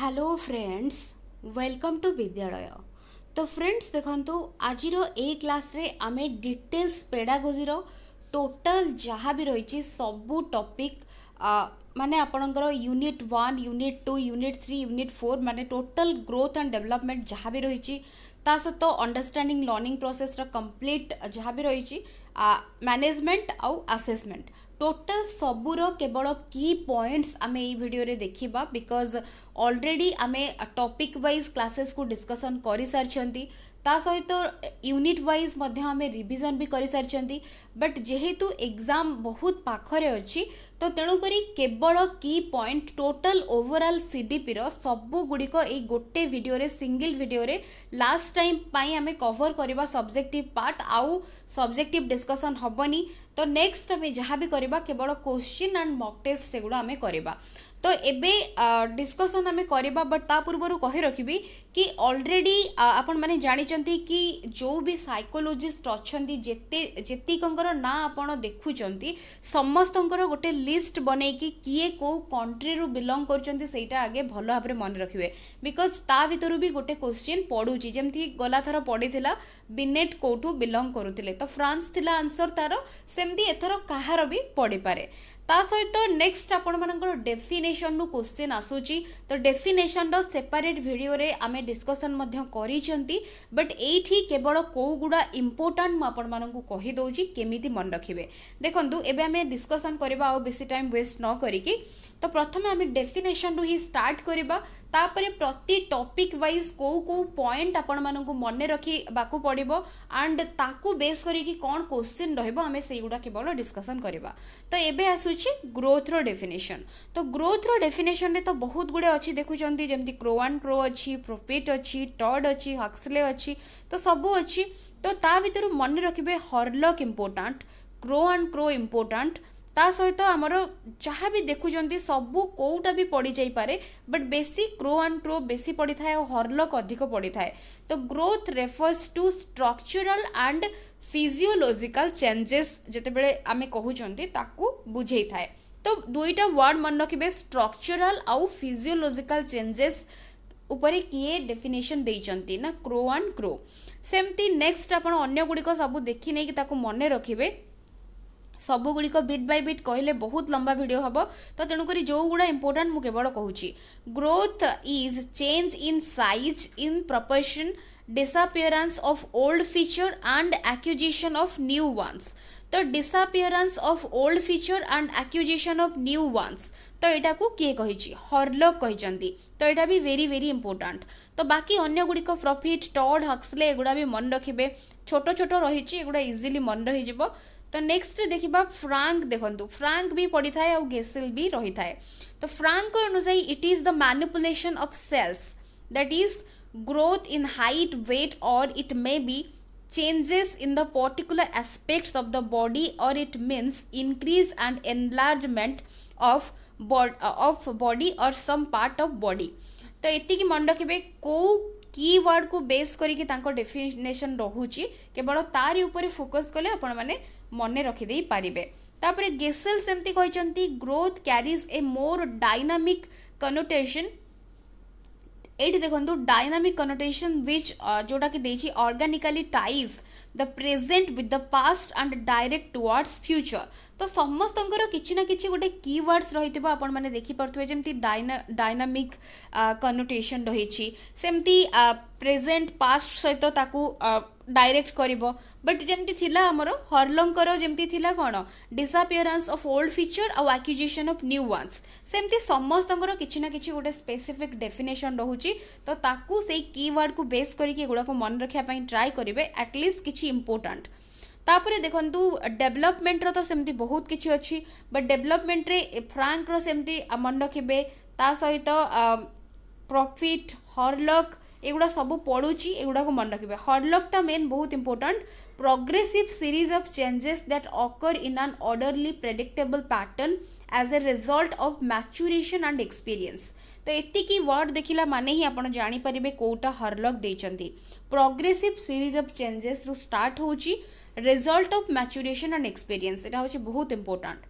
hello friends welcome to বিদ্যালয় তো friends দেখন্তু আজির এই ক্লাসরে আমি ডিটেলস পেডাগোজির টোটাল যাহা বি রয়েছে সবু টপিক মানে আপনার unit one unit two unit three unit four মানে টোটাল গ্রোথ আন্ড ডেভেলপমেন্ট যাহা বি রয়েছে তা সহ অন্ডরস্ট্যান্ডিং লর্নিং প্রসেসর কমপ্লিট যাহা বি রয়েছে ম্যানেজমেন্ট আউ আসেসমেন্ট ଟୋଟାଲ ସବୁର କେବଳ କି ପଏଣ୍ଟସ୍ ଆମେ ଏଇ ଭିଡ଼ିଓରେ ଦେଖିବା ବିକଜ୍ ଅଲରେଡ଼ି ଆମେ ଟପିକ୍ ୱାଇଜ୍ କ୍ଲାସେସ୍କୁ ଡିସ୍କସନ୍ କରିସାରିଛନ୍ତି ତା ସହିତ ୟୁନିଟ୍ ୱାଇଜ୍ ମଧ୍ୟ ଆମେ ରିଭିଜନ୍ ବି କରିସାରିଛନ୍ତି ବଟ୍ ଯେହେତୁ ଏକ୍ଜାମ୍ ବହୁତ ପାଖରେ ଅଛି ତ ତେଣୁକରି କେବଳ କି ପଏଣ୍ଟ ଟୋଟାଲ୍ ଓଭରଅଲ୍ ସିଡିପିର ସବୁଗୁଡ଼ିକ ଏଇ ଗୋଟେ ଭିଡ଼ିଓରେ ସିଙ୍ଗିଲ୍ ଭିଡ଼ିଓରେ ଲାଷ୍ଟ ଟାଇମ୍ ପାଇଁ ଆମେ କଭର୍ କରିବା ସବଜେକ୍ଟିଭ୍ ପାର୍ଟ ଆଉ ସବଜେକ୍ଟିଭ୍ ଡିସ୍କସନ୍ ହେବନି ତ ନେକ୍ସଟ ଆମେ ଯାହା ବି କରିବା କେବଳ କୋଶ୍ଚିନ୍ ଆଣ୍ଡ ମକ୍ ଟେଷ୍ଟ ସେଗୁଡ଼ା ଆମେ କରିବା ତ ଏବେ ଡିସ୍କସନ୍ ଆମେ କରିବା ବଟ୍ ତା ପୂର୍ବରୁ କହି ରଖିବି କି ଅଲରେଡ଼ି ଆପଣମାନେ ଜାଣିଛନ୍ତି କି ଯେଉଁ ବି ସାଇକୋଲୋଜିଷ୍ଟ ଅଛନ୍ତି ଯେତେ ଯେତିକଙ୍କର ନାଁ ଆପଣ ଦେଖୁଛନ୍ତି ସମସ୍ତଙ୍କର ଗୋଟେ ଲିଷ୍ଟ ବନେଇକି କିଏ କେଉଁ କଣ୍ଟ୍ରିରୁ ବିଲଙ୍ଗ କରୁଛନ୍ତି ସେଇଟା ଆଗେ ଭଲ ଭାବରେ ମନେ ରଖିବେ ବିକଜ୍ ତା ଭିତରୁ ବି ଗୋଟେ କୋଶ୍ଚିନ୍ ପଡ଼ୁଛି ଯେମିତି ଗଲାଥର ପଡ଼ିଥିଲା ବିନେଟ୍ କେଉଁଠୁ ବିଲଙ୍ଗ କରୁଥିଲେ ତ ଫ୍ରାନ୍ସ ଥିଲା ଆନ୍ସର୍ ତାର ସେମିତି ଏଥର କାହାର ବି ପଡ଼ିପାରେ ତା ସହିତ ନେକ୍ସଟ ଆପଣମାନଙ୍କର ଡେଫିନେସନରୁ କୋଶ୍ଚିନ୍ ଆସୁଛି ତ ଡେଫିନେସନର ସେପାରେଟ୍ ଭିଡ଼ିଓରେ ଆମେ ଡିସ୍କସନ୍ ମଧ୍ୟ କରିଛନ୍ତି ବଟ୍ ଏଇଠି କେବଳ କେଉଁଗୁଡ଼ା ଇମ୍ପୋର୍ଟାଣ୍ଟ ମୁଁ ଆପଣମାନଙ୍କୁ କହିଦେଉଛି କେମିତି ମନେ ରଖିବେ ଦେଖନ୍ତୁ ଏବେ ଆମେ ଡିସ୍କସନ୍ କରିବା ଆଉ ବେଶୀ ଟାଇମ୍ ୱେଷ୍ଟ ନ କରିକି ତ ପ୍ରଥମେ ଆମେ ଡେଫିନେସନରୁ ହିଁ ଷ୍ଟାର୍ଟ କରିବା ତାପରେ ପ୍ରତି ଟପିକ୍ ୱାଇଜ୍ କେଉଁ କେଉଁ ପଏଣ୍ଟ ଆପଣମାନଙ୍କୁ ମନେ ରଖିବାକୁ ପଡ଼ିବ ଆଣ୍ଡ ତାକୁ ବେସ୍ କରିକି କ'ଣ କୋଶ୍ଚିନ୍ ରହିବ ଆମେ ସେଇଗୁଡ଼ା କେବଳ ଡିସ୍କସନ୍ କରିବା ତ ଏବେ ଆସୁଛି हूँ ग्रोथ्र डेफिनेसन तो ग्रोथ्र डेफिनेसन तो बहुत गुड़े अच्छी देखुंत जमी क्रोवान क्रो अच्छी प्रोपेट अच्छी टड अच्छी हक्सले अच्छी तो सब अच्छी तो ताकि मन रखिए Hurlock important Crow and Crow important ता सहित तो आमर जहाँ भी देखुंत सब कौटा भी पड़ जापे बट बेसी क्रो आंड क्रो बेसी पड़ी था हर्लक अधिक पड़ी था तो growth refers to structural and physiological changes जितेबले आम कहूँ बुझे थाए तो दुईटा वर्ड मन रखिए स्ट्रक्चराल आउ फिजिओलोजिकाल चेंजेस किए डेफिनेशन दे क्रो एंड क्रो सेमती नेक्स्ट आप अगुड़ सब देखी नहीं कि मन सब गुड़िक बिट बै बिट कह बहुत लंबा भिड हम तो तेणुक जो गुड़ा इंपोर्टाट केवल कहूँ growth is change in size in proportion disappearance of old feature and acquisition of new ones तो disappearance of old feature and acquisition of new ones तो यहाँ को किए कही हरलक कही तो यहाँ भी वेरी वेरी इंपोर्टाट तो बाकी अगुड़िक प्रफिट टड हक्सले एगुड़ा भी मन रखिए छोट छोट रही इजिली मन रही तो नेक्स्ट देखा फ्रांक देखु फ्रांक भी पड़ी था गेसिल भी रही था तो फ्रांक अनुजाई it is the manipulation of cells that is growth in height weight और it may be changes in the particular aspects of the body और it means increase and enlargement of of body और some part of body तो ये मन रखे कौ की word को बेस करके डेफिनेशन रोचे केवल तार उपर फोकस कले आप मन रखिदे पारे तापर गेसल्स एमती growth carries a more dynamic connotation ଏଇଠି ଦେଖନ୍ତୁ ଡାଇନାମିକ୍ କନୋଟେସନ୍ ୱିଚ୍ ଯେଉଁଟାକି ଦେଇଛି organically ties the present with the past and direct towards future ତ ସମସ୍ତଙ୍କର କିଛି ନା କିଛି ଗୋଟେ କିୱାର୍ଡ଼ସ୍ ରହିଥିବ ଆପଣମାନେ ଦେଖିପାରୁଥିବେ ଯେମିତି ଡାଇନା ଡାଇନାମିକ୍ କନୋଟେସନ୍ ରହିଛି ସେମିତି ପ୍ରେଜେଣ୍ଟ ପାଷ୍ଟ ସହିତ ତାକୁ ଡାଇରେକ୍ଟ କରିବ ବଟ୍ ଯେମିତି ଥିଲା ଆମର ହର୍ଲଙ୍କର ଯେମିତି ଥିଲା କ'ଣ ଡିସାପିୟରାନ୍ସ ଅଫ୍ ଓଲ୍ଡ ଫିଚର୍ ଆଉ ଆକ୍ୟୁଜେସନ୍ ଅଫ୍ ନ୍ୟୁ ୱାନ୍ସ ସେମିତି ସମସ୍ତଙ୍କର କିଛି ନା କିଛି ଗୋଟେ ସ୍ପେସିଫିକ୍ ଡେଫିନେସନ୍ ରହୁଛି ତ ତାକୁ ସେଇ କିୱାର୍ଡ଼କୁ ବେସ୍ କରିକି ଏଗୁଡ଼ାକୁ ମନେ ରଖିବା ପାଇଁ ଟ୍ରାଏ କରିବେ ଆଟଲିଷ୍ଟ କିଛି ଇମ୍ପୋର୍ଟାଣ୍ଟ ତାପରେ ଦେଖନ୍ତୁ ଡେଭଲପମେଣ୍ଟର ତ ସେମିତି ବହୁତ କିଛି ଅଛି ବଟ୍ ଡେଭଲପମେଣ୍ଟରେ ଫ୍ରାଙ୍କର ସେମିତି ମନେ ରଖିବେ ତା ସହିତ ପ୍ରଫିଟ୍ ହର୍ଲକ୍ एगुड़ा सब पढ़ू एगुड़ा मन रखे हडलकटा मेन बहुत important progressive series of changes that occur in an orderly predictable pattern as a result of maturation and experience तो एति वर्ड देखला माने ही आपड़ जापरेंगे कौटा Hurlock progressive series of changes रु start result of maturation and experience यहाँ हूँ बहुत इंपोर्टाट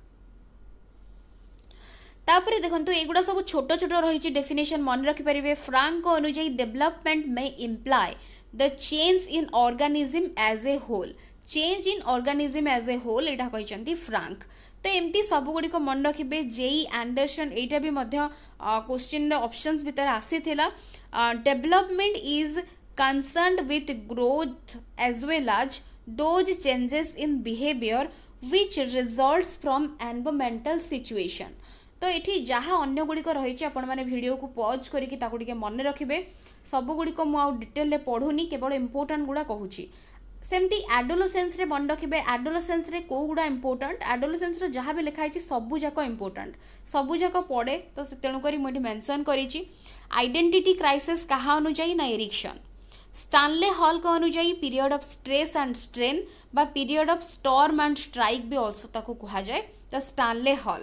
तापर देखो युवा सब छोट छोट रही डेफिनेशन मन रखिपारे फ्रांक अनुजाई डेवलपमेंट मे इम्प्लाय द चेज in organism as a whole change in organism as a whole यहाँ कही फ्रांक तो एमती सबुगुड़ी मन रखिए e जेई आंडरसन यटा भी क्वेश्चन रपसन भितर आसी development is concerned with growth as well as those changes in behaviour which result from environmental situation তো ଏଠି ଯାହା ଅନ୍ୟଗୁଡ଼ିକ ରହିଛି ଆପଣମାନେ ଭିଡ଼ିଓକୁ ପଜ୍ କରିକି ତାକୁ ଟିକେ ମନେ ରଖିବେ ସବୁଗୁଡ଼ିକ ମୁଁ ଆଉ ଡିଟେଲରେ ପଢ଼ୁନି କେବଳ ଇମ୍ପୋର୍ଟାଣ୍ଟ ଗୁଡ଼ା କହୁଛି ସେମିତି ଆଡୋଲୋସେନ୍ସରେ ମନେ ରଖିବେ ଆଡୋଲୋସେନ୍ସରେ କେଉଁଗୁଡ଼ା ଇମ୍ପୋର୍ଟାଣ୍ଟ ଆଡୋଲୋସେନ୍ସର ଯାହା ବି ଲେଖା ହେଇଛି ସବୁଯାକ ଇମ୍ପୋର୍ଟାଣ୍ଟ ସବୁଯାକ ପଡ଼େ ତ ତେଣୁକରି ମୁଁ ଏଠି ମେନସନ୍ କରିଛି ଆଇଡେଣ୍ଟିଟି କ୍ରାଇସିସ୍ କାହା ଅନୁଯାୟୀ ନା ଏରିକ୍ସନ୍ স্টানলে হলক অনুযায়ী period of stress and strain বা period of storm and strike বি অলসো তাকে কুহযায় তা স্টানলে হল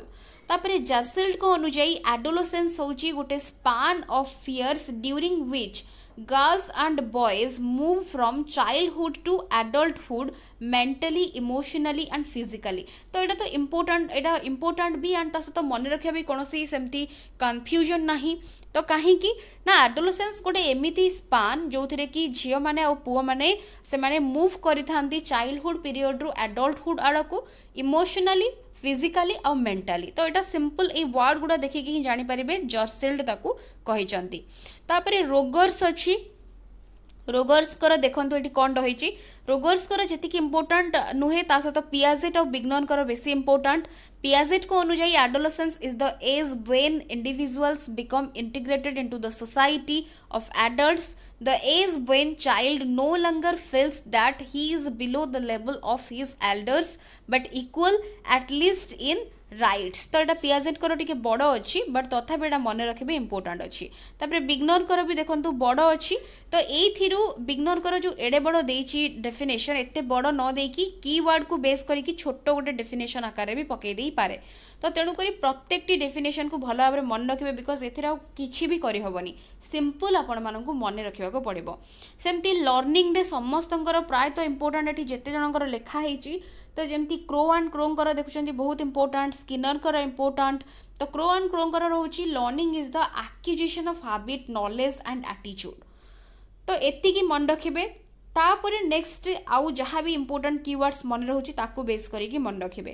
तापर ଜାସିଲ୍ଡଙ୍କ अनुजाई ଆଡୋଲୋସେନ୍ସ ହେଉଛି ଗୋଟେ span of fears during which girls and boys move from childhood to adulthood mentally emotionally and physically तो यहाँ तो इम्पोर्टाट यहाँ इम्पोर्टाट भी एंड ता सहित मन रखा भी कौन सेमती कन्फ्यूजन ना तो कहीं ना आडोलोसेन्स गोटे एमती स्पान जो थे कि झील मैंने पुओ मैंने से मूव कर चाइल्डहुड पीरियड्रु एडल्टहुड आड़ को इमोशनाली ফিজিকালি আউ মেন্টালি তো এটা সিম্পল এই ওয়ার্ড গুড়া দেখিকি হি জাঁপারে জর্সেল্ড তাকে কিন্তু তাপরে রোগর্স অছি रोगर्स देखो ये कौन रही रोगर्स जी इम्पोर्टाट नुहे सहित पियाजेट और बिग्नन बेस इंपोर्टाट पियाजेट को अनुजाई adolescence is the age brain individuals become integrated into the society of adult the age brain child no longer feels that he is below the level of his elders but equal at least in rights তো এটা পিয়াজেটকর টিকে বড় অছি বট তথাপি এটা মনে রাখবে important অছি তাপরে বিগ্নরকর বি দেখুন বড় অছি তো এইথির বিগ্নরকর যে এড়ে বড় দিয়েছি ডেফিনেসন এতে বড় ন দেইকি কিওয়ার্ড কু বেস করিকি ছোট গোটে ডেফিনেসন আকারে বি পকাই দেই পারে তো তেণু করি প্রত্যেকটি ডেফিনেসন কু ভালো ভাবে মনে রাখবে বিকজ এথিরে আউ কিছু বি করি হবনি সিম্পল আপন মানুষ মনে রাখবাকে পড়ব সেমতি লর্নিং ডে সমস্তঙ্কর প্রায়ত ইম্পর্টাট এটি যেতে জনকর লেখা হয়েছি ତ ଯେମିତି କ୍ରୋ ଆଣ୍ଡ କ୍ରୋଙ୍କର ଦେଖୁଛନ୍ତି ବହୁତ ଇମ୍ପୋର୍ଟାଣ୍ଟ ସ୍କିନରଙ୍କର ଇମ୍ପୋର୍ଟାଣ୍ଟ ତ କ୍ରୋ ଆଣ୍ଡ କ୍ରୋଙ୍କର ରହୁଛି learning is the acquisition of habit knowledge and ଆଟିଚ୍ୟୁଡ୍ ତ ଏତିକି ମନେ ରଖିବେ ତାପରେ ନେକ୍ସଟ ଆଉ ଯାହା ବି ଇମ୍ପୋର୍ଟାଣ୍ଟ କିୱାର୍ଡ଼ସ୍ ମନେ ରହୁଛି ତାକୁ ବେସ୍ କରିକି ମନେ ରଖିବେ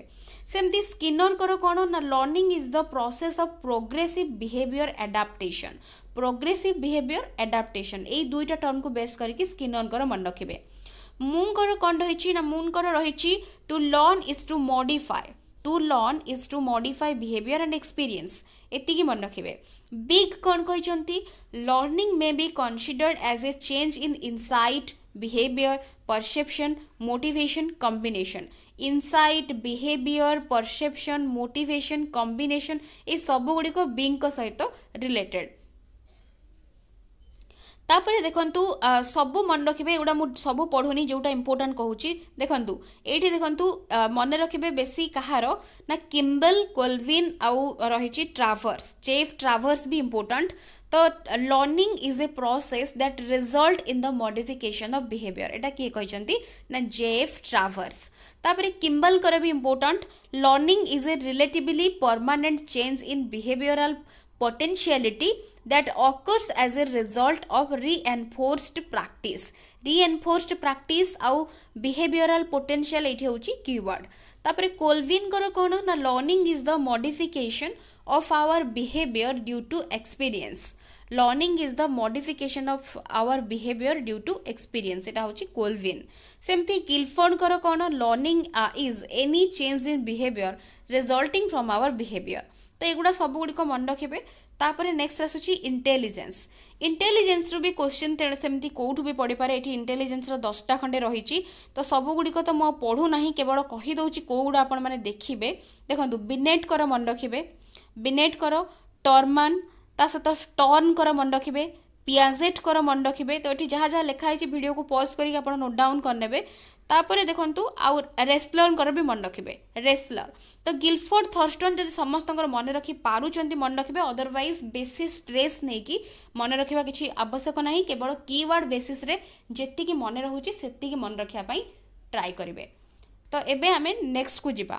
ସେମିତି ସ୍କିନରଙ୍କର କ'ଣ ନା learning is the process of progressive behaviour adaptation progressive behaviour adaptation ଏଇ ଦୁଇଟା ଟର୍ମକୁ ବେସ୍ କରିକି ସ୍କିନରଙ୍କର ମନେ ରଖିବେ ମୁଙ୍କର କ'ଣ ରହିଛି ନା ମୁଙ୍କର ରହିଛି to learn is to modify to learn is to modify behaviour and experience এতিকি মনে রাখবে বিগ কণ কিন্তু learning may be considered as a change in insight behaviour perception motivation combination insight behaviour perception motivation combination এই সবুগুড়ি বিঙ্ক সহিত related তাপরে দেখন্তু সবু মনে রাখবে এগুলা মু সবু পড়ুনি যেটা ইম্পর্টাট কুচি দেখুন এইটি দেখুন মনে রাখবে বেশি কাহার না কিম্বল কোলভিন আউ রয়েছে ট্রাভর্স চেফ ট্রাভর্স বি ইম্পর্টাট তো learning is a process that results in the modification of behaviour এটা কি কিন্তু না জেফ ট্রাভর্স তাপরে কিম্বলকর বি important learning is a relatively permanent change in behavioural potentiality that occurs as a result of reinforced practice reinforced practice ଆଉ behavioral potential ଏଠି ହେଉଛି keyword ତାପରେ କୋଲଭିନଙ୍କର କ'ଣ ନା learning is the modification of our behaviour due to experience learning is the modification of our behaviour due to experience ଏଇଟା ହେଉଛି Colvin ସେମିତି ଗିଲ୍ଫଣ୍ଡଙ୍କର କ'ଣ learning is any change in behaviour resulting from our behaviour ତ ଏଗୁଡ଼ା ସବୁଗୁଡ଼ିକ ମନେ ରଖିବେ ତାପରେ ନେକ୍ସଟ ଆସୁଛି ଇଣ୍ଟେଲିଜେନ୍ସ ଇଣ୍ଟେଲିଜେନ୍ସରୁ ବି କୋଶ୍ଚିନ୍ ସେମିତି କେଉଁଠୁ ବି ପଡ଼ିପାରେ ଏଠି ଇଣ୍ଟେଲିଜେନ୍ସର ଦଶଟା ଖଣ୍ଡେ ରହିଛି ତ ସବୁଗୁଡ଼ିକ ତ ମୁଁ ଆଉ ପଢ଼ୁନାହିଁ କେବଳ କହିଦେଉଛି କେଉଁଗୁଡ଼ା ଆପଣମାନେ ଦେଖିବେ ଦେଖନ୍ତୁ ବିନେଟ୍କର ମନେ ରଖିବେ ବିନେଟ୍କର ଟର୍ମାନ ତା ସହିତ ଟର୍ନଙ୍କର ମନେ ରଖିବେ ପିଆଜେଟ୍କର ମନେ ରଖିବେ ତ ଏଠି ଯାହା ଯାହା ଲେଖା ହେଇଛି ଭିଡ଼ିଓକୁ ପଜ୍ କରିକି ଆପଣ ନୋଟ୍ ଡାଉନ୍ କରିନେବେ ତାପରେ ଦେଖନ୍ତୁ ଆଉ ରେସ୍ଲରଙ୍କର ବି ମନ ରଖିବେ ରେସ୍ଲର ତ ଗିଲଫୋର୍ଡ ଥର୍ଷ୍ଟନ୍ ଯଦି ସମସ୍ତଙ୍କର ମନେ ରଖି ପାରୁଛନ୍ତି ମନେ ରଖିବେ ଅଦରୱାଇଜ୍ ବେଶୀ ଷ୍ଟ୍ରେସ୍ ନେଇକି ମନେ ରଖିବା କିଛି ଆବଶ୍ୟକ ନାହିଁ କେବଳ କିୱାର୍ଡ଼ ବେସିସ୍ରେ ଯେତିକି ମନେ ରହୁଛି ସେତିକି ମନେ ରଖିବା ପାଇଁ ଟ୍ରାଏ କରିବେ ତ ଏବେ ଆମେ ନେକ୍ସଟକୁ ଯିବା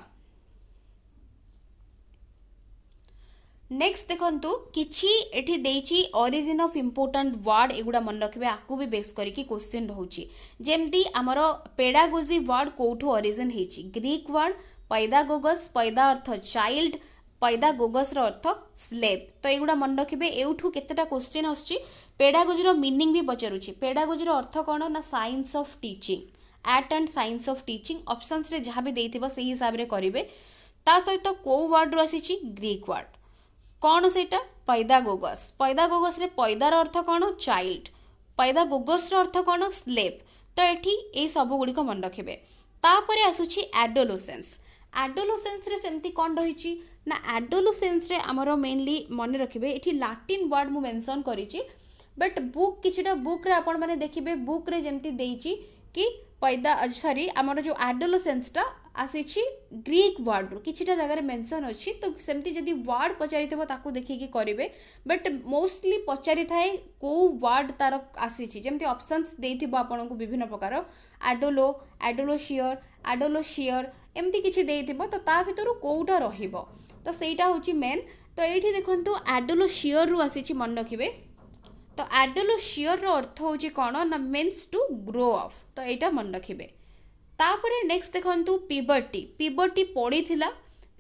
নেক্সট দেখন্তু কিছু এটি দেইছি অরিজিন অফ ইম্পোর্টাট ওয়ার্ড এগুড়া মনে রাখবে আকু বি বেস করিকি কোশ্চিন রহুছি যেমতি আমার পেডাগোজি ওয়ার্ড কোঠু অরিজিন হয়েছি গ্রিক ওয়ার্ড পৈদাগোগস পৈদা অর্থ চাইল্ড পৈদাগোগসর অর্থ স্লেব তো এগুড়া মনে রাখবে এউঠু কেতেটা কোশ্চিন আসছে পেডাগোজির মিনিং বি পচারুছি পেডাগোজির অর্থ কোণ না science of teaching art and science of teaching অপসন্সরে যা বি দেইথিবা সেই হিসাবে করিবে তা সহিত কেউ ওয়ার্ডরু আসিছি গ্রিক ওয়ার্ড କ'ଣ ସେଇଟା ପୈଦାଗୋଗସ୍ ପୈଦାଗୋଗସ୍ରେ ପୈଦାର ଅର୍ଥ କ'ଣ ଚାଇଲ୍ଡ ପୈଦାଗୋଗସ୍ର ଅର୍ଥ କ'ଣ ସ୍ଲେପ୍ ତ ଏଠି ଏଇ ସବୁ ଗୁଡ଼ିକ ମନେ ରଖିବେ ତାପରେ ଆସୁଛି ଆଡୋଲୋସେନ୍ସ ଆଡୋଲୋସେନ୍ସରେ ସେମିତି କ'ଣ ରହିଛି ନା ଆଡୋଲୋସେନ୍ସରେ ଆମର ମେନଲି ମନେ ରଖିବେ ଏଠି ଲାଟିନ୍ ୱାର୍ଡ଼ ମୁଁ ମେନସନ୍ କରିଛି ବଟ୍ ବୁକ୍ କିଛିଟା ବୁକ୍ରେ ଆପଣମାନେ ଦେଖିବେ ବୁକ୍ରେ ଯେମିତି ଦେଇଛି କି ପୈଦା ସରି ଆମର ଯେଉଁ ଆଡୋଲୋସେନ୍ସଟା ଆସିଛି ଗ୍ରୀକ୍ ୱାର୍ଡ଼ରୁ କିଛିଟା ଜାଗାରେ ମେନ୍ସନ୍ ଅଛି ତ ସେମିତି ଯଦି ୱାର୍ଡ଼ ପଚାରିଥିବ ତାକୁ ଦେଖିକି କରିବେ ବଟ୍ ମୋଷ୍ଟଲି ପଚାରିଥାଏ କେଉଁ ୱାର୍ଡ଼ ତା'ର ଆସିଛି ଯେମିତି ଅପସନ୍ସ ଦେଇଥିବ ଆପଣଙ୍କୁ ବିଭିନ୍ନ ପ୍ରକାର ଆଡୋଲୋ ଆଡୋଲୋସିୟର ଆଡୋଲୋସିୟର ଏମିତି କିଛି ଦେଇଥିବ ତ ତା ଭିତରୁ କେଉଁଟା ରହିବ ତ ସେଇଟା ହେଉଛି ମେନ୍ ତ ଏଇଠି ଦେଖନ୍ତୁ ଆଡୋଲୋସିୟରରୁ ଆସିଛି ମନେ ରଖିବେ ତ ଆଡୋଲୋସିୟରର ଅର୍ଥ ହେଉଛି କ'ଣ ନା ମିନ୍ସ ଟୁ ଗ୍ରୋ ଅଫ୍ ତ ଏଇଟା ମନେ ରଖିବେ ତାପରେ ନେକ୍ସଟ ଦେଖନ୍ତୁ ପିବଟି ପିବଟି ପଡ଼ିଥିଲା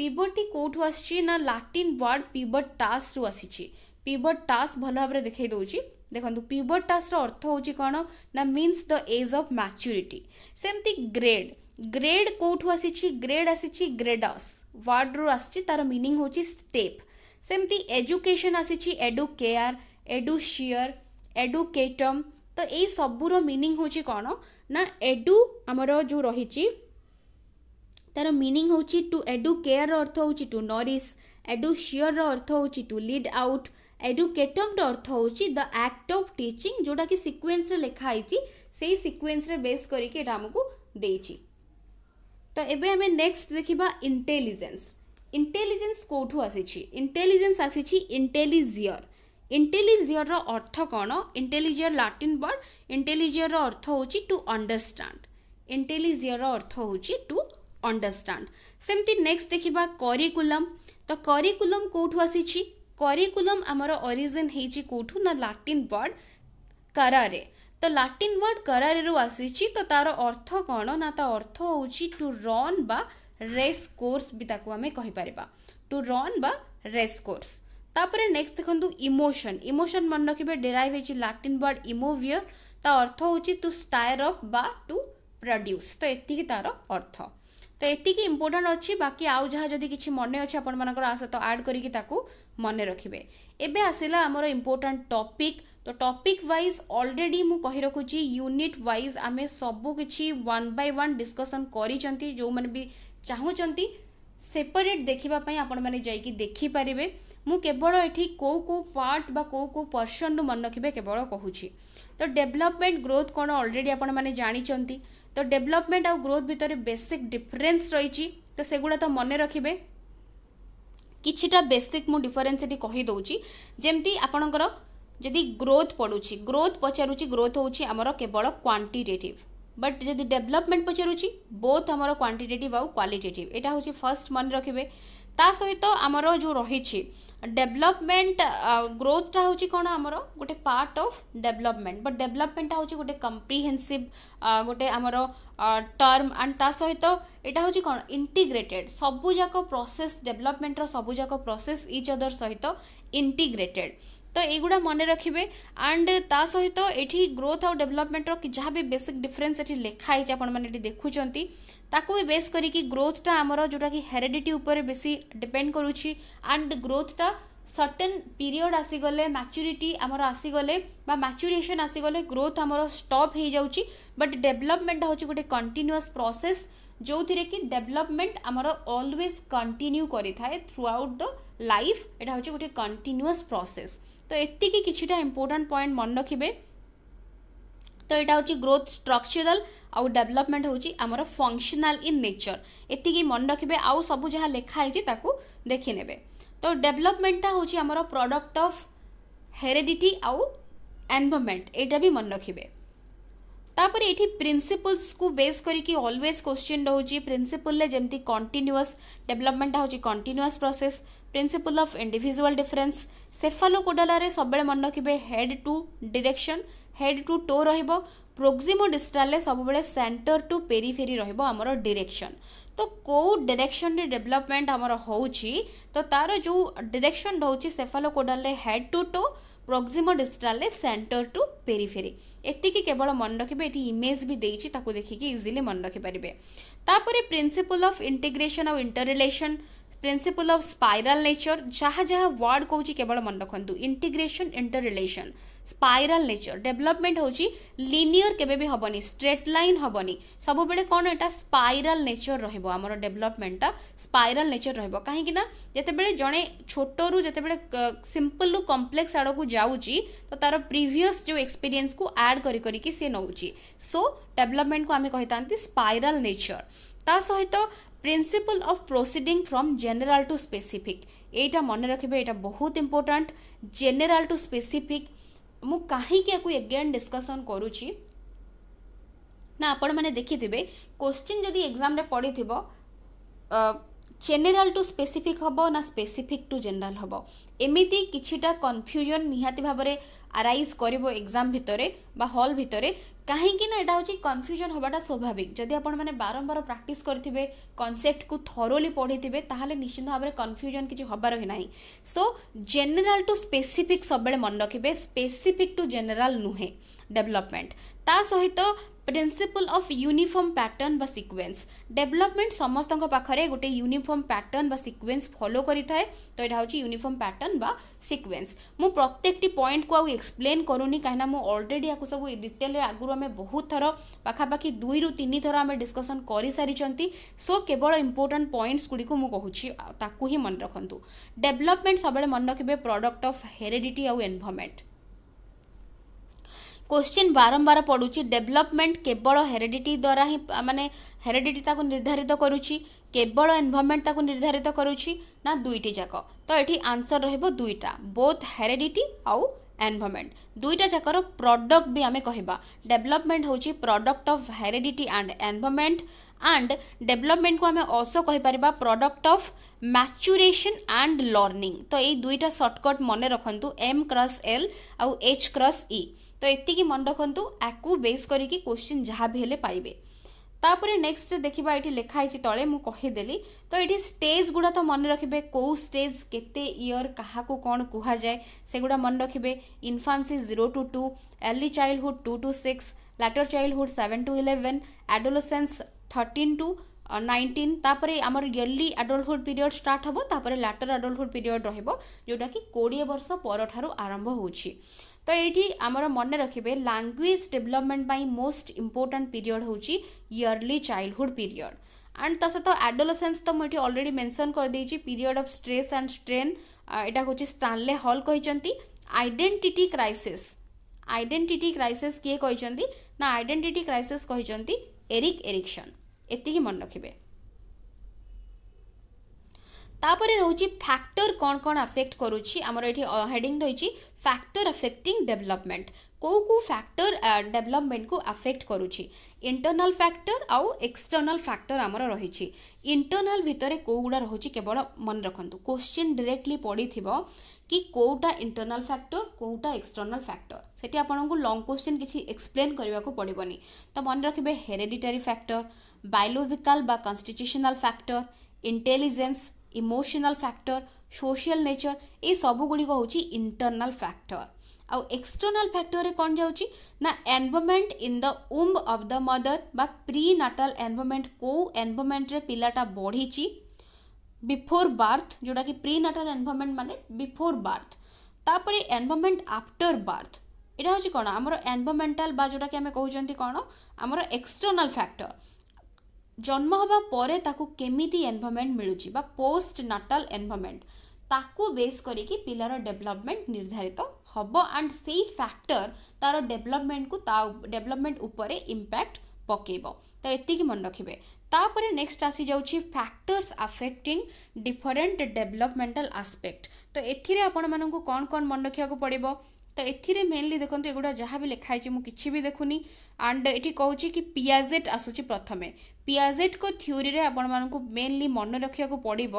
ପିବଟି କେଉଁଠୁ ଆସିଛି ନା ଲାଟିନ୍ ୱାର୍ଡ଼ ପିବଟ ଟାସ୍ରୁ ଆସିଛି ପିବଟ ଟାସ୍ ଭଲ ଭାବରେ ଦେଖାଇ ଦେଉଛି ଦେଖନ୍ତୁ ପିବଟ ଟାସ୍ର ଅର୍ଥ ହେଉଛି କ'ଣ ନା means the age of maturity ସେମିତି ଗ୍ରେଡ୍ ଗ୍ରେଡ୍ କେଉଁଠୁ ଆସିଛି ଗ୍ରେଡ୍ ଆସିଛି ଗ୍ରେଡସ୍ ୱାର୍ଡ଼ରୁ ଆସିଛି ତା'ର ମିନିଂ ହେଉଛି ଷ୍ଟେପ୍ ସେମିତି ଏଜୁକେସନ୍ ଆସିଛି ଏଡୁ କେୟାର ଏଡୁ ସିୟର ଏଡୁକେଟମ୍ ତ ଏଇ ସବୁର ମିନିଂ ହେଉଛି କ'ଣ ନା ଏଡୁ ଆମର ଯେଉଁ ରହିଛି ତାର ମିନିଂ ହେଉଛି ଟୁ ଏଡୁ କେୟାରର ଅର୍ଥ ହେଉଛି ଟୁ ନରିସ୍ ଏଡୁ ସିଓରର ଅର୍ଥ ହେଉଛି ଟୁ ଲିଡ୍ ଆଉଟ୍ ଏଡୁକେଟମ୍ର ଅର୍ଥ ହେଉଛି ଦ ଆକ୍ଟ ଅଫ୍ ଟିଚିଂ ଯେଉଁଟାକି ସିକ୍ୱେନ୍ସରେ ଲେଖା ହେଇଛି ସେଇ ସିକ୍ୱେନ୍ସରେ ବେସ୍ କରିକି ଏଇଟା ଆମକୁ ଦେଇଛି ତ ଏବେ ଆମେ ନେକ୍ସଟ ଦେଖିବା ଇଣ୍ଟେଲିଜେନ୍ସ ଇଣ୍ଟେଲିଜେନ୍ସ କେଉଁଠୁ ଆସିଛି ଇଣ୍ଟେଲିଜେନ୍ସ ଆସିଛି ଇଣ୍ଟେଲିଜିୟର ଇଣ୍ଟେଲିଜିଅରର ଅର୍ଥ କ'ଣ ଇଣ୍ଟେଲିଜିଅର ଲାଟିନ୍ ବର୍ଡ଼ ଇଣ୍ଟେଲିଜିଅରର ଅର୍ଥ ହେଉଛି ଟୁ ଅଣ୍ଡରଷ୍ଟାଣ୍ଡ ଇଣ୍ଟେଲିଜିଅରର ଅର୍ଥ ହେଉଛି ଟୁ ଅଣ୍ଡରଷ୍ଟାଣ୍ଡ ସେମିତି ନେକ୍ସଟ ଦେଖିବା କରିକୁଲମ୍ ତ କରିକୁଲମ୍ କେଉଁଠୁ ଆସିଛି କରିକୁଲମ୍ ଆମର ଅରିଜିନ୍ ହେଇଛି କେଉଁଠୁ ନା ଲାଟିନ୍ ବର୍ଡ଼ କରାରେ ତ ଲାଟିନ୍ ୱାର୍ଡ଼ କରାରେରୁ ଆସିଛି ତ ତାର ଅର୍ଥ କ'ଣ ନା ତା ଅର୍ଥ ହେଉଛି ଟୁ ରନ୍ ବା ରେସ୍ କୋର୍ସ ବି ତାକୁ ଆମେ କହିପାରିବା ଟୁ ରନ୍ ବା ରେସ୍ କୋର୍ସ ତାପରେ ନେକ୍ସଟ ଦେଖନ୍ତୁ ଇମୋସନ୍ ଇମୋସନ୍ ମନେ ରଖିବେ ଡେରାଇଭ୍ ହେଇଛି ଲାଟିନ୍ ୱାର୍ଡ଼ ଇମୋଭିୟର୍ ତା ଅର୍ଥ ହେଉଛି ଟୁ ଷ୍ଟାୟର ଅପ୍ ବା ଟୁ ପ୍ରଡ୍ୟୁସ୍ ତ ଏତିକି ତାର ଅର୍ଥ ତ ଏତିକି ଇମ୍ପୋର୍ଟାଣ୍ଟ ଅଛି ବାକି ଆଉ ଯାହା ଯଦି କିଛି ମନେ ଅଛି ଆପଣମାନଙ୍କର ଆ ସହିତ ଆଡ଼୍ କରିକି ତାକୁ ମନେ ରଖିବେ ଏବେ ଆସିଲା ଆମର ଇମ୍ପୋର୍ଟାଣ୍ଟ ଟପିକ୍ ତ ଟପିକ୍ ୱାଇଜ୍ ଅଲରେଡ଼ି ମୁଁ କହି ରଖୁଛି ୟୁନିଟ୍ ୱାଇଜ୍ ଆମେ ସବୁ କିଛି ୱାନ୍ ବାଇ ୱାନ୍ ଡିସ୍କସନ୍ କରିଛନ୍ତି ଯେଉଁମାନେ ବି ଚାହୁଁଛନ୍ତି ସେପାରେଟ୍ ଦେଖିବା ପାଇଁ ଆପଣମାନେ ଯାଇକି ଦେଖିପାରିବେ ମୁଁ କେବଳ ଏଠି କେଉଁ କେଉଁ ପାର୍ଟ ବା କେଉଁ କେଉଁ ପର୍ସନରୁ ମନେ ରଖିବେ କେବଳ କହୁଛି ତ ଡେଭଲପମେଣ୍ଟ ଗ୍ରୋଥ୍ କ'ଣ ଅଲରେଡ଼ି ଆପଣମାନେ ଜାଣିଛନ୍ତି ତ ଡେଭଲପମେଣ୍ଟ ଆଉ ଗ୍ରୋଥ୍ ଭିତରେ ବେସିକ୍ ଡିଫରେନ୍ସ ରହିଛି ତ ସେଗୁଡ଼ା ତ ମନେ ରଖିବେ କିଛିଟା ବେସିକ୍ ମୁଁ ଡିଫରେନ୍ସ ଏଠି କହିଦେଉଛି ଯେମିତି ଆପଣଙ୍କର ଯଦି ଗ୍ରୋଥ୍ ପଡ଼ୁଛି ଗ୍ରୋଥ୍ ପଚାରୁଛି ଗ୍ରୋଥ୍ ହେଉଛି ଆମର କେବଳ କ୍ୱାଣ୍ଟିଟେଟିଭ୍ ବଟ୍ ଯଦି ଡେଭଲପମେଣ୍ଟ ପଚାରୁଛି ବୋଥ୍ ଆମର କ୍ୱାଣ୍ଟିଟେଟିଭ୍ ଆଉ କ୍ୱାଲିଟେଟିଭ୍ ଏଇଟା ହେଉଛି ଫାର୍ଷ୍ଟ ମନେ ରଖିବେ ତା ସହିତ ଆମର ଯେଉଁ ରହିଛି ଡେଭଲପମେଣ୍ଟ ଗ୍ରୋଥଟା ହେଉଛି କ'ଣ ଆମର ଗୋଟେ ପାର୍ଟ ଅଫ୍ ଡେଭଲପମେଣ୍ଟ ବଟ୍ ଡେଭଲପମେଣ୍ଟଟା ହେଉଛି ଗୋଟେ କମ୍ପ୍ରିହେନ୍ସିଭ୍ ଗୋଟେ ଆମର ଟର୍ମ ଆଣ୍ଡ ତା ସହିତ ଏଇଟା ହେଉଛି କ'ଣ ଇଣ୍ଟିଗ୍ରେଟେଡ଼ ସବୁଯାକ ପ୍ରୋସେସ୍ ଡେଭଲପମେଣ୍ଟର ସବୁଯାକ ପ୍ରୋସେସ୍ ଇଚ୍ ଅଦର ସହିତ ଇଣ୍ଟିଗ୍ରେଟେଡ଼ ତ ଏଇଗୁଡ଼ା ମନେ ରଖିବେ ଆଣ୍ଡ ତା ସହିତ ଏଠି ଗ୍ରୋଥ୍ ଆଉ ଡେଭଲପମେଣ୍ଟର କି ଯାହା ବି ବେସିକ୍ ଡିଫରେନ୍ସ ଏଠି ଲେଖା ହେଇଛି ଆପଣମାନେ ଏଠି ଦେଖୁଛନ୍ତି ତାକୁ ବି ବେସ୍ କରିକି ଗ୍ରୋଥ୍ଟା ଆମର ଯେଉଁଟାକି ହେରିଡିଟି ଉପରେ ବେଶୀ ଡିପେଣ୍ଡ କରୁଛି ଆଣ୍ଡ ଗ୍ରୋଥ୍ଟା ସର୍ଟେନ୍ ପିରିୟଡ଼ ଆସିଗଲେ ମାଚ୍ୟୁରିଟି ଆମର ଆସିଗଲେ ବା ମ୍ୟାଚୁରିଏସନ୍ ଆସିଗଲେ ଗ୍ରୋଥ୍ ଆମର ଷ୍ଟପ୍ ହେଇଯାଉଛି ବଟ୍ ଡେଭଲପମେଣ୍ଟ ହେଉଛି ଗୋଟେ କଣ୍ଟିନ୍ୟୁଅସ୍ ପ୍ରୋସେସ୍ ଯେଉଁଥିରେ କି ଡେଭଲପମେଣ୍ଟ ଆମର ଅଲୱେଜ୍ କଣ୍ଟିନ୍ୟୁ କରିଥାଏ ଥ୍ରୁ ଆଉଟ୍ ଦ ଲାଇଫ୍ ଏଇଟା ହେଉଛି ଗୋଟେ କଣ୍ଟିନ୍ୟୁଅସ୍ ପ୍ରୋସେସ୍ ତ ଏତିକି କିଛିଟା ଇମ୍ପୋର୍ଟାଣ୍ଟ ପଏଣ୍ଟ ମନେ ରଖିବେ ତ ଏଇଟା ହେଉଛି ଗ୍ରୋଥ୍ ଷ୍ଟ୍ରକ୍ଚରାଲ୍ ଆଉ ଡେଭଲପମେଣ୍ଟ ହେଉଛି ଆମର ଫଙ୍କସନାଲ୍ ଇନ୍ ନେଚର୍ ଏତିକି ମନେ ରଖିବେ ଆଉ ସବୁ ଯାହା ଲେଖା ହେଇଛି ତାକୁ ଦେଖିନେବେ ତ ଡେଭଲପମେଣ୍ଟଟା ହେଉଛି ଆମର ପ୍ରଡ଼କ୍ଟ ଅଫ୍ ହେରିଡିଟି ଆଉ ଏନ୍ଭରମେଣ୍ଟ ଏଇଟା ବି ମନେ ରଖିବେ तापर ये प्रिंसीपल्स को बेस करलवेज क्वेश्चन रोचे प्रिंसीपल जमी कंटिन्यूस डेभलपमेंट हूँ continuous process principle of individual difference सेफालो कोडलारे सब मन रखिए head to direction head to toe रोक्सीमो डिस्टाले सब सेंटर टू पेरीफेरी रमर डिरेक्शन तो कौ डिरेक्शन डेभलपमेंट आमर हो तो तार जो डिरेक्शन रोचे cephalocaudal head to toe প্রক্সিমো ডিস্টালে সেন্টার টু পেরিফেরি এতিকি কেবল মনে রাখবে এটি ইমেজ বি দিয়েছি তাকে দেখিকি ইজিলি মনে রাখিপারে তাপরে প্রিন্সিপল অফ ইন্টিগ্রেসন আউ interrelation principle of spiral nature जहाँ जहाँ वर्ड कौन केवल मन रखुद integration interrelation spiral nature development हूँ लिनियर के हेनी स्ट्रेट लाइन हेनी सब बेले कौन एटा स्पाइराल नेचर रमर डेभलपमेंटा स्पाइराल नेचर रही ना जितेबले जड़े छोटू जितेबले सिंपल रु कम्प्लेक्स आड़ को जाऊँच तो तार प्रिभस जो एक्सपीरियंस को आड करके सी नौ सो डेभलपमेंट को आम कही था स्पाइराल नेचर ता सहित principle of proceeding from general to specific এইটা মনে রাখবে এটা বহুত ইম্পর্টাট জেনারেল টু স্পেসিফিক মু ମୁଁ କାହିଁକି ୟାକୁ ଏଗେନ୍ ଡିସ୍କସନ୍ କରୁଛି ନା ଆପଣମାନେ ଦେଖିଥିବେ କୋଶ୍ଚିନ୍ ଯଦି ଏକ୍ଜାମ୍ରେ ପଡ଼ିଥିବ জেনেরাল টু স্পেসিফিক হব না স্পেসিফিক টু জেনেরাল হব এমিতি কিছুটা কনফ্যুজন নিহাতি ভাবে আরাইজ করব এক্সাম ভিতরে বা হল ভিতরে কাহিঁকি না এটা হচ্ছে কনফ্যুজন হওয়াটা স্বাভাবিক যদি আপনার মানে বারম্বার প্রাকটিস করে কনসেপ্ট কু থরোলি পড়িথিবে তাহলে নিশ্চিত ভাবে কনফ্যুজন কিছু হবার হি না সো জেনেরাল টু স্পেসিফিক সবুলে মনে রাখবে স্পেসিফিক টু জেনেরাল নুহে ଡେଭଲପମେଣ୍ଟ ତା ସହିତ ପ୍ରିନ୍ସିପଲ୍ ଅଫ୍ ୟୁନିଫର୍ମ ପ୍ୟାଟର୍ନ ବା ସିକ୍ୱେନ୍ସ ଡେଭଲପମେଣ୍ଟ ସମସ୍ତଙ୍କ ପାଖରେ ଗୋଟେ ୟୁନିଫର୍ମ ପ୍ୟାଟର୍ନ ବା ସିକ୍ୱେନ୍ସ ଫଲୋ କରିଥାଏ ତ ଏଇଟା ହେଉଛି ୟୁନିଫର୍ମ ପ୍ୟାଟର୍ନ ବା ସିକ୍ୱେନ୍ସ ମୁଁ ପ୍ରତ୍ୟେକଟି ପଏଣ୍ଟକୁ ଆଉ ଏକ୍ସପ୍ଲେନ୍ କରୁନି କାହିଁକିନା ମୁଁ ଅଲରେଡ଼ି ୟାକୁ ସବୁ ଡିଟେଲରେ ଆଗରୁ ଆମେ ବହୁତ ଥର ପାଖାପାଖି ଦୁଇରୁ ତିନି ଥର ଆମେ ଡିସ୍କସନ୍ କରିସାରିଛନ୍ତି ସୋ କେବଳ ଇମ୍ପୋର୍ଟାଣ୍ଟ ପଏଣ୍ଟସ୍ ଗୁଡ଼ିକୁ ମୁଁ କହୁଛି ତାକୁ ହିଁ ମନେ ରଖନ୍ତୁ ଡେଭଲପମେଣ୍ଟ ସବୁବେଳେ ମନେ ରଖିବେ ପ୍ରଡ଼କ୍ଟ ଅଫ୍ ହେରିଡିଟି ଆଉ ଏନ୍ଭରମେଣ୍ଟ क्वेश्चन बारंबार पड़ूँ डेभलपमेंट केवल हेरिडिटी द्वारा ही मानने हेरिडिटी निर्धारित करुच्ची केवल एनभारमेंट निर्धारित करुच्ची ना दुईटी जाक तो ये आंसर रुईटा बोथ हेरिडिटी आउ एनभारमेंट दुईटा जाकर प्रडक्ट भी आम कह डेभलपमेंट हूँ product of heredity and environment and development को आम अल्सो कहीपर product of maturation and learning तो यही दुईटा सर्टकट मन रखु एम क्रस एल आउ एच क्रस इ ତ ଏତିକି ମନେ ରଖନ୍ତୁ ଆକୁ ବେସ୍ କରିକି କୋଶ୍ଚିନ୍ ଯାହା ବି ହେଲେ ପାଇବେ ତାପରେ ନେକ୍ସଟ ଦେଖିବା ଏଠି ଲେଖା ହେଇଛି ତଳେ ମୁଁ କହିଦେଲି ତ ଏଠି ଷ୍ଟେଜ୍ ଗୁଡ଼ା ତ ମନେ ରଖିବେ କେଉଁ ଷ୍ଟେଜ୍ କେତେ ଇୟର୍ କାହାକୁ କ'ଣ କୁହାଯାଏ ସେଗୁଡ଼ା ମନେ ରଖିବେ infancy zero to two early childhood two to six later childhood seven to eleven adolescence thirteen to nineteen তাপরে আমার ইয়ারলি আডল্টহুড পিরিয়ড স্টার্ট হব তাপরে ল্যাটর আডল্টহুড পিরিয়ড রহব যেটা কি কোড়িয়ে বর্ষ পরঠার আরম্ভ হচ্ছে ତ ଏଇଠି ଆମର ମନେ ରଖିବେ ଲାଙ୍ଗୁଏଜ୍ ଡେଭଲପମେଣ୍ଟ ପାଇଁ ମୋଷ୍ଟ ଇମ୍ପୋର୍ଟାଣ୍ଟ ପିରିୟଡ଼ ହେଉଛି ଇୟର୍ଲି ଚାଇଲ୍ଡହୁଡ଼୍ ପିରିୟଡ଼ ଆଣ୍ଡ ତା ସହିତ ଆଡୋଲସେନ୍ସ ତ ମୁଁ ଏଠି ଅଲରେଡ଼ି ମେନସନ୍ କରିଦେଇଛି period of stress and strain ଏଇଟା ହେଉଛି ଷ୍ଟାନଲେ ହଲ୍ କହିଛନ୍ତି ଆଇଡେଣ୍ଟିଟି କ୍ରାଇସିସ୍ ଆଇଡେଣ୍ଟିଟି କ୍ରାଇସିସ୍ କିଏ କହିଛନ୍ତି ନା ଆଇଡେଣ୍ଟିଟି କ୍ରାଇସିସ୍ କହିଛନ୍ତି ଏରିକ୍ ଏରିକ୍ସନ୍ ଏତିକି ମନେ ରଖିବେ তাপরে রয়েছে ফ্যাক্টর কোণ কোণ আফেক্ট করুছি আমার এটি হেডিং রয়েছে ফ্যাক্টর আফেক্টিং ডেভেলপমেন্ট কেউ কেউ ফ্যাক্টর ডেভেলপমেন্ট কু আফেক্ট করুছি ইন্টরনাল ফ্যাক্টর আউ এক্সটর্নাল ফ্যাক্টর আমার রয়েছে ইন্টরনাল ভিতরে কেউগুড়া রয়েছে কেবল মনে রাখতু কোশ্চিন ডিরেক্টলি পড়িথিব কি কোটা ইন্টরনাল ফ্যাক্টর কোটা এক্সটর্নাল ফ্যাক্টর সেটি আপনার লং কোশ্চিন কিছু এক্সপ্লেন করা পড়বনি তো মনে রাখবে হেরিডিটারি ফ্যাক্টর বায়োলোজিকাল বা constitutional factor intelligence emotional factor social nature ଏସବୁ ଗୁଡ଼ିକ ହେଉଛି ଇଣ୍ଟରନାଲ୍ ଫ୍ୟାକ୍ଟର ଆଉ ଏକ୍ସଟର୍ନାଲ୍ ଫ୍ୟାକ୍ଟରରେ କ'ଣ ଯାଉଛି ନା environment in the womb of the mother ବା ପ୍ରି ନାଟାଲ୍ ଏନ୍ଭରମେଣ୍ଟ କେଉଁ ଏନଭରମେଣ୍ଟରେ ପିଲାଟା ବଢ଼ିଛି ବିଫୋର ବାର୍ଥ ଯେଉଁଟାକି ପ୍ରି ନାଟାଲ୍ ଏନ୍ଭରମେଣ୍ଟ ମାନେ ବିଫୋର ବାର୍ଥ ତାପରେ ଏନଭରମେଣ୍ଟ ଆଫ୍ଟର ବାର୍ଥ ଏଇଟା ହେଉଛି କଣ ଆମର এনভারমেন্টাল ବା ଯେଉଁଟାକି ଆମେ କହୁଛନ୍ତି କଣ ଆମର এক্সটর্নাল ଫ୍ୟାକ୍ଟର জন্ম হওয়া পরে তাকে কেমিতি এনভারমেন্ট মিলুচি বা পোস্ট নাটাল এনভারমেন্ট তাকে বেস করি পিলার ডেভেলপমেন্ট নির্ধারিত হব আন্ড সেই ফ্যাক্টর তার ডেভেলপমেন্ট কু তা ডেভেলপমেন্ট উপরে ইম্প্যাক্ট পকাইব তো এতিকি মনে রাখবে তাপরে নেক্সট আসি যাচ্ছি factors affecting different developmental aspect তো এথিরে আপনার কন কন মনে রাখা পড়ব ତ ଏଥିରେ ମେନଲି ଦେଖନ୍ତୁ ଏଗୁଡ଼ା ଯାହା ବି ଲେଖା ହେଇଛି ମୁଁ କିଛି ବି ଦେଖୁନି ଆଣ୍ଡ ଏଠି କହୁଛି କି ପିଆଜେଟ୍ ଆସୁଛି ପ୍ରଥମେ ପିଆଜେଟ୍କୁ ଥିଓରିରେ ଆପଣମାନଙ୍କୁ ମେନଲି ମନେ ରଖିବାକୁ ପଡ଼ିବ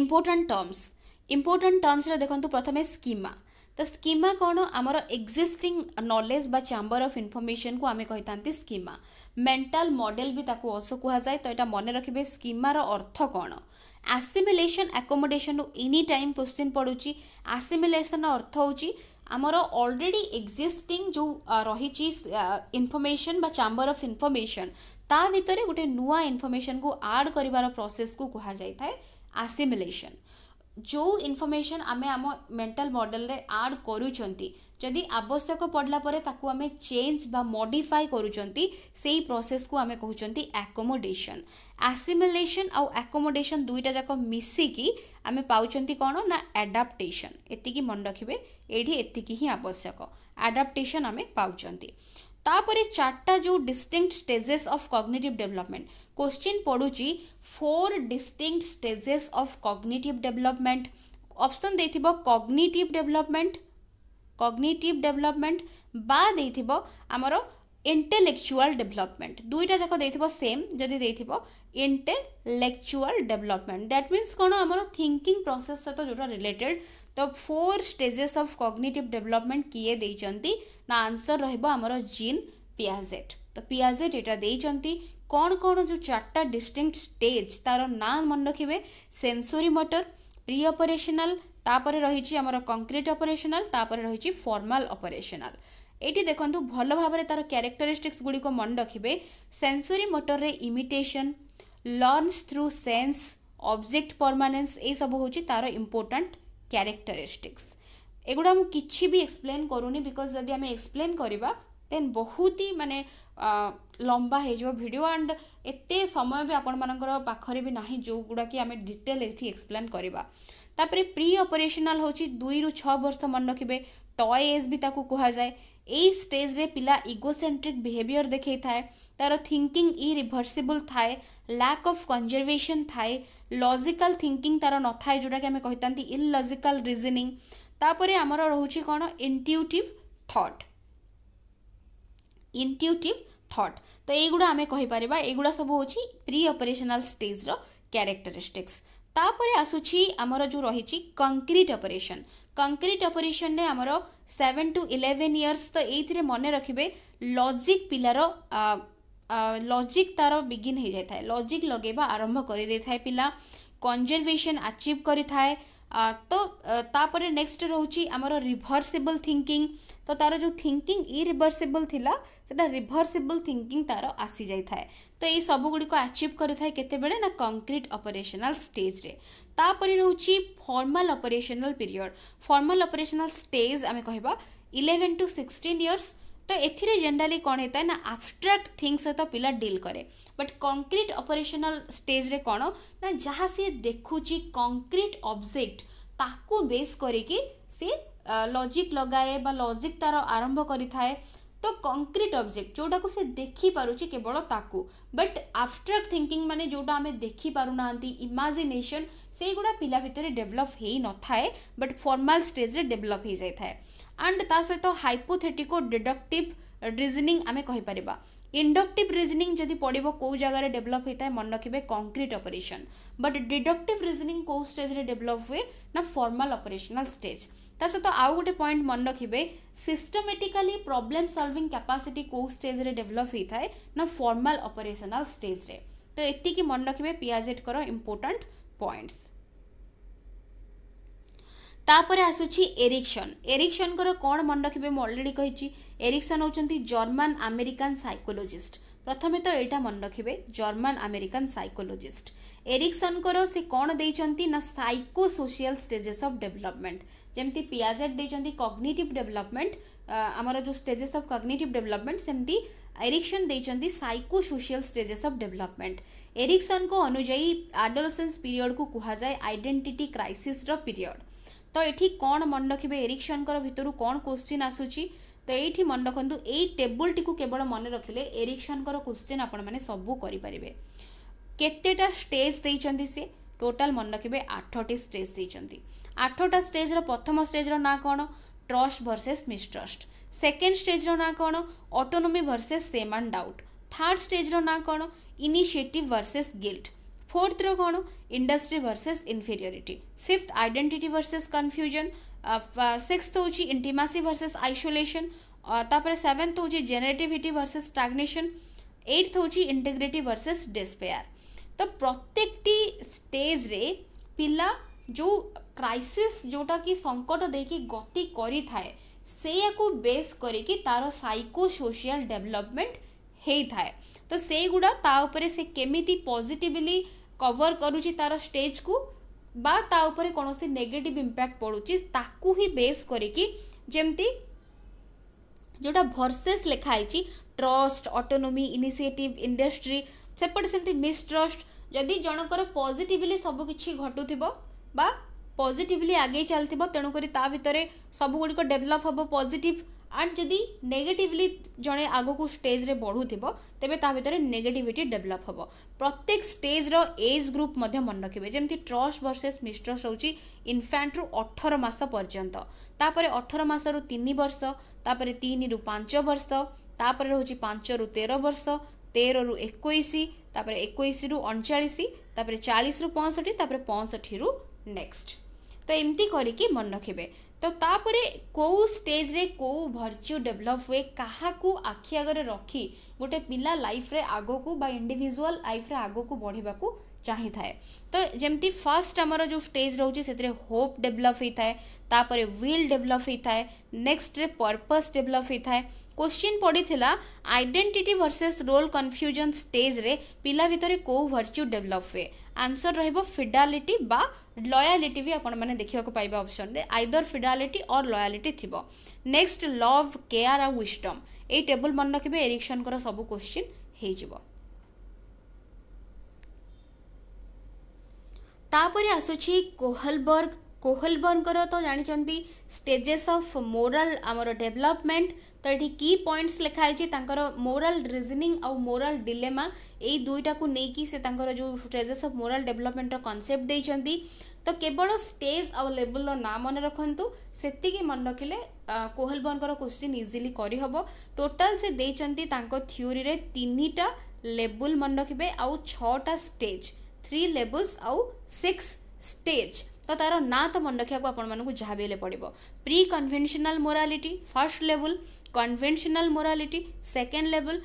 ଇମ୍ପୋର୍ଟାଣ୍ଟ ଟର୍ମସ୍ ଇମ୍ପୋର୍ଟାଣ୍ଟ ଟର୍ମସ୍ରେ ଦେଖନ୍ତୁ ପ୍ରଥମେ ସ୍କିମା ତ ସ୍କିମା କ'ଣ ଆମର ଏକ୍ଜିଷ୍ଟିଂ ନଲେଜ୍ ବା ଚାମ୍ବର ଅଫ୍ ଇନଫର୍ମେସନ୍କୁ ଆମେ କହିଥାନ୍ତି ସ୍କିମା ମେଣ୍ଟାଲ୍ ମଡ଼େଲ୍ ବି ତାକୁ ଅସ କୁହାଯାଏ ତ ଏଇଟା ମନେ ରଖିବେ ସ୍କିମାର ଅର୍ଥ କ'ଣ ଆସିମିଲେସନ୍ ଆକୋମୋଡେସନ୍ରୁ ଏନି ଟାଇମ୍ କୋଶ୍ଚିନ୍ ପଡ଼ୁଛି ଆସିମିଲେସନ୍ ଅର୍ଥ ହେଉଛି ଆମର ଅଲରେଡ଼ି ଏକ୍ଜିଷ୍ଟିଂ ଯେଉଁ ରହିଛି ଇନଫର୍ମେସନ୍ ବା ଚାମ୍ବର ଅଫ୍ ଇନଫର୍ମେସନ୍ ତା ଭିତରେ ଗୋଟେ ନୂଆ ଇନଫର୍ମେସନ୍କୁ ଆଡ଼୍ କରିବାର ପ୍ରୋସେସ୍କୁ କୁହାଯାଇଥାଏ ଆସିମିଲେସନ୍ ଯେଉଁ ଇନଫର୍ମେସନ୍ ଆମେ ଆମ ମେଣ୍ଟାଲ୍ ମଡ଼େଲ୍ରେ ଆଡ଼୍ କରୁଛନ୍ତି ଯଦି ଆବଶ୍ୟକ ପଡ଼ିଲା ପରେ ତାକୁ ଆମେ ଚେଞ୍ଜ ବା ମଡ଼ିଫାଏ କରୁଛନ୍ତି ସେଇ ପ୍ରୋସେସ୍କୁ ଆମେ କହୁଛନ୍ତି ଆକୋମୋଡେସନ୍ ଆସିମିଲେସନ୍ ଆଉ ଆକୋମୋଡେସନ୍ ଦୁଇଟା ଯାକ ମିଶିକି ଆମେ ପାଉଛନ୍ତି କ'ଣ ନା ଆଡାପ୍ଟେସନ୍ ଏତିକି ମନେ ରଖିବେ ଏଇଠି ଏତିକି ହିଁ ଆବଶ୍ୟକ ଆଡାପ୍ଟେସନ୍ ଆମେ ପାଉଛନ୍ତି ତାପରେ ଚାରିଟା ଯେଉଁ distinct stages of cognitive development question ପଡ଼ୁଛି four distinct stages of cognitive development option ଦେଇଥିବ କଗ୍ନେଟିଭ୍ ଡେଭଲପମେଣ୍ଟ କଗ୍ନେଟିଭ୍ ଡେଭଲପମେଣ୍ଟ ବା ଦେଇଥିବ ଆମର ଇଣ୍ଟେଲେକ୍ଚୁଆଲ୍ ଡେଭଲପମେଣ୍ଟ ଦୁଇଟା ଯାକ ଦେଇଥିବ ସେମ୍ ଯଦି ଦେଇଥିବ ইন্টেলেকচুয়াল ডেভেলপমেন্ট দ্যাট মিন্স କ'ଣ ଆମର ଥିଙ୍କିଂ ପ୍ରୋସେସ୍ ସହିତ ଯେଉଁଟା ରିଲେଟେଡ୍ ତ four stages of cognitive development କିଏ ଦେଇଛନ୍ତି ନା ଆନ୍ସର୍ ରହିବ ଆମର ଜିନ୍ ପିଆଜେଟ୍ ତ ପିଆଜେଟ୍ ଏଇଟା ଦେଇଛନ୍ତି କ'ଣ କ'ଣ ଯେଉଁ ଚାରିଟା ଡିଷ୍ଟିଙ୍କ୍ଟ ଷ୍ଟେଜ୍ ତା'ର ନାଁ ମନେ ରଖିବେ ସେନ୍ସୋରି ମଟର ପ୍ରି ଅପରେସନାଲ୍ ତାପରେ ରହିଛି ଆମର କଂକ୍ରିଟ୍ ଅପରେସନାଲ୍ ତାପରେ ରହିଛି ଫର୍ମାଲ୍ ଅପରେସନାଲ୍ ଏଇଠି ଦେଖନ୍ତୁ ଭଲ ଭାବରେ ତା'ର କ୍ୟାରେକ୍ଟରିଷ୍ଟିକ୍ସ ଗୁଡ଼ିକ ମନେ ରଖିବେ ସେନ୍ସୋରି ମଟରରେ imitation learns through sense object permanence ଏଇସବୁ ହେଉଛି ତାର ଇମ୍ପୋର୍ଟାଣ୍ଟ କ୍ୟାରେକ୍ଟରିଷ୍ଟିକ୍ସ ଏଗୁଡ଼ା ମୁଁ କିଛି ବି ଏକ୍ସପ୍ଲେନ୍ କରୁନି ବିକଜ୍ ଯଦି ଆମେ ଏକ୍ସପ୍ଲେନ୍ କରିବା ଦେନ୍ ବହୁତ ହି ମାନେ ଲମ୍ବା ହେଇଯିବ ଭିଡ଼ିଓ ଆଣ୍ଡ ଏତେ ସମୟ ବି ଆପଣମାନଙ୍କର ପାଖରେ ବି ନାହିଁ ଯେଉଁଗୁଡ଼ାକି ଆମେ ଡିଟେଲ୍ ଏଠି ଏକ୍ସପ୍ଲେନ୍ କରିବା ତାପରେ ପ୍ରି ଅପରେସନାଲ୍ ହେଉଛି ଦୁଇରୁ ଛଅ ବର୍ଷ ମନେ ରଖିବେ ଟଏ ଏଜ୍ ବି ତାକୁ କୁହାଯାଏ ଏଇ ଷ୍ଟେଜ୍ରେ ପିଲା ଇଗୋସେଣ୍ଟ୍ରିକ୍ ବିହେଭିଅର୍ ଦେଖେଇଥାଏ તારો થિંકિંગ ઇરિભર્સિબલ થાય ଲ୍ୟାକ୍ ଅଫ୍ କଞ୍ଜରଭେସନ୍ ଥାଏ ଲଜିକାଲ୍ ଥିଙ୍କିଙ୍ଗ ତାର ନଥାଏ ଯେଉଁଟାକି ଆମେ କହିଥାନ୍ତି ଇଲଜିକାଲ୍ ରିଜନିଂ ତାପରେ ଆମର ରହୁଛି କ'ଣ ଇଣ୍ଟ୍ୟୁଟିଭ୍ ଥଟ୍ ଇଣ୍ଟ୍ୟୁଟିଭ୍ ଥଟ୍ ତ ଏଇଗୁଡ଼ା ଆମେ କହିପାରିବା ଏଇଗୁଡ଼ା ସବୁ ହେଉଛି ପ୍ରି ଅପରେସନାଲ୍ ଷ୍ଟେଜ୍ର କ୍ୟାରେକ୍ଟରିଷ୍ଟିକ୍ସ ତାପରେ ଆସୁଛି ଆମର ଯେଉଁ ରହିଛି କଂକ୍ରିଟ୍ ଅପରେସନ୍ କଂକ୍ରିଟ୍ ଅପରେସନ୍ରେ ଆମର ସେଭେନ୍ ଟୁ ଇଲେଭେନ୍ ଇୟର୍ସ ତ ଏଇଥିରେ ମନେ ରଖିବେ ଲଜିକ୍ ପିଲାର ଲଜିକ୍ ତା'ର ବିଗିନ୍ ହୋଇଯାଇଥାଏ ଲଜିକ୍ ଲଗେଇବା ଆରମ୍ଭ କରିଦେଇଥାଏ ପିଲା କଞ୍ଜରଭେସନ୍ ଆଚିଭ୍ କରିଥାଏ ତ ତାପରେ ନେକ୍ସଟ ରହୁଛି ଆମର ରିଭର୍ସିବଲ୍ ଥିଙ୍କିଂ ତ ତା'ର ଯେଉଁ ଥିଙ୍କିଂ ଇରିଭର୍ସିବଲ୍ ଥିଲା ସେଟା ରିଭର୍ସିବଲ୍ ଥିଙ୍କିଂ ତା'ର ଆସିଯାଇଥାଏ ତ ଏଇ ସବୁଗୁଡ଼ିକ ଆଚିଭ୍ କରିଥାଏ କେତେବେଳେ ନା କଂକ୍ରିଟ୍ ଅପରେସନାଲ୍ ଷ୍ଟେଜ୍ରେ ତାପରେ ରହୁଛି formal operational period formal operational stage ଆମେ କହିବା ଇଲେଭେନ୍ ଟୁ ସିକ୍ସଟିନ୍ ଇୟର୍ସ तो एथिरे जेनराली कौन होता है ना आबस्ट्राक्ट थिंग सहित पिला डील करे बट कंक्रीट ऑपरेशनल स्टेज रे कौन ना जहाँ सी देखुची कंक्रीट ऑब्जेक्ट ताकू बेस करिकी सी लॉजिक लगाए बा लॉजिक तार आरंभ करिथाए तो कंक्रीट ऑब्जेक्ट जोटा को से देखी पारुची केवल ताकू बट आबस्ट्राक्ट थिंकिंग माने जोटा आमे देखी पारु नांती इमेजिनेशन गुड़ा पिला भितर डेभलप हो न थाए बट फॉर्मल स्टेज रे डेभलप हो जाए ଆଣ୍ଡ ତା ସହିତ ହାଇପୋଥେଟିକୋ ଡିଡକ୍ଟିଭ୍ ରିଜନିଂ ଆମେ କହିପାରିବା ଇଣ୍ଡକ୍ଟିଭ୍ ରିଜନିଂ ଯଦି ପଡ଼ିବ କେଉଁ ଜାଗାରେ ଡେଭଲପ୍ ହୋଇଥାଏ ମନେ ରଖିବେ concrete operation but deductive reasoning କେଉଁ ଷ୍ଟେଜ୍ରେ ଡେଭଲପ୍ ହୁଏ ନା ଫର୍ମାଲ୍ ଅପରେସନାଲ୍ ଷ୍ଟେଜ୍ ତା ସହିତ ଆଉ ଗୋଟେ ପଏଣ୍ଟ ମନେ ରଖିବେ ସିଷ୍ଟମେଟିକାଲି ପ୍ରୋବ୍ଲେମ୍ ସଲ୍ଭିଂ କ୍ୟାପାସିଟି କେଉଁ ଷ୍ଟେଜ୍ରେ ଡେଭଲପ୍ ହୋଇଥାଏ ନା ଫର୍ମାଲ୍ ଅପରେସନାଲ୍ ଷ୍ଟେଜ୍ରେ ତ ଏତିକି ମନେ ରଖିବେ ପିଆଜେଟ୍ଙ୍କର ଇମ୍ପୋର୍ଟାଣ୍ଟ ପଏଣ୍ଟସ୍ ତାପରେ ଆସୁଛି ଏରିକ୍ସନ୍ ଏରିକ୍ସନ୍ଙ୍କର କ'ଣ ମନେ ରଖିବେ ମୁଁ ଅଲରେଡ଼ି କହିଛି ଏରିକ୍ସନ୍ ହେଉଛନ୍ତି ଜର୍ମାନ ଆମେରିକାନ୍ ସାଇକୋଲୋଜିଷ୍ଟ ପ୍ରଥମେ ତ ଏଇଟା ମନେ ରଖିବେ ଜର୍ମାନ ଆମେରିକାନ୍ ସାଇକୋଲୋଜିଷ୍ଟ ଏରିକ୍ସନ୍ଙ୍କର ସେ କ'ଣ ଦେଇଛନ୍ତି ନା psychosocial stages of development ଯେମିତି ପିଆଜେଟ୍ ଦେଇଛନ୍ତି କଗ୍ନିଟିଭ୍ ଡେଭଲପମେଣ୍ଟ ଆମର ଯେଉଁ ଷ୍ଟେଜେସ୍ ଅଫ୍ କଗ୍ନିଟିଭ୍ ଡେଭଲପମେଣ୍ଟ ସେମିତି ଏରିକ୍ସନ୍ ଦେଇଛନ୍ତି psychosocial stages of development ଏରିକ୍ସନ୍ଙ୍କ ଅନୁଯାୟୀ ଆଡୋଲସେନ୍ସ ପିରିୟଡ଼କୁ କୁହାଯାଏ ଆଇଡେଣ୍ଟିଟି କ୍ରାଇସିସ୍ର ପିରିୟଡ଼ ତ ଏଠି କ'ଣ ମନେ ରଖିବେ ଏରିକ୍ସନ୍ଙ୍କର ଭିତରୁ କ'ଣ କୋଶ୍ଚିନ୍ ଆସୁଛି ତ ଏଇଠି ମନେ ରଖନ୍ତୁ ଏଇ ଟେବୁଲ୍ଟିକୁ କେବଳ ମନେ ରଖିଲେ ଏରିକ୍ସନ୍ଙ୍କର କୋଶ୍ଚିନ୍ ଆପଣମାନେ ସବୁ କରିପାରିବେ କେତେଟା ଷ୍ଟେଜ୍ ଦେଇଛନ୍ତି ସେ ଟୋଟାଲ୍ ମନେ ରଖିବେ ଆଠଟି ଷ୍ଟେଜ୍ ଦେଇଛନ୍ତି ଆଠଟା ଷ୍ଟେଜ୍ର ପ୍ରଥମ ଷ୍ଟେଜ୍ର ନାଁ କ'ଣ ଟ୍ରଷ୍ଟ ଭର୍ସେସ୍ ମିସ୍ଟ୍ରଷ୍ଟ ସେକେଣ୍ଡ ଷ୍ଟେଜ୍ର ନାଁ କ'ଣ autonomy versus shame and doubt third ଷ୍ଟେଜ୍ର ନାଁ କ'ଣ ଇନିସିଏଟିଭ୍ ଭର୍ସେସ୍ ଗିଲ୍ଟ फोर्थ रो कौन इंडस्ट्री वर्सेस इनफेरीयरीटी फिफ्थ आईडेटिटी वर्सेस कन्फ्यूजन सिक्स तो हूँ इंटीमासी वर्सेस आइसोलेसन सेवेन्थ हूँ जेनेटिविटी वर्सेस स्टाग्नेशन एइथ हूँ इंटेग्रेटिव वर्सेस डिस्पेयर तो प्रत्येक स्टेज रे पिला जो क्राइसिस जोटा कि संकट देखी गति करें से बेस करो सोशल डेभलपमेंट होता है तो ସେଇଗୁଡ଼ା ତା ଉପରେ ସେ କେମିତି ପଜିଟିଭଲି କଭର କରୁଛି ତାର ଷ୍ଟେଜ୍କୁ ବା ତା ଉପରେ କୌଣସି ନେଗେଟିଭ୍ ଇମ୍ପ୍ୟାକ୍ଟ ପଡ଼ୁଛି ତାକୁ ହିଁ ବେସ୍ କରିକି ଯେମିତି ଯେଉଁଟା ଭର୍ସେସ୍ ଲେଖା ହେଇଛି ଟ୍ରଷ୍ଟ ଅଟୋନୋମି ଇନିସିଏଟିଭ୍ ଇଣ୍ଡଷ୍ଟ୍ରି ସେପଟେ ସେମିତି ମିସ୍ଟ୍ରଷ୍ଟ ଯଦି ଜଣଙ୍କର ପଜିଟିଭଲି ସବୁକିଛି ଘଟୁଥିବ ବା ପଜିଟିଭଲି ଆଗେଇ ଚାଲିଥିବ ତେଣୁକରି ତା ଭିତରେ ସବୁଗୁଡ଼ିକ ଡେଭଲପ୍ ହେବ ପଜିଟିଭ୍ ଆଣ୍ଡ ଯଦି ନେଗେଟିଭଲି ଜଣେ ଆଗକୁ ଷ୍ଟେଜ୍ରେ ବଢ଼ୁଥିବ ତେବେ ତା ଭିତରେ ନେଗେଟିଭିଟି ଡେଭଲପ୍ ହେବ ପ୍ରତ୍ୟେକ ଷ୍ଟେଜ୍ର ଏଜ୍ ଗ୍ରୁପ୍ ମଧ୍ୟ ମନେ ରଖିବେ ଯେମିତି ଟ୍ରଷ୍ଟ ଭର୍ସେସ୍ ମିଷ୍ଟ୍ରସ୍ ହେଉଛି ଇନଫ୍ୟାଣ୍ଟରୁ ଅଠର ମାସ ପର୍ଯ୍ୟନ୍ତ ତାପରେ ଅଠର ମାସରୁ ତିନି ବର୍ଷ ତାପରେ ତିନିରୁ ପାଞ୍ଚ ବର୍ଷ ତାପରେ ରହୁଛି ପାଞ୍ଚରୁ ତେର ବର୍ଷ ତେରରୁ ଏକୋଇଶ ତାପରେ ଏକୋଇଶରୁ ଅଣଚାଳିଶ ତାପରେ ଚାଳିଶରୁ ପଞ୍ଚଷଠି ତାପରେ ପଞ୍ଚଷଠିରୁ ନେକ୍ସଟ ତ ଏମିତି କରିକି ମନେ ରଖିବେ तो तापरे को स्टेज रे को भर्च्यू डेभलप हुए क्या आखि आगे रखी गोटे पिला लाइफ रे आगो को बा इंडिविजुअल लाइफ रे आगो को बढ़ेक चाहे थाए तो जमी फर्स्ट आमर जो स्टेज रोचे से होप डेभलप होता है तापर विल डेभलप होता है नेक्स्ट रे पर्पस डेवलप होता है क्वेश्चन पड़ी identity versus role confusion stage रे पिला भितर को भर्च्यू डेवलप हुए আনসর রহব ফিডালিটি বা লয়ালিটি বি আপনার দেখা পাইবে অপসনরে আইদর ফিডালিটি অর লয়ালিটি থিব নেক্সট লভ কেয়ার আর উইস্ডম এই টেবল মনে রাখবে এরিকসনকর সবু কোশ্চিন হয়ে যাব তাপরে আসুছি কোহলবর্গ କୋହଲବର୍ଙ୍କର ତ ଜାଣିଛନ୍ତି ଷ୍ଟେଜେସ୍ ଅଫ୍ ମୋରାଲ ଆମର ଡେଭଲପମେଣ୍ଟ ତ ଏଠି କି ପଏଣ୍ଟସ୍ ଲେଖା ହେଇଛି ତାଙ୍କର ମୋରାଲ ରିଜନିଂ ଆଉ ମୋରାଲ ଡିଲେମା ଏଇ ଦୁଇଟାକୁ ନେଇକି ସେ ତାଙ୍କର ଯେଉଁ ଷ୍ଟେଜେସ୍ ଅଫ୍ ମୋରାଲ ଡେଭଲପମେଣ୍ଟର କନସେପ୍ଟ ଦେଇଛନ୍ତି ତ କେବଳ ଷ୍ଟେଜ୍ ଆଉ ଲେବୁଲ୍ର ନାଁ ମନେ ରଖନ୍ତୁ ସେତିକି ମନେ ରଖିଲେ କୋହଲବର୍ଙ୍କର କୋଶ୍ଚିନ୍ ଇଜିଲି କରିହେବ ଟୋଟାଲ୍ ସେ ଦେଇଛନ୍ତି ତାଙ୍କ ଥିଓରିରେ ତିନିଟା ଲେବୁଲ୍ ମନେ ରଖିବେ ଆଉ ଛଅଟା ଷ୍ଟେଜ୍ ଥ୍ରୀ ଲେବୁଲ୍ସ ଆଉ ସିକ୍ସ ଷ୍ଟେଜ୍ तो तार ना तो मन रखा को जहाँ भी पड़ो preconventional morality first level conventional morality second level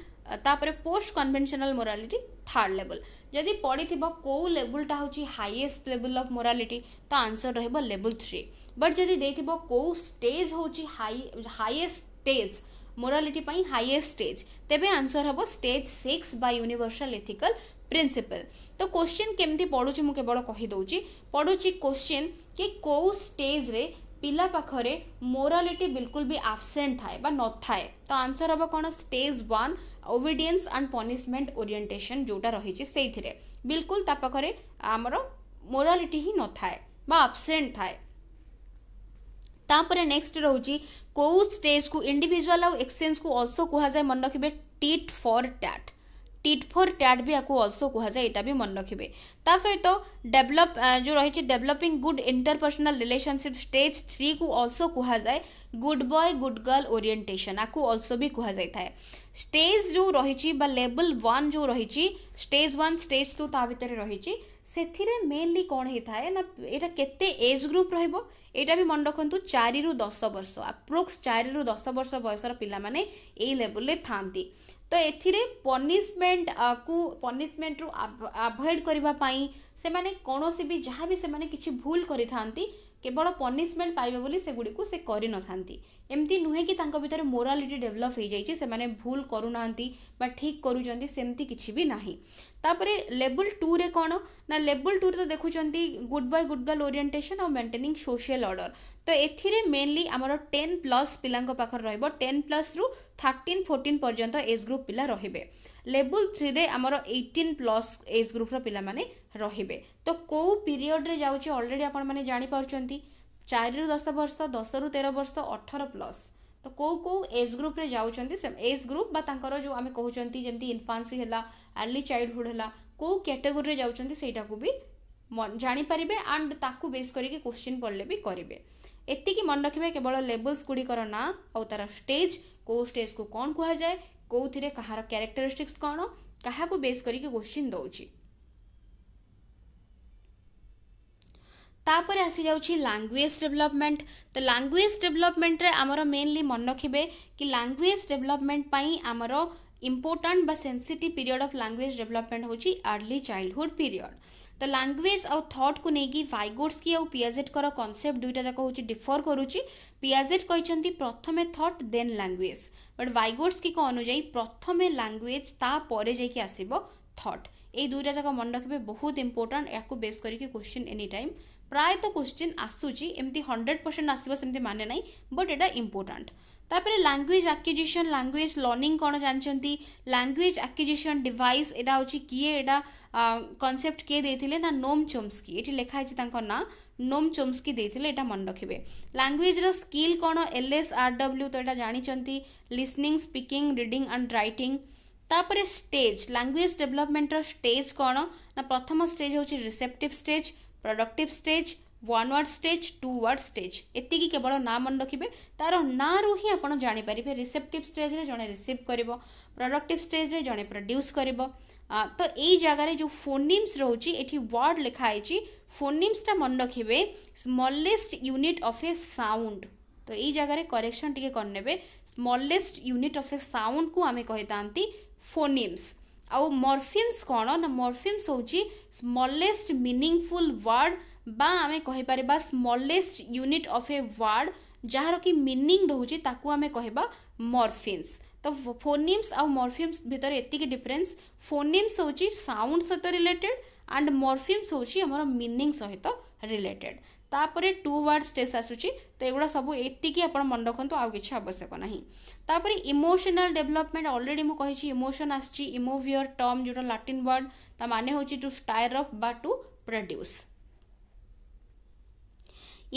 तापर postconventional morality third level जदि पड़ी कौ लेवलटा हूँ हाइएस्ट लेवल अफ मोरालिटी तो आंसर लेवल थ्री बट जदि दे कौ स्टेज हूँ high highest stage morality highest stage तेज आंसर हम stage six by universal ethical principle तो क्वेश्चन केमती पढ़ुची मुझे केवल कहीदे पढ़ुची क्वेश्चन कि कौ स्टेज रे पिला पाखरे मोरालिटी बिल्कुल भी आबसेंट थाए बा न थाए तो आंसर हम कौन stage one obedience and punishment orientation जोटा रही है से बिल्कुल पाखरे आमर मोरालिटी ही न थाए आबसेंट थाए तापर नेक्स्ट रोच कौ स्टेज को इंडिजुआल आउ एक्सचे को अल्सो कह जाए मन रखिए tit for tat tit for tat বি আকু অলসো কুহযায় এটা বি মনে রাখবে তা সহিত ডেভেলপ যে রয়েছে developing good interpersonal relationship stage three কু অলসো কুহযায় good boy good girl orientation আকু অলসো বি কুহযাই থাকে স্টেজ যে রয়েছে বা লেভেল ওয়ান যে রয়েছে স্টেজ ওয়ান স্টেজ টু তা ভিতরে রয়েছে ସେଥିରେ ମେନ୍ଲି କ'ଣ ହେଇଥାଏ ନା ଏଇଟା କେତେ ଏଜ୍ ଗ୍ରୁପ୍ ରହିବ ଏଇଟା ବି ମନେ ରଖନ୍ତୁ ଚାରିରୁ ଦଶ ବର୍ଷ ଆପ୍ରୋକ୍ସ ଚାରିରୁ ଦଶ ବର୍ଷ ବୟସର ପିଲାମାନେ ଏଇ ଲେବୁଲ୍ରେ ଥାଆନ୍ତି तो ए पनीशमेंट को पनीसमेंट रु आभयड करने कौन सी भी जहाँ भी से किसी भूल कर केवल पनीसमेंट पाइबी से करमती नुहे कि भितर मोरालीटी डेभलप हो जाए भूल करूना ठीक करूँ सेमती किसी भी नहीं ତାପରେ ଲେବୁଲ୍ ଟୁରେ କ'ଣ ନା ଲେବୁଲ୍ ଟୁରେ ତ ଦେଖୁଛନ୍ତି good boy good girl orientation ଆଉ ମେଣ୍ଟେନିଂ ସୋସିଆଲ୍ ଅର୍ଡ଼ର ତ ଏଥିରେ ମେନଲି ଆମର ଟେନ୍ ପ୍ଲସ୍ ପିଲାଙ୍କ ପାଖରେ ରହିବ ଟେନ୍ ପ୍ଲସ୍ରୁ ଥାର୍ଟିନ୍ ଫୋର୍ଟିନ୍ ପର୍ଯ୍ୟନ୍ତ ଏଜ୍ ଗ୍ରୁପ୍ ପିଲା ରହିବେ ଲେବୁଲ୍ ଥ୍ରୀରେ ଆମର ଏଇଟିନ୍ ପ୍ଲସ୍ ଏଜ୍ ଗ୍ରୁପ୍ର ପିଲାମାନେ ରହିବେ ତ କେଉଁ ପିରିୟଡ଼ରେ ଯାଉଛି ଅଲରେଡ଼ି ଆପଣମାନେ ଜାଣିପାରୁଛନ୍ତି ଚାରିରୁ ଦଶ ବର୍ଷ ଦଶରୁ ତେର ବର୍ଷ ଅଠର ପ୍ଲସ୍ तो कौ कौ एज ग्रुप एज ग्रुप जो आम कहते जमी इनफानसी अर्ली चाइल्डहुड है कौ कैटेगोरी जाटा को भी जापर एंड बेस करोश्चिन् पढ़ले भी करेंगे एति की मन रखे केवल लेवल्स गुड़िकर ना आउ तार स्टेज कौ स्टेज को कौन कहुए कौ थे कहार क्यारेक्टरीस्टिक्स कौन क्या बेस करोश्चिन् दौड़ी ତାପରେ ଆସିଯାଉଛି ଲାଙ୍ଗୁଏଜ୍ ଡେଭଲପମେଣ୍ଟ ତ ଲାଙ୍ଗୁଏଜ୍ ଡେଭଲପମେଣ୍ଟରେ ଆମର ମେନଲି ମନେ ରଖିବେ କି ଲାଙ୍ଗୁଏଜ୍ ଡେଭଲପମେଣ୍ଟ ପାଇଁ ଆମର ଇମ୍ପୋର୍ଟାଣ୍ଟ ବା sensitive period of language development ହେଉଛି ଆର୍ଲି ଚାଇଲ୍ଡହୁଡ଼ ପିରିୟଡ଼ ତ ଲାଙ୍ଗୁଏଜ୍ ଆଉ ଥଟ୍କୁ ନେଇକି ଭାଇଗୋଟ୍ସକି ଆଉ ପିଆଜେଟ୍ଙ୍କର କନସେପ୍ଟ ଦୁଇଟା ଯାକ ହେଉଛି ଡିଫର୍ କରୁଛି ପିଆଜେଟ୍ କହିଛନ୍ତି ପ୍ରଥମେ ଥଟ୍ ଦେନ୍ ଲାଙ୍ଗୁଏଜ୍ ବଟ୍ ଭାଇଗୋଟ୍ସକିଙ୍କ ଅନୁଯାୟୀ ପ୍ରଥମେ ଲାଙ୍ଗୁଏଜ୍ ତାପରେ ଯାଇକି ଆସିବ ଥଟ୍ ଏଇ ଦୁଇଟା ଯାକ ମନେ ରଖିବେ ବହୁତ ଇମ୍ପୋର୍ଟାଣ୍ଟ ଏହାକୁ ବେସ୍ କରିକି କୋଶ୍ଚିନ୍ ଏନି ଟାଇମ୍ ପ୍ରାୟତଃ କୋଶ୍ଚିନ୍ ଆସୁଛି ଏମିତି ହଣ୍ଡ୍ରେଡ଼ ପରସେଣ୍ଟ ଆସିବ ସେମିତି ମାନେ ନାହିଁ ବଟ୍ ଏଇଟା ଇମ୍ପୋର୍ଟାଣ୍ଟ ତାପରେ ଲାଙ୍ଗୁଏଜ୍ ଆକ୍ୟୁଜିସନ୍ ଲାଙ୍ଗୁଏଜ୍ ଲର୍ଣ୍ଣିଂ କ'ଣ ଜାଣିଛନ୍ତି ଲାଙ୍ଗୁଏଜ୍ ଆକ୍ୟୁଜିସନ୍ ଡିଭାଇସ୍ ଏଇଟା ହେଉଛି କିଏ ଏଇଟା କନସେପ୍ଟ କିଏ ଦେଇଥିଲେ ନା ନୋମ୍ ଚୋମ୍ସ୍କି ଏଠି ଲେଖା ହେଇଛି ତାଙ୍କ ନାଁ ନୋମ୍ ଚୋମ୍ସ୍କି ଦେଇଥିଲେ ଏଇଟା ମନେ ରଖିବେ ଲାଙ୍ଗୁଏଜ୍ର ସ୍କିଲ୍ କ'ଣ ଏଲ୍ ଏସ୍ ଆର୍ ଡବ୍ଲ୍ୟୁ ତ ଏଇଟା ଜାଣିଛନ୍ତି listening speaking reading and writing ତାପରେ ଷ୍ଟେଜ୍ ଲାଙ୍ଗୁଏଜ୍ ଡେଭଲପମେଣ୍ଟର ଷ୍ଟେଜ୍ କ'ଣ ନା ପ୍ରଥମ ଷ୍ଟେଜ୍ ହେଉଛି receptive stage productive stage one word stage two word stage ଏତିକି କେବଳ ନାଁ ମନେ ରଖିବେ ତା'ର ନାଁରୁ ହିଁ ଆପଣ ଜାଣିପାରିବେ ରିସେପ୍ଟିଭ୍ ଷ୍ଟେଜ୍ରେ ଜଣେ ରିସିଭ୍ କରିବ ପ୍ରଡକ୍ଟିଭ୍ ଷ୍ଟେଜ୍ରେ ଜଣେ ପ୍ରଡ୍ୟୁସ୍ କରିବ ତ ଏଇ ଜାଗାରେ ଯେଉଁ ଫୋନିମ୍ସ ରହୁଛି ଏଠି ୱାର୍ଡ଼ ଲେଖା ହେଇଛି ଫୋନିମ୍ସଟା ମନେ ରଖିବେ smallest unit of a sound ତ ଏଇ ଜାଗାରେ କରେକ୍ସନ୍ ଟିକେ କରିନେବେ ସ୍ମଲେଷ୍ଟ ୟୁନିଟ୍ ଅଫ୍ ଏ ସାଉଣ୍ଡକୁ ଆମେ କହିଥାନ୍ତି ଫୋନିମ୍ସ ଆଉ ମର୍ଫିମ୍ସ କ'ଣ ନା ମର୍ଫିମ୍ସ ହେଉଛି ସ୍ମଲେଷ୍ଟ ମିନିଂଫୁଲ୍ ୱାର୍ଡ଼ ବା ଆମେ କହିପାରିବା smallest unit of a word ଯାହାର କି ମିନିଂ ରହୁଛି ତାକୁ ଆମେ କହିବା ମର୍ଫିମ୍ସ ତ ଫୋନିମ୍ସ ଆଉ ମର୍ଫିମ୍ସ ଭିତରେ ଏତିକି ଡିଫରେନ୍ସ ଫୋନିମ୍ସ ହେଉଛି ସାଉଣ୍ଡ ସହିତ ରିଲେଟେଡ୍ ଆଣ୍ଡ ମର୍ଫିମ୍ସ ହେଉଛି ଆମର ମିନିଂ ସହିତ ରିଲେଟେଡ୍ ତାପରେ ଟୁ ୱାର୍ଡ଼ ଷ୍ଟେସ୍ ଆସୁଛି ତ ଏଗୁଡ଼ା ସବୁ ଏତିକି ଆପଣ ମନେ ରଖନ୍ତୁ ଆଉ କିଛି ଆବଶ୍ୟକ ନାହିଁ ତାପରେ ଇମୋସନାଲ୍ ଡେଭଲପମେଣ୍ଟ ଅଲରେଡ଼ି ମୁଁ କହିଛି ଇମୋସନ୍ ଆସିଛି ଇମୋଭିୟର ଟର୍ମ ଯେଉଁଟା ଲାଟିନ୍ ୱାର୍ଡ଼ ତା ମାନେ ହେଉଛି ଟୁ ଷ୍ଟାଇର ଅଫ୍ ବା ଟୁ ପ୍ରଡ୍ୟୁସ୍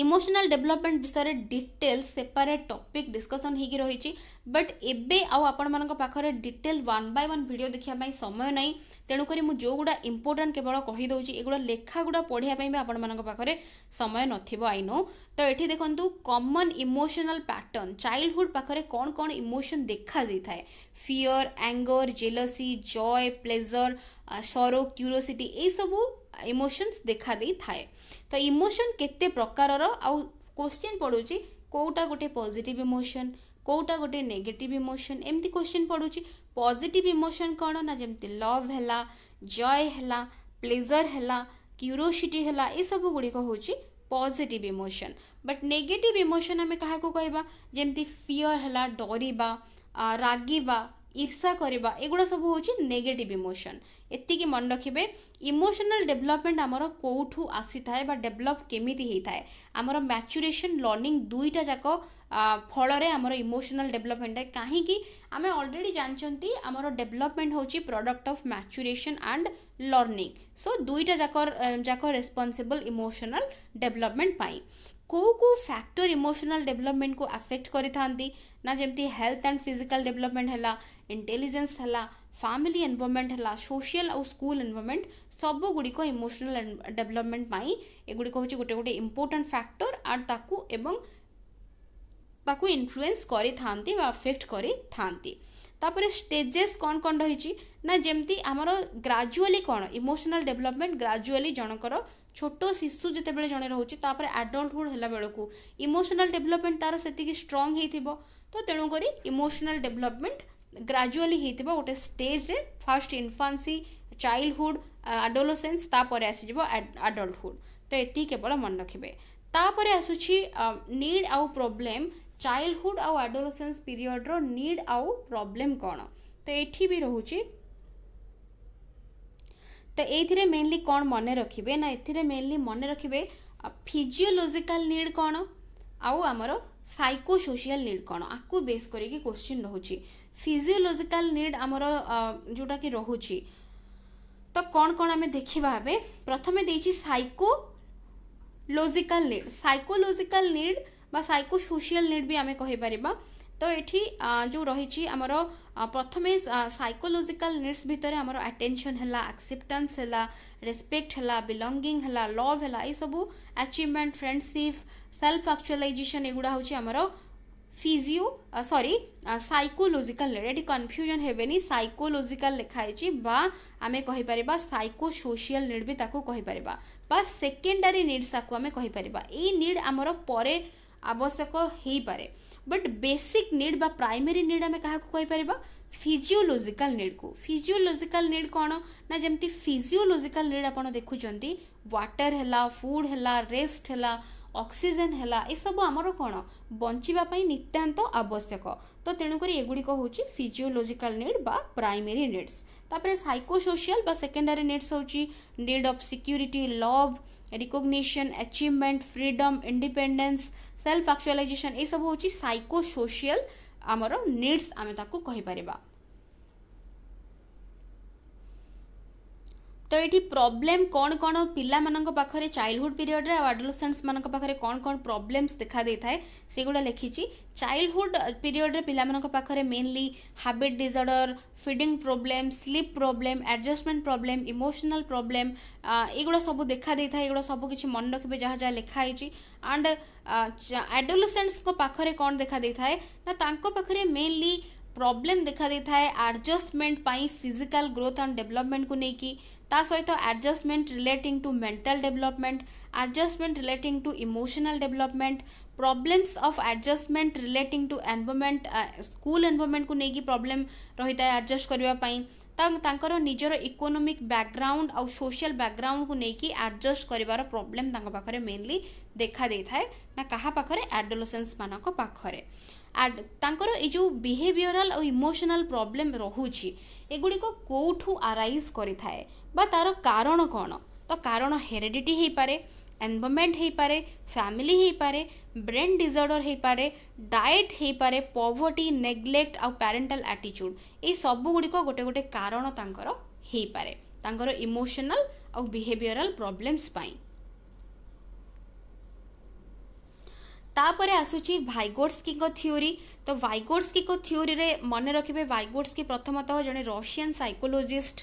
ଇମୋସନାଲ୍ ଡେଭଲପମେଣ୍ଟ ବିଷୟରେ ଡିଟେଲ ସେପାରେଟ୍ ଟପିକ୍ ଡିସ୍କସନ୍ ହେଇକି ରହିଛି ବଟ୍ ଏବେ ଆଉ ଆପଣମାନଙ୍କ ପାଖରେ detail one by one video ଦେଖିବା ପାଇଁ ସମୟ ନାହିଁ ତେଣୁକରି ମୁଁ ଯେଉଁଗୁଡ଼ା ଇମ୍ପୋର୍ଟାଣ୍ଟ କେବଳ କହିଦେଉଛି ଏଗୁଡ଼ା ଲେଖାଗୁଡ଼ା ପଢ଼ିବା ପାଇଁ ବି ଆପଣମାନଙ୍କ ପାଖରେ ସମୟ ନଥିବ ଆଇ ନୋ ତ ଏଠି ଦେଖନ୍ତୁ କମନ୍ ଇମୋସନାଲ୍ ପ୍ୟାଟର୍ନ ଚାଇଲ୍ଡହୁଡ୍ ପାଖରେ କ'ଣ କ'ଣ ଇମୋସନ୍ ଦେଖାଯାଇଥାଏ fear anger jealousy joy pleasure sorrow curiosity ଏଇସବୁ इमोशंस देखा दे थाए तो इमोशन केते प्रकार क्वेश्चन पड़ुची कौटा गोटे पॉजिटिव इमोशन कौटा गोटे नेगेटिव इमोशन एमती क्वेश्चन पड़ुची पॉजिटिव इमोशन कौन ना जमी लव है जय है प्लेजर है क्यूरोसीटी है सब गुड़िक हूँ positive emotion but negative emotion आम क्या कहवा फियर है डर रागे ଈର୍ଷା କରିବା ଏଗୁଡ଼ା ସବୁ ହେଉଛି ନେଗେଟିଭ୍ ଇମୋସନ୍ ଏତିକି ମନେ ରଖିବେ ଇମୋସନାଲ୍ ଡେଭଲପମେଣ୍ଟ ଆମର କେଉଁଠୁ ଆସିଥାଏ ବା ଡେଭଲପ୍ କେମିତି ହେଇଥାଏ ଆମର ମ୍ୟାଚୁରେସନ୍ ଲର୍ଣ୍ଣିଂ ଦୁଇଟା ଯାକ ଫଳରେ ଆମର ଇମୋସନାଲ୍ ଡେଭଲପମେଣ୍ଟ କାହିଁକି ଆମେ ଅଲରେଡ଼ି ଜାଣିଛନ୍ତି ଆମର ଡେଭଲପମେଣ୍ଟ ହେଉଛି product of maturation and learning so ଦୁଇଟା ଯାକ ଯାକ ରେସ୍ପନ୍ସିବଲ୍ ଇମୋସନାଲ୍ ଡେଭଲପମେଣ୍ଟ ପାଇଁ କେଉଁ କେଉଁ ଫ୍ୟାକ୍ଟର ଇମୋସନାଲ୍ ଡେଭଲପମେଣ୍ଟକୁ ଆଫେକ୍ଟ କରିଥାନ୍ତି ନା ଯେମିତି ହେଲ୍ଥ ଆଣ୍ଡ ଫିଜିକାଲ ଡେଭଲପମେଣ୍ଟ ହେଲା ଇଣ୍ଟେଲିଜେନ୍ସ ହେଲା ଫ୍ୟାମିଲି ଏନ୍ଭରମେଣ୍ଟ ହେଲା ସୋସିଆଲ ଆଉ ସ୍କୁଲ ଏନ୍ଭରମେଣ୍ଟ ସବୁଗୁଡ଼ିକ ଇମୋସନାଲ ଡେଭଲପମେଣ୍ଟ ପାଇଁ ଏଗୁଡ଼ିକ ହେଉଛି ଗୋଟେ ଗୋଟେ ଇମ୍ପୋର୍ଟାଣ୍ଟ ଫ୍ୟାକ୍ଟର ଆର୍ ତାକୁ ଏବଂ ତାକୁ ଇନଫ୍ଲୁଏନ୍ସ କରିଥାନ୍ତି ବା ଆଫେକ୍ଟ କରିଥାନ୍ତି ତାପରେ ଷ୍ଟେଜେସ୍ କ'ଣ କ'ଣ ରହିଛି ନା ଯେମିତି ଆମର ଗ୍ରାଜୁଆଲି କ'ଣ ଇମୋସନାଲ ଡେଭଲପମେଣ୍ଟ ଗ୍ରାଜୁଆଲି ଜଣଙ୍କର ছোট শিশু যেতবে জনে রয়েছে তাপরে আডল্টহুড হল বেড়ে ইমোশনাল ডেভেলপমেন্ট তার সেতিকি স্ট্রং হয়েছিল তো তেণুকরি ইমোশনাল ডেভেলপমেন্ট ଗ୍ରାଜୁଆଲି ହେଇଥିବ ଗୋଟେ ଷ୍ଟେଜ୍ରେ ଫାର୍ଷ୍ଟ ଇନଫାନ୍ସି ଚାଇଲ୍ଡହୁଡ଼ ଆଡୋଲୋସେନ୍ସ ତାପରେ ଆସିଯିବ ଆଡଲ୍ଟହୁଡ଼ ତ ଏତିକି କେବଳ ମନେ ରଖିବେ ତାପରେ ଆସୁଛି ନିଡ୍ ଆଉ ପ୍ରୋବ୍ଲେମ୍ ଚାଇଲ୍ଡହୁଡ଼ ଆଉ ଆଡୋଲୋସେନ୍ସ ପିରିୟଡ଼ର ନିଡ୍ ଆଉ ପ୍ରୋବ୍ଲେମ୍ କ'ଣ ତ ଏଠି ବି ରହୁଛି ତ ଏଇଥିରେ ମେନଲି କ'ଣ ମନେ ରଖିବେ ନା ଏଥିରେ ମେନଲି ମନେ ରଖିବେ ଫିଜିଓଲୋଜିକାଲ ନିଡ୍ କ'ଣ ଆଉ ଆମର ସାଇକୋ ସୋସିଆଲ ନିଡ୍ କ'ଣ ଆକୁ ବେସ୍ କରିକି କୋଶ୍ଚିନ୍ ରହୁଛି ଫିଜିଓଲୋଜିକାଲ ନିଡ୍ ଆମର ଯେଉଁଟାକି ରହୁଛି ତ କ'ଣ କ'ଣ ଆମେ ଦେଖିବା ଏବେ ପ୍ରଥମେ ଦେଇଛି psychological need psychological need ବା ସାଇକୋ ସୋସିଆଲ ନିଡ୍ ବି ଆମେ କହିପାରିବା তো ଏଠି ଯେଉଁ ରହିଛି ଆମର ପ୍ରଥମେ ସାଇକୋଲୋଜିକାଲ ନିଡ୍ସ ଭିତରେ ଆମର ଆଟେନସନ୍ ହେଲା ଆକ୍ସେପ୍ଟାନ୍ସ ହେଲା ରେସ୍ପେକ୍ଟ ହେଲା ବିଲଙ୍ଗିଂ ହେଲା ଲଭ୍ ହେଲା ଏସବୁ ଆଚିଭମେଣ୍ଟ ଫ୍ରେଣ୍ଡସିପ୍ ସେଲ୍ଫ ଆକ୍ଚୁଆଲାଇଜେସନ୍ ଏଗୁଡ଼ା ହେଉଛି ଆମର ফিজিও সরি সাইকোলোজিকাল এটি কনফ্যুজন হেবেনি সাইকোলোজিকাল লেখা হয়েছি বা আমি কহিপারিবা সাইকো সোশিয়াল নিড বি তাকে কহিপারিবা বা সেকেন্ডারি নিডস তাকে আমি কহিপারিবা এই নিড আমার পরে आवश्यक हो पाए बट बेसिक नीड बा प्राइमरी नीड आम क्या पार फिजिओलोजिकाल निड को फिजिओलोजिकाल निड कौन ना जमी फिजिओलोजिकाल नीड आप देखुं व्टर है फुड है रेस्ट है अक्सीजेन है सब आम कौन बचापी नितांत आवश्यक तो तेणुक एगुड़िक हूँ फिजिओलोजिकाल निड बा primary needs psychosocial secondary needs हूँ need of security love recognition achievement freedom independence self actualisation यू हूँ सैकोसोसील आमर निड्स आम कहीपर तो ये प्रोब्लेम कौन कौन पाखरे चाइल्डहुड पीरियड में आडलसेंट्स पाखरे कौन कौन प्रोब्लेम्स देखा देखाई से गुड़ा लिखी चाइल्डहुड पीरियड रे पाखरे mainly habit disorder feeding problem sleep problem adjustment problem emotional problem युवा सब देखा देखाए युवा सबकि मन रखे जहाँ जहाँ लिखाई एंड आडोलसेंट्स पाखे कौन देखा देखाए नाखे मेनली प्रॉब्लम देखा देखाए आडजस्टमेंट पाई फिजिकल ग्रोथ एंड डेवलपमेंट को लेकिन ତା ସହିତ adjustment relating to mental development adjustment relating to emotional development problems of adjustment relating to environment school ଏନ୍ଭରମେଣ୍ଟକୁ ନେଇକି ପ୍ରୋବ୍ଲେମ୍ ରହିଥାଏ ଆଡ଼ଜଷ୍ଟ କରିବା ପାଇଁ ତାଙ୍କର ନିଜର ଇକୋନୋମିକ୍ ବ୍ୟାକଗ୍ରାଉଣ୍ଡ ଆଉ ସୋସିଆଲ ବ୍ୟାକଗ୍ରାଉଣ୍ଡକୁ ନେଇକି ଆଡ଼ଜଷ୍ଟ କରିବାର ପ୍ରୋବ୍ଲେମ୍ ତାଙ୍କ ପାଖରେ ମେନଲି ଦେଖା ଦେଇଥାଏ ନା କାହା ପାଖରେ ଆଡ଼ୋଲସେନ୍ସମାନଙ୍କ ପାଖରେ ତାଙ୍କର ଏଇ ଯେଉଁ ବିହେଭିଅରାଲ ଆଉ ଇମୋସନାଲ ପ୍ରୋବ୍ଲେମ୍ ରହୁଛି ଏଗୁଡ଼ିକ କେଉଁଠୁ ଆରାଇଜ୍ କରିଥାଏ বা তার কারণ কোণ তো কারণ হেরিডিটি হইপারে এনভারমেন্ট হইপারে ফ্যামিলি হইপারে ব্রেন ডিজর্ডর হইপারে ডায়েট হইপারে পভর্টি নেগলেক্ট আউ প্যারেটাল আটিচ্ୟୁଡ୍ এই সবুগুড়ি গোটে গোটে কারণ তাঁর হইপারে তাঁর ইমোশনাল আহ বিহেভিয়ারাল প্রোবলেমস পাই ତାପରେ ଆସୁଛି ଭାଇଗୋର୍ସକିଙ୍କ ଥିଓରି ତ ଭାଇଗୋର୍ସକିଙ୍କ ଥିଓରିରେ ମନେ ରଖିବେ ଭାଇଗୋର୍ସକି ପ୍ରଥମତଃ ଜଣେ Russian psychologist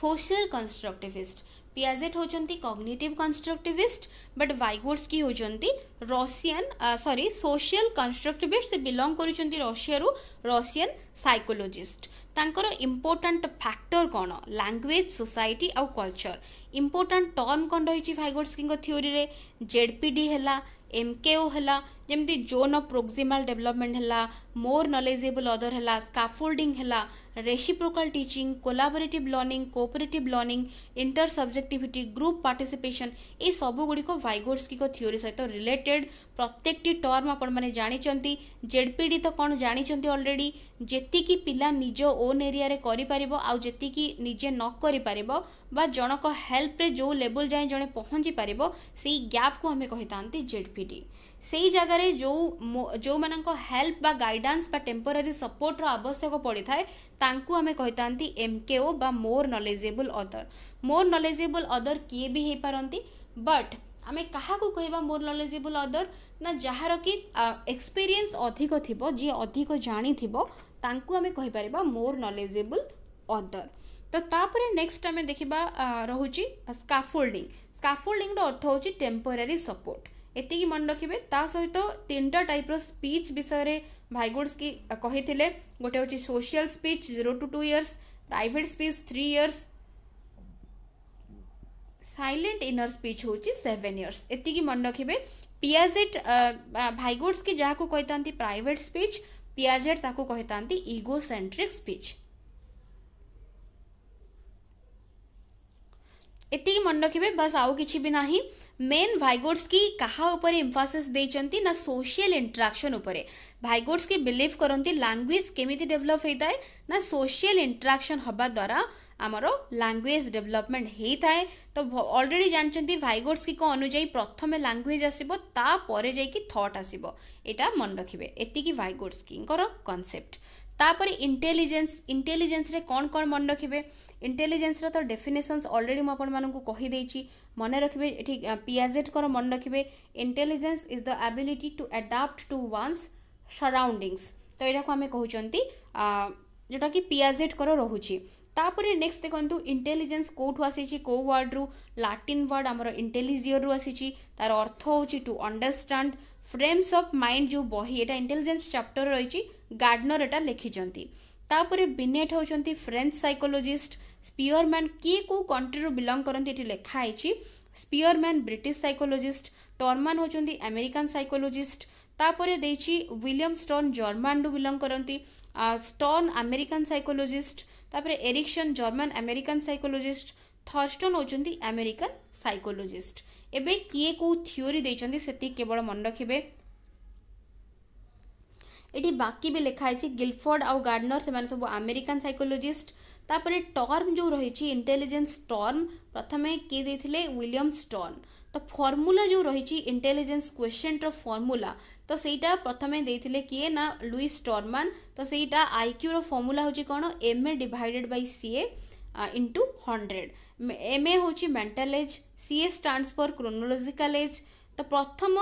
social constructivist Piaget ହେଉଛନ୍ତି କଗ୍ନିଟିଭ୍ କନଷ୍ଟ୍ରକ୍ଟିଭିଷ୍ଟ ବଟ୍ ଭାଇଗୋର୍ସକି ହେଉଛନ୍ତି ରଷିଆନ୍ ସରି ସୋସିଆଲ କନଷ୍ଟ୍ରକ୍ଟିଭିଷ୍ଟ ସେ ବିଲଙ୍ଗ କରୁଛନ୍ତି ରଷିଆରୁ ରଷିଆନ୍ ସାଇକୋଲୋଜିଷ୍ଟ ତାଙ୍କର ଇମ୍ପୋର୍ଟାଣ୍ଟ ଫ୍ୟାକ୍ଟର କ'ଣ ଲାଙ୍ଗୁଏଜ୍ ସୋସାଇଟି ଆଉ କଲଚର ଇମ୍ପୋର୍ଟାଣ୍ଟ ଟର୍ନ କ'ଣ ରହିଛି ଭାଇଗୋର୍ସକିଙ୍କ ଥିଓରିରେ ଜେଡ୍ ଡି ହେଲା ଏମ୍ କେ ଓ ହେଲା ଯେମିତି ଜୋନ୍ ଅଫ୍ ପ୍ରୋକ୍ସିମାଲ୍ ଡେଭଲପମେଣ୍ଟ ହେଲା मोर नलेजेबल अदर है स्काफोल्डिंग है reciprocal teaching collaborative learning cooperate learning inter subjectivity group participation ये सबुगुड़िक भाइगोट्सकी थीओरी सहित रिलेटेड प्रत्येक टर्म आपने जानते जेडपीडी तो कौन जानते अलरेडी जी पा निज ओन एरिया କରିପାରିବ ଆଉ ଯେତିକି जनक हेल्प जो लेवल जाए ହେଲ୍ପରେ पहुँची पार से गैप को आम कही था ଆମେ से जगह रे जो जो मानक हेल्प बा गाइडेंस बा टेम्पोरारी सपोर्ट रवश्यक पड़ता है आम कही एमकेओ बा more knowledgeable other more knowledgeable other किए भी हो पारती बट आम क्या कह मोर नलेजेबल अदर ना जार कि एक्सपीरियंस अधिक थी जी अधिक जाणी आम कहीपर मोर नलेजेबल अदर तो तापर नेक्स्ट आम देखा रोचे स्काफोल्डिंग स्काफोल्डिंग अर्थ हो टेम्पोरारी सपोर्ट ଏତିକି ମନେ ରଖିବେ ତା ସହିତ ତିନିଟା ଟାଇପ୍ର ସ୍ପିଚ୍ ବିଷୟରେ ଭାଇଗୁଡ଼୍ସ କହିଥିଲେ ଗୋଟେ ହେଉଛି social speech zero to two years private speech three years silent inner speech ହେଉଛି ସେଭେନ୍ ଇୟର୍ସ ଏତିକି ମନେ ରଖିବେ ପିଆଜେଟ୍ ଭାଇଗୁଡ଼୍ସ କି ଯାହାକୁ କହିଥାନ୍ତି ପ୍ରାଇଭେଟ୍ ସ୍ପିଚ୍ ପିଆଜେଟ୍ ତାକୁ କହିଥାନ୍ତି ଇଗୋ ସେଣ୍ଟ୍ରିକ୍ ସ୍ପିଚ୍ ଏତିକି ମନେ ରଖିବେ ବାସ୍ ଆଉ କିଛି ବି ନାହିଁ ମେନ୍ ଭାଇଗୋଟ୍ସକି କାହା ଉପରେ ଇମ୍ଫାସିସ୍ ଦେଇଛନ୍ତି ନା ସୋସିଆଲ ଇଣ୍ଟ୍ରାକ୍ସନ୍ ଉପରେ ଭାଇଗୋଟ୍ସକି ବିଲିଭ୍ କରନ୍ତି ଲାଙ୍ଗୁଏଜ୍ କେମିତି ଡେଭଲପ୍ ହୋଇଥାଏ ନା ସୋସିଆଲ ଇଣ୍ଟ୍ରାକ୍ସନ୍ ହେବା ଦ୍ୱାରା ଆମର ଲାଙ୍ଗୁଏଜ୍ ଡେଭଲପମେଣ୍ଟ ହୋଇଥାଏ ତ ଅଲରେଡ଼ି ଜାଣିଛନ୍ତି ଭାଇଗୋଟ୍ସକି କ'ଣ ଅନୁଯାୟୀ ପ୍ରଥମେ ଲାଙ୍ଗୁଏଜ୍ ଆସିବ ତାପରେ ଯାଇକି ଥଟ୍ ଆସିବ ଏଇଟା ମନେ ରଖିବେ ଏତିକି ଭାଇଗୋଟ୍ସକିଙ୍କର କନସେପ୍ଟ ତାପରେ ଇଣ୍ଟେଲିଜେନ୍ସ ଇଣ୍ଟେଲିଜେନ୍ସରେ କ'ଣ କ'ଣ ମନେ ରଖିବେ ଇଣ୍ଟେଲିଜେନ୍ସର ତ ଡେଫିନେସନ୍ସ ଅଲରେଡ଼ି ମୁଁ ଆପଣମାନଙ୍କୁ କହିଦେଇଛି ମନେ ରଖିବେ ଏଠି ପିଆଜେଟ୍ଙ୍କର ମନେ ରଖିବେ intelligence is the ability to adapt to one's surroundings ତ ଏଇଟାକୁ ଆମେ କହୁଛନ୍ତି ଯେଉଁଟାକି ପିଆଜେଟ୍ଙ୍କର ରହୁଛି ତାପରେ ନେକ୍ସଟ ଦେଖନ୍ତୁ ଇଣ୍ଟେଲିଜେନ୍ସ କେଉଁଠୁ ଆସିଛି କେଉଁ ୱାର୍ଡ଼ରୁ ଲାଟିନ୍ ୱାର୍ଡ଼ ଆମର ଇଣ୍ଟେଲିଜିଓରୁ ଆସିଛି ତା'ର ଅର୍ଥ ହେଉଛି to understand frames of mind ଯେଉଁ ବହି ଏଇଟା ଇଣ୍ଟେଲିଜେନ୍ସ ଚାପ୍ଟର ରହିଛି ଗାର୍ଡ଼ନର ଏଇଟା ଲେଖିଛନ୍ତି ତାପରେ ବିନେଟ୍ ହେଉଛନ୍ତି ଫ୍ରେଞ୍ଚ ସାଇକୋଲୋଜିଷ୍ଟ ସ୍ପିୟରମ୍ୟାନ୍ କିଏ କେଉଁ କଣ୍ଟ୍ରିରୁ ବିଲଙ୍ଗ କରନ୍ତି ଏଠି ଲେଖା ହେଇଛି ସ୍ପିୟରମ୍ୟାନ୍ ବ୍ରିଟିଶ ସାଇକୋଲୋଜିଷ୍ଟ ଟର୍ମାନ ହେଉଛନ୍ତି ଆମେରିକାନ୍ ସାଇକୋଲୋଜିଷ୍ଟ ତାପରେ ଦେଇଛି ୱିଲିୟମ୍ ଷ୍ଟୋନ୍ ଜର୍ମାନରୁ ବିଲଙ୍ଗ କରନ୍ତି ଷ୍ଟୋନ୍ ଆମେରିକାନ୍ ସାଇକୋଲୋଜିଷ୍ଟ ତାପରେ Erikson German American psychologist Thurstone ହେଉଛନ୍ତି ଆମେରିକାନ୍ ସାଇକୋଲୋଜିଷ୍ଟ ଏବେ କିଏ କେଉଁ ଥିଓରି ଦେଇଛନ୍ତି ସେତିକି କେବଳ ମନେ ରଖିବେ ଏଠି ବାକି ବି ଲେଖା ହେଇଛି ଗିଲଫର୍ଡ ଆଉ ଗାର୍ଡନର ସେମାନେ ସବୁ ଆମେରିକାନ୍ ସାଇକୋଲୋଜିଷ୍ଟ ତାପରେ ଟର୍ମ ଯେଉଁ ରହିଛି ଇଣ୍ଟେଲିଜେନ୍ସ ଟର୍ମ ପ୍ରଥମେ କିଏ ଦେଇଥିଲେ ୱିଲିୟମ୍ ଷ୍ଟର୍ନ ତ ଫର୍ମୁଲା ଯେଉଁ ରହିଛି ଇଣ୍ଟେଲିଜେନ୍ସ କ୍ୱେଶ୍ଚନ୍ର ଫର୍ମୁଲା ତ ସେଇଟା ପ୍ରଥମେ ଦେଇଥିଲେ କିଏ ନା ଲୁଇସ୍ ଟର୍ମାନ ତ ସେଇଟା ଆଇକ୍ୟୁର ଫର୍ମୁଲା ହେଉଛି କ'ଣ ଏମ୍ ଏ ଡିଭାଇଡେଡ଼ ବାଇ ସିଏ into 100 ma hochi mental age ca stands for chronological age ତ ପ୍ରଥମ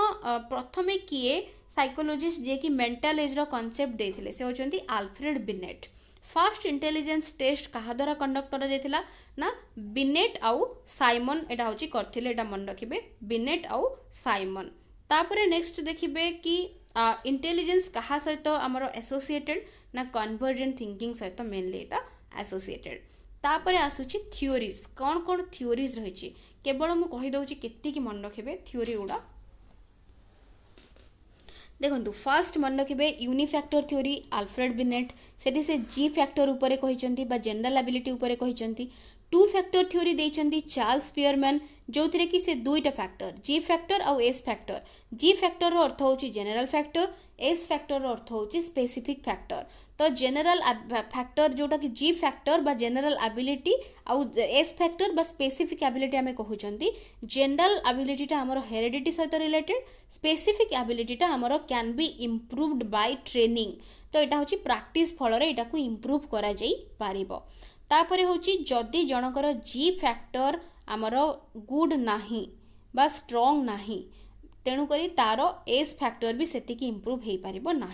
ପ୍ରଥମେ କିଏ ସାଇକୋଲୋଜିଷ୍ଟ ଯିଏକି ମେଣ୍ଟାଲ ଏଜ୍ର କନସେପ୍ଟ ଦେଇଥିଲେ ସେ ହେଉଛନ୍ତି Alfred Binet first intelligence test କାହା ଦ୍ୱାରା କଣ୍ଡକ୍ଟ କରାଯାଇଥିଲା ନା ବିନେଟ୍ ଆଉ ସାଇମନ୍ ଏଇଟା ହେଉଛି କରିଥିଲେ ଏଇଟା ମନେ ରଖିବେ ବିନେଟ୍ ଆଉ ସାଇମନ୍ ତାପରେ ନେକ୍ସଟ ଦେଖିବେ କି ଇଣ୍ଟେଲିଜେନ୍ସ କାହା ସହିତ ଆମର ଆସୋସିଏଟେଡ୍ ନା କନଭର୍ଜେଣ୍ଟ ଥିଙ୍କିଙ୍ଗ ସହିତ ମେନଲି ଏଇଟା ଆସୋସିଏଟେଡ୍ ତାପରେ ଆସୁଛି ଥିଓରିଜ୍ କ'ଣ କ'ଣ ଥିଓରିଜ୍ ରହିଛି କେବଳ ମୁଁ କହିଦେଉଛି କେତିକି ମନେ ରଖିବେ ଥିଓରି ଗୁଡ଼ା ଦେଖନ୍ତୁ ଫାର୍ଷ୍ଟ ମନେ ରଖିବେ ୟୁନିଫ୍ୟାକ୍ଟର ଥିଓରି ଆଲଫ୍ରେଡ୍ ବିନେଟ୍ ସେଠି ସେ ଜି ଫ୍ୟାକ୍ଟର ଉପରେ କହିଛନ୍ତି ବା ଜେନେରାଲ ଆବିଲିଟି ଉପରେ କହିଛନ୍ତି ଟୁ ଫ୍ୟାକ୍ଟର ଥିଓରି ଦେଇଛନ୍ତି ଚାର୍ଲସ୍ ପିୟରମ୍ୟାନ୍ ଯେଉଁଥିରେ କି ସେ ଦୁଇଟା ଫ୍ୟାକ୍ଟର ଜି ଫ୍ୟାକ୍ଟର ଆଉ ଏସ୍ ଫ୍ୟାକ୍ଟର ଜି ଫ୍ୟାକ୍ଟରର ଅର୍ଥ ହେଉଛି ଜେନେରାଲ ଫ୍ୟାକ୍ଟର ଏସ୍ ଫ୍ୟାକ୍ଟରର ଅର୍ଥ ହେଉଛି ସ୍ପେସିଫିକ୍ ଫ୍ୟାକ୍ଟର ତ ଜେନେରାଲ ଫ୍ୟାକ୍ଟର ଯେଉଁଟାକି ଜି ଫ୍ୟାକ୍ଟର ବା ଜେନେରାଲ ଆବିଲିଟି ଆଉ ଏସ୍ ଫ୍ୟାକ୍ଟର ବା ସ୍ପେସିଫିକ୍ ଆବିଲିଟି ଆମେ କହୁଛନ୍ତି ଜେନେରାଲ ଆବିଲିଟିଟା ଆମର ହେରିଡିଟି ସହିତ ରିଲେଟେଡ୍ ସ୍ପେସିଫିକ୍ ଆବିଲିଟିଟା ଆମର can be improved by training ତ ଏଇଟା ହେଉଛି ପ୍ରାକ୍ଟିସ୍ ଫଳରେ ଏଇଟାକୁ ଇମ୍ପ୍ରୁଭ୍ କରାଯାଇପାରିବ तापर हूँ जदि जनकर जी फैक्टर आमर गुड ना स्ट्रंग ना तेणुक तार एज फैक्टर भी से इम्प्रुव हो पारना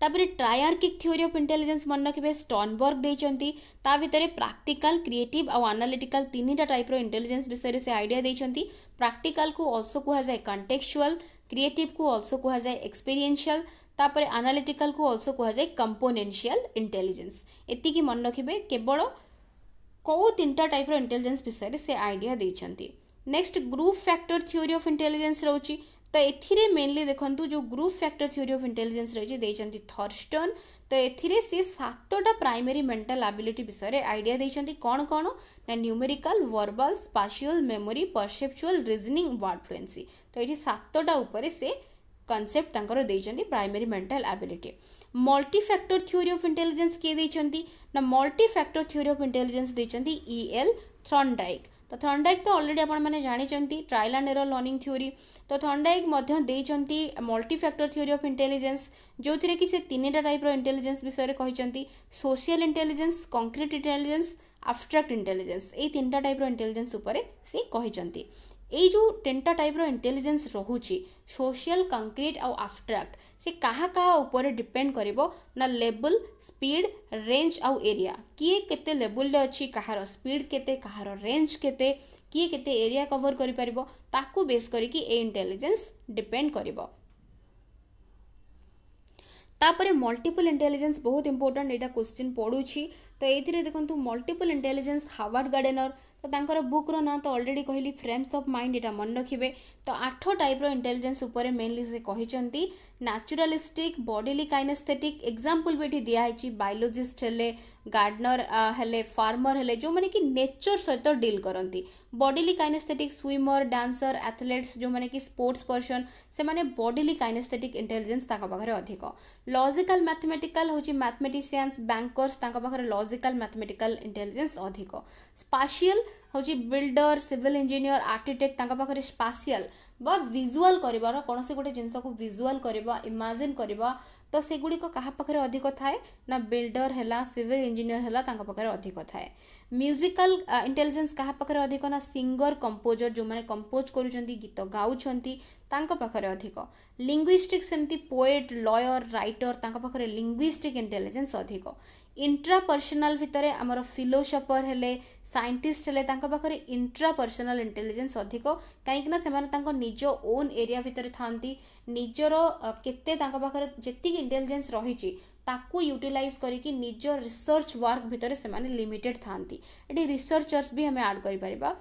ट्रायर्किक थिरी अफ इंटेलीजेन्स मन रखे स्टनबर्ग देते प्राक्टिकाल क्रिएट आनालीटिकाल तीन टा टाइप इंटेलीजेन्स विषय से आईडिया देते प्राक्टिकाल को अल्सो कहुए कंटेक्चुआल क्रिएट को अल्सो कहुए एक्सपीरियल ତାପରେ ଆନାଲିଟିକାଲକୁ ଅଲସୋ କୁହାଯାଏ କମ୍ପୋନେନ୍ସିଆଲ ଇଣ୍ଟେଲିଜେନ୍ସ ଏତିକି ମନେ ରଖିବେ କେବଳ କେଉଁ ତିନିଟା ଟାଇପ୍ର ଇଣ୍ଟେଲିଜେନ୍ସ ବିଷୟରେ ସେ ଆଇଡ଼ିଆ ଦେଇଛନ୍ତି next group factor theory of intelligence ରହୁଛି ତ ଏଥିରେ ମେନଲି ଦେଖନ୍ତୁ ଯେଉଁ group factor theory of intelligence ରହିଛି ଦେଇଛନ୍ତି ଥର୍ଷ୍ଟନ୍ ତ ଏଥିରେ ସେ ସାତଟା ପ୍ରାଇମେରୀ ମେଣ୍ଟାଲ ଆବିଲିଟି ବିଷୟରେ ଆଇଡ଼ିଆ ଦେଇଛନ୍ତି କ'ଣ କ'ଣ ନା numerical verbal spatial memory perceptual reasoning word fluency ତ ଏଠି ସାତଟା ଉପରେ ସେ कनसेप्ट तर primary mental ability multi factor theory of intelligence किए देते ना multi factor theory of intelligence देते इएल थ्रनडाइक तो थ्रनडाइक तो अलरेडी आपने जानते trial and error learning theory तो Thorndike multifactor multi factor theory of intelligence जो थे कि से तीन टाइप्र इंटेलिजेंस विषय कहते social intelligence concrete intelligence abstract intelligence ये तीन टाइप्र इंटेलिजेंस से कहते ଏଇ ଯେଉଁ ତିନିଟା ଟାଇପ୍ର ଇଣ୍ଟେଲିଜେନ୍ସ ରହୁଛି ସୋସିଆଲ୍ କଂକ୍ରିଟ୍ ଆଉ ଆବଷ୍ଟ୍ରାକ୍ଟ ସେ କାହା କାହା ଉପରେ ଡିପେଣ୍ଡ କରିବ ନା ଲେବୁଲ୍ ସ୍ପିଡ଼ ରେଞ୍ଜ ଆଉ ଏରିଆ କିଏ କେତେ ଲେବୁଲ୍ରେ ଅଛି କାହାର ସ୍ପିଡ୍ କେତେ କାହାର ରେଞ୍ଜ କେତେ କିଏ କେତେ ଏରିଆ କଭର୍ କରିପାରିବ ତାକୁ ବେସ୍ କରିକି ଏ ଇଣ୍ଟେଲିଜେନ୍ସ ଡିପେଣ୍ଡ କରିବ ତାପରେ ମଲ୍ଟିପୁଲ୍ ଇଣ୍ଟେଲିଜେନ୍ସ ବହୁତ ଇମ୍ପୋର୍ଟାଣ୍ଟ ଏଇଟା କୋଶ୍ଚିନ୍ ପଡ଼ୁଛି ତ ଏଇଥିରେ ଦେଖନ୍ତୁ ମଲ୍ଟିପୁଲ୍ ଇଣ୍ଟେଲିଜେନ୍ସ ହାୱାର୍ଡ଼ ଗାର୍ଡେନର ତ ତାଙ୍କର ବୁକ୍ର ନାଁ ତ ଅଲରେଡ଼ି କହିଲି ଫ୍ରେମ୍ସ ଅଫ୍ ମାଇଣ୍ଡ ଏଇଟା ମନେ ରଖିବେ ତ ଆଠ ଟାଇପ୍ର ଇଣ୍ଟେଲିଜେନ୍ସ ଉପରେ ମେନଲି ସେ କହିଛନ୍ତି ନ୍ୟାଚୁରାଲିଷ୍ଟିକ୍ ବଡିଲି କାଇନେସ୍ଥେଟିକ୍ ଏକ୍ଜାମ୍ପଲ୍ ବି ଏଠି ଦିଆହେଇଛି ବାୟୋଲୋଜିଷ୍ଟ ହେଲେ ଗାର୍ଡ଼ନର୍ ହେଲେ ଫାର୍ମର୍ ହେଲେ ଯେଉଁମାନେ କି ନେଚର୍ ସହିତ ଡିଲ୍ କରନ୍ତି ବଡିଲି କାଇନେସ୍ଥେଟିକ୍ ସୁଇମର୍ ଡ୍ୟାନ୍ସର୍ ଆଥଲେଟ୍ସ ଯେଉଁମାନେ କି ସ୍ପୋର୍ଟ୍ସ ପର୍ସନ୍ ସେମାନେ ବଡିଲି କାଇନେସ୍ଥେଟିକ୍ ଇଣ୍ଟେଲିଜେନ୍ସ ତାଙ୍କ ପାଖରେ ଅଧିକ ଲଜିକାଲ୍ ମ୍ୟାଥମେଟିକାଲ୍ ହେଉଛି ମ୍ୟାଥମେଟିସିଆନ୍ସ ବ୍ୟାଙ୍କର୍ସ ତାଙ୍କ ପାଖରେ ଲଜିକାଲ୍ ମ୍ୟାଥମେଟିକାଲ୍ ଇଣ୍ଟେଲିଜେନ୍ସ ଅଧିକ ସ୍ପାସିଆଲ୍ ହେଉଛି ବିଲ୍ଡର ସିଭିଲ୍ ଇଞ୍ଜିନିୟର ଆର୍କିଟେକ୍ଟ ତାଙ୍କ ପାଖରେ ସ୍ପାସିଆଲ୍ ବା ଭିଜୁଆଲ୍ କରିବାର କୌଣସି ଗୋଟେ ଜିନିଷକୁ ଭିଜୁଆଲ୍ କରିବା ଇମାଜିନ୍ କରିବା ତ ସେଗୁଡ଼ିକ କାହା ପାଖରେ ଅଧିକ ଥାଏ ନା ବିଲ୍ଡର ହେଲା ସିଭିଲ ଇଞ୍ଜିନିୟର ହେଲା ତାଙ୍କ ପାଖରେ ଅଧିକ ଥାଏ ମ୍ୟୁଜିକାଲ ଇଣ୍ଟେଲିଜେନ୍ସ କାହା ପାଖରେ ଅଧିକ ନା ସିଙ୍ଗର କମ୍ପୋଜର ଯେଉଁମାନେ କମ୍ପୋଜ କରୁଛନ୍ତି ଗୀତ ଗାଉଛନ୍ତି ତାଙ୍କ ପାଖରେ ଅଧିକ ଲିଙ୍ଗୁଇଷ୍ଟିକ୍ ସେମିତି ପୋଏଟ୍ ଲୟର ରାଇଟର ତାଙ୍କ ପାଖରେ ଲିଙ୍ଗୁଇଷ୍ଟିକ୍ ଇଣ୍ଟେଲିଜେନ୍ସ ଅଧିକ इंट्रापर्सनाल भितर आम फिलोसफर हेले सैंटिस्ट हेले पाखे इंट्रापर्सनाल इंटेलीजेन्स अधिक कहीं निज ओन एरिया भितर था निजर केतक इंटेलीजेन्स रही यूटिलइज करके निज रिसर्च वर्क भितर से लिमिटेड था रिसर्चर्स भी हमें आड कर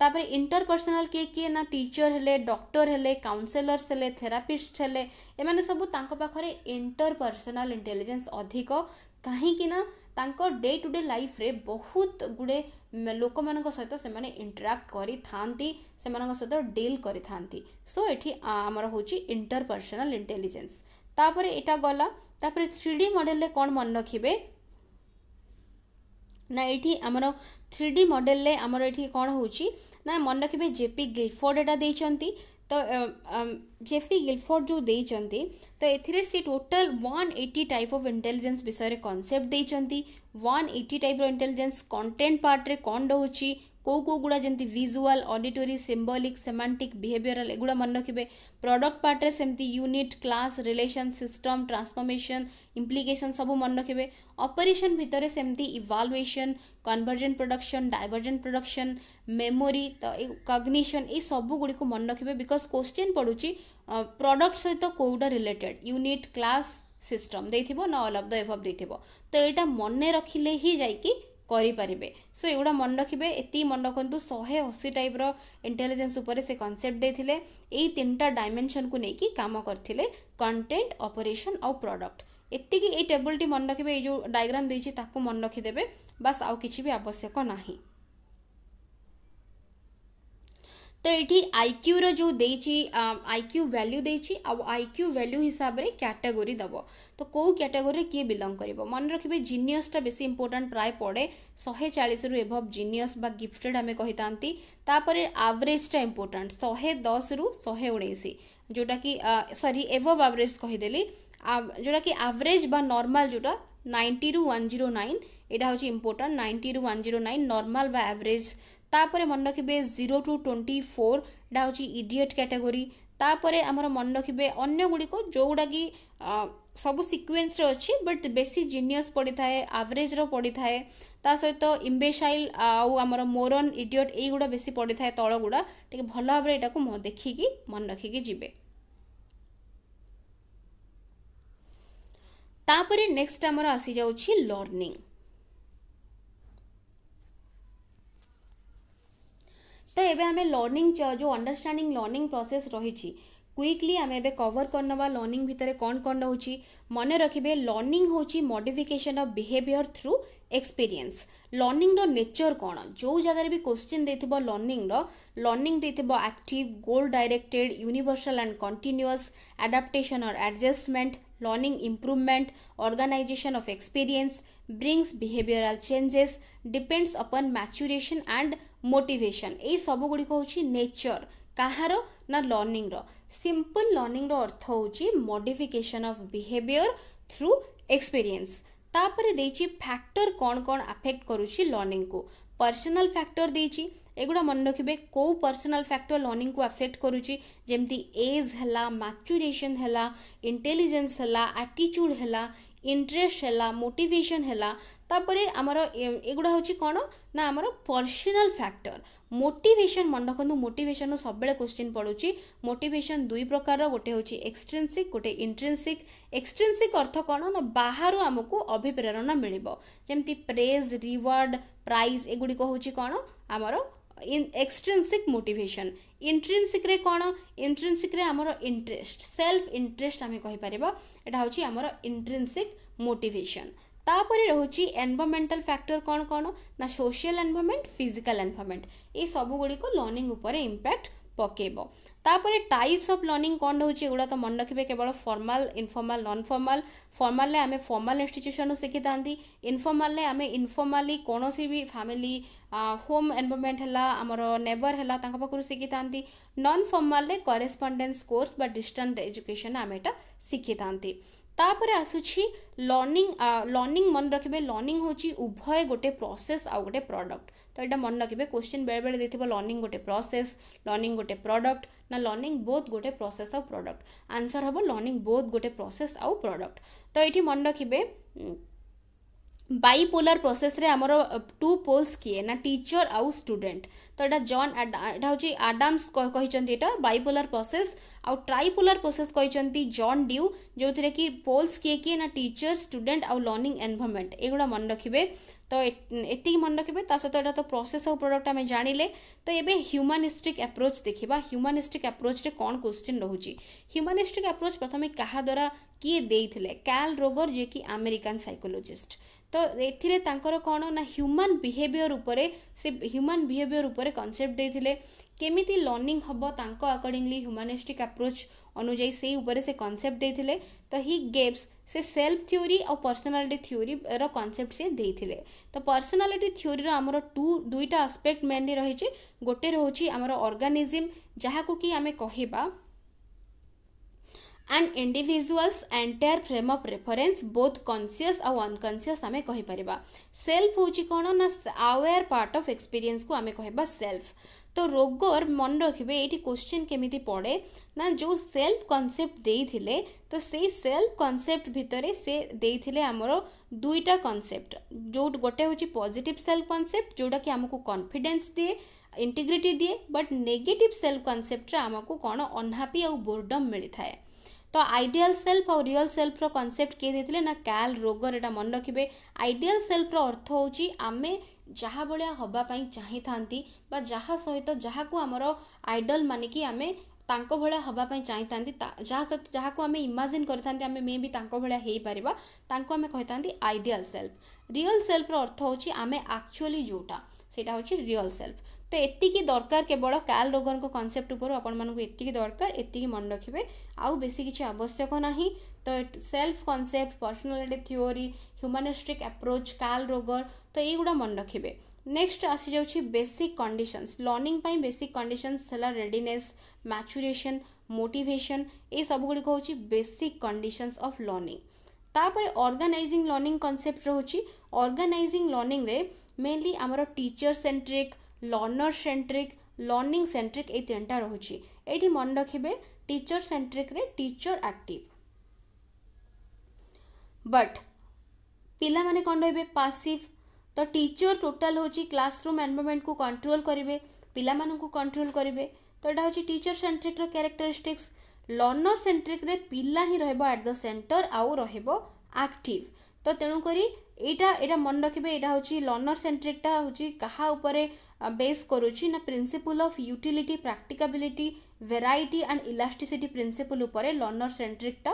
तापर इंटरपर्सनाल किए किए ना टीचर हेले डॉक्टर हेले काउनसेलर्स हेले थेरापिस्ट हेले एम सब इंटरपर्सनाल इंटेलीजेन्स अधिक କାହିଁକି ନା ତାଙ୍କ ଡେ ଟୁ ଡେ ଲାଇଫ୍ରେ ବହୁତ ଗୁଡ଼ିଏ ଲୋକମାନଙ୍କ ସହିତ ସେମାନେ ଇଣ୍ଟରାକ୍ଟ କରିଥାନ୍ତି ସେମାନଙ୍କ ସହିତ ଡିଲ୍ କରିଥାନ୍ତି ସୋ ଏଠି ଆମର ହେଉଛି ଇଣ୍ଟରପର୍ସନାଲ୍ ଇଣ୍ଟେଲିଜେନ୍ସ ତାପରେ ଏଇଟା ଗଲା ତାପରେ ଥ୍ରୀ ଡି ମଡ଼େଲରେ କ'ଣ ମନେ ରଖିବେ ନା ଏଠି ଆମର ଥ୍ରୀ ଡି ମଡ଼େଲରେ ଆମର ଏଠି କ'ଣ ହେଉଛି ନା ମନେ ରଖିବେ ଜେପି ଗିଲଫୋର୍ଡ଼ ଏଇଟା ଦେଇଛନ୍ତି ତ ଜେଫି ଗିଲଫର୍ଡ଼ ଯେଉଁ ଦେଇଛନ୍ତି ତ ଏଥିରେ ସେ total one eighty type of intelligence ବିଷୟରେ କନସେପ୍ଟ ଦେଇଛନ୍ତି one eighty type intelligence content ପାର୍ଟରେ କ'ଣ ରହୁଛି कौ कौ गुड़ा जमी visual auditory symbolic semantic behavioural एगुड़ा मन रखे प्रडक्ट पार्ट्रे सेमती unit class relation system transformation implication सब मन रखे अपरेसन भितर सेमती evaluation convergent production divergent production memory तो कग्निशन युवक मन रखे बिकज क्वेश्चन पड़ू प्रडक्ट सहित कौटा रिलेटेड यूनिट क्लास सिस्टम दे थो ना अल अफ द एफ अफ दे थो तो यहाँ मन रखिले ही जाकि କରିପାରିବେ ସୋ ଏଗୁଡ଼ା ମନେ ରଖିବେ ଏତିକି ମନେ ରଖନ୍ତୁ ଶହେ ଅଶୀ ଟାଇପ୍ର ଇଣ୍ଟେଲିଜେନ୍ସ ଉପରେ ସେ କନସେପ୍ଟ ଦେଇଥିଲେ ଏଇ ତିନିଟା ଡାଇମେନ୍ସନ୍କୁ ନେଇକି କାମ କରିଥିଲେ କଣ୍ଟେଣ୍ଟ ଅପରେସନ୍ ଆଉ ପ୍ରଡ଼କ୍ଟ ଏତିକି ଏଇ ଟେବୁଲ୍ଟି ମନେ ରଖିବେ ଏଇ ଯେଉଁ ଡାଇଗ୍ରାମ୍ ଦେଇଛି ତାକୁ ମନେ ରଖିଦେବେ ବାସ୍ ଆଉ କିଛି ବି ଆବଶ୍ୟକ ନାହିଁ ତ ଏଠି ଆଇକ୍ୟୁର ଯେଉଁ ଦେଇଛି ଆଇକ୍ୟୁ ଭ୍ୟାଲ୍ୟୁ ଦେଇଛି ଆଉ ଆଇକ୍ୟୁ ଭ୍ୟାଲ୍ୟୁ ହିସାବରେ କ୍ୟାଟାଗୋରୀ ଦେବ ତ କେଉଁ କ୍ୟାଟାଗୋରୀରେ କିଏ ବିଲଙ୍ଗ କରିବ ମନେ ରଖିବେ ଜିନିୟସଟା ବେଶୀ ଇମ୍ପୋର୍ଟାଣ୍ଟ ପ୍ରାୟ ପଡ଼େ ଶହେ ଚାଳିଶରୁ ଏଭବ୍ ଜିନିୟସ୍ ବା ଗିଫ୍ଟେଡ଼୍ ଆମେ କହିଥାନ୍ତି ତାପରେ ଆଭରେଜଟା ଇମ୍ପୋର୍ଟାଣ୍ଟ ଶହେ ଦଶରୁ ଶହେ ଉଣେଇଶ ଯେଉଁଟାକି ସରି ଏଭବ୍ ଆଭରେଜ୍ କହିଦେଲି ଯେଉଁଟାକି ଆଭରେଜ୍ ବା ନର୍ମାଲ୍ ଯେଉଁଟା ନାଇଣ୍ଟିରୁ ୱାନ୍ ଜିରୋ ନାଇନ୍ ଏଇଟା ହେଉଛି ଇମ୍ପୋର୍ଟାଣ୍ଟ ନାଇଣ୍ଟିରୁ ୱାନ୍ ଜିରୋ ନାଇନ୍ ନର୍ମାଲ୍ ବା ଆଭରେଜ୍ তাপরে মনে রাখবে জিরো টু টোয়েন্টি ফোর এটা হচ্ছে ইডিয়েট ক্যাটাগোরি তাপরে আমার মনে রাখবে অন্যগুড়ি যেগুড়া কি ସବୁ ସିକ୍ୱେନ୍ସରେ ଅଛି ବଟ୍ ବେଶୀ ଜିନିୟସ୍ ପଡ଼ିଥାଏ ଆଭରେଜ୍ର ପଡ଼ିଥାଏ ତା ସହିତ ଇମ୍ବେସାଇଲ୍ ଆଉ ଆମର ମୋରନ୍ ଇଡ଼ିଅଟ୍ ଏଇଗୁଡ଼ା ବେଶୀ ପଡ଼ିଥାଏ ତଳଗୁଡ଼ା ଟିକେ ଭଲ ଭାବରେ ଏଇଟାକୁ ଦେଖିକି ମନେ ରଖିକି ଯିବେ ତାପରେ ନେକ୍ସଟ ଆମର ଆସିଯାଉଛି ଲର୍ଣ୍ଣିଂ ତ ଏବେ ଆମେ ଲର୍ଣ୍ଣିଂ ଯେଉଁ ଅଣ୍ଡରଷ୍ଟାଣ୍ଡିଂ ଲର୍ଣ୍ଣିଂ ପ୍ରୋସେସ୍ ରହିଛି କୁଇକଲି ଆମେ ଏବେ କଭର୍ କରିନେବା ଲର୍ଣ୍ଣିଂ ଭିତରେ କ'ଣ କ'ଣ ରହୁଛି ମନେ ରଖିବେ ଲର୍ଣ୍ଣିଂ ହେଉଛି modification of behaviour through experience ଲର୍ଣ୍ଣିଂର ନେଚର୍ କ'ଣ ଯେଉଁ ଜାଗାରେ ବି କୋଶ୍ଚିନ୍ ଦେଇଥିବ ଲର୍ଣ୍ଣିଂର ଲର୍ଣ୍ଣିଂ ଦେଇଥିବ active goal directed universal and continuous adaptation or adjustment learning improvement organisation of experience brings behavioural changes depends upon maturation and motivation ଏଇ ସବୁଗୁଡ଼ିକ ହେଉଛି ନେଚର୍ କାହାର ନା ଲର୍ଣ୍ଣିଂର ସିମ୍ପଲ୍ ଲର୍ଣ୍ଣିଂର ଅର୍ଥ ହେଉଛି modification of behaviour through experience तापर दे फैक्टर कौन कौन अफेक्ट कर लर्णिंग को पर्सनल फैक्टर दे एगुड़ा मन रखे कौ पर्सनल फैक्टर लर्णिंग को अफेक्ट करुच्चे एज है मैचुरेसन है इंटेलीजेन्स है आटीच्यूड है ইন্টারেস্ট ହେଲା ମୋଟିଭେସନ୍ ହେଲା ତାପରେ ଆମର ଏଗୁଡ଼ା ହେଉଛି କ'ଣ ନା ଆମର ପର୍ସନାଲ୍ ଫ୍ୟାକ୍ଟର ମୋଟିଭେସନ୍ ମନେ ରଖନ୍ତୁ ମୋଟିଭେସନ୍ରୁ ସବୁବେଳେ କୋଶ୍ଚିନ୍ ପଡ଼ୁଛି ମୋଟିଭେସନ୍ ଦୁଇ ପ୍ରକାରର ଗୋଟେ ହେଉଛି ଏକ୍ସଟ୍ରେନ୍ସିକ୍ ଗୋଟେ ଇଣ୍ଟ୍ରେନ୍ସିକ୍ ଏକ୍ସଟ୍ରେନ୍ସିକ୍ ଅର୍ଥ କ'ଣ ନା ବାହାରୁ ଆମକୁ ଅଭିପ୍ରେରଣା ମିଳିବ ଯେମିତି ପ୍ରେଜ୍ ରିୱାର୍ଡ଼ ପ୍ରାଇଜ୍ ଏଗୁଡ଼ିକ ହେଉଛି କ'ଣ ଆମର ଏକ୍ସଟ୍ରିନ୍ସିକ୍ ମୋଟିଭେସନ୍ ଇଣ୍ଟ୍ରିନ୍ସିକ୍ରେ କ'ଣ ଇଣ୍ଟ୍ରିନ୍ସିକ୍ରେ ଆମର ଇଣ୍ଟରେଷ୍ଟ ସେଲ୍ଫ ଇଣ୍ଟ୍ରେଷ୍ଟ ଆମେ କହିପାରିବା ଏଇଟା ହେଉଛି ଆମର ଇଣ୍ଟ୍ରିନ୍ସିକ୍ ମୋଟିଭେସନ୍ ତାପରେ ରହୁଛି ଏନ୍ଭାରମେଣ୍ଟାଲ ଫ୍ୟାକ୍ଟର କ'ଣ କ'ଣ ନା ସୋସିଆଲ ଏନ୍ଭାରମେଣ୍ଟ ଫିଜିକାଲ ଏନ୍ଭାରମେଣ୍ଟ ଏଇ ସବୁଗୁଡ଼ିକ ଲର୍ଣ୍ଣିଂ ଉପରେ ଇମ୍ପ୍ୟାକ୍ଟ ପକାଇବ তাপরে টাইপস অফ লর্নিং কণ রয়েছে এগুলা তো মনে রাখবে কেবল ফর্মাল ইনফর্মাল নন ফর্মাল ফর্মালে আমি ফর্মাল ইনস্টিট্যুশন শিখি থাকে ইনফর্মালে আমি ইনফর্মালি কোণী বি ফ্যামিলি হোম এনভারমেন্ট হল আমার নেবর হল তাঁর পাখু শিখি থাকে নন ফর্মালে করেসপন্ডেন্স কোর্স বা ডিষ্টান্স এজুকেশন আমি এটা শিখি থাকে ତାପରେ ଆସୁଛି ଲର୍ଣ୍ଣିଂ ଲର୍ଣ୍ଣିଂ ମନେ ରଖିବେ ଲର୍ଣ୍ଣିଂ ହେଉଛି ଉଭୟ ଗୋଟେ ପ୍ରୋସେସ୍ ଆଉ ଗୋଟେ ପ୍ରଡ଼କ୍ଟ ତ ଏଇଟା ମନେ ରଖିବେ କୋଶ୍ଚିନ୍ ବେଳେବେଳେ ଦେଇଥିବ ଲର୍ଣ୍ଣିଂ ଗୋଟେ ପ୍ରୋସେସ୍ ଲର୍ଣ୍ଣିଂ ଗୋଟେ ପ୍ରଡ଼କ୍ଟ ना लर्निंग बोथ गोटे प्रोसेस आउ प्रडक्ट आंसर हम लर्णिंग बोथ गोटे प्रोसेस आउ प्रडक्ट तो ये मन रखिए ବାଇପୋଲାର ପ୍ରୋସେସ୍ରେ ଆମର ଟୁ ପୋଲ୍ସ କିଏ ନା ଟିଚର୍ ଆଉ ଷ୍ଟୁଡେଣ୍ଟ ତ ଏଇଟା ଜନ୍ ଏଇଟା ହେଉଛି ଆଡାମ୍ସ କହିଛନ୍ତି ଏଇଟା ବାଇପୋଲାର ପ୍ରୋସେସ୍ ଆଉ ଟ୍ରାଇପୋଲାର ପ୍ରୋସେସ୍ କହିଛନ୍ତି ଜନ୍ ଡ୍ୟୁ ଯେଉଁଥିରେ କି ପୋଲ୍ସ କିଏ କିଏ ନା ଟିଚର୍ ଷ୍ଟୁଡେଣ୍ଟ ଆଉ ଲର୍ଣ୍ଣିଂ ଏନ୍ଭାରମେଣ୍ଟ ଏଗୁଡ଼ା ମନେ ରଖିବେ ତ ଏତିକି ମନେ ରଖିବେ ତା ସହିତ ଏଇଟା ତ ପ୍ରୋସେସ୍ ଆଉ ପ୍ରଡ଼କ୍ଟ ଆମେ ଜାଣିଲେ ତ ଏବେ ହ୍ୟୁମାନିଷ୍ଟିକ୍ ଆପ୍ରୋଚ୍ ଦେଖିବା ହ୍ୟୁମାନିଷ୍ଟିକ୍ ଆପ୍ରୋଚ୍ରେ କ'ଣ କୋଶ୍ଚିନ୍ ରହୁଛି ହ୍ୟୁମାନିଷ୍ଟିକ୍ ଆପ୍ରୋଚ୍ ପ୍ରଥମେ କାହା ଦ୍ୱାରା କିଏ ଦେଇଥିଲେ କ୍ୟାଲ୍ ରୋଗର ଯିଏକି ଆମେରିକାନ୍ ସାଇକୋଲୋଜିଷ୍ଟ ତ ଏଥିରେ ତାଙ୍କର କ'ଣ ନା ହ୍ୟୁମାନ୍ ବିହେଭିଅର୍ ଉପରେ ସେ ହ୍ୟୁମାନ୍ ବିହେଭିଅର୍ ଉପରେ କନସେପ୍ଟ ଦେଇଥିଲେ କେମିତି ଲର୍ଣ୍ଣିଂ ହେବ ତାଙ୍କ ଆକର୍ଡ଼ିଂଲି ହ୍ୟୁମାନିଷ୍ଟିକ୍ ଆପ୍ରୋଚ୍ ଅନୁଯାୟୀ ସେଇ ଉପରେ ସେ କନସେପ୍ଟ ଦେଇଥିଲେ ତ ହି ଗେବ୍ସ ସେ ସେଲ୍ଫ ଥିଓରି ଆଉ ପର୍ସନାଲିଟି ଥିଓରିର କନସେପ୍ଟ ସେ ଦେଇଥିଲେ ତ ପର୍ସନାଲିଟି ଥିଓରିର ଆମର ଟୁ ଦୁଇଟା ଆସ୍ପେକ୍ଟ ମେନ୍ଲି ରହିଛି ଗୋଟେ ରହୁଛି ଆମର ଅର୍ଗାନିଜିମ୍ ଯାହାକୁ କି ଆମେ କହିବା and individuals entire frame of reference both conscious और अनकॉन्शियस आम कहीपर सेल्फ हूँ कौन ना अवेयर पार्ट ऑफ एक्सपीरियंस को आम कह सेल्फ तो रोगर मन रखिए ये क्वेश्चन केमी पड़े ना जो सेल्फ कनसेप्ट देते तो से सेल्फ कनसेप्ट भितर से देते आमर दुईटा कनसेप्ट जो गोटे हूँ पॉजिटिव सेल्फ कनसेप्ट जोटा कि आमको कन्फिडेन्स दिए इंटिग्रिटी दिए बट नेगेटिव सेल्फ कनसेप्ट आमको कौन अनहापी आउ बोर्डम मिलता है ତ ଆଇଡ଼ିଆଲ୍ ସେଲ୍ଫ ଆଉ ରିଅଲ୍ ସେଲ୍ଫର କନସେପ୍ଟ କିଏ ଦେଇଥିଲେ ନା କ୍ୟାଲ୍ ରୋଗର ଏଇଟା ମନେ ରଖିବେ ଆଇଡ଼ିଆଲ୍ ସେଲ୍ଫର ଅର୍ଥ ହେଉଛି ଆମେ ଯାହା ଭଳିଆ ହେବା ପାଇଁ ଚାହିଁଥାନ୍ତି ବା ଯାହା ସହିତ ଯାହାକୁ ଆମର ଆଇଡ଼ଲ୍ ମାନିକି ଆମେ ତାଙ୍କ ଭଳିଆ ହେବା ପାଇଁ ଚାହିଁଥାନ୍ତି ଯାହା ସହିତ ଯାହାକୁ ଆମେ ଇମାଜିନ୍ କରିଥାନ୍ତି ଆମେ ମେ ବି ତାଙ୍କ ଭଳିଆ ହେଇପାରିବା ତାଙ୍କୁ ଆମେ କହିଥାନ୍ତି ଆଇଡ଼ିଆଲ୍ ସେଲ୍ଫ ରିଅଲ୍ ସେଲ୍ଫର ଅର୍ଥ ହେଉଛି ଆମେ ଆକ୍ଚୁଆଲି ଯେଉଁଟା ସେଇଟା ହେଉଛି ରିଅଲ୍ ସେଲ୍ଫ तो এতিকি दरकार केवल काल রোগনক কনসেপ্ট উপর আপনার এতিকি দরকার এতিকি মনে রাখবে আউ বেশি কিছু আবশ্যক না তো self concept personality theory humanistic approach Carl Rogers তো এইগুড়া মনে नेक्स्ट आसी जा basic conditions learning basic conditions है रेडीनेस मैचुरेसन मोटिवेशन ये सब गुड़िक हूँ बेसिक कंडीशंस ऑफ लर्णिंग तापर ऑर्गेनाइजिंग लर्णिंग कॉन्सेप्ट रोचे ऑर्गेनाइजिंग लर्निंग रे मेनली आमर teacher centric learner centric learning centric ଏଇ ତିନିଟା ରହୁଛି ଏଇଠି ମନେ ରଖିବେ ଟିଚର ସେଣ୍ଟ୍ରିକ୍ରେ ଟିଚର ଆକ୍ଟିଭ୍ ବଟ୍ ପିଲାମାନେ କ'ଣ ରହିବେ ପାସିଭ୍ ତ ଟିଚର ଟୋଟାଲ୍ ହେଉଛି କ୍ଲାସରୁମ୍ ଏନ୍ଭାରମେଣ୍ଟକୁ କଣ୍ଟ୍ରୋଲ୍ କରିବେ ପିଲାମାନଙ୍କୁ କଣ୍ଟ୍ରୋଲ୍ କରିବେ ତ ଏଇଟା ହେଉଛି ଟିଚର ସେଣ୍ଟ୍ରିକ୍ର କ୍ୟାରେକ୍ଟରିଷ୍ଟିକ୍ସ ଲର୍ଣ୍ଣର ସେଣ୍ଟ୍ରିକ୍ରେ ପିଲା ହିଁ ରହିବ ଆଟ୍ ଦ ସେଣ୍ଟର ଆଉ ରହିବ ଆକ୍ଟିଭ୍ ତ ତେଣୁକରି এইটা এটা মনে রাখবে এটা হচ্ছে লর্নর সেন্ট্রিকটা হচ্ছে কাহা উপরে বেস করুছি না principle of utility practicability variety and elasticity principle উপরে লর্নর সেন্ট্রিকটা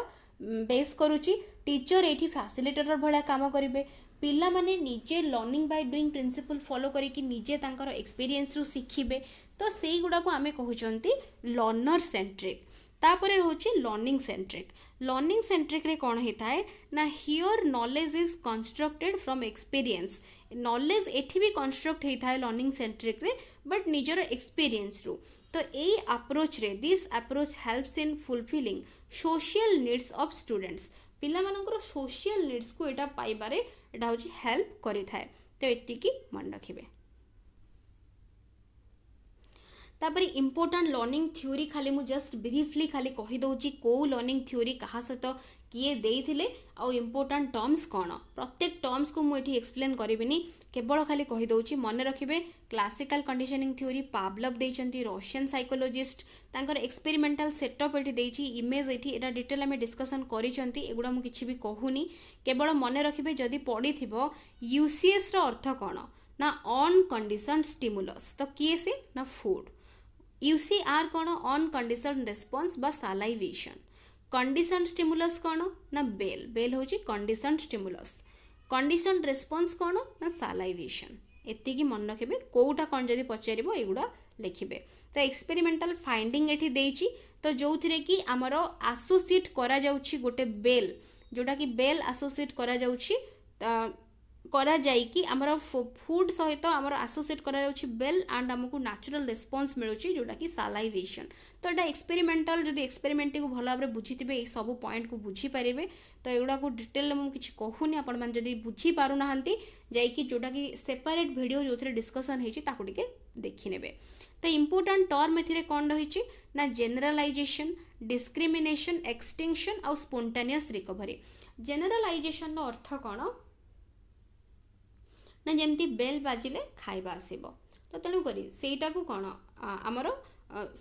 বেস করুছি টিচর এইটি ফ্যাসিলিটেটর ভায়া কাম করবে পিলা মানে নিজে learning by doing doing follow করি নিজে তাঁর এক্সপিরিয়েন্স রু শিখবে তো ସେଇଗୁଡ଼ାକୁ আমি কুচি লর্নর সেন্ট্রিক ତାପରେ ହେଉଛି ଲର୍ଣ୍ଣିଂ ସେଣ୍ଟ୍ରିକ୍ ଲର୍ଣ୍ଣିଂ ସେଣ୍ଟ୍ରିକ୍ରେ କ'ଣ ହେଇଥାଏ ନା here knowledge is constructed from experience knowledge ଏଠି ବି କନଷ୍ଟ୍ରକ୍ଟ ହେଇଥାଏ ଲର୍ଣ୍ଣିଂ ସେଣ୍ଟ୍ରିକ୍ରେ ବଟ୍ ନିଜର ଏକ୍ସପିରିଏନ୍ସରୁ ତ ଏଇ ଆପ୍ରୋଚ୍ରେ this approach helps in fulfilling social needs of students ପିଲାମାନଙ୍କର ସୋସିଆଲ ନିଡ୍ସକୁ ଏଇଟା ପାଇବାରେ ଏଇଟା ହେଉଛି ହେଲ୍ପ କରିଥାଏ ତ ଏତିକି ମନେ ରଖିବେ ତାପରେ ଇମ୍ପୋର୍ଟାଣ୍ଟ ଲର୍ଣ୍ଣିଂ ଥିଓରି ଖାଲି ମୁଁ ଜଷ୍ଟ ବ୍ରିଫଲି ଖାଲି କହିଦେଉଛି କେଉଁ ଲର୍ଣ୍ଣିଂ ଥିଓରି କାହା ସହିତ କିଏ ଦେଇଥିଲେ ଆଉ ଇମ୍ପୋର୍ଟାଣ୍ଟ ଟର୍ମସ୍ କ'ଣ ପ୍ରତ୍ୟେକ ଟର୍ମସ୍କୁ ମୁଁ ଏଠି ଏକ୍ସପ୍ଲେନ୍ କରିବିନି କେବଳ ଖାଲି କହିଦେଉଛି ମନେ ରଖିବେ କ୍ଲାସିକାଲ୍ କଣ୍ଡିସନିଂ ଥିଓରି ପାବ୍ଲଭ୍ ଦେଇଛନ୍ତି ରଷିଆନ୍ ସାଇକୋଲୋଜିଷ୍ଟ ତାଙ୍କର ଏକ୍ସପେରିମେଣ୍ଟାଲ୍ ସେଟଅପ୍ ଏଠି ଦେଇଛି ଇମେଜ୍ ଏଠି ଏଇଟା ଡିଟେଲ୍ ଆମେ ଡିସ୍କସନ୍ କରିଛନ୍ତି ଏଗୁଡ଼ା ମୁଁ କିଛି ବି କହୁନି କେବଳ ମନେ ରଖିବେ ଯଦି ପଡ଼ିଥିବ ୟୁସିଏସ୍ର ଅର୍ଥ କ'ଣ ନା ଅନ୍ କଣ୍ଡିସନ୍ ଷ୍ଟିମୁଲସ୍ ତ କିଏ ସେ ନା ଫୁଡ଼୍ ইউসিআর কোণ অনকন্ডিশন রেসপন্স বা সালাইভেশন কন্ডিশন স্টিমুলস কোণ না বেল বেল হচ্ছে কন্ডিশন স্টিমুলস কন্ডিশন রেসপন্স কোণ না সালাইভেশন এতিকি মনে রাখবে কোটা কোণ যদি পচারিব এগুলা লিখবে তো এক্সপেরিমেন্টাল ফাইন্ডিং এটি দেইছি তো যৌথিরে কি আমার আসোসিয়েট করা যাচ্ছে গোটে বেল ଯେଉଁଟାକି ବେଲ୍ ଆସୋସିଏଟ୍ କରାଯାଉଛି କରାଯାଇକି ଆମର ଫୁଡ୍ ସହିତ ଆମର ଆସୋସିଏଟ୍ କରାଯାଉଛି ବେଲ୍ ଆଣ୍ଡ ଆମକୁ ନ୍ୟାଚୁରାଲ୍ ରେସ୍ପନ୍ସ ମିଳୁଛି ଯେଉଁଟାକି ସାଲାଇଭେସନ୍ ତ ଏଇଟା ଏକ୍ସପେରିମେଣ୍ଟାଲ୍ ଯଦି ଏକ୍ସପେରିମେଣ୍ଟଟିକୁ ଭଲ ଭାବରେ ବୁଝିଥିବେ ଏଇ ସବୁ ପଏଣ୍ଟକୁ ବୁଝିପାରିବେ ତ ଏଗୁଡ଼ାକୁ ଡିଟେଲ୍ରେ ମୁଁ କିଛି କହୁନି ଆପଣମାନେ ଯଦି ବୁଝିପାରୁନାହାନ୍ତି ଯାଇକି ଯେଉଁଟାକି ସେପାରେଟ୍ ଭିଡ଼ିଓ ଯେଉଁଥିରେ ଡିସ୍କସନ୍ ହେଇଛି ତାକୁ ଟିକେ ଦେଖିନେବେ ତ ଇମ୍ପୋର୍ଟାଣ୍ଟ ଟର୍ମ ଏଥିରେ କ'ଣ ରହିଛି ନା ଜେନେରାଲାଇଜେସନ୍ ଡିସ୍କ୍ରିମିନେସନ୍ ଏକ୍ସଟେନ୍ସନ୍ ଆଉ ସ୍ପୋଣ୍ଟାନିୟସ୍ ରିକଭରି ଜେନେରାଲାଇଜେସନ୍ର ଅର୍ଥ କ'ଣ ନା ଯେମିତି ବେଲ୍ ବାଜିଲେ ଖାଇବା ଆସିବ ତ ତେଣୁକରି ସେଇଟାକୁ କ'ଣ ଆମର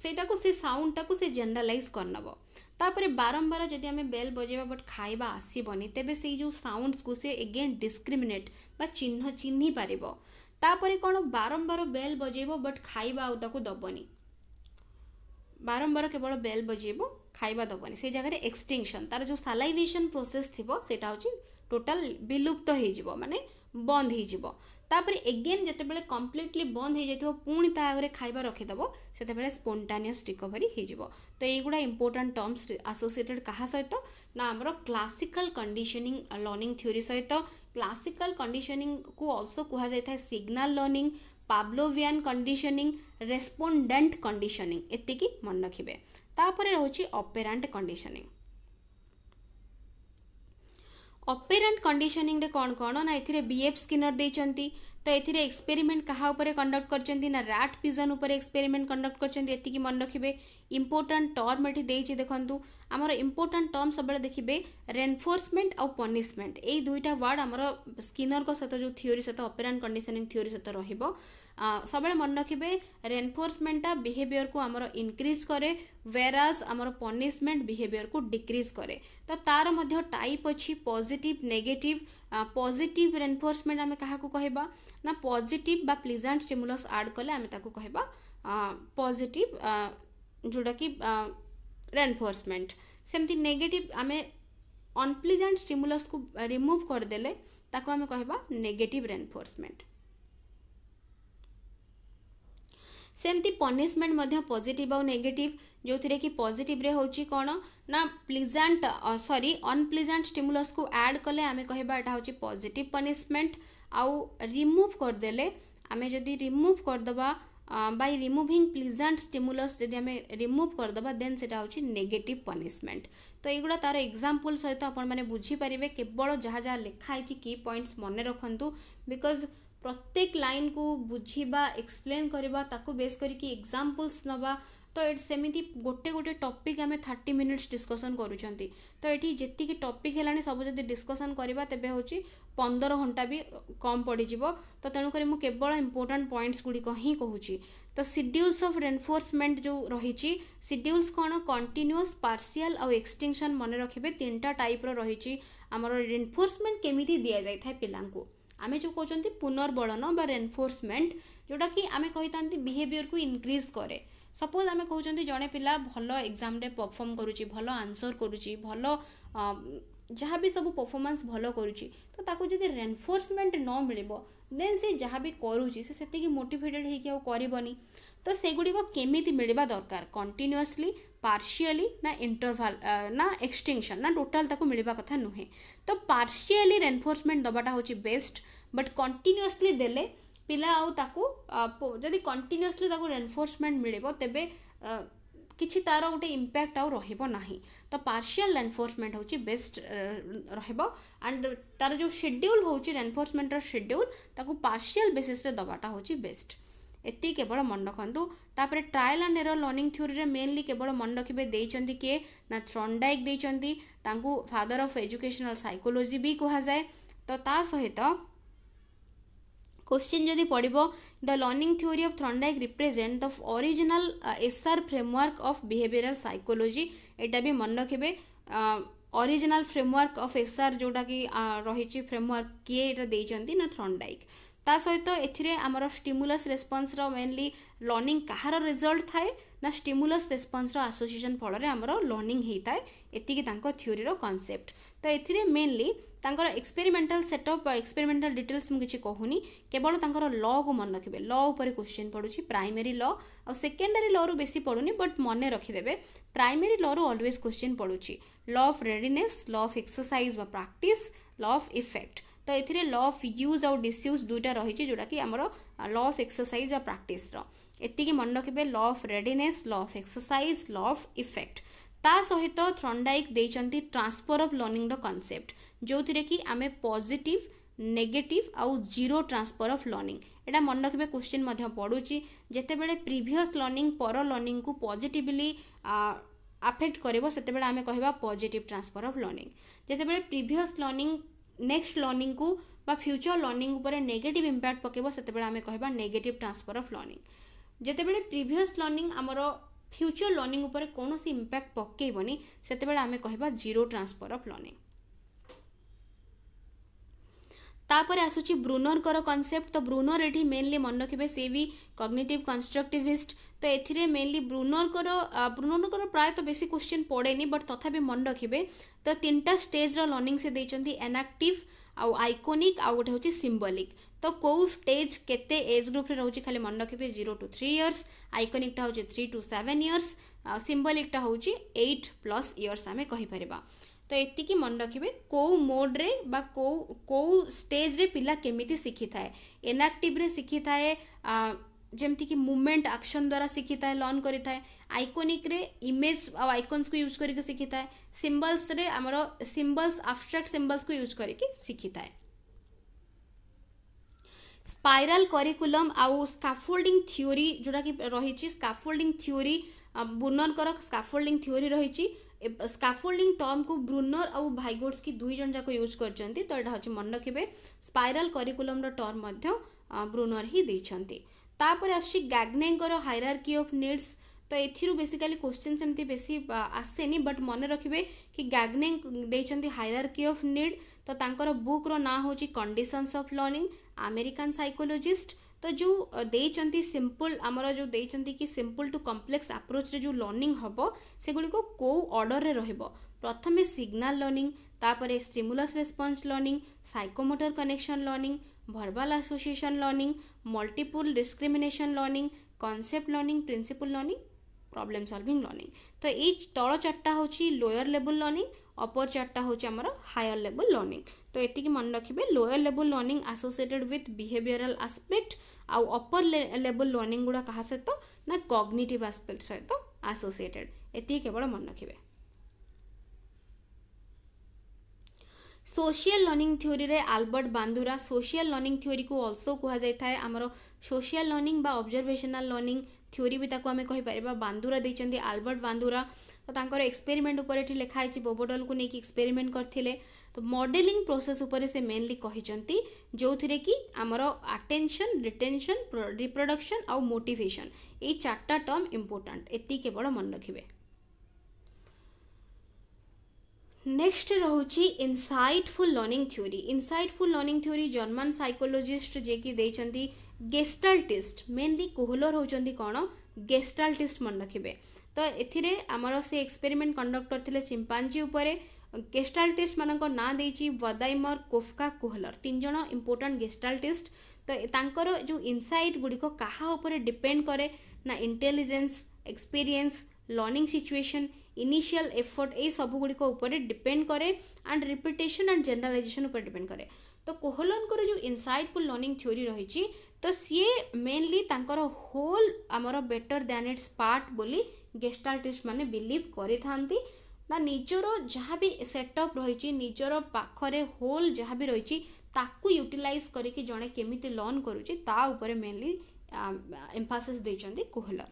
ସେଇଟାକୁ ସେ ସାଉଣ୍ଡଟାକୁ ସେ ଜେନେରାଲାଇଜ୍ କରିନେବ ତାପରେ ବାରମ୍ବାର ଯଦି ଆମେ ବେଲ୍ ବଜେଇବା ବଟ୍ ଖାଇବା ଆସିବନି ତେବେ ସେଇ ଯେଉଁ ସାଉଣ୍ଡସ୍କୁ ସେ ଏଗେନ୍ ଡିସ୍କ୍ରିମିନେଟ୍ ବା ଚିହ୍ନ ଚିହ୍ନି ପାରିବ ତାପରେ କ'ଣ ବାରମ୍ବାର ବେଲ୍ ବଜେଇବ ବଟ୍ ଖାଇବା ଆଉ ତାକୁ ଦେବନି ବାରମ୍ବାର କେବଳ ବେଲ୍ ବଜେଇବ ଖାଇବା ଦେବନି ସେଇ ଜାଗାରେ ଏକ୍ସଟିଙ୍କ୍ସନ୍ ତା'ର ଯେଉଁ ସାଲାଇଭେସନ୍ ପ୍ରୋସେସ୍ ଥିବ ସେଇଟା ହେଉଛି ଟୋଟାଲ୍ ବିଲୁପ୍ତ ହେଇଯିବ ମାନେ বন্ধ হয়েযিব তাপরে এগেন যেতবে কমপ্লিটলি বন্ধ হয়ে যাই পুঁ তা আগে খাইবা রখিদেব সেতবে স্পোন্টানিয়স রিকভারি হয়েযিব তো এইগুড়া ইম্পর্টাট টর্মস আসোসিয়েটেড কাহা সহিত না আমার ক্লাসিকাল কন্ডিশনিং লর্নিং থিওরি সহিত ক্লাসিকাল কন্ডিশনিং কু অলসো কুহযাই থাকে signal learning Pavlovian conditioning respondent conditioning এতিকি মনে রাখবে তাপরে রয়েছে অপেরান্ট কন্ডিশনিং ଅପେରାଣ୍ଟ କଣ୍ଡିସନିଂରେ କ'ଣ କ'ଣ ନା ଏଥିରେ ବି ଏଫ୍ ସ୍କିନର ଦେଇଛନ୍ତି ତ ଏଥିରେ ଏକ୍ସପେରିମେଣ୍ଟ କାହା ଉପରେ କଣ୍ଡକ୍ଟ କରିଛନ୍ତି ନା ରାଟ୍ ପିଜନ୍ ଉପରେ ଏକ୍ସପେରିମେଣ୍ଟ କଣ୍ଡକ୍ଟ କରିଛନ୍ତି ଏତିକି ମନେ ରଖିବେ ଇମ୍ପୋର୍ଟାଣ୍ଟ ଟର୍ମ ଏଠି ଦେଇଛି ଦେଖନ୍ତୁ ଆମର ଇମ୍ପୋର୍ଟାଣ୍ଟ ଟର୍ମ ସବୁବେଳେ ଦେଖିବେ ରେନଫୋର୍ସମେଣ୍ଟ ଆଉ ପନିଶମେଣ୍ଟ ଏଇ ଦୁଇଟା ୱାର୍ଡ଼ ଆମର ସ୍କିନରଙ୍କ ସହିତ ଯେଉଁ ଥିଓରି ସହିତ ଅପେରାନ୍ କଣ୍ଡିସନିଂ ଥିଓରି ସହିତ ରହିବ ସବୁବେଳେ ମନେ ରଖିବେ ରେନଫୋର୍ସମେଣ୍ଟଟା ବିହେଭିଅରକୁ ଆମର ଇନକ୍ରିଜ୍ କରେ ୱେରାସ୍ ଆମର ପନିଶମେଣ୍ଟ ବିହେଭିଅରକୁ ଡିକ୍ରିଜ୍ କରେ ତ ତା'ର ମଧ୍ୟ ଟାଇପ୍ ଅଛି ପଜିଟିଭ୍ ନେଗେଟିଭ୍ ପଜିଟିଭ୍ ରେନଫୋର୍ସମେଣ୍ଟ ଆମେ କାହାକୁ କହିବା ନା ପଜିଟିଭ୍ ବା ପ୍ଲିଜାଣ୍ଟ ଷ୍ଟିମୁଲସ୍ ଆଡ଼୍ କଲେ ଆମେ ତାକୁ କହିବା ପଜିଟିଭ୍ ଯେଉଁଟାକି ରେନଫୋର୍ସମେଣ୍ଟ ସେମିତି ନେଗେଟିଭ୍ ଆମେ ଅନପ୍ଲିଜେଣ୍ଟ ଷ୍ଟିମୁଲସ୍କୁ ରିମୁଭ୍ କରିଦେଲେ ତାକୁ ଆମେ କହିବା ନେଗେଟିଭ୍ ରେନଫୋର୍ସମେଣ୍ଟ ସେମିତି ପନିଶମେଣ୍ଟ ମଧ୍ୟ ପଜିଟିଭ୍ ଆଉ ନେଗେଟିଭ୍ ଯେଉଁଥିରେ କି ପଜିଟିଭ୍ରେ ହେଉଛି କ'ଣ ନା ପ୍ଲିଜାଣ୍ଟ ସରି ଅନପ୍ଲିଜାଣ୍ଟ ଷ୍ଟିମୁଲସ୍କୁ ଆଡ଼୍ କଲେ ଆମେ କହିବା ଏଇଟା ହେଉଛି ପଜିଟିଭ୍ ପନିଶମେଣ୍ଟ ଆଉ ରିମୁଭ୍ କରିଦେଲେ ଆମେ ଯଦି ରିମୁଭ୍ କରିଦେବା by removing pleasant stimulus remove करदे देन से नेगेटिव पनीसमेंट तो युवा तार एक्जामपल सहित आपने बुझीपारे केवल जहाँ जहाँ लिखाई कि पॉइंट्स मन रखु बिकज प्रत्येक लाइन को बुझा एक्सप्लेन करवा बेस करी एक्जामपल्स नवा ତ ଏଠି ସେମିତି ଗୋଟେ ଗୋଟେ ଟପିକ୍ ଆମେ ଥାର୍ଟି ମିନିଟ୍ସ ଡିସ୍କସନ୍ କରୁଛନ୍ତି ତ ଏଠି ଯେତିକି ଟପିକ୍ ହେଲାଣି ସବୁ ଯଦି ଡିସ୍କସନ୍ କରିବା ତେବେ ହେଉଛି ପନ୍ଦର ଘଣ୍ଟା ବି କମ୍ ପଡ଼ିଯିବ ତ ତେଣୁକରି ମୁଁ କେବଳ ଇମ୍ପୋର୍ଟାଣ୍ଟ ପଏଣ୍ଟସ୍ ଗୁଡ଼ିକ ହିଁ କହୁଛି ତ ସିଡ୍ୟୁଲ୍ସ ଅଫ୍ ରେନ୍ଫୋର୍ସମେଣ୍ଟ ଯେଉଁ ରହିଛି ସିଡ୍ୟୁଲ୍ସ କ'ଣ କଣ୍ଟିନ୍ୟୁଅସ୍ ପାର୍ସିଆଲ୍ ଆଉ ଏକ୍ସଟେନସନ୍ ମନେ ରଖିବେ ତିନିଟା ଟାଇପ୍ର ରହିଛି ଆମର ରେନ୍ଫୋର୍ସମେଣ୍ଟ କେମିତି ଦିଆଯାଇଥାଏ ପିଲାଙ୍କୁ ଆମେ ଯେଉଁ କହୁଛନ୍ତି ପୁନର୍ବଳନ ବା ରେନଫୋର୍ସମେଣ୍ଟ ଯେଉଁଟାକି ଆମେ କହିଥାନ୍ତି ବିହେଭିଅର୍କୁ ଇନକ୍ରିଜ୍ କରେ ସପୋଜ୍ ଆମେ କହୁଛନ୍ତି ଜଣେ ପିଲା ଭଲ ଏକ୍ଜାମ୍ରେ ପରଫର୍ମ କରୁଛି ଭଲ ଆନ୍ସର୍ କରୁଛି ଭଲ ଯାହା ବି ସବୁ ପରଫର୍ମାନ୍ସ ଭଲ କରୁଛି ତ ତାକୁ ଯଦି ରେନଫୋର୍ସମେଣ୍ଟ ନ ମିଳିବ ଦେନ୍ ସେ ଯାହା ବି କରୁଛି ସେ ସେତିକି ମୋଟିଭେଟେଡ଼୍ ହେଇକି ଆଉ କରିବନି ତ ସେଗୁଡ଼ିକ କେମିତି ମିଳିବା ଦରକାର କଣ୍ଟିନ୍ୟୁଅସଲି ପାର୍ସିଆଲି ନା ଇଣ୍ଟରଭାଲ ନା ଏକ୍ସଟେନସନ୍ ନା ଟୋଟାଲ୍ ତାକୁ ମିଳିବା କଥା ନୁହେଁ ତ ପାର୍ସିଆଲି ରେନଫୋର୍ସମେଣ୍ଟ ଦେବାଟା ହେଉଛି ବେଷ୍ଟ ବଟ୍ କଣ୍ଟିନ୍ୟୁଅସଲି ଦେଲେ ପିଲା ଆଉ ତାକୁ ଯଦି କଣ୍ଟିନ୍ୟୁଅସ୍ଲି ତାକୁ ଏନଫୋର୍ସମେଣ୍ଟ ମିଳିବ ତେବେ କିଛି ତା'ର ଗୋଟେ ଇମ୍ପ୍ୟାକ୍ଟ ଆଉ ରହିବ ନାହିଁ ତ ପାର୍ସିଆଲ୍ ଏନଫୋର୍ସମେଣ୍ଟ ହେଉଛି ବେଷ୍ଟ ରହିବ ଆଣ୍ଡ ତା'ର ଯେଉଁ ସେଡ୍ୟୁଲ୍ ହେଉଛି ଏନଫୋର୍ସମେଣ୍ଟର ସେଡ୍ୟୁଲ୍ ତାକୁ ପାର୍ସିଆଲ୍ ବେସିସ୍ରେ ଦେବାଟା ହେଉଛି ବେଷ୍ଟ ଏତିକି କେବଳ ମନେ ରଖନ୍ତୁ ତାପରେ ଟ୍ରାଏଲ୍ ଆଣ୍ଡ ଏରର୍ ଲର୍ଣ୍ଣିଂ ଥିଓରିରେ ମେନ୍ଲି କେବଳ ମନେ ରଖିବେ ଦେଇଛନ୍ତି କିଏ ନା ଥ୍ରଣ୍ଡାଇକ୍ ଦେଇଛନ୍ତି ତାଙ୍କୁ ଫାଦର୍ ଅଫ୍ ଏଜୁକେସନାଲ୍ ସାଇକୋଲୋଜି ବି କୁହାଯାଏ ତ ତା ସହିତ କୋଶ୍ଚିନ୍ ଯଦି ପଡ଼ିବ the learning theory of Thorndike represent the original uh, SR framework of behavioral psychology এটা ବି ମନେ ରଖିବେ ଅରିଜିନାଲ୍ ফ্রেমওয়ার্ক ଅଫ୍ এসআর যেটা কি রয়েছে ফ্রেমওয়ার্ক কিয়ে এটা দিয়েছেন না ତା ସହିତ ଏଥିରେ ଆମର ଷ୍ଟିମୁଲସ୍ ରେସ୍ପନ୍ସର ମେନଲି ଲର୍ଣ୍ଣିଂ କାହାର ରେଜଲ୍ଟ ଥାଏ ନା ଷ୍ଟିମୁଲସ୍ ରେସ୍ପନ୍ସର ଆସୋସିଏସନ୍ ଫଳରେ ଆମର ଲର୍ଣ୍ଣିଂ ହୋଇଥାଏ ଏତିକି ତାଙ୍କ ଥିଓରିର କନସେପ୍ଟ ତ ଏଥିରେ ମେନଲି ତାଙ୍କର ଏକ୍ସପେରିମେଣ୍ଟାଲ ସେଟଅପ୍ ବା ଏକ୍ସପେରିମେଣ୍ଟାଲ ଡିଟେଲ୍ସ ମୁଁ କିଛି କହୁନି କେବଳ ତାଙ୍କର ଲ'କୁ ମନେ ରଖିବେ ଲ ଉପରେ କ୍ୱେଶ୍ଚିନ୍ ପଡ଼ୁଛି ପ୍ରାଇମେରୀ ଲ ଆଉ ସେକେଣ୍ଡାରୀ ଲ'ରୁ ବେଶୀ ପଡ଼ୁନି ବଟ୍ ମନେ ରଖିଦେବେ ପ୍ରାଇମେରୀ ଲ'ରୁ ଅଲୱେଜ୍ କ୍ୱେଶ୍ଚିନ୍ ପଡ଼ୁଛି law of readiness law of exercise ବା ପ୍ରାକ୍ଟିସ୍ ଲ ଅଫ୍ ଇଫେକ୍ଟ ତ ଏଥିରେ ଲ ଅଫ୍ ୟୁଜ୍ ଆଉ ଡିସ୍ୟୁଜ୍ ଦୁଇଟା ରହିଛି ଯେଉଁଟାକି ଆମର ଲ ଅଫ୍ ଏକ୍ସରସାଇଜ୍ ଆଉ ପ୍ରାକ୍ଟିସ୍ର ଏତିକି ମନେ ରଖିବେ law of readiness law of exercise law of effect ତା ସହିତ ଥ୍ରଣ୍ଡାଇକ୍ ଦେଇଛନ୍ତି ଟ୍ରାନ୍ସଫର୍ ଅଫ୍ ଲର୍ଣ୍ଣିଂର କନସେପ୍ଟ ଯେଉଁଥିରେ କି ଆମେ ପଜିଟିଭ୍ ନେଗେଟିଭ୍ ଆଉ ଜିରୋ ଟ୍ରାନ୍ସଫର୍ ଅଫ୍ ଲର୍ଣ୍ଣିଂ ଏଇଟା ମନେ ରଖିବେ କୋଶ୍ଚିନ୍ ମଧ୍ୟ ପଡ଼ୁଛି ଯେତେବେଳେ ପ୍ରିଭିୟସ୍ ଲର୍ଣ୍ଣିଂ ପର ଲର୍ଣ୍ଣିଂକୁ ପଜିଟିଭଲି ଆଫେକ୍ଟ କରିବ ସେତେବେଳେ ଆମେ କହିବା ପଜିଟିଭ୍ ଟ୍ରାନ୍ସଫର୍ ଅଫ୍ ଲର୍ଣ୍ଣିଂ ଯେତେବେଳେ ପ୍ରିଭିୟସ୍ ଲର୍ଣ୍ଣିଂ ନେକ୍ସଟ ଲର୍ଣ୍ଣିଂକୁ বা ফিউচর লর্নিং উপরে নেগেটিভ ইম্প্যাক্ট পকাইব সেতবে আমি কহবা নেগেটিভ ট্রান্সফর অফ লর্নিং যেতবে প্রিভিয়স লর্নিং আমার ফিউচর লর্নিং উপরে কোণী ইম্প্যাক্ট পকাইবনি সেতবে আমি কহবা জিরো ট্রান্সফর অফ লর্নিং ତାପରେ ଆସୁଛି ବ୍ରୁନରଙ୍କର କନସେପ୍ଟ ତ ବ୍ରୁନର ଏଠି ମେନଲି ମନେ ରଖିବେ ସେ ବି କଗ୍ନେଟିଭ୍ କନଷ୍ଟ୍ରକ୍ଟିଭିଷ୍ଟ ତ ଏଥିରେ ମେନଲି ବ୍ରୁନରଙ୍କର ବ୍ରୁନରଙ୍କର ପ୍ରାୟତଃ ବେଶୀ କୋଶ୍ଚିନ୍ ପଡ଼େନି ବଟ୍ ତଥାପି ମନେ ରଖିବେ ତ ତିନିଟା ଷ୍ଟେଜ୍ର ଲର୍ଣ୍ଣିଂ ସେ ଦେଇଛନ୍ତି ଏନାକ୍ଟିଭ୍ ଆଉ ଆଇକୋନିକ୍ ଆଉ ଗୋଟେ ହେଉଛି ସିମ୍ବଲିକ୍ ତ କେଉଁ ଷ୍ଟେଜ୍ କେତେ ଏଜ୍ ଗ୍ରୁପ୍ରେ ରହୁଛି ଖାଲି ମନେ ରଖିବେ ଜିରୋ ଟୁ ଥ୍ରୀ ଇୟର୍ସ ଆଇକୋନିକ୍ଟା ହେଉଛି ଥ୍ରୀ ଟୁ ସେଭେନ୍ ଇୟର୍ସ ଆଉ ସିମ୍ବଲିକ୍ଟା ହେଉଛି ଏଇଟ୍ ପ୍ଲସ୍ ଇୟର୍ସ ଆମେ କହିପାରିବା ତ ଏତିକି ମନେ ରଖିବେ କେଉଁ ମୋଡ଼୍ରେ ବା କେଉଁ କେଉଁ ଷ୍ଟେଜ୍ରେ ପିଲା କେମିତି ଶିଖିଥାଏ ଏନାକ୍ଟିଭ୍ରେ ଶିଖିଥାଏ ଯେମିତିକି ମୁଭମେଣ୍ଟ ଆକ୍ସନ୍ ଦ୍ୱାରା ଶିଖିଥାଏ ଲର୍ନ କରିଥାଏ ଆଇକୋନିକ୍ରେ ଇମେଜ୍ ଆଉ ଆଇକନ୍ସକୁ ୟୁଜ୍ କରିକି ଶିଖିଥାଏ ସିମ୍ବଲ୍ସରେ ଆମର ସିମ୍ବଲ୍ସ ଆବଷ୍ଟ୍ରାକ୍ଟ ସିମ୍ବଲ୍ସକୁ ୟୁଜ୍ କରିକି ଶିଖିଥାଏ ସ୍ପାଇରାଲ୍ କରିକୁଲମ୍ ଆଉ ସ୍କାଫୋଲ୍ଡିଂ ଥିଓରି ଯେଉଁଟାକି ରହିଛି ସ୍କାଫୋଲ୍ଡିଂ ଥିଓରି ବୁର୍ଣ୍ଣଙ୍କର ସ୍କାଫୋଲ୍ଡିଂ ଥିଓରି ରହିଛି ସ୍କାଫୋଲ୍ଡିଂ ଟର୍ମକୁ ବ୍ରୁନର ଆଉ ଭାଇଗୋଟ୍ସକି ଦୁଇ ଜଣ ଯାକ ୟୁଜ୍ କରିଛନ୍ତି ତ ଏଇଟା ହେଉଛି ମନେ ରଖିବେ ସ୍ପାଇରାଲ୍ କରିକୁଲମ୍ର ଟର୍ମ ମଧ୍ୟ ବ୍ରୁନର ହିଁ ଦେଇଛନ୍ତି ତାପରେ ଆସୁଛି ଗାଗ୍ନେଙ୍କର ହାଇରାର୍କି ଅଫ୍ ନିଡ୍ସ ତ ଏଥିରୁ ବେସିକାଲି କୋଶ୍ଚିନ୍ ସେମିତି ବେଶୀ ଆସେନି ବଟ୍ ମନେ ରଖିବେ କି ଗାଗ୍ନେ ଦେଇଛନ୍ତି ହାଇରାର୍କି ଅଫ୍ ନିଡ୍ ତ ତାଙ୍କର ବୁକ୍ର ନାଁ ହେଉଛି conditions of learning American psychologist ତ ଯେଉଁ ଦେଇଛନ୍ତି ସିମ୍ପଲ୍ ଆମର ଯେଉଁ ଦେଇଛନ୍ତି କି ସିମ୍ପଲ୍ ଟୁ କମ୍ପ୍ଲେକ୍ସ ଆପ୍ରୋଚ୍ରେ ଯେଉଁ ଲର୍ଣ୍ଣିଂ ହେବ ସେଗୁଡ଼ିକ କେଉଁ ଅର୍ଡ଼ର୍ରେ ରହିବ ପ୍ରଥମେ ସିଗ୍ନାଲ୍ ଲର୍ଣ୍ଣିଂ ତାପରେ stimulus response learning psychomotor connection learning verbal association learning multiple discrimination learning concept learning principle learning problem solving learning ତ ଏଇ ତଳ চারটা ହେଉଛି ଲୋୟର୍ ଲେବୁଲ୍ লর্নিং অপর চারটা ହେଉଛି ଆମର ହାୟର୍ ଲେବୁଲ୍ লর্নিং ତ ଏତିକି ମନେ ରଖିବେ লোয়ার ଲେବୁଲ୍ learning associated with behavioural aspect ଆଉ ଅପର୍ ଲେବଲ୍ ଲର୍ଣ୍ଣିଂ ଗୁଡ଼ା କାହା ସହିତ ନା କଗ୍ନିଟିଭ୍ ଆସ୍ପେକ୍ଟ ସହିତ ଆସୋସିଏଟେଡ଼୍ ଏତିକି କେବଳ ମନେ ରଖିବେ সোশিয়াল লর্নিং থিওরিরে আলবর্ট বান্দুরা সোশিয়াল লর্নিং থিওরিকে অলসো কুহযাই থাকে আমার সোশিয়াল লর্নিং বা অবজরভেশনাল লর্নিং থিওরি বি তাকে আমি কহিপারা বান্দুরা দিয়েছেন আলবর্ট বান্দুরা তো তাঁর এক্সপেরিমেন্ট উপরে এটি লেখা হয়েছে বোবোডলকে নিয়ে এক্সপেরিমেন্ট করলে তো ମଡେଲିଂ ପ୍ରୋସେସ୍ ଉପରେ ସେ ମେନଲି କହିଛନ୍ତି ଯେଉଁଥିରେ କି ଆମର ଆଟେନସନ୍ ରିଟେନସନ୍ ରିପ୍ରଡକ୍ସନ୍ ଆଉ ମୋଟିଭେସନ୍ ଏଇ ଚାରିଟା ଟର୍ମ ଇମ୍ପୋର୍ଟାଣ୍ଟ ଏତିକି କେବଳ ମନେ ରଖିବେ ନେକ୍ସଟ ରହୁଛି insightful learning theory insightful learning theory German psychologist ଯିଏକି ଦେଇଛନ୍ତି ଗେଷ୍ଟାଲ୍ଟିଷ୍ଟ ମେନଲି କୋହଲର ହେଉଛନ୍ତି କ'ଣ ଗେଷ୍ଟାଲ୍ଟିଷ୍ଟ ମନେ ରଖିବେ ତ ଏଥିରେ ଆମର ସେ ଏକ୍ସପେରିମେଣ୍ଟ କଣ୍ଡକ୍ଟର ଥିଲେ ଚିମ୍ପାଞ୍ଜି ଉପରେ ଗେଷ୍ଟାଲ୍ଟିଷ୍ଟ ମାନଙ୍କ ନାଁ ଦେଇଛି ୱାଦାଇମର କୋଫ୍କା କୋହଲର ତିନି ଜଣ ଇମ୍ପୋର୍ଟାଣ୍ଟ ଗେଷ୍ଟାଲ୍ଟିଷ୍ଟ ତ ତାଙ୍କର ଯେଉଁ ଇନସାଇଟ୍ ଗୁଡ଼ିକ କାହା ଉପରେ ଡିପେଣ୍ଡ କରେ ନା intelligence experience learning situation initial effort ଏଇ ସବୁଗୁଡ଼ିକ ଉପରେ ଡିପେଣ୍ଡ କରେ ଆଣ୍ଡ ରିପିଟେସନ୍ ଆଣ୍ଡ ଜେନେରାଲାଇଜେସନ୍ ଉପରେ ଡିପେଣ୍ଡ କରେ ତ କୋହଲନଙ୍କର ଯେଉଁ ଇନସାଇଟ୍ଫୁଲ୍ ଲର୍ଣ୍ଣିଂ ଥିଓରି ରହିଛି ତ ସିଏ ମେନଲି ତାଙ୍କର ହୋଲ୍ ଆମର ବେଟର୍ ଦ୍ୟାନ୍ ଇଟ୍ସ ପାର୍ଟ ବୋଲି ଗେଷ୍ଟାଲ୍ଟିଷ୍ଟ ମାନେ ବିଲିଭ୍ କରିଥାନ୍ତି ନା ନିଜର ଯାହା ବି ସେଟଅପ୍ ରହିଛି ନିଜର ପାଖରେ ହୋଲ୍ ଯାହା ବି ରହିଛି ତାକୁ ୟୁଟିଲାଇଜ୍ କରିକି ଜଣେ କେମିତି ଲର୍ନ କରୁଛି ତା ଉପରେ ମେନଲି ଏମ୍ଫାସିସ୍ ଦେଇଛନ୍ତି କୋହଲର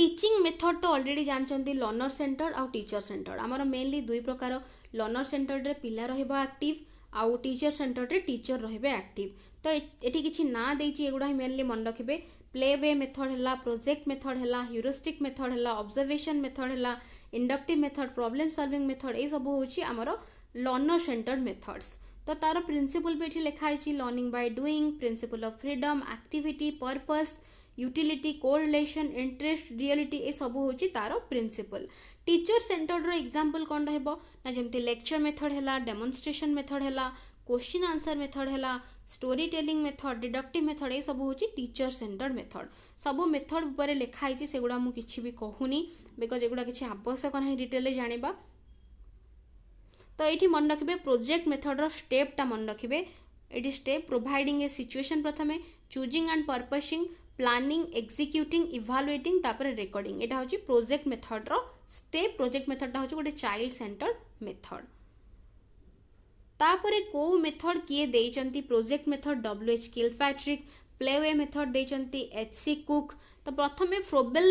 টিচিং মেথড তো অলরেডি জানি লর্নর সেন্টর্ড আউ টিচর সেন্টর্ড আমার মেনলি দুই প্রকার লর্নর সেন্টর্ডে পিলা রহবা আক্টিভ আউ টিচর সেন্টর্ডে টিচর রহবে আক্টিভ তো এটি কিছু না দিয়েছি এগুলো মেনলি মনে রাখবে प्लेवे मेथड है प्रोजेक्ट मेथड है ह्यूरिस्टिक मेथड है ऑब्जर्वेशन मेथड है inductive method problem solving method ये सब होची हमरो लर्नर सेंटर्ड मेथड्स तो तार प्रिंसिपल भी ये लिखाई learning by doing principle of freedom activity purpose utility relation interest reality ए सब हूँ तार प्रिंसिपल टीचर सेंटर्ड एक्जामपल कौन रहा ना जमी लेक्चर मेथड है डेमोन्स्ट्रेसन मेथड है কোশ্চিন আনসর মেথড হল story telling method deductive method এসবু হচ্ছে টিচর সেন্টর্ড মেথড সবু মেথড উপরে লেখা হয়েছে সেগুলা মু কিছু বি কহুনি বিকজ এগুলা কিছু আবশ্যক না ডিটেলে জাঁয়া তো এইটি মনে রাখবে প্রোজেক্ট মেথডর স্টেপটা মনে রাখবে এটি স্টেপ প্রোভাইডিং এ সিচুয়েসন প্রথমে choosing and purposing planning executing evaluating তারপরে রেকর্ডিং এটা হচ্ছে প্রোজেক্ট মেথডর স্টেপ প্রোজেক্ট মেথডটা হচ্ছে গোটে চাইল্ড সেন্টর্ড মেথড तापर कौ मेथड किए दे project method W H Kilpatrick play way method दे एच सी कुक तो प्रथम फ्रोबेल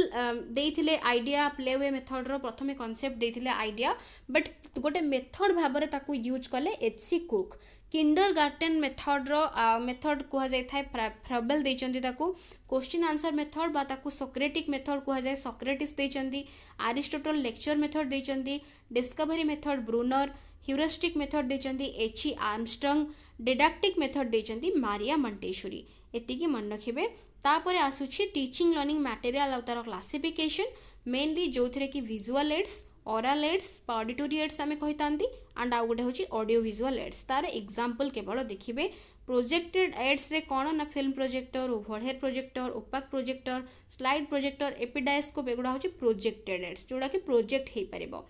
देते आईडिया प्लेवे मेथड प्रथम कनसेप्ट देते आईडिया बट गोटे मेथड भाव में यूज कले H C Cook kindergarten method रेथड कह जाए फ्रबेल देखते question answer method Socratic method कह जाए सक्रेटिस्ट आरिस्टोटल लेक्चर मेथड देखते discovery method Bruner heuristic method ଦେଇଛନ୍ତି H E Armstrong didactic method ଦେଇଛନ୍ତି ମାରିଆ ମଣ୍ଟେଶ୍ୱରୀ ଏତିକି ମନେ ରଖିବେ ତାପରେ ଆସୁଛି ଟିଚିଂ ଲର୍ଣ୍ଣିଂ ମ୍ୟାଟେରିଆଲ୍ ଆଉ ତା'ର କ୍ଲାସିଫିକେସନ୍ ମେନଲି ଯେଉଁଥିରେ କି ଭିଜୁଆଲ୍ ଏଡ୍ସ ଅରାଲ୍ ଏଡ୍ସ ବା ଅଡିଟୋରୀ ଏଡ୍ସ ଆମେ କହିଥାନ୍ତି ଆଣ୍ଡ ଆଉ ଗୋଟେ ହେଉଛି ଅଡ଼ିଓ ଭିଜୁଆଲ୍ ଏଡ୍ସ ତା'ର ଏକ୍ଜାମ୍ପଲ୍ କେବଳ ଦେଖିବେ ପ୍ରୋଜେକ୍ଟେଡ଼ ଏଡ଼୍ସରେ କ'ଣ ନା film projector overhead projector opaque projector slide projector epidiascope ଏଗୁଡ଼ା ହେଉଛି ପ୍ରୋଜେକ୍ଟେଡ଼ ଏଡ୍ସ ଯେଉଁଟାକି ପ୍ରୋଜେକ୍ଟ ହୋଇପାରିବ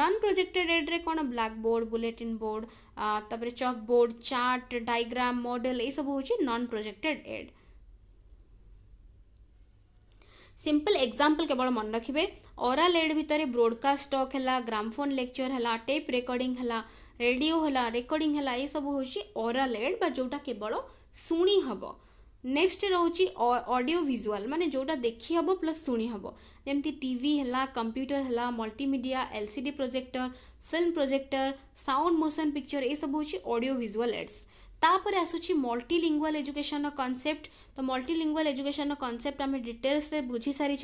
ନନ୍ ପ୍ରୋଜେକ୍ଟେଡ୍ ଏଡ୍ରେ କ'ଣ ବ୍ଲାକ୍ବୋର୍ଡ଼ ବୁଲେଟିନ୍ ବୋର୍ଡ଼ ତାପରେ chalk board chart diagram model ଏଇସବୁ ହେଉଛି non projected aid simple example କେବଳ ମନେ ରଖିବେ ଅରାଲ୍ ଏଡ୍ ଭିତରେ ବ୍ରୋଡ଼କାଷ୍ଟ ଟକ୍ ହେଲା ଗ୍ରାମଫୋନ୍ ଲେକ୍ଚର୍ ହେଲା ଟେପ୍ ରେକର୍ଡ଼ିଂ ହେଲା रेडियो होला रेकर्डिंग होला ये सब हूँ ओराल एड जोटा केवल शुणी हम नेक्स्ट रोच ऑडियो विजुअल माने जोटा देखी हम प्लस शुणी हम जमी टीवी है कंप्यूटर है multimedia LCD projector film projector sound motion picture ये सब हूँ ऑडियो विजुअल एड्स तापर आसूँ मल्टिलिंगुआल एजुकेशन कनसेप्ट तो मल्टिलिंगुआल एजुकेशन कनसेप्ट आम डिटेल्स बुझी सारी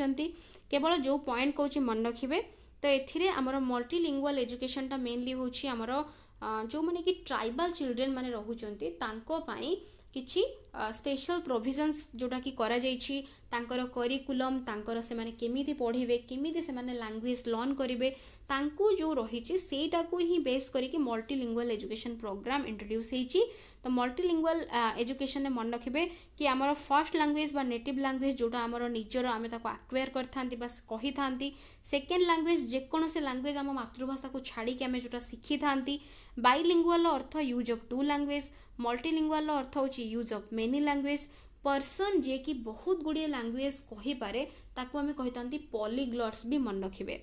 केवल जो पॉइंट कौच मन रखे ତ ଏଥିରେ ଆମର ମଲ୍ଟିଲିଙ୍ଗୁଆଲ ଏଜୁକେସନଟା ମେନଲି ହେଉଛି ଆମର ଯେଉଁମାନେ କି ଟ୍ରାଇବାଲ୍ ଚିଲଡ୍ରେନ୍ ମାନେ ରହୁଛନ୍ତି ତାଙ୍କ ପାଇଁ କିଛି ସ୍ପେଶାଲ୍ ପ୍ରୋଭିଜନ୍ସ ଯେଉଁଟାକି କରାଯାଇଛି ତାଙ୍କର କରିକୁଲମ୍ ତାଙ୍କର ସେମାନେ କେମିତି ପଢ଼ିବେ କେମିତି ସେମାନେ ଲାଙ୍ଗୁଏଜ୍ ଲର୍ଣ୍ଣ କରିବେ ତାଙ୍କୁ ଯେଉଁ ରହିଛି ସେଇଟାକୁ ହିଁ ବେସ୍ କରିକି ମଲ୍ଟିଲିଙ୍ଗୁଆଲ୍ ଏଜୁକେସନ୍ ପ୍ରୋଗ୍ରାମ୍ ଇଣ୍ଟ୍ରୋଡ୍ୟୁସ୍ ହେଇଛି ତ ମଲ୍ଟିଲିଙ୍ଗୁଆଲ୍ ଏଜୁକେସନ୍ରେ ମନେ ରଖିବେ କି ଆମର ଫର୍ଷ୍ଟ ଲାଙ୍ଗୁଏଜ୍ ବା ନେଟିଭ୍ ଲାଙ୍ଗୁଏଜ୍ ଯେଉଁଟା ଆମର ନିଜର ଆମେ ତାକୁ ଆକ୍ୱେୟାର କରିଥାନ୍ତି ବା କହିଥାନ୍ତି ସେକେଣ୍ଡ ଲାଙ୍ଗୁଏଜ୍ ଯେକୌଣସି ଲାଙ୍ଗୁଏଜ୍ ଆମ ମାତୃଭାଷାକୁ ଛାଡ଼ିକି ଆମେ ଯେଉଁଟା ଶିଖିଥାନ୍ତି ବାଇଲିଙ୍ଗୁଆଲ୍ର ଅର୍ଥ ୟୁଜ୍ ଅଫ୍ ଟୁ ଲାଙ୍ଗୁଏଜ୍ ମଲ୍ଟିଲିଙ୍ଗୁଆଲ୍ର ଅର୍ଥ ହେଉଛି use of many language person ଯିଏକି ବହୁତ ଗୁଡ଼ିଏ ଲାଙ୍ଗୁଏଜ୍ କହିପାରେ ତାକୁ ଆମେ କହିଥାନ୍ତି ପଲିଗ୍ଲଟ୍ସ ବି ମନେ ରଖିବେ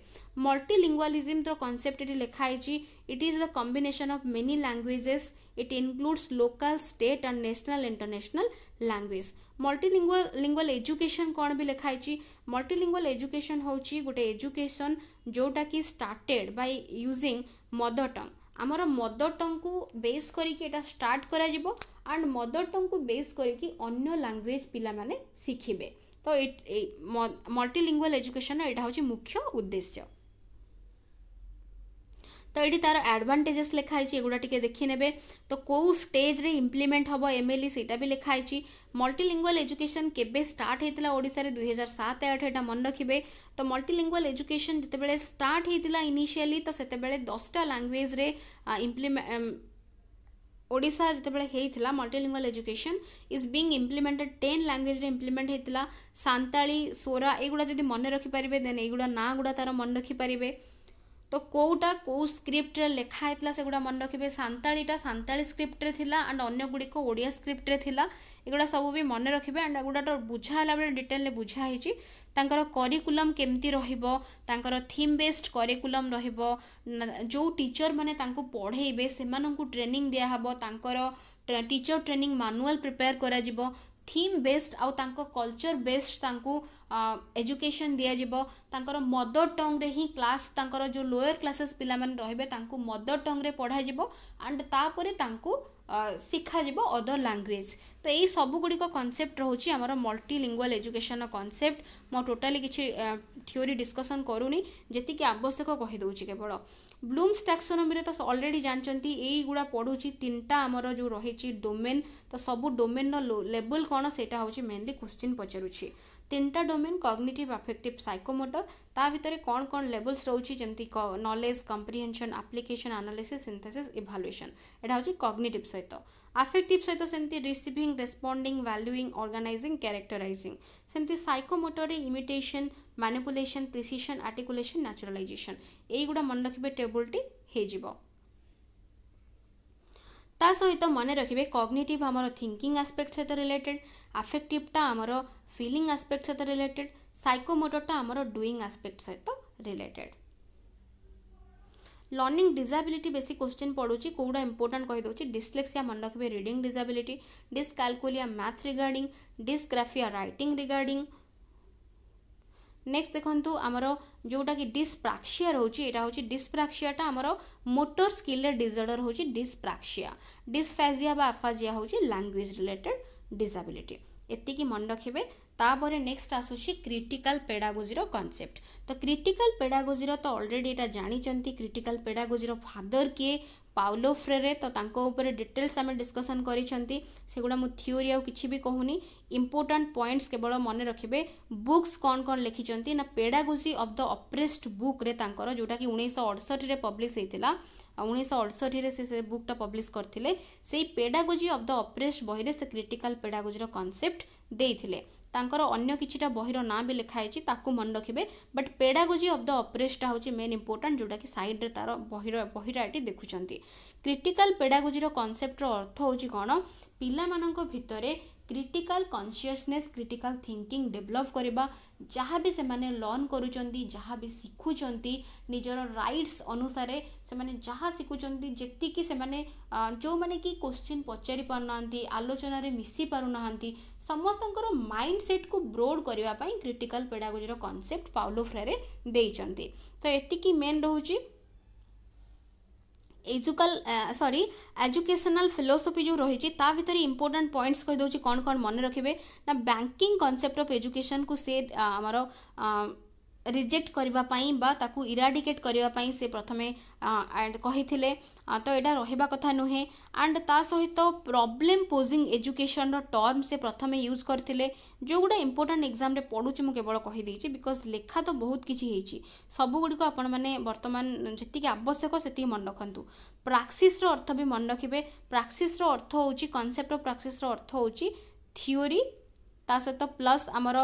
ମଲ୍ଟିଲିଙ୍ଗୁଆଲିଜିମ୍ର କନସେପ୍ଟ ଏଠି ଲେଖା ହେଇଛି it is the combination of many languages it includes local state and national international language multilingual lingual education କ'ଣ ବି ଲେଖା ହେଇଛି ମଲ୍ଟିଲିଙ୍ଗୁଆଲ ଏଜୁକେସନ୍ ହେଉଛି ଗୋଟେ ଏଜୁକେସନ୍ ଯେଉଁଟାକି started by using mother tongue ଆମର ମଦର ଟଙ୍ଗ୍କୁ ବେସ୍ କରିକି ଏଇଟା ଷ୍ଟାର୍ଟ କରାଯିବ ଆଣ୍ଡ ମଦର ଟଙ୍ଗକୁ ବେସ୍ କରିକି ଅନ୍ୟ ଲାଙ୍ଗୁଏଜ୍ ପିଲାମାନେ ଶିଖିବେ ତ ଏଇ ମଲ୍ଟିଲିଙ୍ଗୁଆଲ୍ ଏଜୁକେସନ୍ର ଏଇଟା ହେଉଛି ମୁଖ୍ୟ ଉଦ୍ଦେଶ୍ୟ ତ ଏଠି ତା'ର ଆଡ଼ଭାଣ୍ଟେଜେସ୍ ଲେଖା ହେଇଛି ଏଗୁଡ଼ା ଟିକେ ଦେଖିନେବେ ତ କେଉଁ ଷ୍ଟେଜ୍ରେ ଇମ୍ପ୍ଲିମେଣ୍ଟ ହେବ ଏମ୍ଏଲ୍ଇ ସେଇଟା ବି ଲେଖା ହେଇଛି ମଲ୍ଟିଲିଙ୍ଗୁଆଲ୍ ଏଜୁକେସନ୍ କେବେ ଷ୍ଟାର୍ଟ ହେଇଥିଲା ଓଡ଼ିଶାରେ ଦୁଇହଜାର ସାତ ଆଠ ଏଇଟା ମନେ ରଖିବେ ତ ମଲ୍ଟିଲିଙ୍ଗୁଆଲ୍ ଏଜୁକେସନ୍ ଯେତେବେଳେ ଷ୍ଟାର୍ଟ ହେଇଥିଲା ଇନିସିଆଲି ତ ସେତେବେଳେ ଦଶଟା ଲାଙ୍ଗୁଏଜ୍ରେ ଇମ୍ପ୍ଲିମେ ଓଡ଼ିଶା ଯେତେବେଳେ ହେଇଥିଲା multilingual education is being implemented ten ଲାଙ୍ଗୁଏଜ୍ରେ ଇମ୍ପ୍ଲିମେଣ୍ଟ ହେଇଥିଲା ସାନ୍ତାଳୀ ସୋରା ଏଗୁଡ଼ା ଯଦି ମନେ ରଖିପାରିବେ ଦେନ୍ ଏଗୁଡ଼ା ନାଁ ଗୁଡ଼ା ତା'ର ମନେ ରଖିପାରିବେ ତ କେଉଁଟା କେଉଁ ସ୍କ୍ରିପ୍ଟରେ ଲେଖା ହେଇଥିଲା ସେଗୁଡ଼ା ମନେ ରଖିବେ ସାନ୍ତାଳୀଟା ସାନ୍ତାଳୀ ସ୍କ୍ରିପ୍ଟରେ ଥିଲା ଆଣ୍ଡ ଅନ୍ୟ ଗୁଡ଼ିକ ଓଡ଼ିଆ ସ୍କ୍ରିପ୍ଟରେ ଥିଲା ଏଗୁଡ଼ା ସବୁ ବି ମନେ ରଖିବେ ଆଣ୍ଡ ଏଗୁଡ଼ାର ବୁଝା ହେଲା ବେଳେ ଡିଟେଲରେ ବୁଝା ହେଇଛି ତାଙ୍କର କରିକୁଲମ୍ କେମିତି ରହିବ ତାଙ୍କର ଥିମ୍ ବେସ୍ଡ କରିକୁଲମ୍ ରହିବ ଯେଉଁ ଟିଚର୍ମାନେ ତାଙ୍କୁ ପଢ଼େଇବେ ସେମାନଙ୍କୁ ଟ୍ରେନିଂ ଦିଆହେବ ତାଙ୍କର ଟିଚର୍ ଟ୍ରେନିଂ ମାନୁଆଲ୍ ପ୍ରିପେୟାର କରାଯିବ ଥିମ୍ ବେସ୍ଡ ଆଉ ତାଙ୍କ କଲଚର୍ ବେସ୍ଡ ତାଙ୍କୁ ଏଜୁକେସନ୍ ଦିଆଯିବ ତାଙ୍କର ମଦର ଟଙ୍ଗରେ ହିଁ କ୍ଲାସ୍ ତାଙ୍କର ଯେଉଁ ଲୋୟର କ୍ଲାସେସ୍ ପିଲାମାନେ ରହିବେ ତାଙ୍କୁ ମଦର ଟଙ୍ଗରେ ପଢ଼ାଯିବ ଆଣ୍ଡ ତାପରେ ତାଙ୍କୁ ଶିଖାଯିବ ଅଦର୍ ଲାଙ୍ଗୁଏଜ୍ ତ ଏଇ ସବୁଗୁଡ଼ିକ କନସେପ୍ଟ ରହୁଛି ଆମର ମଲ୍ଟିଲିଙ୍ଗୁଆଲ୍ ଏଜୁକେସନ୍ର କନସେପ୍ଟ ମୁଁ ଟୋଟାଲି କିଛି ଥିଓରି ଡିସ୍କସନ୍ କରୁନି ଯେତିକି ଆବଶ୍ୟକ କହିଦେଉଛି କେବଳ ବ୍ଲୁମ୍ସ ଟ୍ୟାକ୍ସୋନମିରେ ତ ଅଲରେଡ଼ି ଜାଣିଛନ୍ତି ଏଇଗୁଡ଼ା ପଢ଼ୁଛି ତିନିଟା ଆମର ଯେଉଁ ରହିଛି ଡୋମେନ୍ ତ ସବୁ ଡୋମେନ୍ର ଲେବଲ୍ କ'ଣ ସେଇଟା ହେଉଛି ମେନ୍ଲି କୋଶ୍ଚିନ୍ ପଚାରୁଛି তিনটা ডোমেন କଗ୍ନିଟିଭ୍ ଆଫେକ୍ଟିଭ୍ ସାଇକୋମୋଟର ତା ଭିତରେ କ'ଣ କ'ଣ ଲେବଲ୍ସ ରହୁଛି ଯେମିତି knowledge କମ୍ପ୍ରିହେନସନ୍ application analysis synthesis evaluation ଏଇଟା ହେଉଛି କଗ୍ନିଟିଭ୍ ସହିତ ଆଫେକ୍ଟିଭ୍ ସହିତ ସେମିତି ରିସିଭିଂ ରେସ୍ପଣ୍ଡିଂ ଭାଲ୍ୟୁଇଂ ଅର୍ଗାନାଇଜିଂ କ୍ୟାରେକ୍ଟରାଇଜିଂ ସେମିତି ସାଇକୋମୋଟରରେ imitation manipulation precision articulation naturalisation ଏଇଗୁଡ଼ା ମନେ ରଖିବେ ଟେବୁଲ୍ଟି ହେଇଯିବ ତା ସହିତ ମନେ ରଖିବେ କଗ୍ନିଟିଭ୍ ଆମର ଥିଙ୍କିଂ ଆସ୍ପେକ୍ଟ ସହିତ ରିଲେଟେଡ୍ ଆଫେକ୍ଟିଭ୍ଟା ଆମର ଫିଲିଂ ଆସ୍ପେକ୍ଟ ସହିତ ରିଲେଟେଡ୍ ସାଇକୋମୋଟର୍ଟା ଆମର ଡୁଇଂ ଆସ୍ପେକ୍ଟ ସହିତ ରିଲେଟେଡ୍ ଲର୍ଣ୍ଣିଂ ଡିଜାବିଲିଟି ବେଶୀ କୋଶ୍ଚିନ୍ ପଡ଼ୁଛି କେଉଁଟା ଇମ୍ପୋର୍ଟାଣ୍ଟ କହିଦେଉଛି ଡିସ୍ଲେକ୍ସିଆ ମନେ ରଖିବେ reading disability dyscalculia math regarding dysgraphia writing regarding next ଦେଖନ୍ତୁ ଆମର ଯେଉଁଟାକି ଡିସ୍ପ୍ରାକ୍ସିଆ ରହୁଛି ଏଇଟା ହେଉଛି ଡିସ୍ପ୍ରାକ୍ସିଆଟା ଆମର ମୋଟର ସ୍କିଲ୍ରେ ଡିଜର୍ଡ଼ର ହେଉଛି ଡିସ୍ପ୍ରାକ୍ସିଆ ଡିସ୍ଫାଜିଆ ବା ଆଫାଜିଆ ହେଉଛି ଲାଙ୍ଗୁଏଜ୍ ରିଲେଟେଡ୍ ଡିଜାବିଲିଟି ଏତିକି ମନେ ରଖିବେ তাপরে নেক্সট আসুছি ক্রিটিকাল পেডাগোজির কনসেপ্ট তো ক্রিটিকাল পেডাগোজির তো অলরেডি এটা জাঁচান ক্রিটিকাল পেডাগোজির ফাদর কিয়ে ପାଉଲୋ ଫ୍ରେରେ ତ ତାଙ୍କ ଉପରେ ଡିଟେଲ୍ସ ଆମେ ଡିସ୍କସନ୍ କରିଛନ୍ତି ସେଗୁଡ଼ା ମୁଁ ଥିଓରି ଆଉ କିଛି ବି କହୁନି ଇମ୍ପୋର୍ଟାଣ୍ଟ ପଏଣ୍ଟସ୍ କେବଳ ମନେ ରଖିବେ ବୁକ୍ସ କ'ଣ କ'ଣ ଲେଖିଛନ୍ତି ନା ପେଡ଼ାଗୋଜି ଅଫ୍ ଦ ଅପ୍ରେସ୍ଡ ବୁକ୍ରେ ତାଙ୍କର ଯେଉଁଟାକି ଉଣେଇଶହ ଅଡ଼ଷଠିରେ ପବ୍ଲିଶ ହେଇଥିଲା ଆଉ ଉଣେଇଶହ ଅଡ଼ଷଠିରେ ସେ ସେ ବୁକ୍ଟା ପବ୍ଲିଶ କରିଥିଲେ ସେଇ ପେଡ଼ାଗୋଜି ଅଫ୍ ଦ ଅପ୍ରେସ୍ଡ ବହିରେ ସେ କ୍ରିଟିକାଲ ପେଡ଼ାଗୋଜିର କନସେପ୍ଟ ଦେଇଥିଲେ ତାଙ୍କର ଅନ୍ୟ କିଛିଟା ବହିର ନାଁ ବି ଲେଖା ହେଇଛି ତାକୁ ମନେ ରଖିବେ ବଟ୍ ପେଡ଼ାଗୋଜି ଅଫ୍ ଦ ଅପ୍ରେସ୍ଟା ହେଉଛି ମେନ୍ ଇମ୍ପୋର୍ଟାଣ୍ଟ ଯେଉଁଟାକି ସାଇଡ଼୍ରେ ତାର ବହିର ବହିଟା ଏଠି ଦେଖୁଛନ୍ତି କ୍ରିଟିକାଲ ପେଡ଼ାଗୋଜିର କନସେପ୍ଟର ଅର୍ଥ ହେଉଛି କ'ଣ ପିଲାମାନଙ୍କ ଭିତରେ critical consciousness critical thinking develop करवा जहाँ भी से लर्न करूँ जहाँ भी निजर रईट्स अनुसार से शिखुं जी से जो मैंने कि क्वेश्चि पचारि पार ना आलोचन मिसी पार ना समस्त माइंड सेट कु ब्रोड करने क्रिटिकाल पेडागोजर कनसेप्ट पाउलो फ्रेरे तो ये मेन रोचे एजुकल सॉरी एजुकेशनल फिलोसफी जो रही भितर इंपोर्टाट पॉइंट्स कहीदे कौन कौन मन रखे ना बैंकिंग कनसेप्ट अफ एजुकेशन को सी आमर रिजेक्ट करने इराडिकेट करने से प्रथम कही तो यहाँ रहा कथा नुहे एंड सहित तो प्रॉब्लम पोजिंग एजुकेशन टर्म से प्रथम यूज करते जो गुटा एग्जाम एक्जाम पढ़ुचे मुझे केवल कहीदे बिकज लेखा तो बहुत किसी सब सबूगुड़ी आपतान जी आवश्यक से मन रखु प्राक्सीस अर्थ भी मन रखे प्राक्सीस अर्थ हो कनसेप्ट प्राक्सीस अर्थ हो थोरी ता सहित प्लस आमर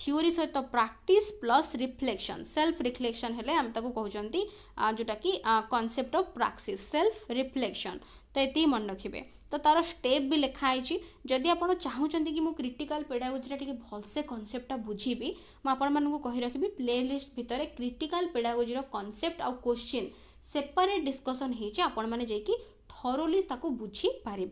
থিওরি সহিত practice plus reflection self reflection হলে আমি তাকে কুমার যেটাকি concept of praxis self reflection তো এটি মনে রাখবে তো তার স্টেপ বি লেখা হয়েছি যদি আপনার চাহুমান কি মু ক্রিটিকাল পেডাগোজিটা টিকি ভালসে কনসেপ্টটা বুঝিবি মু আপনার কহি রাখবি প্লে লিষ্ট ভিতরে ক্রিটিকাল পেডাগোজির কনসেপ্ট আউ কোশ্চিন সেপারেট ডিসকসন হয়েছে আপনার যাই থরোলি তাকে বুঝিপারে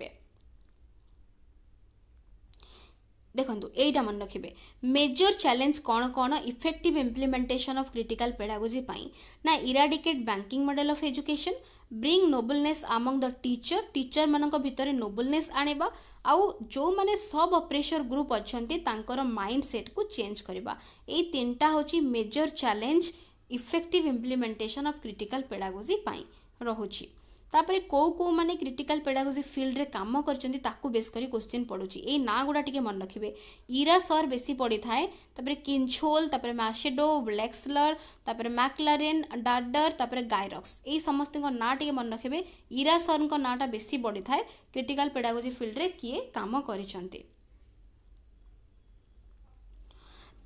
ଦେଖନ୍ତୁ ଏଇଟା ମନେ ରଖିବେ ମେଜର ଚ୍ୟାଲେଞ୍ଜ କ'ଣ କ'ଣ effective implementation of critical pedagogy ପାଇଁ ନା eradicate banking model of education bring nobleness among the teacher ଟିଚରମାନଙ୍କ ଭିତରେ ନୋବଲନେସ୍ ଆଣିବା ଆଉ ଯେଉଁମାନେ ସବ୍ ଅପରେସର ଗ୍ରୁପ୍ ଅଛନ୍ତି ତାଙ୍କର ମାଇଣ୍ଡ ସେଟ୍କୁ ଚେଞ୍ଜ କରିବା ଏଇ ତିନିଟା ହେଉଛି major challenge effective implementation of critical pedagogy ପାଇଁ ରହୁଛି ତାପରେ କେଉଁ କେଉଁ ମାନେ କ୍ରିଟିକାଲ୍ ପେଡାଗୋଜି ଫିଲ୍ଡରେ କାମ କରିଛନ୍ତି ତାକୁ ବେଶ୍ କରି କୋଶ୍ଚିନ୍ ପଡ଼ୁଛି ଏଇ ନାଁ ଗୁଡ଼ା ଟିକେ ମନେ ରଖିବେ ଇରା ସର୍ ବେଶୀ ପଡ଼ିଥାଏ ତାପରେ କିନ୍ଛୋଲ୍ ତାପରେ ମାସେଡୋ ବ୍ଲେକ୍ସଲର ତାପରେ ମ୍ୟାକ୍ଲାରେନ୍ ଡାର୍ଡର ତାପରେ ଗାଇରକ୍ସ ଏଇ ସମସ୍ତଙ୍କ ନାଁ ଟିକେ ମନେ ରଖିବେ ଇରା ସରଙ୍କ ନାଁଟା ବେଶୀ ପଡ଼ିଥାଏ କ୍ରିଟିକାଲ୍ ପେଡାଗୋଜି ଫିଲ୍ଡରେ କିଏ କାମ କରିଛନ୍ତି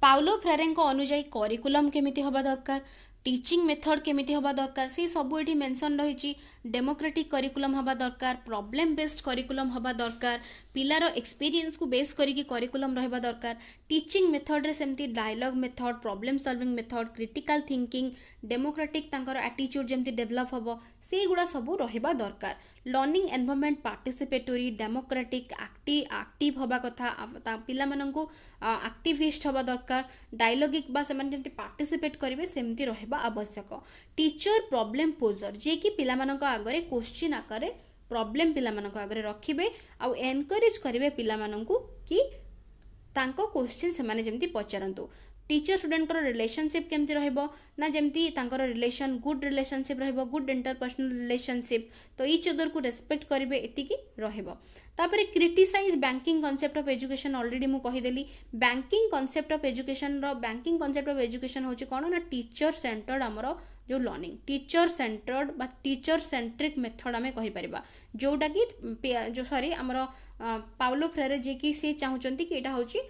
ପାଉଲୋ ଫ୍ରେରେଙ୍କ ଅନୁଯାୟୀ କରିକୁଲମ୍ କେମିତି ହେବା ଦରକାର টিচিং মেথড কেমিতি হওয়া দরকার সেই সবু এটি মেনশন রয়েছে ডেমোক্রেটিক কারিকুলম হওয়া দরকার প্রোবলেম বেসড কারিকুলম হওয়া দরকার পিলার এক্সপিরিয়েন্স কু বেস করি কারিকুলম রহবা দরকার टीचिंग मेथड्रे सेमती dialogue method problem solving method critical thinking democratic तांकर आटीट्यूड जेमती डेभलप हम से गुड़ा सब रहा दरकार learning environment participatory democratic act active हवा कथा पाँच आक्टिस्ट हवा दरकार डायलॉगिक बा से पार्टिसिपेट करेंगे सेमती रहा आवश्यक टीचर प्रोब्लेम पोजर जे कि पिला आगे क्वेश्चन आकार प्रोब्लेम पिला आगे रखिए आउ एनकरेज करेंगे पिला कि ତାଙ୍କ କୋଶ୍ଚିନ୍ ସେମାନେ ଯେମିତି ପଚାରନ୍ତୁ टीचर स्टूडेंट को रिलेशनशिप केमती रहा जमी तर रिलेशन गुड रिलेशनशिप रुड इंटरपर्सनाल रिलेशनशिप तो इच अदर को रेस्पेक्ट करेंगे एतिक रपर criticise banking concept of education already मुझदेली banking concept of education banking concept of education हूँ कौन ना टीचर सेंटर्ड आमर जो लर्णिंग टीचर सेन्टर्ड बा टीचर सेन्ट्रिक मेथड आम कहीपर जोटा कि जो सरी आम पाउलो फ्रेरे जी की सी चाहते कि यहाँ हूँ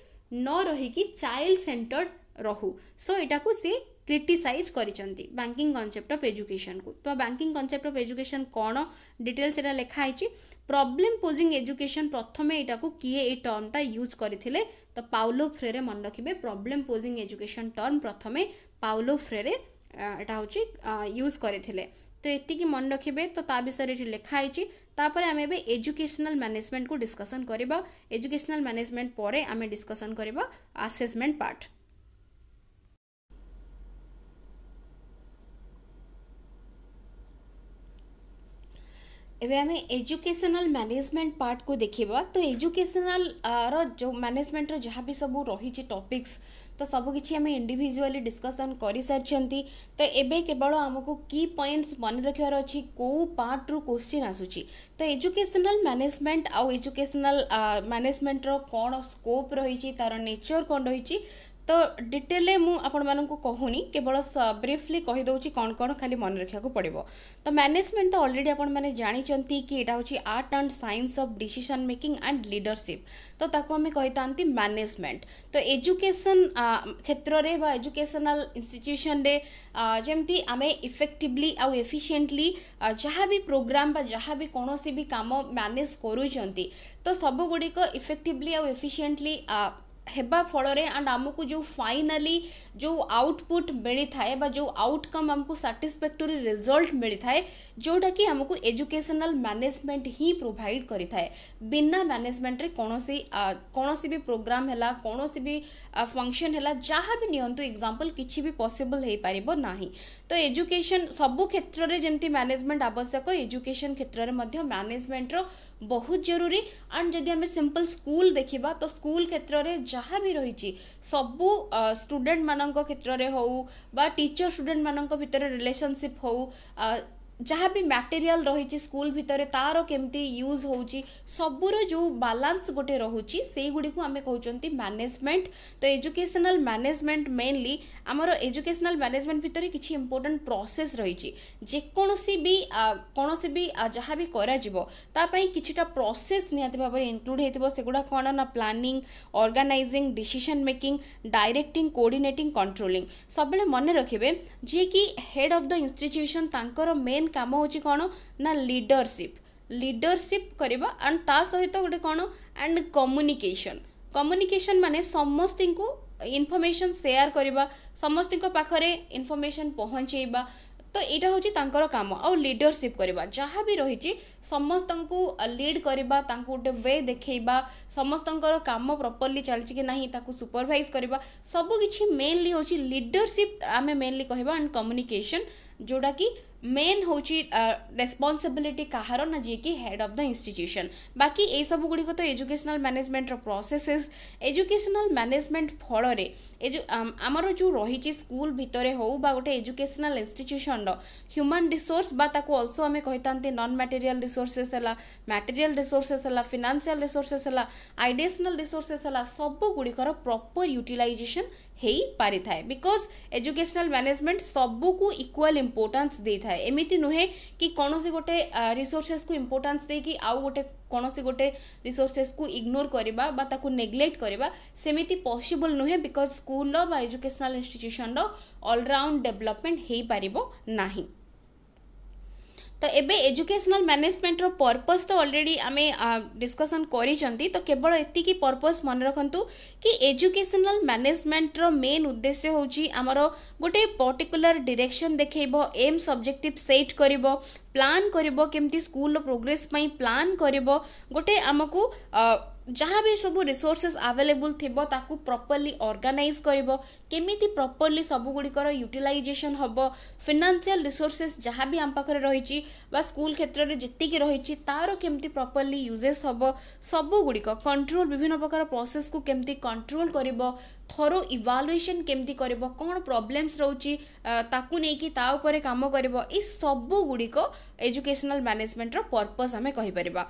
न रहीकि चाइल्ड सेन्टर्ड रहू सो यटा को सी क्रिटिसाइज कर बैंकिंग कनसेप्ट अफ एजुकेशन को तो बैंकिंग कनसेप्ट अफ एजुकेशन कौन डिटेल्स यहाँ लिखाई प्रॉब्लम पोजिंग एजुकेशन प्रथम यटा को किए ये टर्मटा यूज करते तो पाउलो फ्रेरे मन रखिए प्रोब्लेम पोजिंग एजुकेशन टर्म प्रथम पाउलो फ्रेरे এটা হচ্ছে ইউজ করি থলে তো এত কি মন রাখিবে তো তা বিষয় রে লিখাইছি তারপরে আমি এডিউকেশনাল ম্যানেজমেন্ট কো ডিসকাশন করিব এডিউকেশনাল ম্যানেজমেন্ট পরে আমি ডিসকাশন করিব অ্যাসেসমেন্ট পার্ট এবারে আমি এডিউকেশনাল ম্যানেজমেন্ট পার্ট কো দেখিবা তো এডিউকেশনাল আর যে ম্যানেজমেন্টর যাহা বি সব রহিছে টপিকস ତ ସବୁକିଛି ଆମେ ଇଣ୍ଡିଭିଜୁଆଲି ଡିସ୍କସନ୍ କରିସାରିଛନ୍ତି ତ ଏବେ କେବଳ ଆମକୁ କି ପଏଣ୍ଟସ୍ ମନେ ରଖିବାର ଅଛି କେଉଁ ପାର୍ଟରୁ କୋଶ୍ଚିନ୍ ଆସୁଛି ତ ଏଜୁକେସନାଲ୍ ମ୍ୟାନେଜମେଣ୍ଟ ଆଉ ଏଜୁକେସନାଲ୍ ମ୍ୟାନେଜମେଣ୍ଟର କ'ଣ ସ୍କୋପ୍ ରହିଛି ତା'ର ନେଚର୍ କ'ଣ ରହିଛି ତ ଡିଟେଲରେ ମୁଁ ଆପଣମାନଙ୍କୁ କହୁନି କେବଳ ବ୍ରିଫଲି କହିଦେଉଛି କ'ଣ କ'ଣ ଖାଲି ମନେ ରଖିବାକୁ ପଡ଼ିବ ତ ମ୍ୟାନେଜମେଣ୍ଟ ତ ଅଲରେଡ଼ି ଆପଣମାନେ ଜାଣିଛନ୍ତି କି ଏଇଟା ହେଉଛି art and science of decision making and leadership ତ ତାକୁ ଆମେ କହିଥାନ୍ତି ମ୍ୟାନେଜମେଣ୍ଟ ତ ଏଜୁକେସନ୍ କ୍ଷେତ୍ରରେ ବା ଏଜୁକେସନାଲ୍ ଇନଷ୍ଟିଚ୍ୟୁସନ୍ରେ ଯେମିତି ଆମେ ଇଫେକ୍ଟିଭଲି ଆଉ ଏଫିସିଏଣ୍ଟଲି ଯାହା ବି ପ୍ରୋଗ୍ରାମ୍ ବା ଯାହା ବି କୌଣସି ବି କାମ ମ୍ୟାନେଜ୍ କରୁଛନ୍ତି ତ ସବୁଗୁଡ଼ିକ ଇଫେକ୍ଟିଭଲି ଆଉ ଏଫିସିଏଣ୍ଟଲି हेबा फल एंड आमको जो फाइनाली जो आउटपुट मिलता है जो आउटकम आमको साटिस्फेक्टोरी रिजल्ट मिली थाए जोटा कि आमको एजुकेशनल मैनेजमेंट ही प्रोभाइड करें बिना मैनेजमेंट रे कौन कौन भी प्रोग्राम है कौन भी फंक्शन है जहाँ भी निजाम्पल कि भी पसबल हो पार ना तो एजुकेशन सबू क्षेत्र में जमी मैनेजमेंट आवश्यक एजुकेशन क्षेत्र में मैनेजमेंट बहुत जरूरी एंड जदि आम सिंपल स्कूल देखा तो स्कूल क्षेत्र में जहाँ भी रही सबू स्टूडेंट मान क्षेत्र में हो टीचर स्टूडेंट मान भर रिलेशनशिप हो ଯାହା ବି ମ୍ୟାଟେରିଆଲ୍ ରହିଛି ସ୍କୁଲ ଭିତରେ ତା'ର କେମିତି ୟୁଜ୍ ହେଉଛି ସବୁର ଯେଉଁ ବାଲାନ୍ସ ଗୋଟେ ରହୁଛି ସେଇଗୁଡ଼ିକୁ ଆମେ କହୁଛନ୍ତି ମ୍ୟାନେଜମେଣ୍ଟ ତ ଏଜୁକେସନାଲ୍ ମ୍ୟାନେଜମେଣ୍ଟ ମେନ୍ଲି ଆମର ଏଜୁକେସନାଲ୍ ମ୍ୟାନେଜମେଣ୍ଟ ଭିତରେ କିଛି ଇମ୍ପୋର୍ଟାଣ୍ଟ ପ୍ରୋସେସ୍ ରହିଛି ଯେକୌଣସି ବି କୌଣସି ବି ଯାହା ବି କରାଯିବ ତା ପାଇଁ କିଛିଟା ପ୍ରସେସ୍ ନିହାତି ଭାବରେ ଇନକ୍ଲୁଡ଼୍ ହେଇଥିବ ସେଗୁଡ଼ା କ'ଣ ନା planning organising decision making directing coordinating controlling ସବୁବେଳେ ମନେ ରଖିବେ ଯିଏକି ହେଡ଼୍ ଅଫ୍ ଦ ଇନଷ୍ଟିଚ୍ୟୁସନ୍ ତାଙ୍କର ମେନ୍ ମେନ୍ କାମ ହେଉଛି କ'ଣ ନା ଲିଡରସିପ୍ ଲିଡରସିପ୍ କରିବା ଆଣ୍ଡ ତା ସହିତ ଗୋଟେ କ'ଣ ଆଣ୍ଡ କମ୍ୟୁନିକେସନ୍ କମ୍ୟୁନିକେସନ୍ ମାନେ ସମସ୍ତଙ୍କୁ ଇନଫର୍ମେସନ୍ ସେୟାର କରିବା ସମସ୍ତଙ୍କ ପାଖରେ ଇନଫର୍ମେସନ୍ ପହଞ୍ଚେଇବା ତ ଏଇଟା ହେଉଛି ତାଙ୍କର କାମ ଆଉ ଲିଡରସିପ୍ କରିବା ଯାହା ବି ରହିଛି ସମସ୍ତଙ୍କୁ ଲିଡ୍ କରିବା ତାଙ୍କୁ ଗୋଟେ ୱେ ଦେଖେଇବା ସମସ୍ତଙ୍କର କାମ ପ୍ରପର୍ଲି ଚାଲିଛି କି ନାହିଁ ତାକୁ ସୁପରଭାଇଜ୍ କରିବା ସବୁକିଛି ମେନ୍ଲି ହେଉଛି ଲିଡରସିପ୍ ଆମେ ମେନ୍ଲି କହିବା ଆଣ୍ଡ କମ୍ୟୁନିକେସନ୍ ଯେଉଁଟାକି मेन हूँ रेस्पनसबिलिटी कहार ना जी कि हेड अफ द इन्यूसन बाकी यू गुड़िक तो educational management processes educational management फल आमर जो रही स्कूल भितर हो गोटे educational institution human resource also आम कही था नन मटेरियल रिसोर्सेस है मटेरियल रिसोर्सेस है फिनान्सीआल रिसोर्सेस है आइडेसनाल रिसोर्सेस है सब गुड़िकर प्रपर यूटिलाइजेसन हो पारि बिकज एजुकेशनाल मैनेजमेंट सबू इक्वाल इम्पोर्टा दे था ଥାଏ ଏମିତି ନୁହେଁ କି କୌଣସି ଗୋଟେ ରିସୋର୍ସେସ୍କୁ ଇମ୍ପୋର୍ଟାନ୍ସ ଦେଇକି ଆଉ ଗୋଟେ କୌଣସି ଗୋଟେ ରିସୋର୍ସେସ୍କୁ ଇଗ୍ନୋର କରିବା ବା ତାକୁ ନେଗ୍ଲେକ୍ଟ କରିବା ସେମିତି ପସିବଲ୍ ନୁହେଁ ବିକଜ୍ ସ୍କୁଲର ବା ଏଜୁକେସନାଲ୍ ଇନଷ୍ଟିଚ୍ୟୁସନ୍ର ଅଲରାଉଣ୍ଡ ଡେଭଲପମେଣ୍ଟ ହେଇପାରିବ ନାହିଁ ତ ଏବେ ଏଜୁକେସନାଲ୍ ମ୍ୟାନେଜମେଣ୍ଟର ପର୍ପଜ୍ ତ ଅଲରେଡ଼ି ଆମେ ଡିସ୍କସନ୍ କରିଛନ୍ତି ତ କେବଳ ଏତିକି ପର୍ପଜ୍ ମନେ ରଖନ୍ତୁ କି ଏଜୁକେସନାଲ୍ ମ୍ୟାନେଜମେଣ୍ଟର ମେନ୍ ଉଦ୍ଦେଶ୍ୟ ହେଉଛି ଆମର ଗୋଟେ ପର୍ଟିକୁଲାର ଡିରେକ୍ସନ୍ ଦେଖାଇବ ଏମ୍ ସବଜେକ୍ଟିଭ୍ ସେଟ୍ କରିବ ପ୍ଲାନ୍ କରିବ କେମିତି ସ୍କୁଲର ପ୍ରୋଗ୍ରେସ୍ ପାଇଁ ପ୍ଲାନ୍ କରିବ ଗୋଟେ ଆମକୁ जहाँ भी सब रिसोर्सेस आभेलेबुल थो प्रपर्ली अर्गानाइज कर प्रपर्ली प्रपरली सबुगुड़िकर यूटिलाइजेसन हम फिनान्सीआल रिसोर्सेस जहाँ भी आम पाखे रही स्कूल क्षेत्र में जीक रही तार केमती प्रपर्ली यूजेस हम सबुगुड़िक कंट्रोल विभिन्न प्रकार प्रोसेस को केमती कंट्रोल कर ଥରୋ ଇଭାଲୁଏସନ୍ କେମିତି କରିବ କ'ଣ ପ୍ରୋବ୍ଲେମ୍ସ ରହୁଛି ତାକୁ ନେଇକି ତା ଉପରେ କାମ କରିବ ଏଇ ସବୁ ଗୁଡ଼ିକ ଏଜୁକେସନାଲ୍ ମ୍ୟାନେଜମେଣ୍ଟର ପର୍ପଜ୍ ଆମେ କହିପାରିବା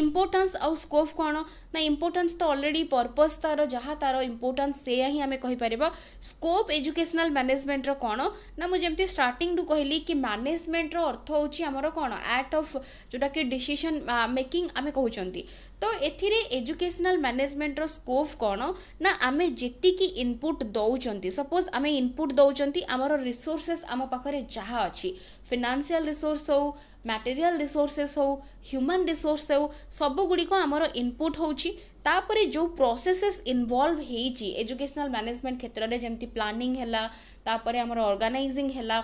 ଇମ୍ପୋର୍ଟାନ୍ସ ଆଉ ସ୍କୋପ୍ କ'ଣ ନା ଇମ୍ପୋର୍ଟାନ୍ସ ତ ଅଲରେଡ଼ି ପର୍ପଜ୍ ତା'ର ଯାହା ତା'ର ଇମ୍ପୋର୍ଟାନ୍ସ ସେଇଆ ହିଁ ଆମେ କହିପାରିବା ସ୍କୋପ୍ ଏଜୁକେସନାଲ୍ ମ୍ୟାନେଜମେଣ୍ଟର କ'ଣ ନା ମୁଁ ଯେମିତି ଷ୍ଟାର୍ଟିଂରୁ କହିଲି କି ମ୍ୟାନେଜମେଣ୍ଟର ଅର୍ଥ ହେଉଛି ଆମର କ'ଣ ଆକ୍ଟ ଅଫ୍ ଯେଉଁଟାକି ଡିସିସନ୍ ମେକିଂ ଆମେ କହୁଛନ୍ତି ତ ଏଥିରେ ଏଜୁକେସନାଲ୍ ମ୍ୟାନେଜମେଣ୍ଟର ସ୍କୋପ୍ କ'ଣ ନା ଆମେ ଯେତିକି ଇନପୁଟ୍ ଦେଉଛନ୍ତି ସପୋଜ୍ ଆମେ ଇନପୁଟ୍ ଦେଉଛନ୍ତି ଆମର ରିସୋର୍ସେସ୍ ଆମ ପାଖରେ ଯାହା ଅଛି ଫିନାନ୍ସିଆଲ୍ ରିସୋର୍ସ ହେଉ ମ୍ୟାଟେରିଆଲ୍ ରିସୋର୍ସେସ୍ ହେଉ ହ୍ୟୁମାନ୍ ରିସୋର୍ସ ହେଉ ସବୁଗୁଡ଼ିକ ଆମର ଇନପୁଟ୍ ହେଉଛି ତାପରେ ଯେଉଁ ପ୍ରୋସେସେସ୍ ଇନଭଲ୍ଭ ହେଇଛି ଏଜୁକେସନାଲ ମ୍ୟାନେଜମେଣ୍ଟ କ୍ଷେତ୍ରରେ ଯେମିତି ପ୍ଲାନିଂ ହେଲା ତାପରେ ଆମର ଅର୍ଗାନାଇଜିଂ ହେଲା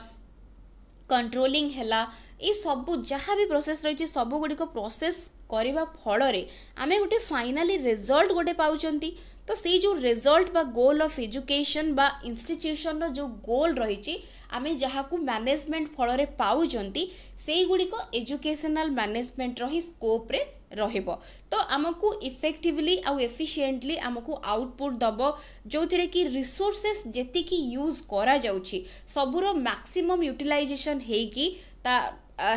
କଣ୍ଟ୍ରୋଲିଂ ହେଲା ଏସବୁ ଯାହା ବି ପ୍ରୋସେସ୍ ରହିଛି ସବୁଗୁଡ଼ିକ ପ୍ରୋସେସ୍ କରିବା ଫଳରେ ଆମେ ଗୋଟେ ଫାଇନାଲି ରେଜଲ୍ଟ ଗୋଟେ ପାଉଛନ୍ତି ତ ସେଇ ଯେଉଁ ରେଜଲ୍ଟ ବା ଗୋଲ୍ ଅଫ୍ ଏଜୁକେସନ୍ ବା ଇନଷ୍ଟିଚ୍ୟୁସନ୍ର ଯେଉଁ ଗୋଲ୍ ରହିଛି ଆମେ ଯାହାକୁ ମ୍ୟାନେଜମେଣ୍ଟ ଫଳରେ ପାଉଛନ୍ତି ସେଇଗୁଡ଼ିକ ଏଜୁକେସନାଲ୍ ମ୍ୟାନେଜମେଣ୍ଟର ହିଁ ସ୍କୋପ୍ରେ ରହିବ ତ ଆମକୁ ଇଫେକ୍ଟିଭଲି ଆଉ ଏଫିସିଏଣ୍ଟଲି ଆମକୁ ଆଉଟପୁଟ୍ ଦେବ ଯେଉଁଥିରେ କି ରିସୋର୍ସେସ୍ ଯେତିକି ୟୁଜ୍ କରାଯାଉଛି ସବୁର ମ୍ୟାକ୍ସିମମ୍ ୟୁଟିଲାଇଜେସନ୍ ହେଇକି ତା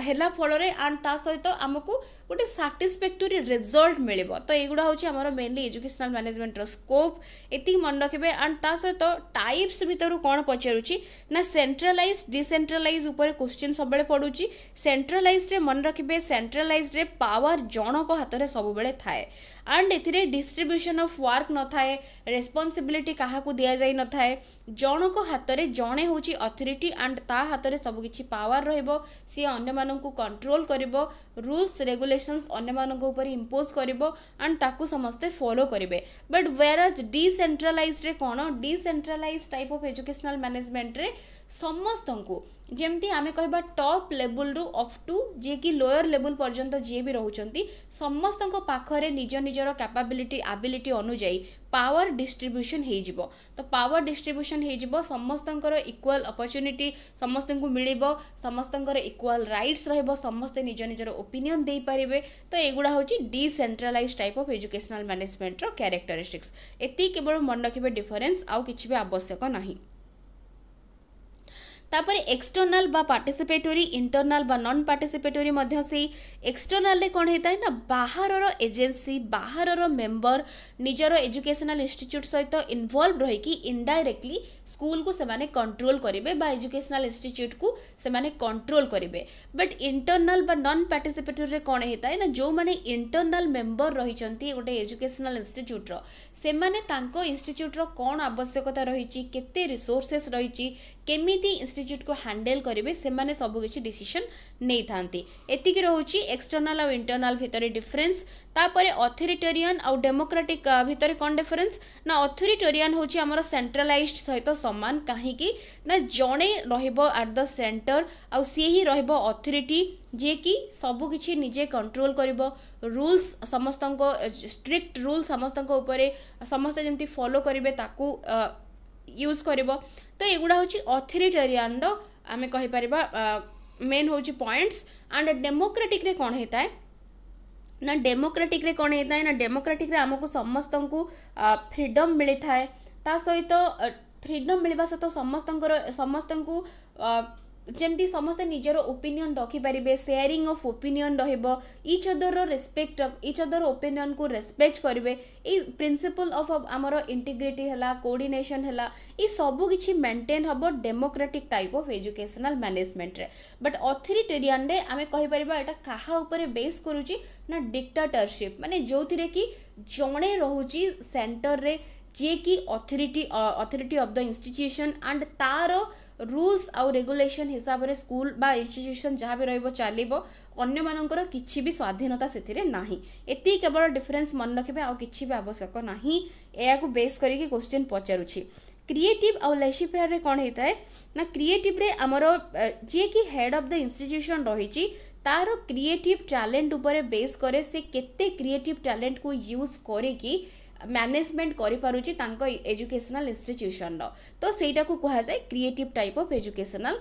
ହେଲା ଫଳରେ ଆଣ୍ଡ ତା ସହିତ ଆମକୁ ଗୋଟେ ସାଟିସ୍ଫ୍ୟାକ୍ଟୋରୀ ରେଜଲ୍ଟ ମିଳିବ ତ ଏଇଗୁଡ଼ା ହେଉଛି ଆମର ମେନଲି ଏଜୁକେସନାଲ ମ୍ୟାନେଜମେଣ୍ଟର ସ୍କୋପ୍ ଏତିକି ମନେ ରଖିବେ ଆଣ୍ଡ ତା ସହିତ ଟାଇପ୍ସ ଭିତରୁ କ'ଣ ପଚାରୁଛି ନା ସେଣ୍ଟ୍ରାଲାଇଜ୍ ଡିସେଣ୍ଟ୍ରାଲାଇଜ୍ ଉପରେ କୋଶ୍ଚିନ୍ ସବୁବେଳେ ପଡ଼ୁଛି ସେଣ୍ଟ୍ରାଲାଇଜ୍ରେ ମନେ ରଖିବେ ସେଣ୍ଟ୍ରାଲାଇଜ୍ରେ ପାୱାର ଜଣଙ୍କ ହାତରେ ସବୁବେଳେ ଥାଏ ଆଣ୍ଡ ଏଥିରେ ଡିଷ୍ଟ୍ରିବ୍ୟୁସନ୍ ଅଫ୍ ୱାର୍କ ନଥାଏ ରେସ୍ପନ୍ସିବିଲିଟି କାହାକୁ ଦିଆଯାଇନଥାଏ ଜଣଙ୍କ ହାତରେ ଜଣେ ହେଉଛି ଅଥରିଟି ଆଣ୍ଡ ତା ହାତରେ ସବୁକିଛି ପାୱାର ରହିବ ସିଏ ଅନ୍ୟ ଅନ୍ୟମାନଙ୍କୁ କଣ୍ଟ୍ରୋଲ୍ କରିବ ରୁଲ୍ସ ରେଗୁଲେସନ୍ସ ଅନ୍ୟମାନଙ୍କ ଉପରେ ଇମ୍ପୋଜ୍ କରିବ ଆଣ୍ଡ ତାକୁ ସମସ୍ତେ ଫଲୋ କରିବେ ବଟ୍ ୱେଆର୍ ଆଜ୍ ଡିସେଣ୍ଟ୍ରାଲାଇଜ୍ଡରେ କ'ଣ ଡିସେଣ୍ଟ୍ରାଲାଇଜ୍ ଟାଇପ୍ ଅଫ୍ ଏଜୁକେସନାଲ୍ ମ୍ୟାନେଜମେଣ୍ଟରେ ସମସ୍ତଙ୍କୁ ଯେମିତି ଆମେ କହିବା ଟପ୍ ଲେବୁଲ୍ରୁ ଅଫ୍ ଟୁ ଯିଏକି ଲୋୟର୍ ଲେବୁଲ୍ ପର୍ଯ୍ୟନ୍ତ ଯିଏ ବି ରହୁଛନ୍ତି ସମସ୍ତଙ୍କ ପାଖରେ ନିଜ ନିଜର କ୍ୟାପାବିଲିଟି ଆବିଲିଟି ଅନୁଯାୟୀ ପାୱାର ଡିଷ୍ଟ୍ରିବ୍ୟୁସନ୍ ହେଇଯିବ ତ ପାୱାର ଡିଷ୍ଟ୍ରିବ୍ୟୁସନ୍ ହେଇଯିବ ସମସ୍ତଙ୍କର ଇକ୍ୱାଲ୍ ଅପରଚ୍ୟୁନିଟି ସମସ୍ତଙ୍କୁ ମିଳିବ ସମସ୍ତଙ୍କର ଇକ୍ୱାଲ୍ ରାଇଟ୍ସ ରହିବ ସମସ୍ତେ ନିଜ ନିଜର ଓପିନିଅନ୍ ଦେଇପାରିବେ ତ ଏଗୁଡ଼ା ହେଉଛି ଡିସେଣ୍ଟ୍ରାଲାଇଜ୍ ଟାଇପ୍ ଅଫ୍ ଏଜୁକେସନାଲ୍ ମ୍ୟାନେଜମେଣ୍ଟର କ୍ୟାରେକ୍ଟରିଷ୍ଟିକ୍ସ ଏତିକି କେବଳ ମନେ ରଖିବେ ଡିଫରେନ୍ସ ଆଉ କିଛି ବି ଆବଶ୍ୟକ ନାହିଁ তাপরে এক্সটর্নাল বা পার্টিসিপেটোরি ইন্টরনাল বা নন পার্টিসিপেটোরি মধ্যে সেই এক্সটর্নালে কোণ হয়ে থাকে না বাহারর এজেন্সি বাহারর মেম্বর নিজের এজুকেশনাল ইনস্টিচ্ୟୁଟ୍ সহিত ইনভলভ রহিকি ইনডাইরেক্টলি স্কুলকু সেমানে কন্ট্রোল করবে বা এজুকেশনাল ইনস্টিচ্ୟୁଟ୍କୁ সেমানে কন্ট্রোল করবে বট ইন্টরনাল বা নন পার্টিসিপেটোরিরে কোণ হয়ে থাকে না যে ইন্টরনাল মেম্বর রয়েছেন গোটে এজুকেশনাল ইনস্টিচ্ୟୁଟ୍ର সেমানে তাঙ্ক ইনস্টিচ্ୟୁଟ୍ର কোণ আবশ্যকতা রয়েছে কেতে রিসোর্সেস রয়েছে କେମିତି ଇନଷ୍ଟିଚ୍ୟୁଟ୍କୁ ହ୍ୟାଣ୍ଡେଲ୍ କରିବେ ସେମାନେ ସବୁକିଛି ଡିସିସନ୍ ନେଇଥାନ୍ତି ଏତିକି ରହୁଛି ଏକ୍ସଟର୍ନାଲ୍ ଆଉ ଇଣ୍ଟରନାଲ୍ ଭିତରେ ଡିଫରେନ୍ସ ତାପରେ ଅଥରିଟେରିଆନ୍ ଆଉ ଡେମୋକ୍ରାଟିକ୍ ଭିତରେ କ'ଣ ଡିଫରେନ୍ସ ନା ଅଥରିଟେରିଆନ୍ ହେଉଛି ଆମର ସେଣ୍ଟ୍ରାଲାଇଜ୍ଡ ସହିତ ସମାନ କାହିଁକି ନା ଜଣେ ରହିବ ଆଟ୍ ଦ ସେଣ୍ଟର ଆଉ ସିଏ ହିଁ ରହିବ ଅଥରିଟି ଯିଏକି ସବୁକିଛି ନିଜେ କଣ୍ଟ୍ରୋଲ କରିବ ରୁଲ୍ସ ସମସ୍ତଙ୍କ ଷ୍ଟ୍ରିକ୍ଟ ରୁଲ୍ ସମସ୍ତଙ୍କ ଉପରେ ସମସ୍ତେ ଯେମିତି ଫଲୋ କରିବେ ତାକୁ ୟୁଜ୍ କରିବ ତ ଏଗୁଡ଼ା ହେଉଛି ଅଥରିଟେରିଆନ୍ର ଆମେ କହିପାରିବା ମେନ୍ ହେଉଛି ପଏଣ୍ଟସ୍ ଆଣ୍ଡ ଡେମୋକ୍ରାଟିକ୍ରେ କ'ଣ ହେଇଥାଏ ନା ଡେମୋକ୍ରାଟିକ୍ରେ କ'ଣ ହେଇଥାଏ ନା ଡେମୋକ୍ରାଟିକ୍ରେ ଆମକୁ ସମସ୍ତଙ୍କୁ ଫ୍ରିଡ଼ମ୍ ମିଳିଥାଏ ତା ସହିତ ଫ୍ରିଡ଼ମ୍ ମିଳିବା ସହିତ ସମସ୍ତଙ୍କର ସମସ୍ତଙ୍କୁ ଯେମିତି ସମସ୍ତେ ନିଜର ଓପିନିଅନ୍ ରଖିପାରିବେ ସେୟାରିଂ ଅଫ୍ ଓପିନିଅନ୍ ରହିବ ଇଚ୍ ଅଦରର ରେସ୍ପେକ୍ଟ ଇଚ୍ ଅଦର ଓପିନିଅନ୍କୁ ରେସ୍ପେକ୍ଟ କରିବେ ଏଇ ପ୍ରିନ୍ସିପଲ୍ ଅଫ୍ ଆମର ଇଣ୍ଟିଗ୍ରିଟି ହେଲା କୋଡ଼ିନେସନ୍ ହେଲା ଏଇ ସବୁ କିଛି ମେଣ୍ଟେନ୍ ହେବ ଡେମୋକ୍ରାଟିକ୍ ଟାଇପ୍ ଅଫ୍ ଏଜୁକେସନାଲ୍ ମ୍ୟାନେଜମେଣ୍ଟରେ ବଟ୍ ଅଥରିଟେରିଆନ୍ରେ ଆମେ କହିପାରିବା ଏଇଟା କାହା ଉପରେ ବେସ୍ କରୁଛି ନା ଡିକ୍ଟାଟରସିପ୍ ମାନେ ଯେଉଁଥିରେ କି ଜଣେ ରହୁଛି ସେଣ୍ଟରରେ ଯିଏକି authority authority of the institution and ତା'ର ରୁଲ୍ସ ଆଉ ରେଗୁଲେସନ୍ ହିସାବରେ ସ୍କୁଲ ବା ଇନଷ୍ଟିଟ୍ୟୁସନ୍ ଯାହା ବି ରହିବ ଚାଲିବ ଅନ୍ୟମାନଙ୍କର କିଛି ବି ସ୍ୱାଧୀନତା ସେଥିରେ ନାହିଁ ଏତିକି କେବଳ ଡିଫରେନ୍ସ ମନେ ରଖିବେ ଆଉ କିଛି ବି ଆବଶ୍ୟକ ନାହିଁ ଏହାକୁ ବେସ୍ କରିକି କୋଶ୍ଚିନ୍ ପଚାରୁଛି କ୍ରିଏଟିଭ୍ ଆଉ ଲେସିଫେୟାରରେ କ'ଣ ହେଇଥାଏ ନା କ୍ରିଏଟିଭ୍ରେ ଆମର ଯିଏକି ହେଡ଼୍ ଅଫ୍ ଦ ଇନଷ୍ଟିଟ୍ୟୁସନ୍ ରହିଛି ତାର କ୍ରିଏଟିଭ୍ ଟ୍ୟାଲେଣ୍ଟ ଉପରେ ବେସ୍ କରେ ସେ କେତେ କ୍ରିଏଟିଭ୍ ଟ୍ୟାଲେଣ୍ଟକୁ ୟୁଜ୍ କରିକି ম্যানেজমেন্ট করিপারুছি তাঙ্ক এজুকেশনাল ইনস্টিট্যুশনর তো সেইটাকু কুহযায় ক্রিয়েটিভ টাইপ অফ এজুকেশনাল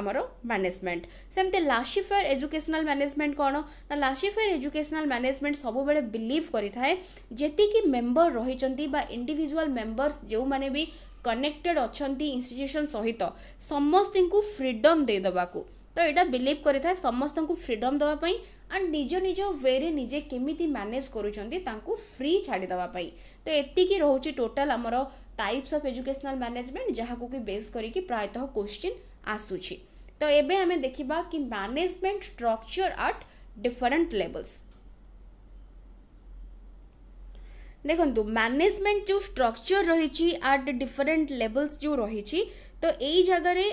ଆମର ମ୍ୟାନେଜମେଣ୍ଟ ସେମିତି ଲାସିଫାୟର ଏଜୁକେସନାଲ୍ ମ୍ୟାନେଜମେଣ୍ଟ କ'ଣ ନା ଲାସିଫାୟର ଏଜୁକେସନାଲ୍ ମ୍ୟାନେଜମେଣ୍ଟ ସବୁବେଳେ ବିଲିଭ୍ କରିଥାଏ ଯେତିକି ମେମ୍ବର ରହିଛନ୍ତି ବା ଇଣ୍ଡିଭିଜୁଆଲ୍ ମେମ୍ବର୍ସ ଯେଉଁମାନେ ବି କନେକ୍ଟେଡ଼ ଅଛନ୍ତି ଇନଷ୍ଟିଚ୍ୟୁସନ୍ ସହିତ ସମସ୍ତଙ୍କୁ ଫ୍ରିଡ଼ମ୍ ଦେଇଦେବାକୁ ତ ଏଇଟା ବିଲିଭ୍ କରିଥାଏ ସମସ୍ତଙ୍କୁ ଫ୍ରିଡ଼ମ୍ ଦେବା ପାଇଁ ଆଣ୍ଡ ନିଜ ନିଜ ୱେରେ ନିଜେ କେମିତି ମ୍ୟାନେଜ୍ କରୁଛନ୍ତି ତାଙ୍କୁ ଫ୍ରି ଛାଡ଼ିଦେବା ପାଇଁ ତ ଏତିକି ରହୁଛି ଟୋଟାଲ୍ ଆମର ଟାଇପ୍ସ ଅଫ୍ ଏଜୁକେସନାଲ୍ ମ୍ୟାନେଜମେଣ୍ଟ ଯାହାକୁ କି ବେସ୍ କରିକି ପ୍ରାୟତଃ କୋଶ୍ଚିନ୍ ଆସୁଛି ତ ଏବେ ଆମେ ଦେଖିବା କି management structure at different levels ଦେଖନ୍ତୁ ମ୍ୟାନେଜମେଣ୍ଟ ଯେଉଁ ଷ୍ଟ୍ରକ୍ଚର ରହିଛି ଆଟ୍ ଡିଫରେଣ୍ଟ ଲେବଲ୍ସ ଯେଉଁ ରହିଛି ତ ଏଇ ଜାଗାରେ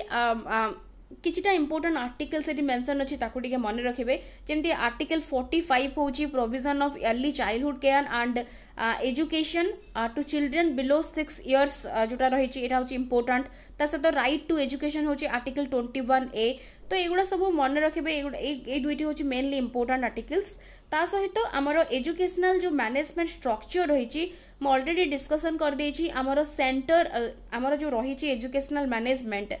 কিছুটা ইম্পୋର୍ଟାଣ୍ଟ ଆର୍ଟିକଲ୍ ସେଠି ମେନସନ୍ ଅଛି ତାକୁ ଟିକେ ମନେ ରଖିବେ ଯେମିତି ଆର୍ଟିକଲ୍ ଫର୍ଟି ଫାଇଭ୍ ହେଉଛି provision of early childhood care and education to children below six years ଯେଉଁଟା ରହିଛି ଏଇଟା ହେଉଛି ଇମ୍ପୋର୍ଟାଣ୍ଟ ତା ସହିତ ରାଇଟ୍ ଟୁ ଏଜୁକେସନ୍ ହେଉଛି ଆର୍ଟିକଲ୍ ଟ୍ୱେଣ୍ଟି ୱାନ୍ ଏ ତ ଏଗୁଡ଼ା ସବୁ ମନେ ରଖିବେ ଏଇ ଦୁଇଟି ହେଉଛି ମେନଲି ଇମ୍ପୋର୍ଟାଣ୍ଟ ଆର୍ଟିକଲ୍ସ ତା ସହିତ ଆମର ଏଜୁକେସନାଲ୍ ଯେଉଁ ମ୍ୟାନେଜମେଣ୍ଟ ଷ୍ଟ୍ରକ୍ଚର ରହିଛି ମୁଁ ଅଲରେଡ଼ି ଡିସ୍କସନ୍ କରିଦେଇଛି ଆମର ସେଣ୍ଟର ଆମର ଯେଉଁ ରହିଛି ଏଜୁକେସନାଲ୍ ମ୍ୟାନେଜମେଣ୍ଟ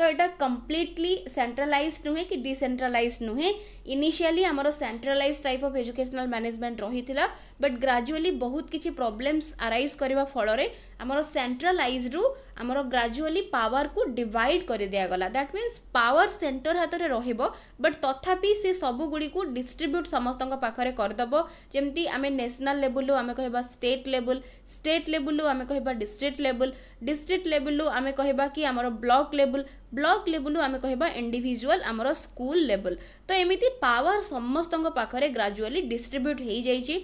તો ଏଇଟା କମ୍ପ୍ଲିଟଲି ସେଣ୍ଟ୍ରାଲାଇଜଡ୍ ନୁହେଁ କି ଡିସେଣ୍ଟ୍ରାଲାଇଜଡ୍ ନୁହେଁ ଇନିସିଆଲି ଆମର centralise type of educational management ରହିଥିଲା ବଟ୍ ଗ୍ରାଜୁଆଲି ବହୁତ କିଛି ପ୍ରୋବ୍ଲେମ୍ସ ଆରାଇଜ୍ କରିବା ଫଳରେ ଆମର ସେଣ୍ଟ୍ରାଲାଇଜ୍ରୁ ଆମର ଗ୍ରାଜୁଆଲି ପାୱାରକୁ ଡିଭାଇଡ଼ କରିଦିଆଗଲା ଦ୍ୟାଟ୍ ମିନ୍ସ ପାୱାର ସେଣ୍ଟର ହାତରେ ରହିବ ବଟ୍ ତଥାପି ସେ ସବୁଗୁଡ଼ିକୁ ଡିଷ୍ଟ୍ରିବ୍ୟୁଟ୍ ସମସ୍ତଙ୍କ ପାଖରେ କରିଦେବ ଯେମିତି ଆମେ ନ୍ୟାସନାଲ୍ ଲେବୁଲରୁ ଆମେ କହିବା ଷ୍ଟେଟ୍ ଲେବୁଲ୍ ଷ୍ଟେଟ୍ ଲେବୁଲରୁ ଆମେ କହିବା ଡିଷ୍ଟ୍ରିକ୍ଟ ଲେବୁଲ୍ ଡିଷ୍ଟ୍ରିକ୍ଟ ଲେବୁଲରୁ ଆମେ କହିବା କି ଆମର ବ୍ଲକ୍ ଲେବୁଲ୍ ବ୍ଲକ୍ ଲେବୁଲରୁ ଆମେ କହିବା ଇଣ୍ଡିଭିଜୁଆଲ୍ ଆମର ସ୍କୁଲ୍ ଲେବୁଲ୍ ତ ଏମିତି ପାୱାର ସମସ୍ତଙ୍କ ପାଖରେ ଗ୍ରାଜୁଆଲି ଡିଷ୍ଟ୍ରିବ୍ୟୁଟ୍ ହେଇଯାଇଛି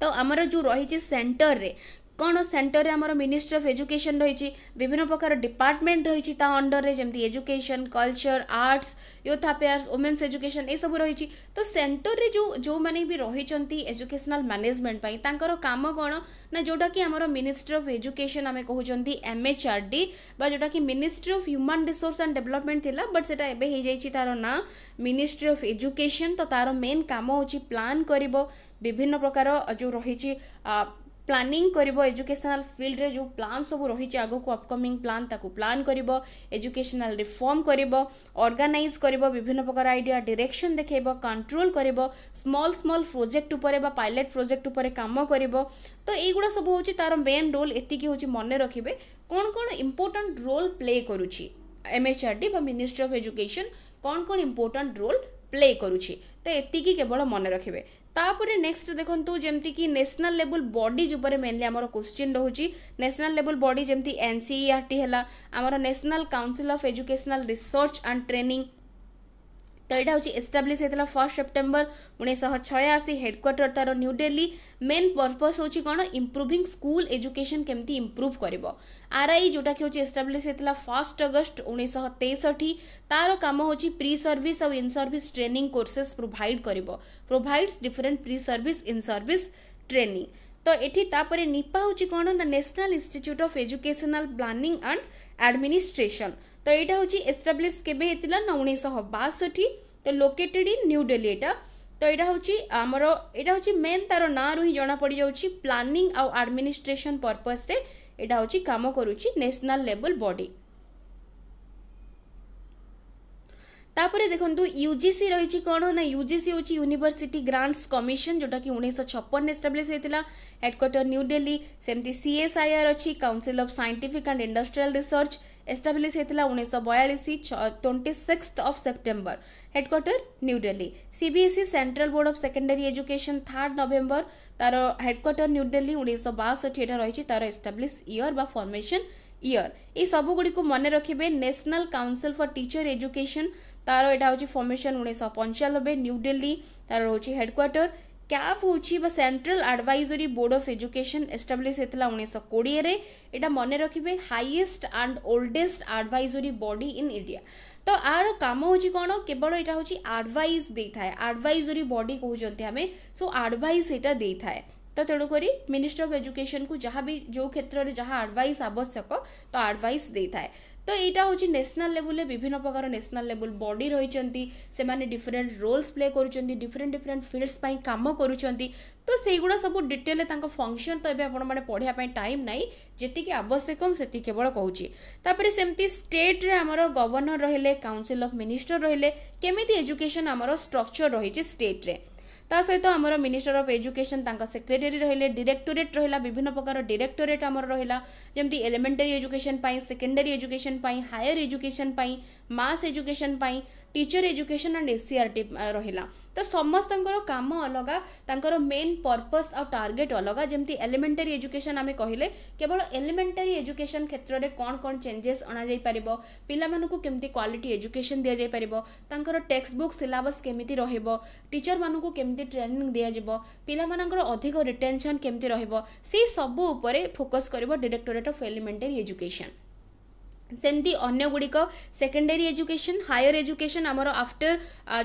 ତ ଆମର ଯେଉଁ ରହିଛି ସେଣ୍ଟରରେ କ'ଣ ସେଣ୍ଟରରେ ଆମର ମିନିଷ୍ଟ୍ରି ଅଫ୍ ଏଜୁକେସନ୍ ରହିଛି ବିଭିନ୍ନ ପ୍ରକାର ଡିପାର୍ଟମେଣ୍ଟ ରହିଛି ତା ଅଣ୍ଡରରେ ଯେମିତି education culture arts youth affairs women's education ଏସବୁ ରହିଛି ତ ସେଣ୍ଟରରେ ଯେଉଁ ଯେଉଁମାନେ ବି ରହିଛନ୍ତି ଏଜୁକେସନାଲ୍ ମ୍ୟାନେଜମେଣ୍ଟ ପାଇଁ ତାଙ୍କର କାମ କ'ଣ ନା ଯେଉଁଟାକି ଆମର ମିନିଷ୍ଟ୍ରି ଅଫ୍ ଏଜୁକେସନ୍ ଆମେ କହୁଛନ୍ତି ଏମ୍ଏଚ୍ଆର୍ ଡି ବା ଯେଉଁଟାକି ministry of human resource and development ଥିଲା ବଟ୍ ସେଇଟା ଏବେ ହେଇଯାଇଛି ତା'ର ନାଁ ମିନିଷ୍ଟ୍ରି ଅଫ୍ ଏଜୁକେସନ୍ ତ ତା'ର ମେନ୍ କାମ ହେଉଛି ପ୍ଲାନ୍ କରିବ ବିଭିନ୍ନ ପ୍ରକାର ଯେଉଁ ରହିଛି ପ୍ଲାନିଂ କରିବ ଏଜୁକେସନାଲ୍ ଫିଲ୍ଡରେ ଯେଉଁ ପ୍ଲାନ୍ ସବୁ ରହିଛି ଆଗକୁ ଅପକମିଂ ପ୍ଲାନ୍ ତାକୁ ପ୍ଲାନ୍ କରିବ ଏଜୁକେସନାଲ୍ ରିଫର୍ମ କରିବ ଅର୍ଗାନାଇଜ୍ କରିବ ବିଭିନ୍ନ ପ୍ରକାର ଆଇଡ଼ିଆ ଡିରେକ୍ସନ୍ ଦେଖାଇବ କଣ୍ଟ୍ରୋଲ୍ କରିବ ସ୍ମଲ୍ ସ୍ମଲ୍ ପ୍ରୋଜେକ୍ଟ ଉପରେ ବା ପାଇଲଟ୍ ପ୍ରୋଜେକ୍ଟ ଉପରେ କାମ କରିବ ତ ଏଇଗୁଡ଼ା ସବୁ ହେଉଛି ତା'ର ମେନ୍ ରୋଲ୍ ଏତିକି ହେଉଛି ମନେ ରଖିବେ କ'ଣ କ'ଣ ଇମ୍ପୋର୍ଟାଣ୍ଟ ରୋଲ୍ ପ୍ଲେ କରୁଛି ଏମ୍ଏଚ୍ଆର୍ଡି ବା ମିନିଷ୍ଟ୍ରି ଅଫ୍ ଏଜୁକେସନ୍ କ'ଣ କ'ଣ ଇମ୍ପୋର୍ଟାଣ୍ଟ ରୋଲ୍ ପ୍ଲେ କରୁଛି ତ ଏତିକି କେବଳ ମନେ ରଖିବେ ତାପରେ ନେକ୍ସଟ ଦେଖନ୍ତୁ ଯେମିତିକି ନ୍ୟାସନାଲ୍ ଲେବୁଲ୍ ବଡ଼ିଜ୍ ଉପରେ ମେନଲି ଆମର କୋଶ୍ଚିନ୍ ରହୁଛି ନ୍ୟାସନାଲ୍ ଲେବୁଲ୍ ବଡ଼ି ଯେମିତି ଏନ୍ ସି ଇ ଆର୍ ଟି ହେଲା ଆମର national council of educational research and training তো এটা হচ্ছে এস্টাব্লিশ হয়েছিল ফর্স্ট সেপ্টেম্বর উনিশশহ ছয়াশি হেডকোয়ার্টর তার নিউ ডেলি মেন পর্পজ হচ্ছে কোণ ইম্প্রুভিং স্কুল এজুকেশন কেমতি ইম্প্রুভ করব আরআই যেটা কি হচ্ছে এস্টাব্লিশ হয়েছিল ফার্স্ট অগস্ট উনিশশহ তেষঠি তার কাম হচ্ছে প্রি সর্ভিস আউ in service training courses provide করব provides different pre service in service training তো এটি তাপরে নিপা হচ্ছে কোণ না national institute of educational planning and administration ତ ଏଇଟା ହେଉଛି ଏଷ୍ଟାବ୍ଲିଶ କେବେ ହେଇଥିଲା ନା ଉଣେଇଶହ ବାଷଠି ତ ଲୋକେଟେଡ୍ ଇନ୍ ନ୍ୟୁ ଡେଲି ଏଇଟା ତ ଏଇଟା ହେଉଛି ଆମର ଏଇଟା ହେଉଛି ମେନ୍ ତାର ନାଁରୁ ହିଁ ଜଣାପଡ଼ିଯାଉଛି ପ୍ଲାନିଂ ଆଉ ଆଡମିନିଷ୍ଟ୍ରେସନ୍ ପର୍ପଜ୍ରେ ଏଇଟା ହେଉଛି କାମ କରୁଛି ନ୍ୟାସନାଲ୍ ଲେବଲ୍ ବଡି ତାପରେ ଦେଖନ୍ତୁ ୟୁଜିସି ରହିଛି କ'ଣ ନା ୟୁଜିସି ହେଉଛି ୟୁନିଭର୍ସିଟି ଗ୍ରାଣ୍ଟସ୍ କମିଶନ ଯେଉଁଟାକି ଉଣେଇଶହ ଛପନ ଏଷ୍ଟାବ୍ଲିଶ୍ ହେଇଥିଲା ହେଡ଼କ୍ୱାର୍ଟର ନ୍ୟୁ ଦିଲ୍ଲୀ ସେମିତି ସିଏସ୍ଆଇଆର୍ ଅଛି council of scientific and industrial research establish ହେଇଥିଲା ଉଣେଇଶହ ବୟାଳିଶ twenty sixth of September headquarter New Delhi CBSE central board of secondary education third November ତାର ହେଡ଼କ୍ୱାର୍ଟର ନ୍ୟୁ ଦିଲ୍ଲୀ ଉଣେଇଶହ ବାଷଠି ଏଇଟା ରହିଛି ତାର ଏଷ୍ଟାବ୍ଲିଶ୍ ଇୟର୍ ବା ଫର୍ମେସନ୍ इयर ये सब गुड़ को मन रखिए national council for teacher education तार यहाँ हूँ फर्मेसन उन्नीस पंचानबे न्यू दिल्ली तार रोच हेडक्वार्टर क्या हूँ central advisory board of education establish होता उन्नीस कोड़े यहाँ मन रखिए highest and oldest advisory body in India तो आर काम हूँ कौन केवल यहाँ हूँ आडभाइस दे था आडभाइजरी बॉडी कहते हमें सो आडभाइस यहाँ दे था ତ ତେଣୁକରି ମିନିଷ୍ଟ୍ରି ଅଫ୍ ଏଜୁକେସନ୍କୁ ଯାହା ବି ଯେଉଁ କ୍ଷେତ୍ରରେ ଯାହା ଆଡ଼ଭାଇସ୍ ଆବଶ୍ୟକ ତ ଆଡ଼ଭାଇସ୍ ଦେଇଥାଏ ତ ଏଇଟା ହେଉଛି ନ୍ୟାସନାଲ୍ ଲେବୁଲ୍ରେ ବିଭିନ୍ନ ପ୍ରକାର ନ୍ୟାସନାଲ୍ ଲେବୁଲ୍ ବଡି ରହିଛନ୍ତି ସେମାନେ ଡିଫରେଣ୍ଟ ରୋଲ୍ସ ପ୍ଲେ କରୁଛନ୍ତି ଡିଫରେଣ୍ଟ ଡିଫରେଣ୍ଟ ଫିଲ୍ଡସ୍ ପାଇଁ କାମ କରୁଛନ୍ତି ତ ସେଇଗୁଡ଼ା ସବୁ ଡିଟେଲରେ ତାଙ୍କ ଫଙ୍କସନ୍ ତ ଏବେ ଆପଣମାନେ ପଢ଼ିବା ପାଇଁ ଟାଇମ୍ ନାହିଁ ଯେତିକି ଆବଶ୍ୟକ ମୁଁ ସେତିକି କେବଳ କହୁଛି ତାପରେ ସେମିତି ଷ୍ଟେଟ୍ରେ ଆମର ଗଭର୍ଣ୍ଣର ରହିଲେ କାଉନସିଲ୍ ଅଫ୍ ମିନିଷ୍ଟର ରହିଲେ କେମିତି ଏଜୁକେସନ୍ ଆମର ଷ୍ଟ୍ରକ୍ଚର୍ ରହିଛି ଷ୍ଟେଟ୍ରେ ତା ସହିତ ଆମର ମିନିଷ୍ଟର ଅଫ୍ ଏଜୁକେସନ୍ ତାଙ୍କ ସେକ୍ରେଟେରୀ ରହିଲେ ଡିରେକ୍ଟୋରେଟ୍ ରହିଲା ବିଭିନ୍ନ ପ୍ରକାର ଡିରେକ୍ଟୋରେଟ୍ ଆମର ରହିଲା ଯେମିତି ଏଲିମେଣ୍ଟାରୀ ଏଜୁକେସନ୍ ପାଇଁ ସେକେଣ୍ଡାରୀ ଏଜୁକେସନ୍ ପାଇଁ ହାୟର ଏଜୁକେସନ୍ ପାଇଁ ମାସ୍ ଏଜୁକେସନ୍ ପାଇଁ teacher education and S C R T ରହିଲା ତ ସମସ୍ତଙ୍କର କାମ ଅଲଗା ତାଙ୍କର ମେନ୍ ପର୍ପସ୍ ଆଉ ଟାର୍ଗେଟ୍ ଅଲଗା ଯେମିତି ଏଲିମେଣ୍ଟାରୀ ଏଜୁକେସନ୍ ଆମେ କହିଲେ କେବଳ ଏଲିମେଣ୍ଟାରୀ ଏଜୁକେସନ୍ କ୍ଷେତ୍ରରେ କ'ଣ କ'ଣ ଚେଞ୍ଜେସ୍ ଅଣାଯାଇପାରିବ ପିଲାମାନଙ୍କୁ କେମିତି କ୍ୱାଲିଟି ଏଜୁକେସନ୍ ଦିଆଯାଇପାରିବ ତାଙ୍କର ଟେକ୍ସଟ ବୁକ୍ ସିଲାବସ୍ କେମିତି ରହିବ ଟିଚର୍ମାନଙ୍କୁ କେମିତି ଟ୍ରେନିଂ ଦିଆଯିବ ପିଲାମାନଙ୍କର ଅଧିକ ରିଟେନସନ୍ କେମିତି ରହିବ ସେଇ ସବୁ ଉପରେ ଫୋକସ୍ କରିବ ଡିରେକ୍ଟୋରେଟ୍ ଅଫ୍ ଏଲିମେଣ୍ଟାରୀ ଏଜୁକେସନ୍ ସେମିତି ଅନ୍ୟ ଗୁଡ଼ିକ ସେକେଣ୍ଡାରୀ ଏଜୁକେସନ୍ ହାୟର ଏଜୁକେସନ୍ ଆମର ଆଫ୍ଟର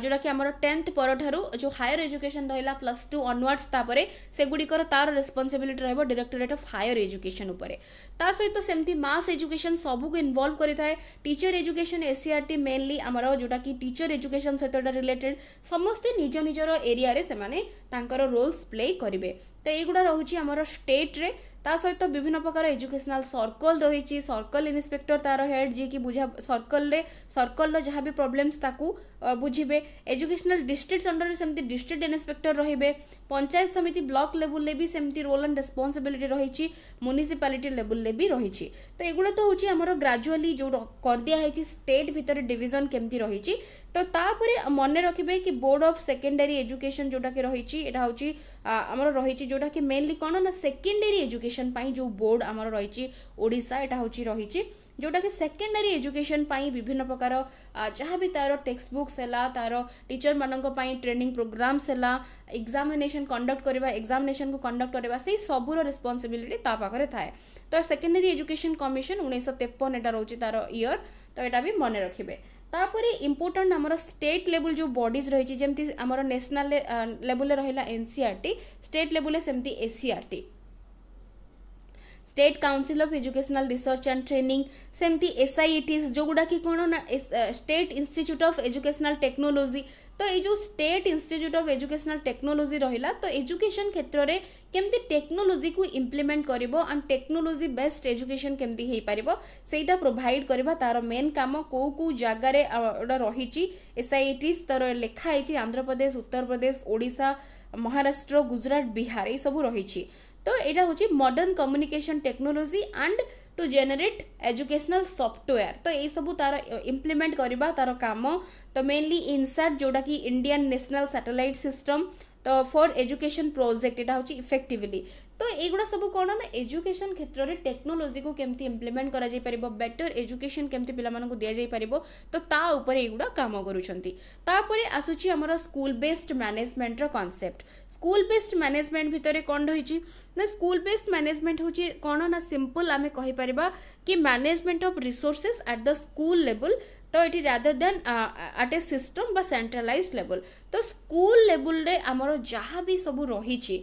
ଯେଉଁଟାକି ଆମର ଟେନ୍ଥ ପରଠାରୁ ଯେଉଁ ହାୟର ଏଜୁକେସନ୍ ରହିଲା ପ୍ଲସ୍ ଟୁ ଅନୱାର୍ଡ଼ସ୍ ତାପରେ ସେଗୁଡ଼ିକର ତା'ର ରେସ୍ପନ୍ସିବିଲିଟି ରହିବ ଡିରେକ୍ଟୋରେଟ୍ ଅଫ୍ ହାୟର ଏଜୁକେସନ୍ ଉପରେ ତା ସହିତ ସେମିତି ମାସ୍ ଏଜୁକେସନ୍ ସବୁକୁ ଇନଭଲ୍ଭ କରିଥାଏ ଟିଚର୍ ଏଜୁକେସନ୍ ଏସିଆର୍ଟି ମେନ୍ଲି ଆମର ଯେଉଁଟାକି ଟିଚର୍ ଏଜୁକେସନ୍ ସହିତ ରିଲେଟେଡ୍ ସମସ୍ତେ ନିଜ ନିଜର ଏରିଆରେ ସେମାନେ ତାଙ୍କର ରୋଲ୍ସ ପ୍ଲେ କରିବେ ତ ଏଇଗୁଡ଼ା ରହୁଛି ଆମର ଷ୍ଟେଟ୍ରେ ତା ସହିତ ବିଭିନ୍ନ ପ୍ରକାର ଏଜୁକେସନାଲ୍ ସର୍କଲ୍ ରହିଛି ସର୍କଲ୍ ଇନ୍ସପେକ୍ଟର ତା'ର ହେଡ୍ ଯିଏକି ବୁଝା ସର୍କଲ୍ରେ ସର୍କଲ୍ର ଯାହା ବି ପ୍ରୋବ୍ଲେମ୍ସ ତାକୁ ବୁଝିବେ ଏଜୁକେସନାଲ୍ ଡିଷ୍ଟ୍ରିକ୍ଟ ଅଣ୍ଡରରେ ସେମିତି ଡିଷ୍ଟ୍ରିକ୍ଟ ଇନ୍ସପେକ୍ଟର ରହିବେ ପଞ୍ଚାୟତ ସମିତି ବ୍ଲକ୍ ଲେବୁଲରେ ବି ସେମିତି ରୋଲ୍ ଆଣ୍ଡ ରେସ୍ପନ୍ସିବିଲିଟି ରହିଛି ମ୍ୟୁନିସିପାଲିଟି ଲେବୁଲରେ ବି ରହିଛି ତ ଏଗୁଡ଼ା ତ ହେଉଛି ଆମର ଗ୍ରାଜୁଆଲି ଯେଉଁ କରିଦିଆ ହେଇଛି ଷ୍ଟେଟ୍ ଭିତରେ ଡିଭିଜନ କେମିତି ରହିଛି ତ ତାପରେ ମନେ ରଖିବେ କି ବୋର୍ଡ ଅଫ୍ ସେକେଣ୍ଡାରୀ ଏଜୁକେସନ୍ ଯେଉଁଟାକି ରହିଛି ଏଇଟା ହେଉଛି ଆମର ରହିଛି ଯେଉଁଟାକି ମେନଲି କ'ଣ ନା ସେକେଣ୍ଡାରୀ ଏଜୁକେସନ୍ এডুকেশন পাই যে বোর্ড আমার রয়েছে ওড়িশা এটা হচ্ছে রয়েছে ଯେଉଁଟାକି ସେକେଣ୍ଡାରୀ ଏଜୁକେସନ୍ ପାଇଁ ବିଭିନ୍ନ ପ୍ରକାର ଯାହା ବି ତା'ର ଟେକ୍ସଟ ବୁକ୍ସ ହେଲା ତା'ର ଟିଚରମାନଙ୍କ ପାଇଁ ଟ୍ରେନିଂ ପ୍ରୋଗ୍ରାମ୍ସ ହେଲା ଏକ୍ଜାମିନେସନ୍ କଣ୍ଡକ୍ଟ କରିବା ଏକ୍ଜାମିନେସନ୍କୁ କଣ୍ଡକ୍ଟ କରିବା ସେଇ ସବୁର ରେସ୍ପନ୍ସିବିଲିଟି ତା ପାଖରେ ଥାଏ ତ ସେକେଣ୍ଡାରୀ ଏଜୁକେସନ୍ କମିଶନ୍ ଉଣେଇଶହ ତେପନ ଏଇଟା ରହୁଛି ତା'ର ଇୟର୍ ତ ଏଇଟା ବି ମନେ ରଖିବେ ତାପରେ ଇମ୍ପୋର୍ଟାଣ୍ଟ ଆମର ଷ୍ଟେଟ୍ ଲେବୁଲ୍ ଯେଉଁ ବଡ଼ିଜ୍ ରହିଛି ଯେମିତି ଆମର ନ୍ୟାସନାଲ୍ ଲେବୁଲ୍ରେ ରହିଲା N C R T state ଲେବୁଲ୍ରେ ସେମିତି A C R T state council of educational research and training ସେମିତି ଏସ୍ଆଇଇଟିସ୍ ଯେଉଁଗୁଡ଼ାକି କ'ଣ ନା state institute of educational technology ତ ଏଇ ଯେଉଁ state institute of educational technology ରହିଲା ତ ଏଜୁକେସନ୍ କ୍ଷେତ୍ରରେ କେମିତି ଟେକ୍ନୋଲୋଜିକୁ ଇମ୍ପ୍ଲିମେଣ୍ଟ କରିବ ଆଣ୍ଡ ଟେକ୍ନୋଲୋଜି ବେସ୍ଡ ଏଜୁକେସନ୍ କେମିତି ହେଇପାରିବ ସେଇଟା ପ୍ରୋଭାଇଡ଼ କରିବା ତା'ର ମେନ୍ କାମ କେଉଁ କେଉଁ ଜାଗାରେ ରହିଛି ଏସ୍ଆଇଇଟିସ୍ ତା'ର ଲେଖା ହେଇଛି ଆନ୍ଧ୍ରପ୍ରଦେଶ ଉତ୍ତରପ୍ରଦେଶ ଓଡ଼ିଶା ମହାରାଷ୍ଟ୍ର ଗୁଜରାଟ ବିହାର ଏଇସବୁ ରହିଛି তো এটা হচ্ছে modern communication technology and to generate educational software তো এইসবু তার ইমপ্লিমেন্ট করা তার কাম তো মেনলি ইনসার্ট যেটা কি ইন্ডিয়ান ন্যাশনাল স্যাটেলাইট সিস্টম তো ফর এজুকেশন প্রোজেক্ট এটা হচ্ছে ইফেক্টিভলি ତ ଏଇଗୁଡ଼ା ସବୁ କ'ଣ ନା ଏଜୁକେସନ୍ କ୍ଷେତ୍ରରେ ଟେକ୍ନୋଲୋଜିକୁ କେମିତି ଇମ୍ପ୍ଲିମେଣ୍ଟ କରାଯାଇପାରିବ ବେଟର୍ ଏଜୁକେସନ୍ କେମିତି ପିଲାମାନଙ୍କୁ ଦିଆଯାଇପାରିବ ତ ତା ଉପରେ ଏଇଗୁଡ଼ା କାମ କରୁଛନ୍ତି ତାପରେ ଆସୁଛି ଆମର ସ୍କୁଲ୍ ବେସ୍ଡ ମ୍ୟାନେଜମେଣ୍ଟର କନସେପ୍ଟ ସ୍କୁଲ୍ ବେସ୍ଡ ମ୍ୟାନେଜମେଣ୍ଟ ଭିତରେ କ'ଣ ରହିଛି ନା ସ୍କୁଲ୍ ବେସ୍ଡ ମ୍ୟାନେଜମେଣ୍ଟ ହେଉଛି କ'ଣ ନା ସିମ୍ପଲ୍ ଆମେ କହିପାରିବା କି management of resources at the school ଲେବୁଲ୍ ତ ଏଠି rather than at a system ବା সেন্ট্রালাইজ ଲେବୁଲ୍ ତ ସ୍କୁଲ লেভেলরে ଆମର ଯାହା ବି ସବୁ ରହିଛି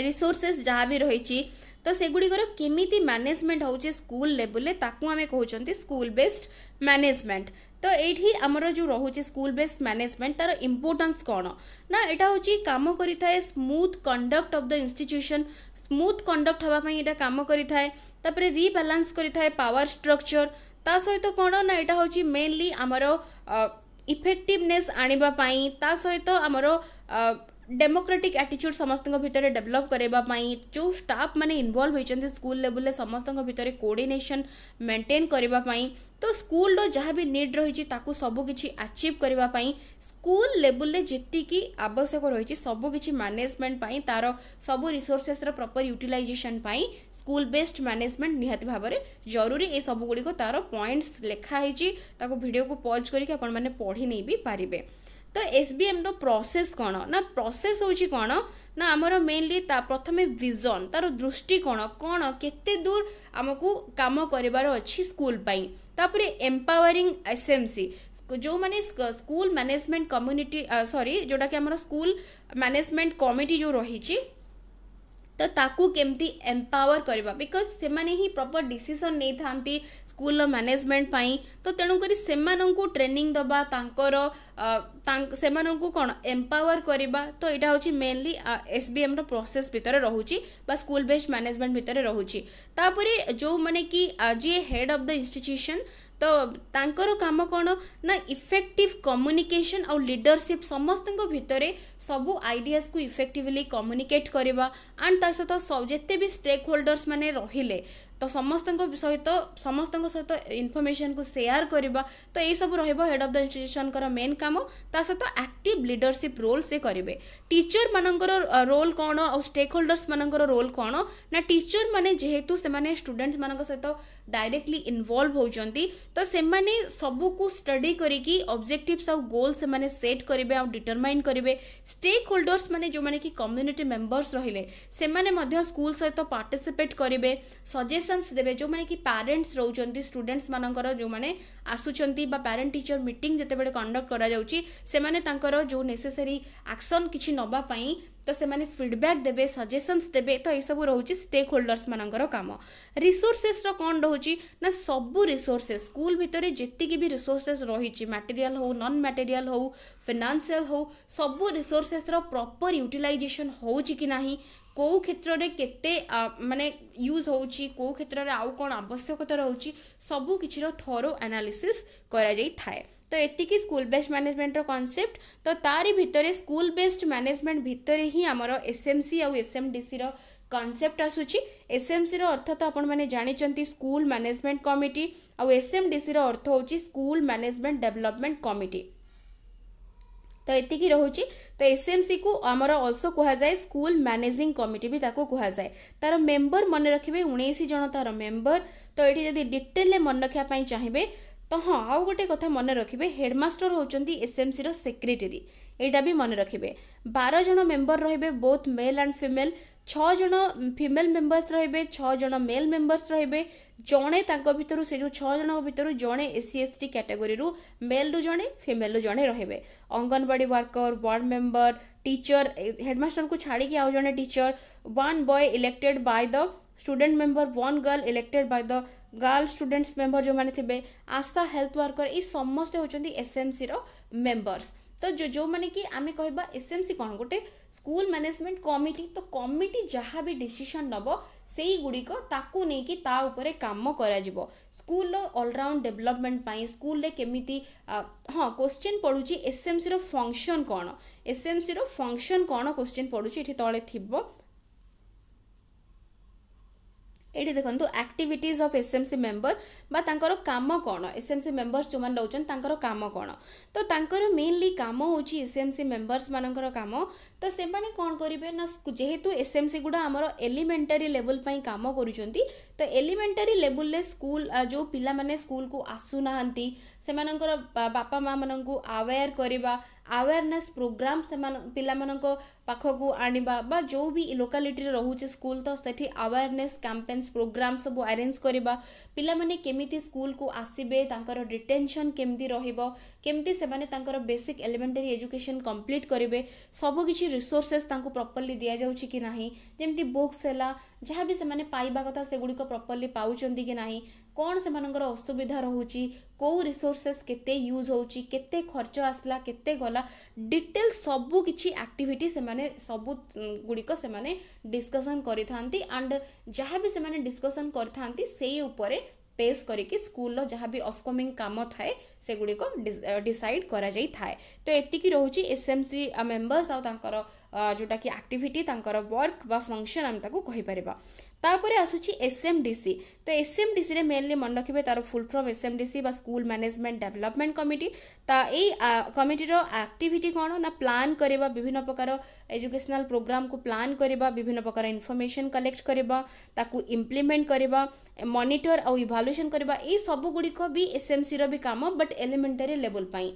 रिसोर्सेस जहाँ भी रही तो सेगुड़िकर केमी मैनेजमेंट हूँ स्कूल लेवल में कहते स्कूल बेस्ड मैनेजमेंट तो ये आमर जो रोचे स्कूल बेस्ड मैनेजमेंट तार इम्पोर्टास् कौन ना यहाँ हूँ कम कर smooth conduct of the institution smooth conduct हाँपाई यहाँ कम करें रिबालांस करें पावर स्ट्रक्चर ता सहित कौन ना यहाँ हूँ मेनली आमर इफेक्टिवने आने सहित आमर ଡେମୋକ୍ରାଟିକ୍ ଆଟିଚ୍ୟୁଡ଼୍ ସମସ୍ତଙ୍କ ଭିତରେ ଡେଭଲପ୍ କରିବା ପାଇଁ ଯେଉଁ ଷ୍ଟାଫ୍ ମାନେ ଇନଭଲ୍ଭ ହୋଇଛନ୍ତି ସ୍କୁଲ୍ ଲେବୁଲ୍ରେ ସମସ୍ତଙ୍କ ଭିତରେ କୋଡ଼ିନେସନ୍ ମେଣ୍ଟେନ୍ କରିବା ପାଇଁ ତ ସ୍କୁଲ୍ର ଯାହା ବି ନିଡ଼୍ ରହିଛି ତାକୁ ସବୁକିଛି ଆଚିଭ୍ କରିବା ପାଇଁ ସ୍କୁଲ୍ ଲେବୁଲ୍ରେ ଯେତିକି ଆବଶ୍ୟକ ରହିଛି ସବୁକିଛି ମ୍ୟାନେଜମେଣ୍ଟ ପାଇଁ ତା'ର ସବୁ ରିସୋର୍ସେସ୍ର ପ୍ରପର୍ ୟୁଟିଲାଇଜେସନ୍ ପାଇଁ ସ୍କୁଲ୍ ବେସ୍ଡ ମ୍ୟାନେଜମେଣ୍ଟ ନିହାତି ଭାବରେ ଜରୁରୀ ଏ ସବୁଗୁଡ଼ିକ ତା'ର ପଏଣ୍ଟସ୍ ଲେଖା ହେଇଛି ତାକୁ ଭିଡ଼ିଓକୁ ପଜ୍ କରିକି ଆପଣମାନେ ପଢ଼ି ନେଇ ବି ପାରିବେ ତ ଏସ୍ ବି ଏମ୍ର ପ୍ରସେସ୍ କ'ଣ ନା ପ୍ରୋସେସ୍ ହେଉଛି କ'ଣ ନା ଆମର ମେନ୍ଲି ତା ପ୍ରଥମେ ଭିଜନ୍ ତା'ର ଦୃଷ୍ଟି କ'ଣ କଣ କେତେ ଦୂର ଆମକୁ କାମ କରିବାର ଅଛି ସ୍କୁଲ ପାଇଁ ତାପରେ ଏମ୍ପାୱାରିଂ ଏସ୍ଏମ୍ସି ଯେଉଁମାନେ ସ୍କୁଲ ମ୍ୟାନେଜମେଣ୍ଟ କମ୍ୟୁନିଟି ସରି ଯେଉଁଟାକି ଆମର ସ୍କୁଲ ମ୍ୟାନେଜମେଣ୍ଟ କମିଟି ଯେଉଁ ରହିଛି ତ ତାକୁ କେମିତି ଏମ୍ପାୱାର କରିବା ବିକଜ୍ ସେମାନେ ହିଁ ପ୍ରପର୍ ଡିସିସନ୍ ନେଇଥାନ୍ତି ସ୍କୁଲର ମ୍ୟାନେଜମେଣ୍ଟ ପାଇଁ ତ ତେଣୁକରି ସେମାନଙ୍କୁ ଟ୍ରେନିଂ ଦେବା ତାଙ୍କର ସେମାନଙ୍କୁ କ'ଣ ଏମ୍ପାୱାର କରିବା ତ ଏଇଟା ହେଉଛି ମେନଲି ଏସ୍ବିଏମ୍ର ପ୍ରୋସେସ୍ ଭିତରେ ରହୁଛି ବା ସ୍କୁଲ ବେସ୍ ମ୍ୟାନେଜମେଣ୍ଟ ଭିତରେ ରହୁଛି ତାପରେ ଯେଉଁମାନେ କି ଯିଏ ହେଡ଼୍ ଅଫ୍ ଦ ଇନଷ୍ଟିଚ୍ୟୁସନ୍ ତ ତାଙ୍କର କାମ କ'ଣ ନା ଇଫେକ୍ଟିଭ୍ କମ୍ୟୁନିକେସନ୍ ଆଉ ଲିଡରସିପ୍ ସମସ୍ତଙ୍କ ଭିତରେ ସବୁ ଆଇଡ଼ିଆସ୍କୁ ଇଫେକ୍ଟିଭଲି କମ୍ୟୁନିକେଟ୍ କରିବା ଆଣ୍ଡ ତା ସହିତ ଯେତେ ବି ଷ୍ଟେକ୍ ହୋଲ୍ଡର୍ସ ମାନେ ରହିଲେ ତ ସମସ୍ତଙ୍କ ସହିତ ସମସ୍ତଙ୍କ ସହିତ ଇନଫର୍ମେସନ୍କୁ ସେୟାର କରିବା ତ ଏଇସବୁ ରହିବ ହେଡ଼୍ ଅଫ୍ ଦ ଇନଷ୍ଟିଚ୍ୟୁସନ୍ଙ୍କର ମେନ୍ କାମ ତା ସହିତ ଆକ୍ଟିଭ୍ ଲିଡରସିପ୍ ରୋଲ୍ ସେ କରିବେ ଟିଚର୍ମାନଙ୍କର ରୋଲ୍ କ'ଣ ଆଉ ଷ୍ଟେକ୍ ହୋଲ୍ଡର୍ସମାନଙ୍କର ରୋଲ୍ କ'ଣ ନା ଟିଚର୍ମାନେ ଯେହେତୁ ସେମାନେ ଷ୍ଟୁଡେଣ୍ଟମାନଙ୍କ ସହିତ डायरेक्टली इनवल्व होती तो से सबूक स्टडी करी अब्जेक्टिवस आ गोल से सेट करेंगे आउ डिटरमाइन करेंगे स्टेक होल्डर्स मैंने जो मैंने कि कम्युनिटी मेम्बर्स रे से स्कूल सहित पार्टिसिपेट करेंगे सजेसन्स देते जो मैंने कि प्यारेन्ट्स रोचान स्टूडेंट्स मानकर जो मैंने आसुच्च प्यारेन्ट टीचर मीट जिते बड़े कंडक्ट करा जाउची से माने तांकर जो नेसेसरी एक्शन किछि नबा पई तो से फिडब्याक देते सजेसन्स देते तो सब रोचे स्टेक होल्डर्स मानर रिसोर्सेस कौन रोचे ना सब रिसोर्सेस स्कूल भितर जी भी रिसोर्सेस रही मटेरियाल हो नन मटेरियाल हो फिनान्सील हो सब रिसोर्सेस प्रपर यूटिलाइजेसन हो कि ना କେଉଁ क्षेत्र में केत ୟୁଜ୍ यूज हो क्षेत्र में କ'ଣ ଆବଶ୍ୟକତା ରହୁଛି ସବୁ କିଛିର তো এতিকি স্কুল বেসড ম্যানেজমেন্টর কনসেপ্ট তো তারি ভিতরে স্কুল বেসড ম্যানেজমেন্ট ভিতরে হি আমার এসএমসি আউ এসএমডিসির কনসেপ্ট আসুচি এসএমসির অর্থ তো আপনার জাঁচান স্কুল ম্যানেজমেন্ট কমিটি আউ এসএমডিসির অর্থ হচ্ছে স্কুল ম্যানেজমেন্ট ডেভেলপমেন্ট কমিটি तो एतिकी रोचे तो एसएमसी को आमर अल्सो कहुए स्कूल मैनेजिंग कमिटी भी ताको कहुए तार मेम्बर मन रखिए उन्नीस जन तार मेम्बर तो ये जब डिटेल मन रखापी चाहिए ତ ହଁ ଆଉ ଗୋଟେ କଥା ମନେ ରଖିବେ ହେଡ଼ମାଷ୍ଟର ହେଉଛନ୍ତି ଏସ୍ଏମ୍ସିର ସେକ୍ରେଟେରୀ ଏଇଟା ବି ମନେ ରଖିବେ ବାର ଜଣ ମେମ୍ବର ରହିବେ ବୋଥ୍ ମେଲ୍ ଆଣ୍ଡ ଫିମେଲ୍ ଛଅ ଜଣ ଫିମେଲ୍ ମେମ୍ବର୍ସ ରହିବେ ଛଅ ଜଣ ମେଲ୍ ମେମ୍ବର୍ସ ରହିବେ ଜଣେ ତାଙ୍କ ଭିତରୁ ସେ ଯେଉଁ ଛଅ ଜଣଙ୍କ ଭିତରୁ ଜଣେ ଏସ୍ ସି ଏସ୍ ଟି କ୍ୟାଟେଗୋରୀରୁ ମେଲ୍ରୁ ଜଣେ ଫିମେଲ୍ରୁ ଜଣେ ରହିବେ anganwadi worker ward member teacher ହେଡ଼ମାଷ୍ଟରଙ୍କୁ ଛାଡ଼ିକି ଆଉ ଜଣେ teacher one boy elected by the student member one girl elected by the girl students member ଯେଉଁମାନେ ଥିବେ ଆଶା ହେଲ୍ଥ ୱାର୍କର ଏଇ ସମସ୍ତେ ହେଉଛନ୍ତି ଏସ୍ଏମ୍ସିର ମେମ୍ବର୍ସ ତ ଯେଉଁମାନେ କି ଆମେ କହିବା ଏସ୍ଏମ୍ସି କ'ଣ ଗୋଟେ ସ୍କୁଲ ମ୍ୟାନେଜମେଣ୍ଟ କମିଟି ତ କମିଟି ଯାହା ବି ଡିସିସନ୍ ନେବ ସେଇଗୁଡ଼ିକ ତାକୁ ନେଇକି ତା ଉପରେ କାମ କରାଯିବ ସ୍କୁଲର ଅଲରାଉଣ୍ଡ ଡେଭଲପମେଣ୍ଟ ପାଇଁ ସ୍କୁଲରେ କେମିତି ହଁ କୋଶ୍ଚିନ୍ ପଡ଼ୁଛି ଏସ୍ଏମ୍ସିର ଫଙ୍କସନ୍ କ'ଣ ଏସ୍ଏମ୍ସିର ଫଙ୍କସନ୍ କ'ଣ କୋଶ୍ଚିନ୍ ପଡ଼ୁଛି ଏଠି ତଳେ ଥିବ ଏଇଠି ଦେଖନ୍ତୁ ଆକ୍ଟିଭିଟିଜ୍ ଅଫ୍ ଏସ୍ଏମ୍ସି ମେମ୍ବର ବା ତାଙ୍କର କାମ କ'ଣ ଏସ୍ଏମ୍ସି ମେମ୍ବର୍ସ ଯେଉଁମାନେ ରହୁଛନ୍ତି ତାଙ୍କର କାମ କ'ଣ ତ ତାଙ୍କର ମେନ୍ଲି କାମ ହେଉଛି ଏସ୍ଏମ୍ସି ମେମ୍ବର୍ସମାନଙ୍କର କାମ ତ ସେମାନେ କ'ଣ କରିବେ ନା ଯେହେତୁ ଏସ୍ଏମ୍ସି ଗୁଡ଼ା ଆମର ଏଲିମେଣ୍ଟାରୀ ଲେବୁଲ୍ ପାଇଁ କାମ କରୁଛନ୍ତି ତ ଏଲିମେଣ୍ଟାରୀ ଲେବୁଲ୍ରେ ସ୍କୁଲ ଯେଉଁ ପିଲାମାନେ ସ୍କୁଲକୁ ଆସୁନାହାନ୍ତି ସେମାନଙ୍କର ବାପା ମାଆମାନଙ୍କୁ ଆୱେର୍ କରିବା ଆୱେରନେସ୍ ପ୍ରୋଗ୍ରାମ୍ ସେମାନ ପିଲାମାନଙ୍କ ପାଖକୁ ଆଣିବା ବା ଯେଉଁ ବି ଲୋକାଲିଟିରେ ରହୁଛି ସ୍କୁଲ୍ ତ ସେଠି ଆୱେରନେସ୍ କ୍ୟାମ୍ପେନ୍ସ ପ୍ରୋଗ୍ରାମ୍ ସବୁ ଆରେଞ୍ଜ କରିବା ପିଲାମାନେ କେମିତି ସ୍କୁଲକୁ ଆସିବେ ତାଙ୍କର ଡିଟେନସନ୍ କେମିତି ରହିବ କେମିତି ସେମାନେ ତାଙ୍କର ବେସିକ୍ ଏଲିମେଣ୍ଟାରୀ ଏଜୁକେସନ୍ କମ୍ପ୍ଲିଟ୍ କରିବେ ସବୁକିଛି ରିସୋର୍ସେସ୍ ତାଙ୍କୁ ପ୍ରପର୍ଲି ଦିଆଯାଉଛି କି ନାହିଁ ଯେମିତି ବୁକ୍ସ ହେଲା ଯାହା ବି ସେମାନେ ପାଇବା କଥା ସେଗୁଡ଼ିକ ପ୍ରପର୍ଲି ପାଉଛନ୍ତି କି ନାହିଁ କ'ଣ ସେମାନଙ୍କର ଅସୁବିଧା ରହୁଛି କେଉଁ ରିସୋର୍ସେସ୍ କେତେ ୟୁଜ୍ ହେଉଛି କେତେ ଖର୍ଚ୍ଚ ଆସିଲା କେତେ ଗଲା ଡିଟେଲ୍ ସବୁ କିଛି ଆକ୍ଟିଭିଟି ସେମାନେ ସବୁ ଗୁଡ଼ିକ ସେମାନେ ଡିସ୍କସନ୍ କରିଥାନ୍ତି ଆଣ୍ଡ ଯାହା ବି ସେମାନେ ଡିସ୍କସନ୍ କରିଥାନ୍ତି ସେଇ ଉପରେ ବେସ୍ କରିକି ସ୍କୁଲର ଯାହା ବି ଅଫକମିଂ କାମ ଥାଏ ସେଗୁଡ଼ିକ ଡିସାଇଡ଼ କରାଯାଇଥାଏ ତ ଏତିକି ରହୁଛି ଏସ୍ ଏମ୍ ସି ମେମ୍ବର୍ସ ଆଉ ତାଙ୍କର ଯେଉଁଟାକି ଆକ୍ଟିଭିଟି ତାଙ୍କର ୱାର୍କ ବା ଫଙ୍କସନ୍ ଆମେ ତାକୁ କହିପାରିବା তারপরে আসুচি এসএমডিসি তো এসএমডিসিরে মেনলি মনে রাখবে তার ফুল ফর্ম এসএমডিসি বা স্কুল ম্যানেজমেন্ট ডেভেলপমেন্ট কমিটি তা এই কমিটির আক্টিভিটি কোণ না প্লান করা বিভিন্ন প্রকার এজুকেশনাল প্রোগ্রামকে প্লান করা বিভিন্ন প্রকার ইনফরমেশন কলেক্ট করা তাকে ইমপ্লিমেন্ট করা মনিটর আউ ইভালুয়েসন করা এই সবুগুড়ি বি এসএমসির বি কাম বট এলিমেন্টারি লেভেল পাই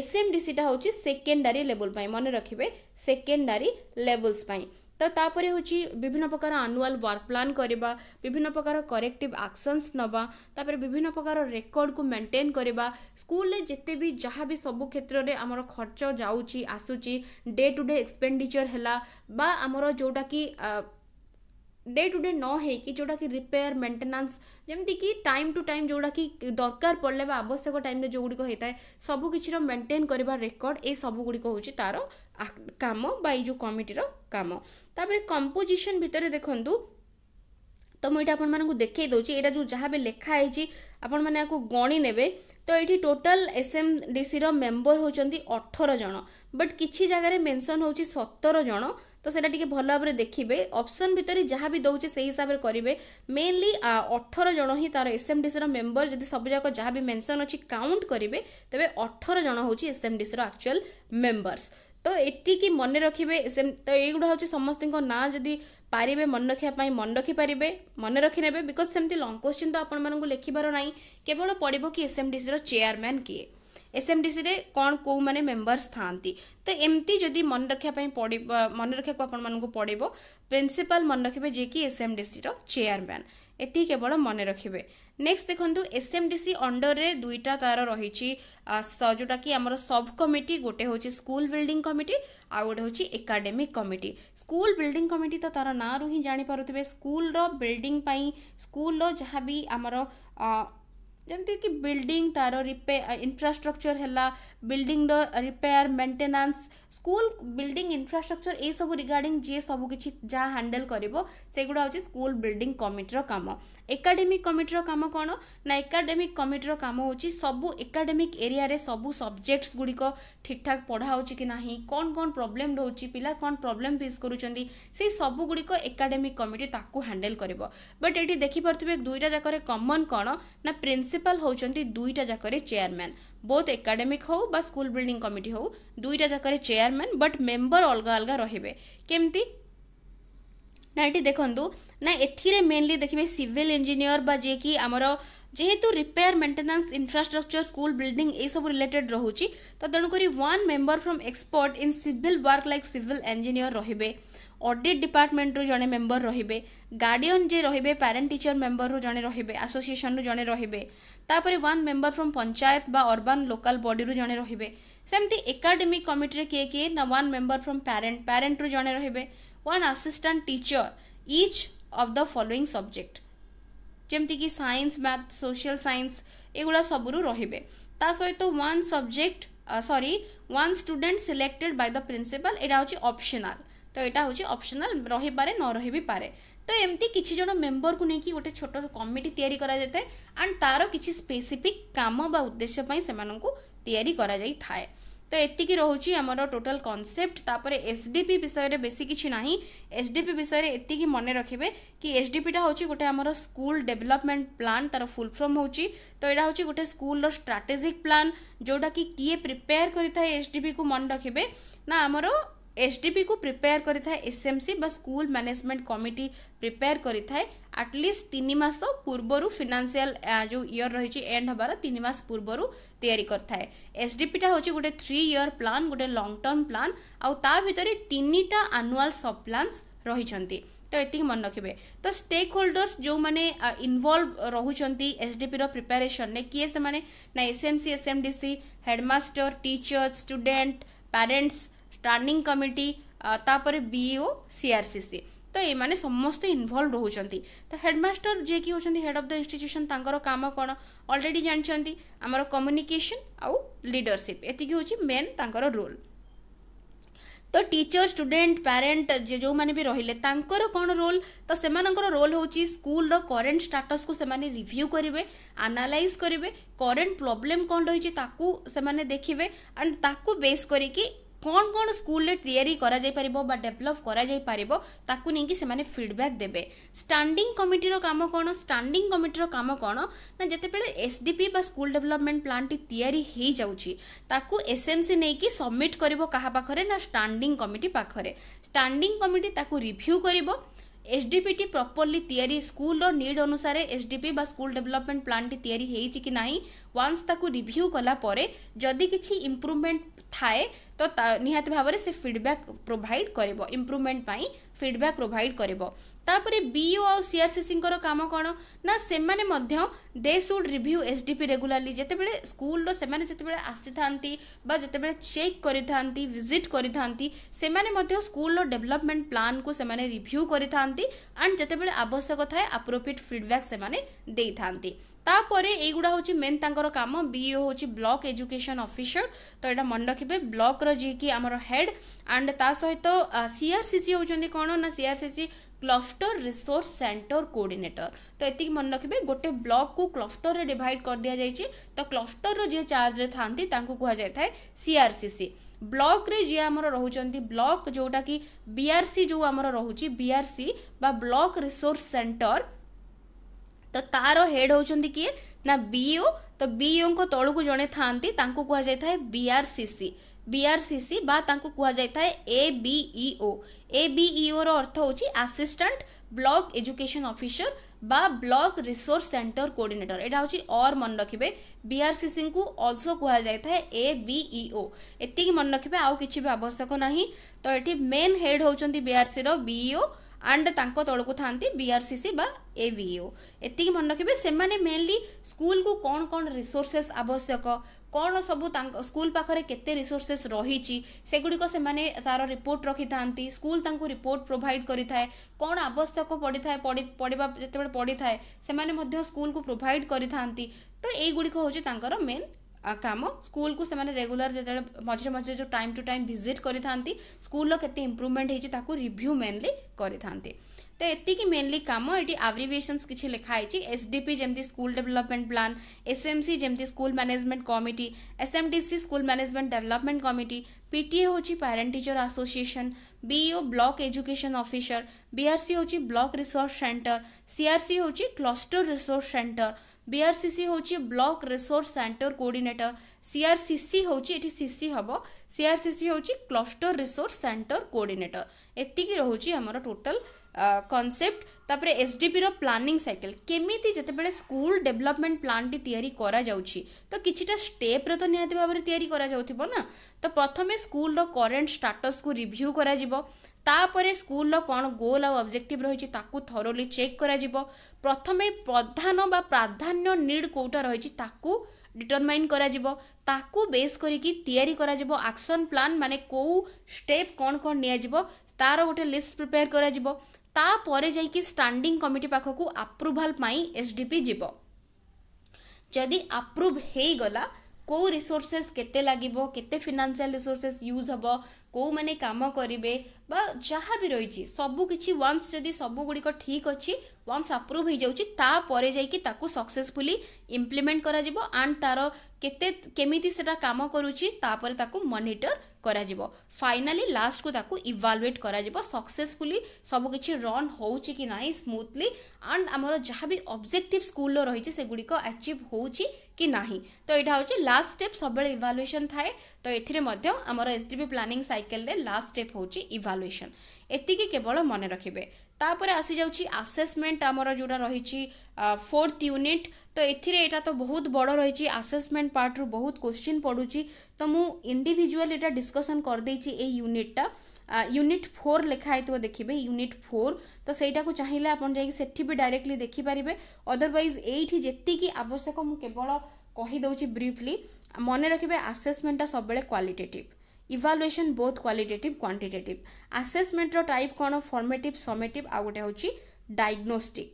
এসএমডিসিটা হচ্ছে সেকেন্ডারি লেভেল পাই মনে রাখবে সেকেন্ডারি লেভেলস পাই ତ ତାପରେ ହେଉଛି ବିଭିନ୍ନ ପ୍ରକାର ଆନୁଆଲ୍ ୱାର୍କ ପ୍ଲାନ୍ କରିବା ବିଭିନ୍ନ ପ୍ରକାର କରେକ୍ଟିଭ୍ ଆକ୍ସନ୍ସ ନେବା ତାପରେ ବିଭିନ୍ନ ପ୍ରକାର ରେକର୍ଡ଼କୁ ମେଣ୍ଟେନ୍ କରିବା ସ୍କୁଲରେ ଯେତେ ବି ଯାହା ବି ସବୁ କ୍ଷେତ୍ରରେ ଆମର ଖର୍ଚ୍ଚ ଯାଉଛି ଆସୁଛି ଡେ ଟୁ ଡେ ଏକ୍ସପେଣ୍ଡିଚର୍ ହେଲା ବା ଆମର ଯେଉଁଟାକି ଡେ ଟୁ ଡେ ନ ହେଇକି ଯେଉଁଟାକି ରିପେୟାର ମେଣ୍ଟେନାନ୍ସ ଯେମିତିକି ଟାଇମ୍ ଟୁ ଟାଇମ୍ ଯେଉଁଟାକି ଦରକାର ପଡ଼ିଲେ ବା ଆବଶ୍ୟକ ଟାଇମ୍ରେ ଯେଉଁଗୁଡ଼ିକ ହୋଇଥାଏ ସବୁ କିଛିର ମେଣ୍ଟେନ୍ କରିବା ରେକର୍ଡ଼ ଏ ସବୁଗୁଡ଼ିକ ହେଉଛି ତା'ର କାମ ବା ଏଇ ଯେଉଁ କମିଟିର କାମ ତାପରେ କମ୍ପୋଜିସନ୍ ଭିତରେ ଦେଖନ୍ତୁ ତ ମୁଁ ଏଇଟା ଆପଣମାନଙ୍କୁ ଦେଖାଇ ଦେଉଛି ଏଇଟା ଯେଉଁ ଯାହା ବି ଲେଖା ହେଇଛି ଆପଣମାନେ ଆକୁ ଗଣି ନେବେ ତ ଏଇଠି ଟୋଟାଲ ଏସ୍ଏମ୍ଡିସିର ମେମ୍ବର ହେଉଛନ୍ତି ଅଠର ଜଣ ବଟ୍ କିଛି ଜାଗାରେ ମେନ୍ସନ୍ ହେଉଛି ସତର ଜଣ তো সেটা টিকে ভাল ভাবে দেখবে অপসন ভিতরে যা বি দৌছে সেই হিসাবে করবে মেনলি অঠর জন হি তার এসএমডিসির মেম্বর যদি সবুযাক যা বি মেনশন অছি কাউন্ট করবে তবে অঠর জন হচ্ছে এসএমডিসির আকচুয়াল মেম্বর্স তো এটিকি মনে রাখবে তো এইগুলো হচ্ছে সমস্ত না যদি পারিবে মনে রাখা মনে রাখিপারে মনে রখিনেবে বিকজ সেমতি লং কোশ্চিন তো আপনার লেখিবার না কেবল পড়ব কি এসএমডিসির চেয়ারম্যান কিয়ে ଏସ୍ଏମ୍ଡିସିରେ କ'ଣ କେଉଁମାନେ ମେମ୍ବର୍ସ ଥାଆନ୍ତି ତ ଏମିତି ଯଦି ମନେ ରଖିବା ପାଇଁ ପଡ଼ିବ ମନେ ରଖିବାକୁ ଆପଣମାନଙ୍କୁ ପଡ଼ିବ ପ୍ରିନ୍ସିପାଲ୍ ମନେ ରଖିବେ ଯିଏକି ଏସ୍ଏମ୍ଡିସିର ଚେୟାରମ୍ୟାନ୍ ଏତିକି କେବଳ ମନେ ରଖିବେ ନେକ୍ସଟ ଦେଖନ୍ତୁ ଏସ୍ଏମ୍ଡିସି ଅଣ୍ଡରରେ ଦୁଇଟା ତା'ର ରହିଛି ଯେଉଁଟାକି ଆମର ସବ୍ କମିଟି ଗୋଟେ ହେଉଛି ସ୍କୁଲ ବିଲ୍ଡିଂ କମିଟି ଆଉ ଗୋଟେ ହେଉଛି academic committee school building committee ତ ତା'ର ନାଁରୁ ହିଁ ଜାଣିପାରୁଥିବେ ସ୍କୁଲର ବିଲ୍ଡିଂ ପାଇଁ ସ୍କୁଲର ଯାହା ବି ଆମର ଯେମିତିକି ବିଲ୍ଡିଂ ତା'ର ରିପେ ଇନଫ୍ରାଷ୍ଟ୍ରକ୍ଚର୍ ହେଲା ବିଲ୍ଡିଂର repair maintenance school building infrastructure ଏଇସବୁ ରିଗାର୍ଡ଼ିଂ ଯିଏ ସବୁ କିଛି ଯାହା ହ୍ୟାଣ୍ଡେଲ୍ କରିବ ସେଗୁଡ଼ା ହେଉଛି ସ୍କୁଲ ବିଲ୍ଡିଂ କମିଟିର କାମ ଏକାଡେମିକ୍ କମିଟିର କାମ କ'ଣ ନା ଏକାଡେମିକ୍ କମିଟିର କାମ ହେଉଛି ସବୁ ଏକାଡେମିକ୍ ଏରିଆରେ ସବୁ ସବଜେକ୍ଟସ୍ ଗୁଡ଼ିକ ଠିକ୍ଠାକ୍ ପଢ଼ା ହେଉଛି କି ନାହିଁ କ'ଣ କ'ଣ ପ୍ରୋବ୍ଲେମ୍ ରହୁଛି ପିଲା କ'ଣ ପ୍ରୋବ୍ଲେମ୍ ଫେସ୍ କରୁଛନ୍ତି ସେଇ ସବୁଗୁଡ଼ିକ ଏକାଡେମିକ୍ କମିଟି ତାକୁ ହ୍ୟାଣ୍ଡେଲ୍ କରିବ ବଟ୍ ଏଠି ଦେଖିପାରୁଥିବେ ଦୁଇଟା ଯାକରେ କମନ୍ କ'ଣ ନା ପ୍ରିନ୍ସିପାଲ୍ ହେଉଛନ୍ତି ଦୁଇଟା ଯାକରେ ଚେୟାରମ୍ୟାନ୍ ବୋଥ୍ ଏକାଡେମିକ୍ ହେଉ ବା ସ୍କୁଲ୍ ବିଲ୍ଡିଂ କମିଟି ହେଉ ଦୁଇଟା ଯାକରେ ଚେୟାରମ୍ୟାନ୍ ବଟ୍ ମେମ୍ବର ଅଲଗା ଅଲଗା ରହିବେ କେମିତି ନା ଏଠି ଦେଖନ୍ତୁ ନା ଏଥିରେ ମେନଲି ଦେଖିବେ ସିଭିଲ୍ ଇଞ୍ଜିନିୟର ବା ଯିଏକି ଆମର যেহেতু repair maintenance infrastructure school building এইসব রিলেটেড রয়েছে তো তেমকরি one member from expert in civil work like civil engineer রহবে অডিট ডিপার্টমেন্টর জনে মেম্বর রহবে গার্ডিয়ান যে রহবে প্যারেন্ট টিচর মেম্বর জনে রহবে আসোসিয়েসন জনে রহবে তাপরে ওয়ান মেম্বর ফ্রম পঞ্চায়েত বা অর্বান লোকাল বডি জনে রহবে সেমতি একাডেমিক কমিটিরে কিয়ে কিয়ে না ওয়ান মেম্বর ফ্রম প্যারেন্ট প্যারেন্টর জনে রহবে one assistant teacher each of the following subject ଯେମିତିକି ସାଇନ୍ସ ମ୍ୟାଥ୍ ସୋସିଆଲ ସାଇନ୍ସ ଏଗୁଡ଼ା ସବୁରୁ ରହିବେ ତା ସହିତ one subject sorry one student selected by the principal ଏଇଟା ହେଉଛି ଅପସନାଲ୍ ତ ଏଇଟା ହେଉଛି ଅପସନାଲ୍ ରହିପାରେ ନ ରହିବି ପାରେ ତ ଏମିତି କିଛି ଜଣ ମେମ୍ବରକୁ ନେଇକି ଗୋଟେ ଛୋଟ କମିଟି ତିଆରି କରାଯାଇଥାଏ ଆଣ୍ଡ ତା'ର କିଛି ସ୍ପେସିଫିକ୍ କାମ ବା ଉଦ୍ଦେଶ୍ୟ ପାଇଁ ସେମାନଙ୍କୁ ତିଆରି କରାଯାଇଥାଏ तो ଏତିକି ରହୁଛି ଆମର ଟୋଟାଲ୍ କନସେପ୍ଟ ତାପରେ ଏସ୍ ଡି ପି ବିଷୟରେ ବେଶୀ କିଛି ନାହିଁ ଏସ୍ ଡି ପି ବିଷୟରେ ଏତିକି ମନେ ରଖିବେ କି ଏସ୍ ଡି ପିଟା ହେଉଛି ଗୋଟେ ଆମର ସ୍କୁଲ ଡେଭଲପମେଣ୍ଟ ପ୍ଲାନ୍ ତା'ର ଫୁଲ୍ ଫର୍ମ ହେଉଛି ତ ଏଇଟା ହେଉଛି ଗୋଟେ ସ୍କୁଲର ଷ୍ଟ୍ରାଟେଜିକ୍ ପ୍ଲାନ୍ ଯେଉଁଟାକି କିଏ ପ୍ରିପେୟାର କରିଥାଏ ଏସ୍ ଡି ପିକୁ ମନେ ରଖିବେ ନା ଆମର ଏସ୍ଡିପିକୁ ପ୍ରିପେୟାର କରିଥାଏ ଏସ୍ଏମ୍ସି ବା ସ୍କୁଲ ମ୍ୟାନେଜମେଣ୍ଟ କମିଟି ପ୍ରିପେୟାର କରିଥାଏ ଆଟଲିଷ୍ଟ ତିନି ମାସ ପୂର୍ବରୁ ଫିନାନ୍ସିଆଲ ଯେଉଁ ଇୟର୍ ରହିଛି ଏଣ୍ଡ ହେବାର ତିନି ମାସ ପୂର୍ବରୁ ତିଆରି କରିଥାଏ ଏସ୍ଡିପିଟା ହେଉଛି ଗୋଟେ ଥ୍ରୀ ଇୟର୍ ପ୍ଲାନ୍ ଗୋଟେ ଲଙ୍ଗ ଟର୍ମ ପ୍ଲାନ୍ ଆଉ ତା ଭିତରେ ତିନିଟା ଆନୁଆଲ ସବ୍ ପ୍ଲାନ୍ସ ରହିଛନ୍ତି ତ ଏତିକି ମନେ ରଖିବେ ତ ଷ୍ଟେକ୍ ହୋଲ୍ଡର୍ସ ଯେଉଁମାନେ ଇନଭଲ୍ଭ ରହୁଛନ୍ତି ଏସ୍ଡିପିର ପ୍ରିପାରେସନ୍ରେ କିଏ ସେମାନେ ନା SMC SMDC headmaster teacher student parents planning committee ତାପରେ ବିଇଓ ସିଆର୍ସିସି ତ ଏମାନେ ସମସ୍ତେ ଇନଭଲ୍ଭ ରହୁଛନ୍ତି ତ ହେଡ଼ମାଷ୍ଟର ଯିଏକି ହେଉଛନ୍ତି ହେଡ଼ ଅଫ୍ ଦ ଇନଷ୍ଟିଚ୍ୟୁସନ୍ ତାଙ୍କର କାମ କ'ଣ ଅଲରେଡ଼ି ଜାଣିଛନ୍ତି ଆମର କମ୍ୟୁନିକେସନ୍ ଆଉ ଲିଡରସିପ୍ ଏତିକି ହେଉଛି ମେନ୍ ତାଙ୍କର ରୋଲ୍ ତ ଟିଚର ଷ୍ଟୁଡେଣ୍ଟ ପ୍ୟାରେଣ୍ଟ ଯେଉଁମାନେ ବି ରହିଲେ ତାଙ୍କର କ'ଣ ରୋଲ୍ ତ ସେମାନଙ୍କର ରୋଲ୍ ହେଉଛି ସ୍କୁଲର କରେଣ୍ଟ ଷ୍ଟାଟସ୍କୁ ସେମାନେ ରିଭ୍ୟୁ କରିବେ ଆନାଲାଇଜ୍ କରିବେ କରେଣ୍ଟ ପ୍ରୋବ୍ଲେମ୍ କ'ଣ ରହିଛି ତାକୁ ସେମାନେ ଦେଖିବେ ଆଣ୍ଡ ତାକୁ ବେସ୍ କରିକି କ'ଣ କ'ଣ ସ୍କୁଲରେ ତିଆରି କରାଯାଇପାରିବ ବା ଡେଭଲପ୍ କରାଯାଇପାରିବ ତାକୁ ନେଇକି ସେମାନେ ଫିଡ଼ବ୍ୟାକ୍ ଦେବେ ଷ୍ଟାଣ୍ଡିଂ କମିଟିର କାମ କ'ଣ ଷ୍ଟାଣ୍ଡିଂ କମିଟିର କାମ କ'ଣ ନା ଯେତେବେଳେ ଏସ୍ ଡି ପି ବା ସ୍କୁଲ ଡେଭଲପମେଣ୍ଟ ପ୍ଲାନ୍ଟି ତିଆରି ହୋଇଯାଉଛି ତାକୁ ଏସ୍ ଏମ୍ ସି ନେଇକି ସବମିଟ୍ କରିବ କାହା ପାଖରେ ନା ଷ୍ଟାଣ୍ଡିଂ କମିଟି ପାଖରେ ଷ୍ଟାଣ୍ଡିଂ କମିଟି ତାକୁ ରିଭ୍ୟୁ କରିବ एच टी प्रपर्ली तैयारी स्कूल निड अनुसार H P school development plan या कि ना वन्स रिव्यू कला जदि किसी इम्प्रुवमेंट थाए तो निहत भाव से फिडबैक् प्रोभाइड कर इम्प्रुवमेंट फिडबैक् प्रोभाइड कर बीओ आउ सीआरसीसी काम कौन ना से should review S DP regularly जिते बड़े स्कूल से आसी था जो चेक करजिट करकूल डेभलपमेंट प्लां को रिव्यू करते आवश्यक था एप्रोप्रिएट फिडबैक् तापर युवा हूँ मेन तर कम बीए हूँ ब्लक एजुकेशन अफिसर तो यहाँ मन रखिए ब्लक जी आम हेड एंड सहित सी आर सी सी हूँ कौन ना C R C C cluster resource centre coordinator तो ये मन रखिए गोटे ब्लक को क्लस्टर में डिड कर दि जाए तो क्लस्टर जी चार्ज था कहुए सी आर सी सी ब्लक जी आम रोचार ब्लक जोटा कि बीआरसी जो आम रोच बीआरसी आर ब्लक रिसोर्स सेन्टर तो तार हेड हूँ किए ना बीओ तो बीओ तल को जड़े था कहुए बीआरसीसी बीआरसीसी कहुए ए बीईओ ए बीईओ रर्थ हूँ आसीस्टाट ब्लक एजुकेशन अफिसर बा ब्लक रिसोर्स सेन्टर कोअर्डनेटर यहाँ हूँ अर् मन रखे बीआरसीसी को अल्सो कहुए ए बीईओ एति मन रखे आव कि भी आवश्यक ना तो ये मेन हेड हूँ बीआरसी बीईओ ଆଣ୍ଡ ତାଙ୍କ ତଳକୁ ଥାନ୍ତି ବିଆର୍ସିସି ବା ଏଭିଇଓ ଏତିକି ମନେ ରଖିବେ ସେମାନେ ମେନଲି ସ୍କୁଲକୁ କ'ଣ କ'ଣ ରିସୋର୍ସେସ୍ ଆବଶ୍ୟକ କ'ଣ ସବୁ ତାଙ୍କ ସ୍କୁଲ ପାଖରେ କେତେ ରିସୋର୍ସେସ୍ ରହିଛି ସେଗୁଡ଼ିକ ସେମାନେ ତା'ର ରିପୋର୍ଟ ରଖିଥାନ୍ତି ସ୍କୁଲ ତାଙ୍କୁ ରିପୋର୍ଟ ପ୍ରୋଭାଇଡ଼ କରିଥାଏ କ'ଣ ଆବଶ୍ୟକ ପଡ଼ିଥାଏ ପଡ଼ିବା ଯେତେବେଳେ ପଡ଼ିଥାଏ ସେମାନେ ମଧ୍ୟ ସ୍କୁଲକୁ ପ୍ରୋଭାଇଡ଼ କରିଥାନ୍ତି ତ ଏଇଗୁଡ଼ିକ ହେଉଛି ତାଙ୍କର ମେନ୍ कम स्कूल को जो मझे मझे जो टाइम टू टाइम भिजिट कर स्कूल के इम्प्रुवमेंट होती रिव्यू मेनली करते तो ये मेनली कम ये आब्रिविएसन किसी लिखाई एस डीपी जमी school development plan S M C जमी school management committee S M D C school management development committee PTA हूँ parent teacher association BEO block education officer BRC हूँ ब्लक रिसोर्स सेन्टर सीआरसी हूँ cluster resource centre BRCC हूँ block resource centre कोअर्डनेटर CRCC हूँ ये CC हम CRCC हूँ cluster resource centre coordinator एति रोचर total concept S D planning cycle केमी जिते बड़े स्कूल डेभलपमेंट प्लांट या तो किटा स्टेप्रे तो निहत भाव में या तो प्रथम स्कूल रो करे स्टाटस को रिव्यू करा रिव्यू ତାପରେ ସ୍କୁଲର କ'ଣ ଗୋଲ୍ ଆଉ ଅବଜେକ୍ଟିଭ୍ ରହିଛି ତାକୁ ଥରୋଲି ଚେକ୍ କରାଯିବ ପ୍ରଥମେ ପ୍ରଧାନ ବା ପ୍ରାଧାନ୍ୟ ନିଡ଼୍ କେଉଁଟା ରହିଛି ତାକୁ ଡିଟରମାଇନ୍ କରାଯିବ ତାକୁ ବେସ୍ କରିକି ତିଆରି କରାଯିବ ଆକ୍ସନ୍ ପ୍ଲାନ୍ ମାନେ କେଉଁ ଷ୍ଟେପ୍ କ'ଣ କ'ଣ ନିଆଯିବ ତା'ର ଗୋଟେ ଲିଷ୍ଟ ପ୍ରିପେୟାର କରାଯିବ ତାପରେ ଯାଇକି ଷ୍ଟାଣ୍ଡିଂ କମିଟି ପାଖକୁ ଆପ୍ରୁଭାଲ୍ ପାଇଁ ଏସ୍ ଡି ପି ଯିବ ଯଦି ଆପ୍ରୁଭ୍ ହେଇଗଲା କେଉଁ ରିସୋର୍ସେସ୍ କେତେ ଲାଗିବ କେତେ ଫିନାନ୍ସିଆଲ ରିସୋର୍ସେସ୍ ୟୁଜ୍ ହେବ କେଉଁମାନେ କାମ କରିବେ ବା ଯାହା ବି ରହିଛି ସବୁ କିଛି ୱାନ୍ସ ଯଦି ସବୁଗୁଡ଼ିକ ଠିକ୍ ଅଛି ୱାନ୍ସ ଆପ୍ରୁଭ୍ ହୋଇଯାଉଛି ତାପରେ ଯାଇକି ତାକୁ ସକ୍ସେସଫୁଲି ଇମ୍ପ୍ଲିମେଣ୍ଟ କରାଯିବ ଆଣ୍ଡ ତା'ର କେତେ କେମିତି ସେଟା କାମ କରୁଛି ତାପରେ ତାକୁ ମନିଟର କରାଯିବ ଫାଇନାଲି ଲାଷ୍ଟକୁ ତାକୁ ଇଭାଲୁଏଟ୍ କରାଯିବ ସକ୍ସେସଫୁଲି ସବୁକିଛି ରନ୍ ହେଉଛି କି ନାହିଁ ସ୍ମୁଥଲି ଆଣ୍ଡ ଆମର ଯାହା ବି ଅବଜେକ୍ଟିଭ୍ ସ୍କୁଲର ରହିଛି ସେଗୁଡ଼ିକ ଆଚିଭ୍ ହେଉଛି କି ନାହିଁ ତ ଏଇଟା ହେଉଛି ଲାଷ୍ଟ ଷ୍ଟେପ୍ ସବୁବେଳେ ଇଭାଲୁଏସନ୍ ଥାଏ ତ ଏଥିରେ ମଧ୍ୟ ଆମର ଏସ୍ ଡି ବି ପ୍ଲାନିଂ ସାଇକେଲରେ ଲାଷ୍ଟ ଷ୍ଟେପ୍ ହେଉଛି ଇଭାଲୁଏସନ୍ ଏତିକି କେବଳ ମନେ ରଖିବେ ତାପରେ ଆସିଯାଉଛି ଆସେସମେଣ୍ଟ ଆମର ଯେଉଁଟା ରହିଛି ଫୋର୍ଥ ୟୁନିଟ୍ ତ ଏଥିରେ ଏଇଟା ତ ବହୁତ ବଡ଼ ରହିଛି ଆସେସମେଣ୍ଟ ପାର୍ଟରୁ ବହୁତ କୋଶ୍ଚିନ୍ ପଡ଼ୁଛି ତ ମୁଁ ଇଣ୍ଡିଭିଜୁଆଲ ଏଇଟା ଡିସ୍କସନ୍ କରିଦେଇଛି ଏଇ ୟୁନିଟ୍ଟା ୟୁନିଟ୍ ଫୋର୍ ଲେଖା ହେଇଥିବ ଦେଖିବେ ୟୁନିଟ୍ ଫୋର୍ ତ ସେଇଟାକୁ ଚାହିଁଲେ ଆପଣ ଯାଇକି ସେଠି ବି ଡାଇରେକ୍ଟଲି ଦେଖିପାରିବେ ଅଦରୱାଇଜ୍ ଏଇଠି ଯେତିକି ଆବଶ୍ୟକ ମୁଁ କେବଳ କହିଦେଉଛି ବ୍ରିଫଲି ମନେ ରଖିବେ ଆସେସମେଣ୍ଟଟା ସବୁବେଳେ qualitative evaluation both qualitative quantitative ଆସେସମେଣ୍ଟର ଟାଇପ୍ କ'ଣ ଫର୍ମେଟିଭ୍ ସମେଟିଭ୍ ଆଉ ଗୋଟେ ହେଉଛି ଡାଇଗ୍ନୋଷ୍ଟିକ୍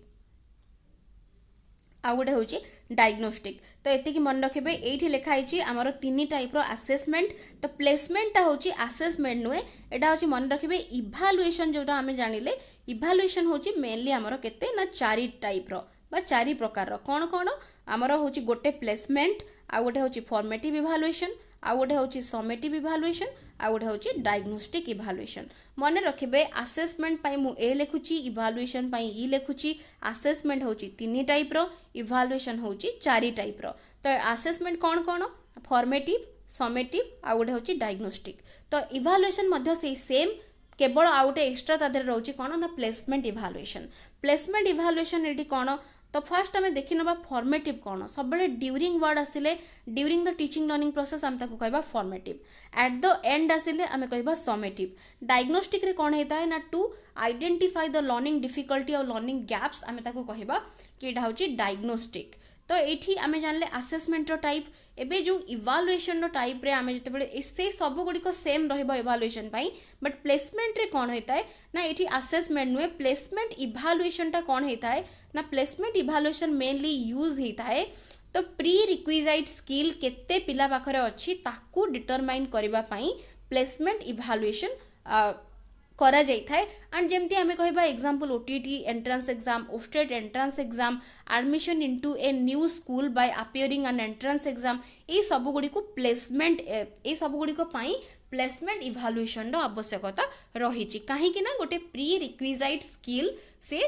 ଆଉ ଗୋଟେ ହେଉଛି ଡାଇଗ୍ନୋଷ୍ଟିକ୍ ତ ଏତିକି ମନେ ରଖିବେ ଏଇଠି ଲେଖା ହେଇଛି ଆମର ତିନି ଟାଇପ୍ର ଆସେସମେଣ୍ଟ ତ ପ୍ଲେସମେଣ୍ଟଟା ହେଉଛି ଆସେସମେଣ୍ଟ ନୁହେଁ ଏଇଟା ହେଉଛି ମନେ ରଖିବେ ଇଭାଲୁଏସନ୍ ଯେଉଁଟା ଆମେ ଜାଣିଲେ ଇଭାଲୁଏସନ୍ ହେଉଛି ମେନଲି ଆମର କେତେ ନା ଚାରି ଟାଇପ୍ର বা চারি প্রকারর କ'ଣ କ'ଣ ଆମର ହେଉଛି ଗୋଟେ ପ୍ଲେସମେଣ୍ଟ ଆଉ ଗୋଟେ ହେଉଛି ଫର୍ମେଟିଭ୍ ଇଭାଲୁଏସନ୍ ଆଉ ଗୋଟେ ହେଉଛି ସମେଟିଭ୍ ଇଭାଲୁଏସନ୍ ଆଉ ଗୋଟେ ହେଉଛି ଡାଇଗ୍ନୋଷ୍ଟିକ୍ ଇଭାଲୁଏସନ୍ ମନେ ରଖିବେ ଆସେସମେଣ୍ଟ ପାଇଁ ମୁଁ ଏ ଲେଖୁଛି ଇଭାଲୁଏସନ୍ ପାଇଁ ଇ ଲେଖୁଛି ଆସେସମେଣ୍ଟ ହେଉଛି ତିନି ଟାଇପ୍ର ଇଭାଲୁଏସନ୍ ହେଉଛି ଚାରି ଟାଇପ୍ର ତ ଆସେସମେଣ୍ଟ କ'ଣ କ'ଣ ଫର୍ମେଟିଭ୍ ସମେଟିଭ୍ ଆଉ ଗୋଟେ ହେଉଛି ଡାଇଗ୍ନୋଷ୍ଟିକ୍ ତ ଇଭାଲୁଏସନ୍ ମଧ୍ୟ ସେଇ ସେମ୍ କେବଳ ଆଉ ଗୋଟେ ଏକ୍ସଟ୍ରା ତା ଦେହରେ ରହୁଛି କ'ଣ ନା ପ୍ଲେସମେଣ୍ଟ ଇଭାଲୁଏସନ୍ ପ୍ଲେସମେଣ୍ଟ ଇଭାଲୁଏସନ୍ ଏଠି କ'ଣ ତ ଫାର୍ଷ୍ଟ ଆମେ ଦେଖିନେବା ଫର୍ମେଟିଭ୍ କ'ଣ ସବୁବେଳେ ଡ୍ୟୁରିଂ ୱାର୍ଡ଼ ଆସିଲେ during the teaching learning process ଆମେ ତାକୁ କହିବା ଫର୍ମେଟିଭ୍ ଆଟ୍ ଦ ଏଣ୍ଡ ଆସିଲେ ଆମେ କହିବା ସମେଟିଭ୍ ଡାଇଗ୍ନୋଷ୍ଟିକ୍ରେ କ'ଣ ହେଇଥାଏ ନା to identify the learning difficulty ଆଉ ଲର୍ଣ୍ଣିଂ ଗ୍ୟାପ୍ସ ଆମେ ତାକୁ କହିବା କି ଏଇଟା ହେଉଛି ଡାଇଗ୍ନୋଷ୍ଟିକ୍ तो ये आम जानले आसेसमेंटर टाइप एवं जो इवालुएसन रईप जो से सब गुड़िक सेम रुएसन बट प्लेसमेंट रे कौन होता है ना ये आसेसमेंट नुहे प्लेसमेंट इभालुएसन टा कौन होता है ना प्लेसमेंट इभालुएसन मेनली यूज होता है तो प्री रिक्विजाइट स्किल के पिला पाखे अच्छी डिटरमाइन करने प्लेसमेंट इभालुएसन করা যাইথায় ଆଣ୍ଡ ଯେମିତି ଆମେ କହିବା example O T T entrance exam OSTET entrance exam admission into a new school by appearing and entrance exam ଏଇ ସବୁଗୁଡ଼ିକୁ ପ୍ଲେସମେଣ୍ଟ ଏଇ ସବୁଗୁଡ଼ିକ ପାଇଁ ପ୍ଲେସମେଣ୍ଟ ଇଭାଲୁଏସନ୍ର ଆବଶ୍ୟକତା ରହିଛି କାହିଁକି ନା ଗୋଟେ ପ୍ରି ରିକ୍ୱିଜାଇଟ୍ ସ୍କିଲ୍ ସେ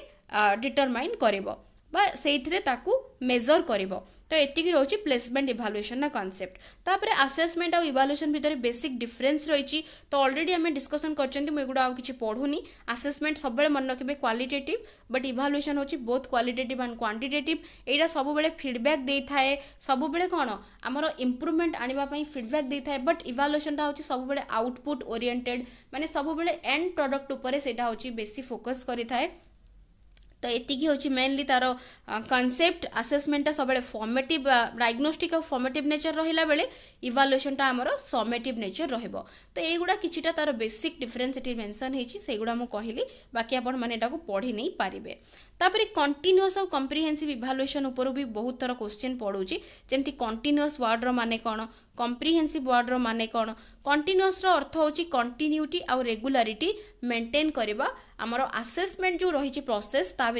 ଡିଟରମାଇନ୍ କରିବ বা সেইথিরে তাকে মেজর করব তো এটিকি রয়েছে প্লেসমেন্ট ইভালুয়েসন কনসেপ্ট তাপরে আসেসমেন্ট আউ ইভালুয়েসন ভিতরে বেসিক ডিফরেন্স রয়েছে তো অলরেডি আমি ডিসকসন করছেন মু এগুলো আউ কিছু পড়ুনি আসেসমেন্ট সবুলে মনে রাখবে কোয়ালিটেটিভ বট ইভালুয়েসন হচ্ছে বোথ কোয়ালিটেটিভ আন্ড কোয়ান্টিটেটিভ এইটা সবুলে ফিডব্যাক দিয়ে থাকে সবুলে কোণ আমার ইম্প্রুভমেন্ট আনবা ফিডব্যাক দিয়ে থাকে বট ইভালুয়েসনটা হচ্ছে সবুলে আউটপুট ওরিয়েন্টেড মানে সবুলে এন্ড প্রডক্ট উপরে সেটা হচ্ছে বেশি ফোকস করে থাকে ତ ଏତିକି ହେଉଛି ମେନଲି ତା'ର କନସେପ୍ଟ ଆସେସମେଣ୍ଟଟା ସବୁବେଳେ ଫର୍ମେଟିଭ୍ ଡାଇଗ୍ନୋଷ୍ଟିକ୍ ଆଉ ଫର୍ମେଟିଭ୍ ନେଚର୍ ରହିଲା ବେଳେ ଇଭାଲୁଏସନ୍ଟା ଆମର ସମେଟିଭ୍ ନେଚର୍ ରହିବ ତ ଏଇଗୁଡ଼ା କିଛିଟା ତା'ର ବେସିକ୍ ଡିଫରେନ୍ସ ଏଠି ମେନସନ୍ ହେଇଛି ସେଗୁଡ଼ା ମୁଁ କହିଲି ବାକି ଆପଣମାନେ ଏଟାକୁ ପଢ଼ି ନେଇପାରିବେ ତାପରେ କଣ୍ଟିନ୍ୟୁଅସ୍ ଆଉ କମ୍ପ୍ରିହେନ୍ସିଭ୍ ଇଭାଲୁଏସନ୍ ଉପରୁ ବି ବହୁତ ଥର କୋଶ୍ଚିନ୍ ପଡ଼ୁଛି ଯେମିତି କଣ୍ଟିନ୍ୟୁଅସ୍ ୱାର୍ଡ଼ର ମାନେ କ'ଣ କମ୍ପ୍ରିହେନ୍ସିଭ୍ ୱାର୍ଡ଼ର ମାନେ କ'ଣ କଣ୍ଟିନ୍ୟୁଅସ୍ର ଅର୍ଥ ହେଉଛି କଣ୍ଟିନ୍ୟୁଟି ଆଉ ରେଗୁଲାରିଟି ମେଣ୍ଟେନ୍ କରିବା आमर आसेसमेंट जो रही प्रोसेस ता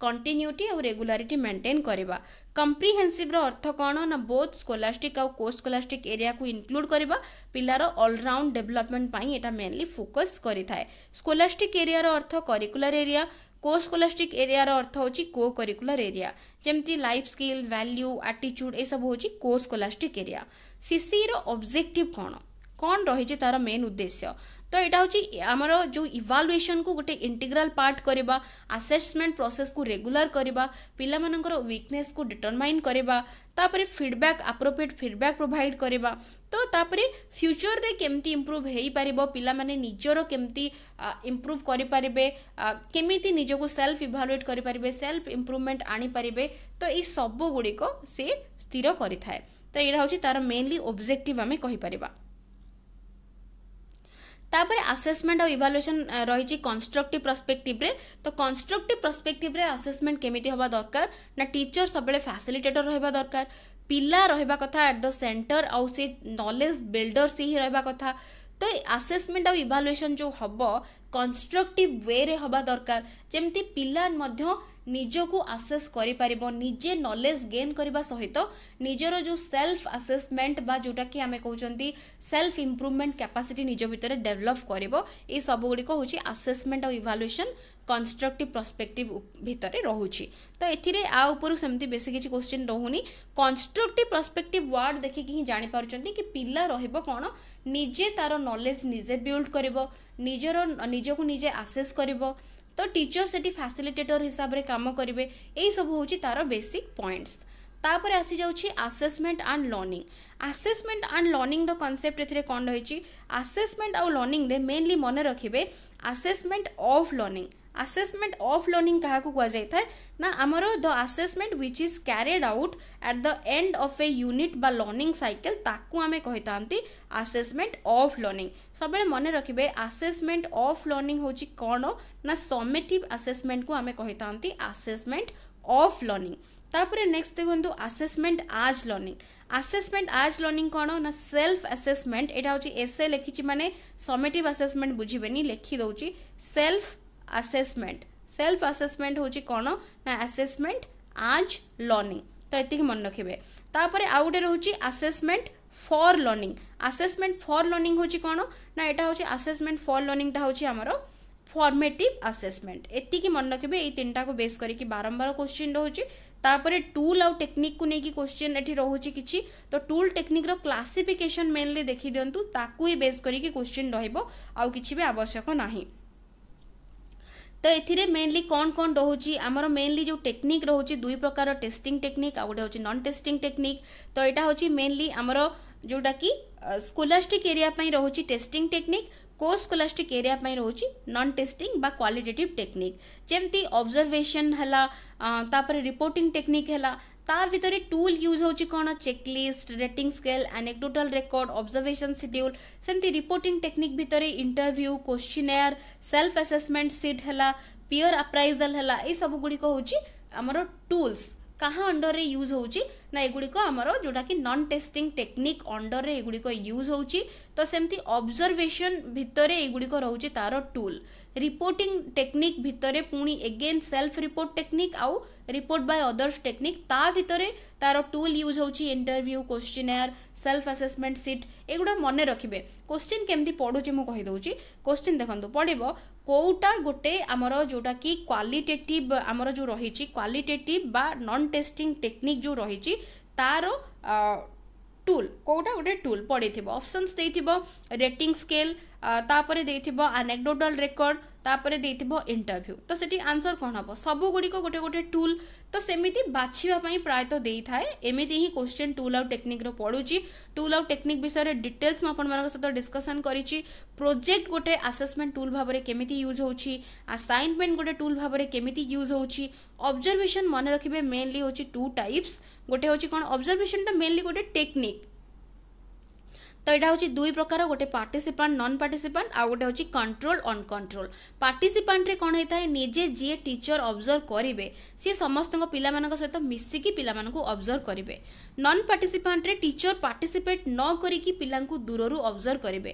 कंटिन्यूटी और रेगुलारीटी मेन्टेन करवा कंप्रिहेनसीव्र अर्थ कौन ना बोथ स्कोलास्टिक आउ को स्कोलास्टिक एरिया को इनक्लूड करवा पिलार अलराउंड डेभलपमेंट यहाँ मेनली फोकस करें स्कोलास्टिक एरिया अर्थ करिकुलार एरिया को स्कोलास्टिक एरिया अर्थ हूँ को करिकुला एरिया जमी लाइफ स्किल भैल्यू आटीच्यूड यह सब हूँ को स्कोलास्टिक एरिया सीसी रबजेक्टिव कौन कौन रही तार मेन उद्देश्य तो यहाँ आमर जो इवालुएसन को गोटे इंटिग्राल पार्ट करवा आसेसमेंट प्रोसेस को रेगुलर करवा पिला विकने को डिटरमाइन करवा तापर फिडबैक् आप्रोप्रिएट फिडबैक् प्रोभाइड करवा तो फ्यूचर में केमती इम्प्रुव हो पार पाने निजर केमती इम्प्रुव करें केमी निजक सेल्फ इवालुएट करें सेल्फ इम्प्रुवमेंट आनीपारे तो ये सब गुड़िक स्थिर करें तो यहाँ हूँ तार मेनली ऑब्जेक्टिव आम कहीपर तापर आसेसमेंट आवालुएसन रही कन्स्ट्रक्ट प्रस्पेक्टिव्रे तो कन्स्ट्रक्ट प्रस्पेक्टिव्रे आसेसमेंट केमी हाँ दरकार ना टीचर सब फैसिलिटेटर रहा दरकार पिला रहा कथ एट द सेन्टर आउ से नलेज बिल्डर से ही रहा कथ तो आसेसमेंट आवालुएसन जो हम कन्स्ट्रक्ट वे हवा दरकार जमी पिला ନିଜକୁ ଆସେସ୍ କରିପାରିବ ନିଜେ ନଲେଜ୍ ଗେନ୍ କରିବା ସହିତ ନିଜର ଯେଉଁ ସେଲ୍ଫ ଆସେସମେଣ୍ଟ ବା ଯେଉଁଟାକି ଆମେ କହୁଛନ୍ତି ସେଲ୍ଫ ଇମ୍ପ୍ରୁଭମେଣ୍ଟ କ୍ୟାପାସିଟି ନିଜ ଭିତରେ ଡେଭଲପ୍ କରିବ ଏଇ ସବୁଗୁଡ଼ିକ ହେଉଛି ଆସେସମେଣ୍ଟ ଆଉ ଇଭାଲୁଏସନ୍ କନଷ୍ଟ୍ରକ୍ଟିଭ୍ ପ୍ରସ୍ପେକ୍ଟିଭ୍ ଭିତରେ ରହୁଛି ତ ଏଥିରେ ଆ ଉପରୁ ସେମିତି ବେଶୀ କିଛି କୋଶ୍ଚିନ୍ ରହୁନି କନଷ୍ଟ୍ରକ୍ଟିଭ ପ୍ରସ୍ପେକ୍ଟିଭ୍ ୱାର୍ଡ଼ ଦେଖିକି ହିଁ ଜାଣିପାରୁଛନ୍ତି କି ପିଲା ରହିବ କ'ଣ ନିଜେ ତାର ନଲେଜ୍ ନିଜେ ବିଲ୍ଡ କରିବ ନିଜର ନିଜକୁ ନିଜେ ଆସେସ୍ କରିବ ତ ଟିଚର ସେଠି ଫ୍ୟାସିଲିଟେଟର ହିସାବରେ କାମ କରିବେ ଏହିସବୁ ହେଉଛି ତା'ର ବେସିକ୍ ପଏଣ୍ଟସ୍ ତାପରେ ଆସିଯାଉଛି assessment and learning assessment and ଲର୍ଣ୍ଣିଂର କନସେପ୍ଟ ଏଥିରେ କ'ଣ ରହିଛି ଆସେସମେଣ୍ଟ ଆଉ ଲର୍ଣ୍ଣିଂରେ ମେନଲି ମନେ ରଖିବେ assessment of learning assessment of learning क्या कहुए ना आमर the assessment which is carried out at the end of a unit बा लर्णिंग लर्निंग ताक आम कही था आसेसमेंट अफ लर्णिंग सब मन रखिए आसेसमेंट अफ लर्णिंग हूँ कौन ना समेटिव आसेसमेंट को आम कही था आसेसमेंट अफ लर्णिंग तापर नेक्स्ट देखो assessment as learning assessment as learning कौन ना सेल्फ आसेसमेंट यहाँ हूँ एसए लिखी मानने समेटिव आसेसमेंट बुझे लिखिदे सेल्फ আসেসমেন্ট সেলফ আসেসমেন্ট হচ্ছে কোণ না আসেসমেন্ট আজ লর্নিং তো এত মনে রাখবে তাপরে আউ গোটে রয়েছে assessment for learning assessment for learning হচ্ছে কোণ না এটা হচ্ছে আসেসমেন্ট ফর লর্নিংটা হচ্ছে আমার ফর্মেটিভ আসেসমেন্ট এতিকি মনে রাখবে এই তিনটা বেস করি বারম্বার কোশ্চিন রয়েছে তাপরে টুল আউ টেকনিক কু নেই কোশ্চিন এটি রয়েছে কিছু তো টুল টেকনিক্র ক্লাসিফিকেসন মেনলি দেখি দিও তাকে বেস করি কোশ্চিন রহব আউ কিছু বি আবশ্যক না तो ये मेनली कौन कौन रोचे आमर मेनली जो टेक्निक रोचे दुई प्रकार टेस्टिंग टेक्निक आ गए हूँ नन टेस्टिंग टेक्निक तो यहाँ हूँ मेनली आमर जोटा कि स्कोलास्टिक एरिया रोचे टेस्टिंग टेक्निक को स्कोलास्टिक एरिया रोचे नन टेस्टिंग क्वाटेटिव टेक्निक जमी अब्जरभेसन है रिपोर्टिंग टेक्निक है ତା ଭିତରେ ଟୁଲ୍ ୟୁଜ୍ ହେଉଛି କ'ଣ checklist rating scale anecdotal record observation schedule ସେମିତି ରିପୋର୍ଟିଂ ଟେକ୍ନିକ୍ ଭିତରେ interview questionnaire self assessment sheet ହେଲା ପିଅର୍ ଆପ୍ରାଇଜାଲ୍ ହେଲା ଏଇ ସବୁଗୁଡ଼ିକ ହେଉଛି ଆମର ଟୁଲ୍ସ କାହା ଅଣ୍ଡରରେ ୟୁଜ୍ ହେଉଛି ନା ଏଗୁଡ଼ିକ ଆମର ଯେଉଁଟାକି ନନ୍ ଟେଷ୍ଟିଂ ଟେକ୍ନିକ୍ ଅଣ୍ଡରରେ ଏଗୁଡ଼ିକ ୟୁଜ୍ ହେଉଛି ତ ସେମିତି ଅବଜର୍ଭେସନ୍ ଭିତରେ ଏଗୁଡ଼ିକ ରହୁଛି ତା'ର ଟୁଲ୍ ରିପୋର୍ଟିଂ ଟେକ୍ନିକ୍ ଭିତରେ ପୁଣି ଏଗେନ୍ ସେଲ୍ଫ ରିପୋର୍ଟ ଟେକ୍ନିକ୍ ଆଉ ରିପୋର୍ଟ ବାଇ ଅଦର୍ସ ଟେକ୍ନିକ୍ ତା ଭିତରେ ତା'ର ଟୁଲ୍ ୟୁଜ୍ ହେଉଛି interview questionnaire self assessment sheet ଏଗୁଡ଼ା ମନେ ରଖିବେ କୋଶ୍ଚିନ୍ କେମିତି ପଢ଼ୁଛି ମୁଁ କହିଦେଉଛି କୋଶ୍ଚିନ୍ ଦେଖନ୍ତୁ ପଡ଼ିବ କେଉଁଟା ଗୋଟେ ଆମର ଯେଉଁଟାକି କ୍ୱାଲିଟେଟିଭ୍ ଆମର ଯେଉଁ ରହିଛି କ୍ୱାଲିଟେଟିଭ୍ ବା ନନ୍ ଟେଷ୍ଟିଂ ଟେକ୍ନିକ୍ ଯେଉଁ ରହିଛି ତାର ଟୁଲ୍ କେଉଁଟା ଗୋଟେ ଟୁଲ୍ ପଡ଼ିଥିବ ଅପସନ୍ସ ଦେଇଥିବ ରେଟିଂ ସ୍କେଲ୍ ତାପରେ ଦେଇଥିବ ଆନେକଡ଼ୋଟାଲ୍ ରେକର୍ଡ଼ ତାପରେ ଦେଇଥିବ ଇଣ୍ଟରଭ୍ୟୁ ତ ସେଠି ଆନ୍ସର କ'ଣ ହେବ ସବୁଗୁଡ଼ିକ ଗୋଟେ ଗୋଟେ ଟୁଲ୍ ତ ସେମିତି ବାଛିବା ପାଇଁ ପ୍ରାୟତଃ ଦେଇଥାଏ ଏମିତି ହିଁ କୋଶ୍ଚିନ୍ ଟୁଲ୍ ଆଉ ଟେକ୍ନିକ୍ର ପଡ଼ୁଛି ଟୁଲ୍ ଆଉ ଟେକ୍ନିକ୍ ବିଷୟରେ ଡିଟେଲ୍ସ ମୁଁ ଆପଣମାନଙ୍କ ସହିତ ଡିସ୍କସନ୍ କରିଛି ପ୍ରୋଜେକ୍ଟ ଗୋଟେ ଆସେସମେଣ୍ଟ ଟୁଲ୍ ଭାବରେ କେମିତି ୟୁଜ୍ ହେଉଛି ଆସାଇନମେଣ୍ଟ ଗୋଟେ ଟୁଲ୍ ଭାବରେ କେମିତି ୟୁଜ୍ ହେଉଛି ଅବଜର୍ଭେସନ୍ ମନେ ରଖିବେ ମେନଲି ହେଉଛି ଟୁ ଟାଇପ୍ସ ଗୋଟେ ହେଉଛି କ'ଣ ଅବଜର୍ଭେସନ୍ଟା ମେନଲି ଗୋଟେ ଟେକ୍ନିକ୍ তো এটা হচ্ছে দুই প্রকার গোটে পার্টিসিপাট নন পার্টিসিপাট আউ গোটে হচ্ছে কন্ট্রোল অনকন্ট্রোল পার্টিসিপাটরে কোণ হয়ে থাকে নিজে যিয়ে টিচর অবজর্ভ করবে সি সমস্ত পিলাମାନଙ୍କ সହିତ মিশিকি পিলাମାନଙ୍କୁ অবজর্ভ করবে নন পার্টিসিপাটরে টিচর পার্টিসিপেট ন করিকি পিলাଙ୍କୁ দূরରୁ অবজর্ভ করবে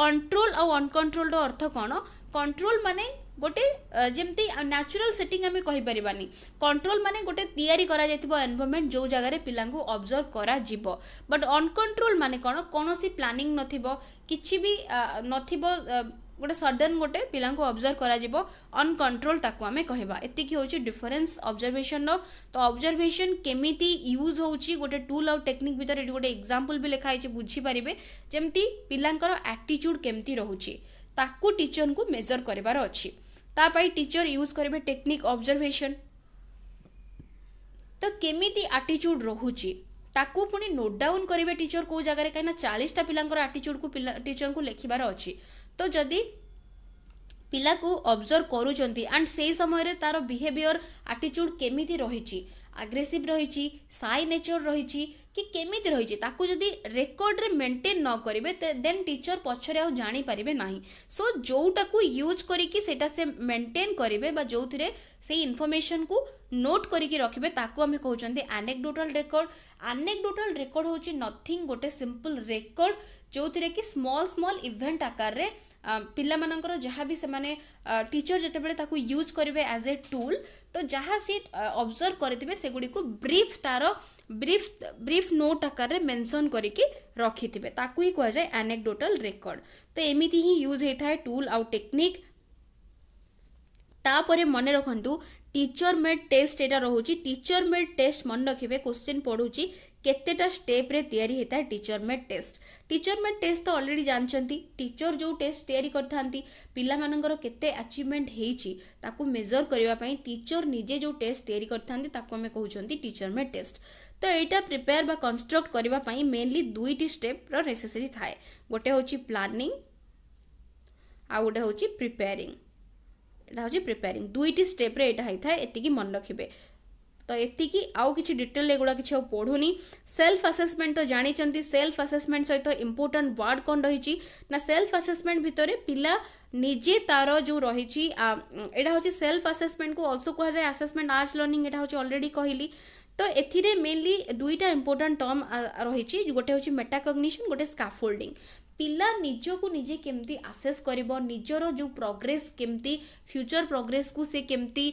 কন্ট্রোল আউ অনকন্ট্রোলর অর্থ কোণ কন্ট্রোল মানে ଗୋଟେ ଯେମିତି ନ୍ୟାଚୁରାଲ୍ ସେଟିଂ ଆମେ କହିପାରିବାନି କଣ୍ଟ୍ରୋଲ୍ ମାନେ ଗୋଟେ ତିଆରି କରାଯାଇଥିବ ଏନ୍ଭରମେଣ୍ଟ ଯେଉଁ ଜାଗାରେ ପିଲାଙ୍କୁ ଅବଜର୍ଭ କରାଯିବ ବଟ୍ ଅନକଣ୍ଟ୍ରୋଲ୍ ମାନେ କ'ଣ କୌଣସି ପ୍ଲାନିଂ ନଥିବ କିଛି ବି ନଥିବ ଗୋଟେ ସଡନ୍ ଗୋଟେ ପିଲାଙ୍କୁ ଅବଜର୍ଭ କରାଯିବ ଅନକଣ୍ଟ୍ରୋଲ୍ ତାକୁ ଆମେ କହିବା ଏତିକି ହେଉଛି ଡିଫରେନ୍ସ ଅବଜର୍ଭେସନ୍ର ତ ଅବଜର୍ଭେସନ୍ କେମିତି ୟୁଜ୍ ହେଉଛି ଗୋଟେ ଟୁଲ୍ ଆଉ ଟେକ୍ନିକ୍ ଭିତରେ ଏଠି ଗୋଟେ ଏକ୍ଜାମ୍ପଲ୍ ବି ଲେଖା ହେଇଛି ବୁଝିପାରିବେ ଯେମିତି ପିଲାଙ୍କର ଆଟିଚ୍ୟୁଡ଼୍ କେମିତି ରହୁଛି ତାକୁ ଟିଚରଙ୍କୁ ମେଜର କରିବାର ଅଛି ତା ପାଇଁ ଟିଚର ୟୁଜ୍ କରିବେ ଟେକ୍ନିକ୍ ଅବଜର୍ଭେସନ୍ ତ କେମିତି ଆଟିଚ୍ୟୁଡ୍ ରହୁଛି ତାକୁ ପୁଣି ନୋଟ୍ ଡାଉନ୍ କରିବେ ଟିଚର କେଉଁ ଜାଗାରେ କାହିଁକିନା ଚାଳିଶଟା ପିଲାଙ୍କର ଆଟିଚ୍ୟୁଡ଼୍କୁ ପିଲା ଟିଚରଙ୍କୁ ଲେଖିବାର ଅଛି ତ ଯଦି ପିଲାକୁ ଅବଜର୍ଭ କରୁଛନ୍ତି ଆଣ୍ଡ ସେଇ ସମୟରେ ତା'ର ବିହେଭିଅର୍ ଆଟିଚ୍ୟୁଡ଼୍ କେମିତି ରହିଛି ଆଗ୍ରେସିଭ୍ ରହିଛି ସାଇ ନେଚର୍ ରହିଛି कि केमी रही जदि रेकर्ड्रे मेन्टेन न करेंगे देन टीचर पचर आज जापर ना सो जोटा को यूज करके मेन्टेन करेंगे जो थे से इनफर्मेसन को नोट करके रखे आम कहते आनेक्डोटाल रेकर्ड आनेक्डोटाल रेकर्ड हूँ नथिंग गोटे सिंपल रेकर्ड जो थे कि स्मल स्मल इवेंट आकार ପିଲାମାନଙ୍କର ଯାହା ବି ସେମାନେ ଟିଚର ଯେତେବେଳେ ତାକୁ ୟୁଜ୍ କରିବେ ଆଜ୍ ଏ ଟୁଲ୍ ତ ଯାହା ସେ ଅବଜର୍ଭ କରିଥିବେ ସେଗୁଡ଼ିକୁ ବ୍ରିଫ୍ ତା'ର ବ୍ରିଫ୍ ବ୍ରିଫ୍ ନୋଟ୍ ଆକାରରେ ମେନସନ୍ କରିକି ରଖିଥିବେ ତାକୁ ହିଁ କୁହାଯାଏ ଆନେକଡୋଟାଲ୍ ରେକର୍ଡ଼ ତ ଏମିତି ହିଁ ୟୁଜ୍ ହେଇଥାଏ ଟୁଲ୍ ଆଉ ଟେକ୍ନିକ୍ ତାପରେ ମନେ ରଖନ୍ତୁ टीचर मेड टेस्ट यहाँ रोचे टीचर मेड टेस्ट मन रखिए क्वेश्चन पढ़ू केतेटा स्टेप्रे तैयारी होता है teacher made test teacher made test तो अलरेडी जानते टीचर जो टेस्ट तैयारी करते पाला केते आचिवमेंट हो मेजर करने टीचर निजे जो टेस्ट तैयारी करते आम टीचर मेड टेस्ट तो यहाँ प्रिपेयर बा कनस्ट्रक्ट करने मेनली दुईट स्टेप्र नेसेसरी थाए गोटे हूँ प्लानिंग आ गोटे हूँ प्रिपेयरिंग এটা ହେଉଛି ପ୍ରିପେୟାରିଂ ଦୁଇଟି ଷ୍ଟେପ୍ରେ ଏଇଟା ହେଇଥାଏ ଏତିକି ମନେ ରଖିବେ ତ ଏତିକି ଆଉ କିଛି ଡିଟେଲ୍ ଏଗୁଡ଼ା କିଛି ଆଉ ପଢ଼ୁନି ସେଲ୍ଫ ଆସେସମେଣ୍ଟ ତ ଜାଣିଛନ୍ତି ସେଲ୍ଫ ଆସେସମେଣ୍ଟ ସହିତ ଇମ୍ପୋର୍ଟାଣ୍ଟ ୱାର୍ଡ଼ କ'ଣ ରହିଛି ନା ସେଲ୍ଫ ଆସେସମେଣ୍ଟ ଭିତରେ ପିଲା ନିଜେ ତାର ଯେଉଁ ରହିଛି ଏଇଟା ହେଉଛି ସେଲ୍ଫ ଆସେସମେଣ୍ଟକୁ ଅଲସୋ କୁହାଯାଏ ଆସେସମେଣ୍ଟ ଆର୍ଟ ଲର୍ଣ୍ଣିଂ ଏଇଟା ହେଉଛି ଅଲରେଡ଼ି କହିଲି ତ ଏଥିରେ ମେନଲି ଦୁଇଟା ଇମ୍ପୋର୍ଟାଣ୍ଟ ଟର୍ମ ରହିଛି ଗୋଟେ ହେଉଛି ମେଟାକଗ୍ନିସନ୍ ଗୋଟେ ସ୍କାଫୋଲ୍ଡିଂ ପିଲା ନିଜକୁ ନିଜେ କେମିତି ଆସେସ୍ କରିବ ନିଜର ଯେଉଁ ପ୍ରୋଗ୍ରେସ୍ କେମିତି ଫ୍ୟୁଚର୍ ପ୍ରୋଗ୍ରେସ୍କୁ ସେ କେମିତି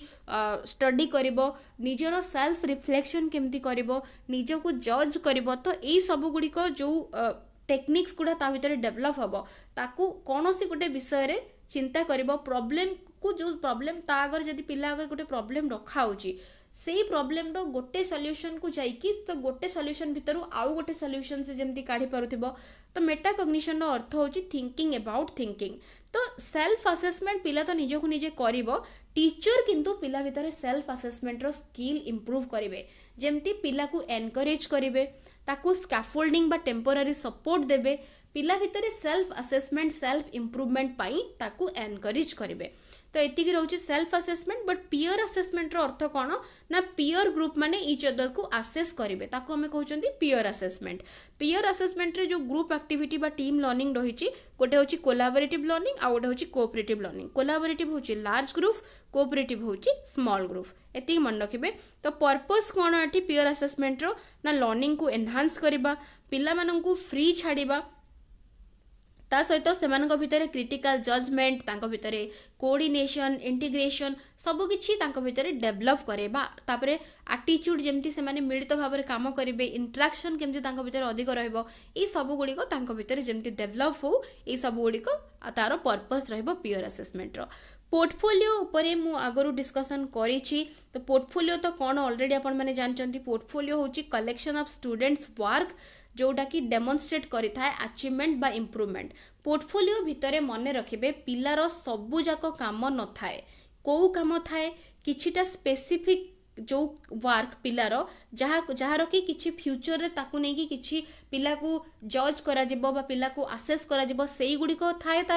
ଷ୍ଟଡ଼ି କରିବ ନିଜର ସେଲ୍ଫ ରିଫ୍ଲେକ୍ସନ୍ କେମିତି କରିବ ନିଜକୁ ଜଜ୍ କରିବ ତ ଏଇସବୁ ଗୁଡ଼ିକ ଯେଉଁ ଟେକ୍ନିକ୍ସ ଗୁଡ଼ା ତା ଭିତରେ ଡେଭଲପ୍ ହେବ ତାକୁ କୌଣସି ଗୋଟେ ବିଷୟରେ ଚିନ୍ତା କରିବ ପ୍ରୋବ୍ଲେମ୍କୁ ଯେଉଁ ପ୍ରୋବ୍ଲେମ୍ ତା ଆଗରେ ଯଦି ପିଲା ଆଗରେ ଗୋଟେ ପ୍ରୋବ୍ଲେମ୍ ରଖାହେଉଛି ସେଇ ପ୍ରୋବ୍ଲେମ୍ର ଗୋଟେ ସଲ୍ୟୁସନ୍କୁ ଯାଇକି ତ ଗୋଟେ ସଲ୍ୟୁସନ୍ ଭିତରୁ ଆଉ ଗୋଟେ ସଲ୍ୟୁସନ୍ ସେ ଯେମିତି କାଢ଼ିପାରୁଥିବ ତ ମେଟା କଗ୍ନିସନ୍ର ଅର୍ଥ ହେଉଛି ଥିଙ୍କିଂ ଏବାଉଟ୍ ଥିଙ୍କିଂ ତ ସେଲ୍ଫ ଆସେସମେଣ୍ଟ ପିଲା ତ ନିଜକୁ ନିଜେ କରିବ ଟିଚର କିନ୍ତୁ ପିଲା ଭିତରେ ସେଲ୍ଫ ଆସେସମେଣ୍ଟର ସ୍କିଲ୍ ଇମ୍ପ୍ରୁଭ୍ କରିବେ ଯେମିତି ପିଲାକୁ ଏନକରେଜ୍ କରିବେ ତାକୁ ସ୍କାଫୋଲ୍ଡିଂ ବା ଟେମ୍ପୋରାରୀ ସପୋର୍ଟ ଦେବେ ପିଲା ଭିତରେ ସେଲ୍ଫ ଆସେସମେଣ୍ଟ ସେଲ୍ଫ ଇମ୍ପ୍ରୁଭମେଣ୍ଟ ପାଇଁ ତାକୁ ଏନକରେଜ୍ କରିବେ तो ये रोचे self assessment but peer assessment रर्थ कौन ना पियर ग्रुप मैंने इच अदर को आसेस करेंगे आम कहते पियर आसेसमेंट पियर आसेसमेंट जो ग्रुप आक्ट टीम लर्णिंग रही गोटे हूँ कोलाबरेट लर्णिंग आउ गोटे हूँ कोअपरेट लर्णिंग कोलाबरेट हूँ लार्ज ग्रुप कोअपरेट हूँ स्मल ग्रुप ये मन रखे तो पर्पज कौन ये पियर आसेसमेंट रर्णिंग को एनहांस करवा पा फ्री छाड़ ତା ସହିତ ସେମାନଙ୍କ ଭିତରେ କ୍ରିଟିକାଲ୍ ଜଜମେଣ୍ଟ ତାଙ୍କ ଭିତରେ କୋଡ଼ିନେସନ୍ ଇଣ୍ଟିଗ୍ରେସନ୍ ସବୁକିଛି ତାଙ୍କ ଭିତରେ ଡେଭଲପ୍ କରେଇବା ତାପରେ ଆଟିଚ୍ୟୁଡ଼୍ ଯେମିତି ସେମାନେ ମିଳିତ ଭାବରେ କାମ କରିବେ ଇଣ୍ଟ୍ରାକ୍ସନ୍ କେମିତି ତାଙ୍କ ଭିତରେ ଅଧିକ ରହିବ ଏଇ ସବୁଗୁଡ଼ିକ ତାଙ୍କ ଭିତରେ ଯେମିତି ଡେଭଲପ୍ ହେଉ ଏଇ ସବୁଗୁଡ଼ିକ ତା'ର ପର୍ପଜ୍ ରହିବ ପିଓର୍ ଆସେସମେଣ୍ଟର ପୋର୍ଟଫୋଲିଓ ଉପରେ ମୁଁ ଆଗରୁ ଡିସ୍କସନ୍ କରିଛି ତ ପୋର୍ଟଫୋଲିଓ ତ କ'ଣ ଅଲରେଡ଼ି ଆପଣମାନେ ଜାଣିଛନ୍ତି ପୋର୍ଟଫୋଲିଓ ହେଉଛି କଲେକ୍ସନ୍ ଅଫ୍ ଷ୍ଟୁଡେଣ୍ଟସ୍ ୱାର୍କ ଯେଉଁଟାକି ଡେମନଷ୍ଟ୍ରେଟ୍ କରିଥାଏ ଆଚିଭମେଣ୍ଟ ବା ଇମ୍ପ୍ରୁଭମେଣ୍ଟ ପୋର୍ଟଫୋଲିଓ ଭିତରେ ମନେ ରଖିବେ ପିଲାର ସବୁଯାକ କାମ ନଥାଏ କେଉଁ କାମ ଥାଏ କିଛିଟା ସ୍ପେସିଫିକ୍ जो वार्क पिलार जहाँ कि किसी फ्यूचर में ताक नहीं कि पिला को जज कर पिला को आसेस करईगुड़िक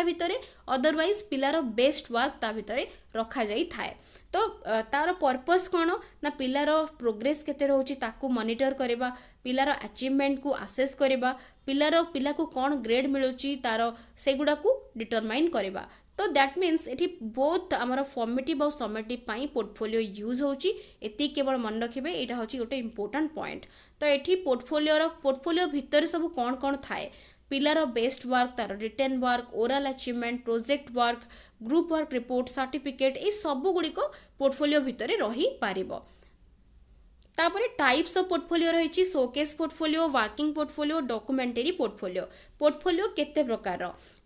भितर अदरवैज पिलार बेस्ट वर्क भितर रखा जाए था तो तार पर्पज कौन ना पिलार प्रोग्रेस के मनिटर करवा पिलार आचिवमेंट को आसेस करवा पिलार पिला को कौन ग्रेड मिलूँ तार से गुड़ाक डिटरमाइन करवा তো ଦ୍ୟାଟ୍ ମିନ୍ସ ଏଠି ବୋଥ୍ ଆମର ଫର୍ମେଟିଭ୍ ଆଉ ସମେଟିଭ୍ ପାଇଁ ପୋର୍ଟଫୋଲିଓ ୟୁଜ୍ ହେଉଛି ଏତିକି କେବଳ ମନେ ରଖିବେ ଏଇଟା ହେଉଛି ଗୋଟେ ଇମ୍ପୋର୍ଟାଣ୍ଟ ପଏଣ୍ଟ ତ ଏଠି ପୋର୍ଟଫୋଲିଓର ପୋର୍ଟଫୋଲିଓ ଭିତରେ ସବୁ କ'ଣ କ'ଣ ଥାଏ ପିଲାର ବେଷ୍ଟ ୱାର୍କ ତାର written work oral achievement project work group work report certificate ଏଇ ସବୁଗୁଡ଼ିକ ପୋର୍ଟଫୋଲିଓ ଭିତରେ ରହିପାରିବ তাপরে টাইপস অফ পোর্টফোলিও রয়েছে showcase portfolio working portfolio documentary portfolio portfolio কেতে প্রকার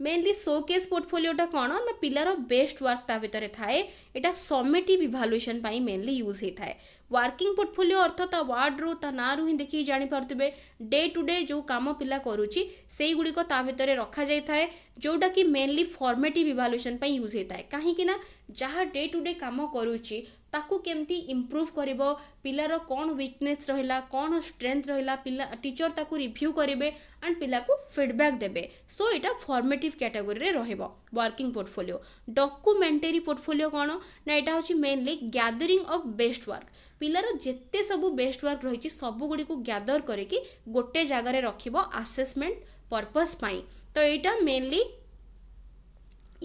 মেনলি শোকেস পোর্টফোলিওটা কোণ না পিলার বেস্ট ওয়ার্ক তা ভিতরে থাকে এটা সমেটিভ ইভালুয়েসন পাই মেনলি ইউজ হয়ে ওয়ার্কিং পোর্টফোলিও অর্থ তা ওয়ার্ডরু তা নাঁরু হি দেখি জাঁপারে ডে টু ডে যে কাম পিলা করুচি সেইগুড়ি তা ভিতরে রখা যাই থাকে যেটা কি মেনলি ফর্মেটিভ ইভালুয়েসন পাই ইউজ হয়ে থাকে কী না ଯାହା ଡେ ଟୁ ଡେ କାମ କରୁଛି ତାକୁ କେମିତି ଇମ୍ପ୍ରୁଭ୍ କରିବ ପିଲାର କ'ଣ ୱିକନେସ୍ ରହିଲା କ'ଣ ଷ୍ଟ୍ରେଙ୍ଥ ରହିଲା ପିଲା ଟିଚର୍ ତାକୁ ରିଭ୍ୟୁ କରିବେ ଆଣ୍ଡ ପିଲାକୁ ଫିଡ଼ବ୍ୟାକ୍ ଦେବେ ସୋ ଏଇଟା ଫର୍ମେଟିଭ୍ କ୍ୟାଟାଗୋରିରେ ରହିବ ୱାର୍କିଂ ପୋର୍ଟଫୋଲିଓ ଡକୁମେଣ୍ଟେରୀ ପୋର୍ଟଫୋଲିଓ କ'ଣ ନା ଏଇଟା ହେଉଛି mainly gathering of best work ପିଲାର ଯେତେ ସବୁ ବେଷ୍ଟ ୱାର୍କ ରହିଛି ସବୁଗୁଡ଼ିକୁ ଗ୍ୟାଦର କରିକି ଗୋଟେ ଜାଗାରେ ରଖିବ ଆସେସମେଣ୍ଟ ପର୍ପଜ୍ ପାଇଁ ତ ଏଇଟା ମେନ୍ଲି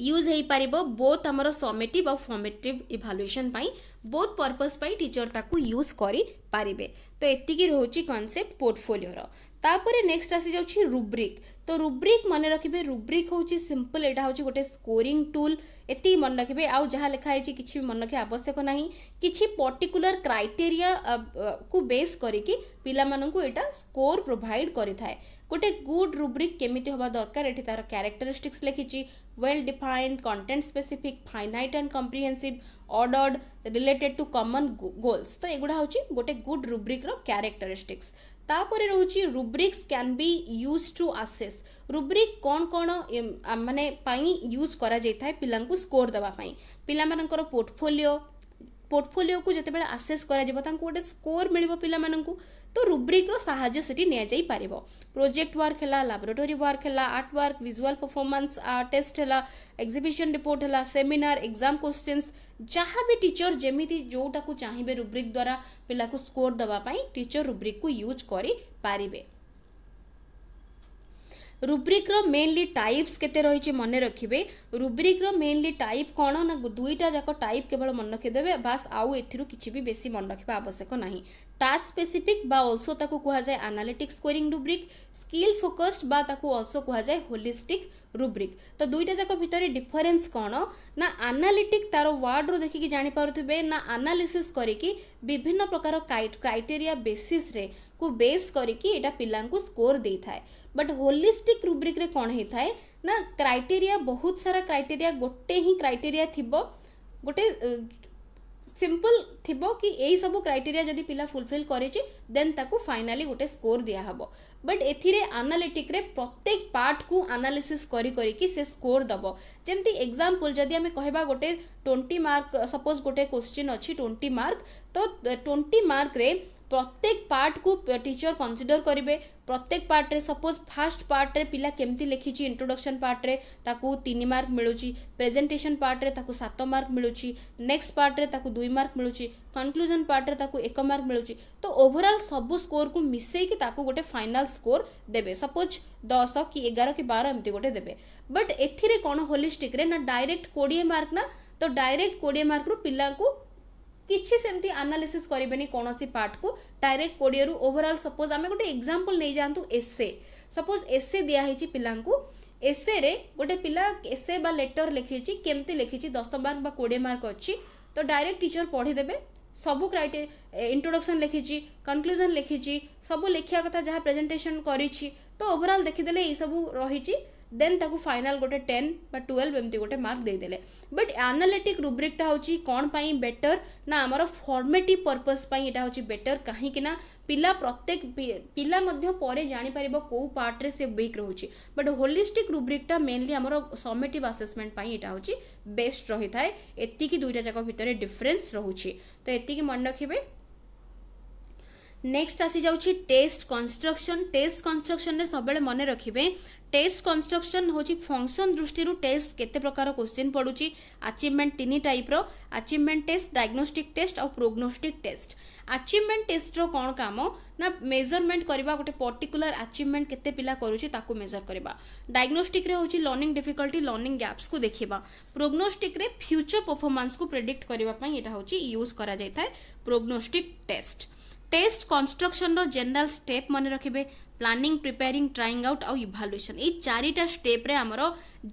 यूज हो पार बोथ आम समेटिव आ formative evaluation both purpose teacher ताकू यूज करें तो ये रोच कनसेप्ट पोर्टफोलिओर तापर नेक्स्ट आसी जा रुब्रिक तो रुब्रिक मन रखिए रुब्रिक हूँ सिंपल यहाँ हूँ गोटे स्कोरी टूल एति मन रखे आउ जहाँ लिखाई कि मन रखे आवश्यक ना कि पर्टिकुलर क्राइटेरिया को बेस करके पाला यहाँ स्कोर प्रोभाइड करें गोटे गुड रुब्रिक केमी हवा दरकार तार क्यारेक्टरीस्टिक्स लिखी well defined content specific finite and comprehensive ordered related to common goals ତ ଏଗୁଡ଼ା ହେଉଛି ଗୋଟେ ଗୁଡ୍ ରୁବ୍ରିକ୍ର କ୍ୟାରେକ୍ଟରିଷ୍ଟିକ୍ସ ତାପରେ ରହୁଛି rubrics can be use to assess rubric କ'ଣ କ'ଣ ମାନେ ପାଇଁ ୟୁଜ୍ କରାଯାଇଥାଏ ପିଲାଙ୍କୁ ସ୍କୋର୍ ଦେବା ପାଇଁ ପିଲାମାନଙ୍କର ପୋର୍ଟଫୋଲିଓ ପୋର୍ଟଫୋଲିଓକୁ ଯେତେବେଳେ ଆସେସ୍ କରାଯିବ ତାଙ୍କୁ ଗୋଟେ ସ୍କୋର୍ ମିଳିବ ପିଲାମାନଙ୍କୁ तो रुब्रिक्र साइप प्रोजेक्ट वर्क है लाबरेटोरी वर्क है art work visual performance test है एक्जिबिशन रिपोर्ट है सेमिनार एग्जाम क्वेश्चन जहाँ भी टीचर जमी जो चाहिए रुब्रिक द्वारा पिला को स्कोर देवाई टीचर रुब्रिक को यूज करें ରୁବ୍ରିକ୍ର ମେନ୍ଲି ଟାଇପ୍ସ କେତେ ରହିଛି ମନେ ରଖିବେ ରୁବ୍ରିକ୍ର ମେନ୍ଲି ଟାଇପ୍ କ'ଣ ନା ଦୁଇଟା ଯାକ ଟାଇପ୍ କେବଳ ମନେ ରଖିଦେବେ ବାସ୍ ଆଉ ଏଥିରୁ କିଛି ବି ବେଶୀ ମନେ ରଖିବା ଆବଶ୍ୟକ ନାହିଁ ଟାସ୍କ ସ୍ପେସିଫିକ୍ ବା ଅଲସୋ ତାକୁ କୁହାଯାଏ analytic scoring rubric skill focused ବା ତାକୁ ଅଲସୋ କୁହାଯାଏ ହୋଲିଷ୍ଟିକ୍ ରୁବ୍ରିକ୍ ତ ଦୁଇଟା ଯାକ ଭିତରେ ଡିଫରେନ୍ସ କ'ଣ ନା ଆନାଲିଟିକ୍ ତାର ୱାର୍ଡ଼ରୁ ଦେଖିକି ଜାଣିପାରୁଥିବେ ନା ଆନାଲିସିସ୍ କରିକି ବିଭିନ୍ନ ପ୍ରକାର କ୍ରାଇଟେରିଆ ବେସିସ୍ରେ କୁ ବେସ୍ କରିକି ଏଇଟା ପିଲାଙ୍କୁ ସ୍କୋର ଦେଇଥାଏ बट होलिस्टिक रुब्रिक्रे କ'ଣ ହେଇଥାଏ ନା କ୍ରାଇଟେରିଆ ବହୁତ ସାରା କ୍ରାଇଟେରିଆ ଗୋଟେ ହିଁ କ୍ରାଇଟେରିଆ ଥିବ ଗୋଟେ ସିମ୍ପଲ୍ ଥିବ କି ଏଇସବୁ କ୍ରାଇଟେରିଆ ଯଦି ପିଲା ଫୁଲଫିଲ୍ କରିଛି ଦେନ୍ ତାକୁ ଫାଇନାଲି ଗୋଟେ ସ୍କୋର୍ ଦିଆହେବ ବଟ୍ ଏଥିରେ ଆନାଲିଟିକ୍ରେ ପ୍ରତ୍ୟେକ ପାର୍ଟକୁ ଆନାଲିସିସ୍ କରି କରିକି ସେ ସ୍କୋର୍ ଦେବ ଯେମିତି ଏକ୍ଜାମ୍ପଲ୍ ଯଦି ଆମେ କହିବା ଗୋଟେ ଟ୍ୱେଣ୍ଟି ମାର୍କ ସପୋଜ୍ ଗୋଟେ କୋଶ୍ଚିନ୍ ଅଛି ଟ୍ୱେଣ୍ଟି ମାର୍କ ତ ଟ୍ୱେଣ୍ଟି ମାର୍କରେ ପ୍ରତ୍ୟେକ ପାର୍ଟକୁ ଟିଚର୍ କନସିଡ଼ର କରିବେ प्रत्येक पार्ट्रे सपोज फास्ट पार्ट्रे पिला केमती लिखी इंट्रोडक्शन पार्ट्रे तीन मार्क मिलूँ प्रेजेटेसन पार्ट्रे सात मार्क मिलूँ नेक्स्ट पार्ट्रे दुई मार्क मिलूँ कनक्लूजन पार्ट्रे एक मार्क मिलूँ तो ओभरअल सब स्कोर को मिसेकि गोटे फाइनाल स्कोर देवे सपोज दस कि एगार कि बार एम गोटे देते बट ए कौन होलीस्टिक्रे ना डायरेक्ट कोड़े मार्क ना तो डायरेक्ट कोड़े मार्क रू पा किसी सेमती आनालीसी करेनि कौन पार्ट को डायरेक्ट कोड़े ओवरअल सपोज आम गोटे एक्जामपल नहीं जातु एसए सपोज एसए दिखाई पिला एसए रे गोटे पिला एसए बा लेटर लिखी केमती लिखी दस मार्क कोड़े मार्क अच्छी तो डायरेक्ट टीचर पढ़ीदे सब क्राइटे इंट्रोडक्शन लिखी कनक्लूजन लिखी सब लिखा कथा जहाँ प्रेजेटेसन करो ओवरअल देखीदे सब रही ଦେନ୍ ତାକୁ ଫାଇନାଲ୍ ଗୋଟେ ଟେନ୍ ବା ଟୁଏଲ୍ଭ ଏମିତି ଗୋଟେ ମାର୍କ ଦେଇଦେଲେ ବଟ୍ ଆନାଲିଟିକ୍ ରୁବ୍ରିକ୍ଟା ହେଉଛି କ'ଣ ପାଇଁ ବେଟର୍ ନା ଆମର ଫର୍ମେଟିଭ୍ ପର୍ପଜ୍ ପାଇଁ ଏଇଟା ହେଉଛି ବେଟର୍ କାହିଁକି ନା ପିଲା ପ୍ରତ୍ୟେକ ପିଲା ମଧ୍ୟ ପରେ ଜାଣିପାରିବ କେଉଁ ପାର୍ଟରେ ସେ ୱିକ୍ ରହୁଛି ବଟ୍ ହୋଲିଷ୍ଟିକ୍ ରୁବ୍ରିକ୍ଟା ମେନ୍ଲି ଆମର ସମିଟିଭ୍ ଆସେସମେଣ୍ଟ ପାଇଁ ଏଇଟା ହେଉଛି ବେଷ୍ଟ ରହିଥାଏ ଏତିକି ଦୁଇଟା ଯାକ ଭିତରେ ଡିଫରେନ୍ସ ରହୁଛି ତ ଏତିକି ମନେ ରଖିବେ নেক্সট আসিযাচ্ছে টেস্ট কনস্ট্রকশন টেস্ট কনস্ট্রকশনরে সবুলে মনে রাখবে টেস্ট কনস্ট্রকশন হচ্ছে ফংশন দৃষ্টি টেস্ট কেতে প্রকার কোশ্চিন পড়ুছি আচিভমেন্ট তিন টাইপ্র আচিভমেন্ট টেস্ট ডায়গ্নোস্টিক টেস্ট আউ প্রোগ্নোস্টিক টেস্ট আচিভমেন্ট টেস্টর কোণ কাম না মেজরমেন্ট করা গোটে পর্টিকুলার আচিভমেন্ট কেতে পিলা করুছি তাকে মেজর করা ডায়গ্নোস্টিক্রে হচ্ছে লর্নিং ডিফিকল্টি লর্নিং গ্যাপ্সু দেখা প্রোগ্নোস্টিক্রে ফ্যুচর পরফরমান্সকে প্রেডিক্ট করা এটা হচ্ছে ইউজ করা যাই প্রোগ্নোস্টিক টেস্ট টেস্ট কনস্ট্রকশনর জেনেল স্টেপ মনে রাখবে প্ল্যানিং প্রিপেয়ারিং ট্রাইং আউট আউ ইভালুয়েসন এই চারিটা স্টেপ্রে আমার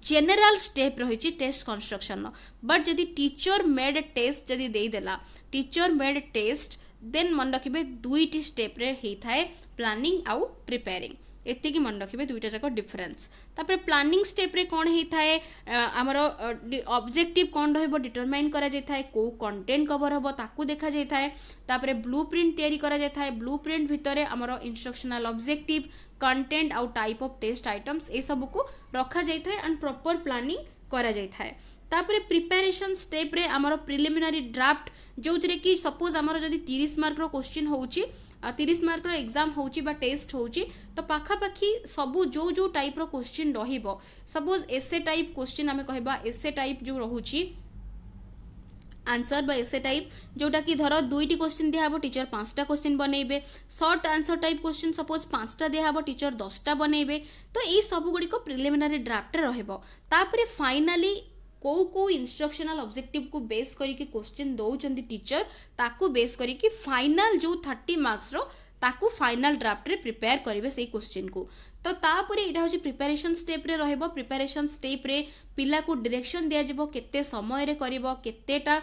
জেনেল স্টেপ রয়েছে টেস্ট কনস্ট্রকশন বট যদি টিচর মেড টেস্ট যদি দেইদেলা টিচর মেড টেস্ট দেন মনে রাখবে দুইটি স্টেপ্রে হয়ে থাকে প্ল্যানিং আউ প্রিপেয়ারিং ଏତିକି ମନେ ରଖିବେ ଦୁଇଟା ଯାକ ଡିଫରେନ୍ସ ତାପରେ ପ୍ଲାନିଂ ଷ୍ଟେପ୍ରେ କ'ଣ ହେଇଥାଏ ଆମର ଅବଜେକ୍ଟିଭ୍ କ'ଣ ରହିବ ଡିଟରମାଇନ୍ କରାଯାଇଥାଏ କେଉଁ କଣ୍ଟେଣ୍ଟ କଭର୍ ହେବ ତାକୁ ଦେଖାଯାଇଥାଏ ତାପରେ ବ୍ଲୁ ପ୍ରିଣ୍ଟ ତିଆରି କରାଯାଇଥାଏ ବ୍ଲୁ ପ୍ରିଣ୍ଟ ଭିତରେ ଆମର ଇନଷ୍ଟ୍ରକ୍ସନାଲ୍ ଅବଜେକ୍ଟିଭ୍ କଣ୍ଟେଣ୍ଟ ଆଉ ଟାଇପ୍ ଅଫ୍ ଟେଷ୍ଟ ଆଇଟମ୍ସ ଏସବୁକୁ ରଖାଯାଇଥାଏ ଆଣ୍ଡ ପ୍ରପର୍ ପ୍ଲାନିଂ କରାଯାଇଥାଏ ତାପରେ ପ୍ରିପାରେସନ୍ ଷ୍ଟେପ୍ରେ ଆମର ପ୍ରିଲିମିନାରୀ ଡ୍ରାଫ୍ଟ ଯେଉଁଥିରେ କି ସପୋଜ୍ ଆମର ଯଦି ତିରିଶ ମାର୍କର କୋଶ୍ଚିନ୍ ହେଉଛି तीस मार्क एग्जाम हो टेस्ट हो तो पखापाखी सब जो जो टाइप रोश्चि रपोज एसए टाइप क्वेश्चन आम कह एसए टाइप जो रोच आंसर बा एसे टाइप जोटा कि धर दुईट क्वेश्चन दिहब टीचर पांचटा क्वेश्चन बनइबे short answer type question suppose पांचटा दिहब टीचर दसटा बनइबे तो यही गुड़िक प्रिलिमिनारी ड्राफ्ट रहा फाइनाली କେଉଁ କେଉଁ ଇନ୍ଷ୍ଟ୍ରକ୍ସନାଲ୍ ଅବଜେକ୍ଟିଭ୍କୁ ବେସ୍ କରିକି କୋଶ୍ଚିନ୍ ଦେଉଛନ୍ତି ଟିଚର୍ ତାକୁ ବେସ୍ କରିକି ଫାଇନାଲ୍ ଯେଉଁ ଥାର୍ଟି ମାର୍କସର ତାକୁ ଫାଇନାଲ୍ ଡ୍ରାଫ୍ଟରେ ପ୍ରିପେୟାର କରିବେ ସେଇ କୋଶ୍ଚିନ୍କୁ ତ ତାପରେ ଏଇଟା ହେଉଛି ପ୍ରିପାରେସନ୍ ଷ୍ଟେପ୍ରେ ରହିବ ପ୍ରିପାରେସନ୍ ଷ୍ଟେପ୍ରେ ପିଲାକୁ ଡିରେକ୍ସନ୍ ଦିଆଯିବ କେତେ ସମୟରେ କରିବ କେତେଟା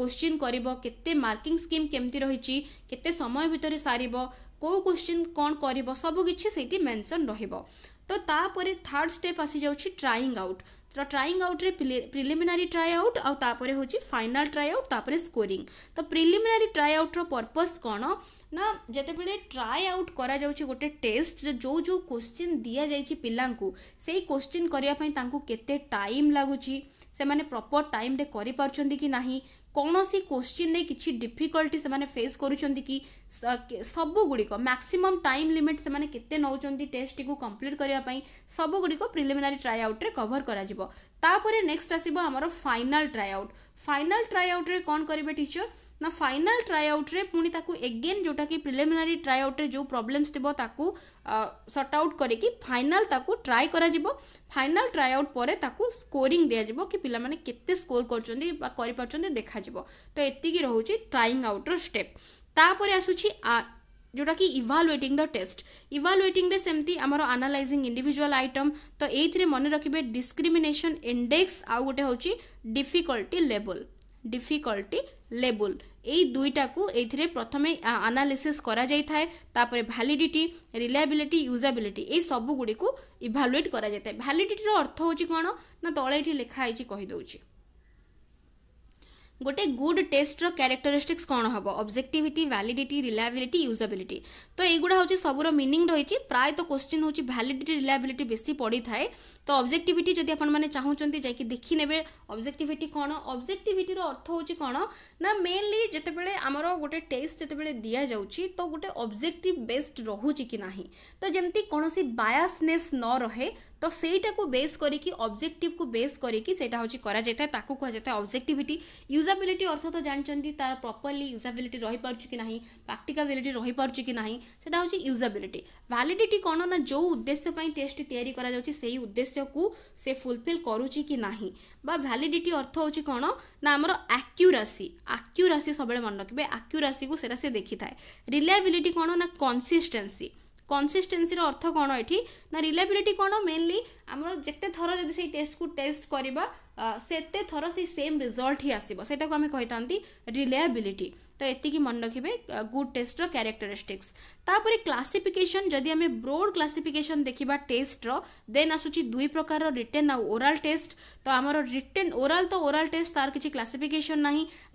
କୋଶ୍ଚିନ୍ କରିବ କେତେ ମାର୍କିଂ ସ୍କିମ୍ କେମିତି ରହିଛି କେତେ ସମୟ ଭିତରେ ସାରିବ କେଉଁ କୋଶ୍ଚିନ୍ କ'ଣ କରିବ ସବୁକିଛି ସେଇଠି ମେନ୍ସନ୍ ରହିବ ତ ତାପରେ ଥାର୍ଡ଼ ଷ୍ଟେପ୍ ଆସିଯାଉଛି ଟ୍ରାଇଂ ଆଉଟ୍ ତ ଟ୍ରାଇଂ ଆଉଟ୍ରେ ପ୍ରିଲିମିନାରୀ ଟ୍ରାଏ ଆଉଟ୍ ଆଉ ତାପରେ ହେଉଛି ଫାଇନାଲ୍ ଟ୍ରାଏ ଆଉଟ୍ ତାପରେ ସ୍କୋରିଂ ତ ପ୍ରିଲିମିନାରୀ ଟ୍ରାଏ ଆଉଟ୍ର ପର୍ପସ୍ କ'ଣ ନା ଯେତେବେଳେ ଟ୍ରାଏ ଆଉଟ୍ କରାଯାଉଛି ଗୋଟେ ଟେଷ୍ଟ ଯେଉଁ ଯେଉଁ କୋଶ୍ଚିନ୍ ଦିଆଯାଇଛି ପିଲାଙ୍କୁ ସେଇ କୋଶ୍ଚିନ୍ କରିବା ପାଇଁ ତାଙ୍କୁ କେତେ ଟାଇମ୍ ଲାଗୁଛି ସେମାନେ ପ୍ରପର୍ ଟାଇମ୍ରେ କରିପାରୁଛନ୍ତି କି ନାହିଁ କୌଣସି କୋଶ୍ଚିନ୍ରେ କିଛି ଡିଫିକଲ୍ଟି ସେମାନେ ଫେସ୍ କରୁଛନ୍ତି କି ସବୁଗୁଡ଼ିକ ମ୍ୟାକ୍ସିମମ୍ ଟାଇମ୍ ଲିମିଟ୍ ସେମାନେ କେତେ ନେଉଛନ୍ତି ଟେଷ୍ଟଟିକୁ କମ୍ପ୍ଲିଟ୍ କରିବା ପାଇଁ ସବୁଗୁଡ଼ିକ ପ୍ରିଲିମିନାରୀ ଟ୍ରାଏ ଆଉଟ୍ରେ କଭର୍ କରାଯିବ ତାପରେ ନେକ୍ସଟ ଆସିବ ଆମର final try out final try ଆଉଟ୍ରେ କ'ଣ କରିବେ ଟିଚର୍ ନା ଫାଇନାଲ୍ ଟ୍ରାଏ ଆଉଟ୍ରେ ପୁଣି ତାକୁ ଏଗେନ୍ ଯେଉଁଟାକି ପ୍ରିଲିମିନାରୀ ଟ୍ରାଏ ଆଉଟ୍ରେ ଯେଉଁ ପ୍ରୋବ୍ଲେମ୍ସ ଥିବ ତାକୁ ସର୍ଟ ଆଉଟ୍ କରିକି ଫାଇନାଲ୍ ତାକୁ ଟ୍ରାଏ କରାଯିବ ଫାଇନାଲ୍ ଟ୍ରାଏ ଆଉଟ୍ ପରେ ତାକୁ ସ୍କୋରିଂ ଦିଆଯିବ କି ପିଲାମାନେ କେତେ ସ୍କୋର କରୁଛନ୍ତି ବା କରିପାରୁଛନ୍ତି ଦେଖାଯିବ ତ ଏତିକି ରହୁଛି ଟ୍ରାଇଂ ଆଉଟ୍ର ଷ୍ଟେପ୍ ତାପରେ ଆସୁଛି ଯେଉଁଟାକି ଇଭାଲୁଏଟିଂ ଦ ଟେଷ୍ଟ ଇଭାଲୁଏଟିଂରେ ସେମିତି ଆମର ଆନାଲାଇଜିଂ ଇଣ୍ଡିଭିଜୁଆଲ୍ ଆଇଟମ୍ ତ ଏଇଥିରେ ମନେ ରଖିବେ ଡିସ୍କ୍ରିମିନେସନ୍ ଇଣ୍ଡେକ୍ସ ଆଉ ଗୋଟେ ହେଉଛି ଡିଫିକଲ୍ଟି ଲେବଲ୍ ଡିଫିକଲ୍ଟି ଲେବୁଲ୍ ଏଇ ଦୁଇଟାକୁ ଏଇଥିରେ ପ୍ରଥମେ ଆନାଲିସିସ୍ କରାଯାଇଥାଏ ତାପରେ ଭ୍ୟାଲିଡିଟି ରିଲାଏବିଲିଟି ୟୁଜାବିଲିଟି ଏଇ ସବୁଗୁଡ଼ିକୁ ଇଭାଲୁଏଟ୍ କରାଯାଇଥାଏ ଭ୍ୟାଲିଡିଟିର ଅର୍ଥ ହେଉଛି କ'ଣ ନା ତଳେ ଏଠି ଲେଖା ହେଇଛି କହିଦେଉଛି ଗୋଟେ ଗୁଡ୍ ଟେଷ୍ଟର କ୍ୟାରେକ୍ଟରିଷ୍ଟିକ୍ସ କ'ଣ ହେବ ଅବଜେକ୍ଟିଭିଟି ଭ୍ୟାଲିଡିଟି ରିଲାଏବିଲିଟି ୟୁଜାବିଲିଟି ତ ଏଇଗୁଡ଼ା ହେଉଛି ସବୁର ମିନିଂ ରହିଛି ପ୍ରାୟତଃ କୋଶ୍ଚିନ୍ ହେଉଛି ଭ୍ୟାଲିଡିଟି ରିଲାଏବିଲିଟି ବେଶୀ ପଡ଼ିଥାଏ ତ ଅବଜେକ୍ଟିଭିଟି ଯଦି ଆପଣମାନେ ଚାହୁଁଛନ୍ତି ଯାଇକି ଦେଖିନେବେ ଅବଜେକ୍ଟିଭିଟି କ'ଣ ଅବଜେକ୍ଟିଭିଟିର ଅର୍ଥ ହେଉଛି କ'ଣ ନା ମେନଲି ଯେତେବେଳେ ଆମର ଗୋଟେ ଟେଷ୍ଟ ଯେତେବେଳେ ଦିଆଯାଉଛି ତ ଗୋଟେ ଅବଜେକ୍ଟିଭ୍ ବେସ୍ଡ ରହୁଛି କି ନାହିଁ ତ ଯେମିତି କୌଣସି ବାୟାସନେସ୍ ନ ରହେ ତ ସେଇଟାକୁ ବେସ୍ କରିକି ଅବଜେକ୍ଟିଭ୍କୁ ବେସ୍ କରିକି ସେଇଟା ହେଉଛି କରାଯାଇଥାଏ ତାକୁ କୁହାଯାଇଥାଏ ଅବଜେକ୍ଟିଭିଟି ୟୁଜାବିଲିଟି ଅର୍ଥ ତ ଜାଣିଛନ୍ତି ତାର ପ୍ରପରଲି ୟୁଜାବିଲିଟି ରହିପାରୁଛି କି ନାହିଁ ପ୍ରାକ୍ଟିକାବିଲିଟି ରହିପାରୁଛି କି ନାହିଁ ସେଇଟା ହେଉଛି ୟୁଜାବିଲିଟି ଭ୍ୟାଲିଡିଟି କ'ଣ ନା ଯେଉଁ ଉଦ୍ଦେଶ୍ୟ ପାଇଁ ଟେଷ୍ଟ ତିଆରି କରାଯାଉଛି ସେଇ ଉଦ୍ଦେଶ୍ୟ ଉଦ୍ଦେଶ୍ୟକୁ ସେ ଫୁଲଫିଲ୍ କରୁଛି କି ନାହିଁ ବା ଭ୍ୟାଲିଡିଟି ଅର୍ଥ ହେଉଛି କ'ଣ ନା ଆମର ଆକ୍ୟୁରାସି ଆକ୍ୟୁରାସି ସବୁବେଳେ ମନେ ରଖିବେ ଆକ୍ୟୁରାସିକୁ ସେଇଟା ସେ ଦେଖିଥାଏ ରିଲାଏବିଲିଟି କ'ଣ ନା କନସିଷ୍ଟେନ୍ସି କନସିଷ୍ଟେନ୍ସିର ଅର୍ଥ କ'ଣ ଏଠି ନା ରିଲାଏବିଲିଟି କ'ଣ ମେନଲି आम जिते थर जब से टेस्ट को टेस्ट करवा से थर से सेम रिजल्ट ही आसटा को आम कही था रिलेबिलिटी तो ये मन रखे गुड टेस्टर क्यारेक्टरीस्टिक्स तापर क्लासीफिकेसन जदि ब्रोड क्लासीफिकेसन देखा टेस्टर देन आसूस दुई प्रकार रिटर्न ओराल टेस्ट तो आम रिटर्न ओराल तो ओराल टेस्ट तार किसी क्लासीफिकेसन ना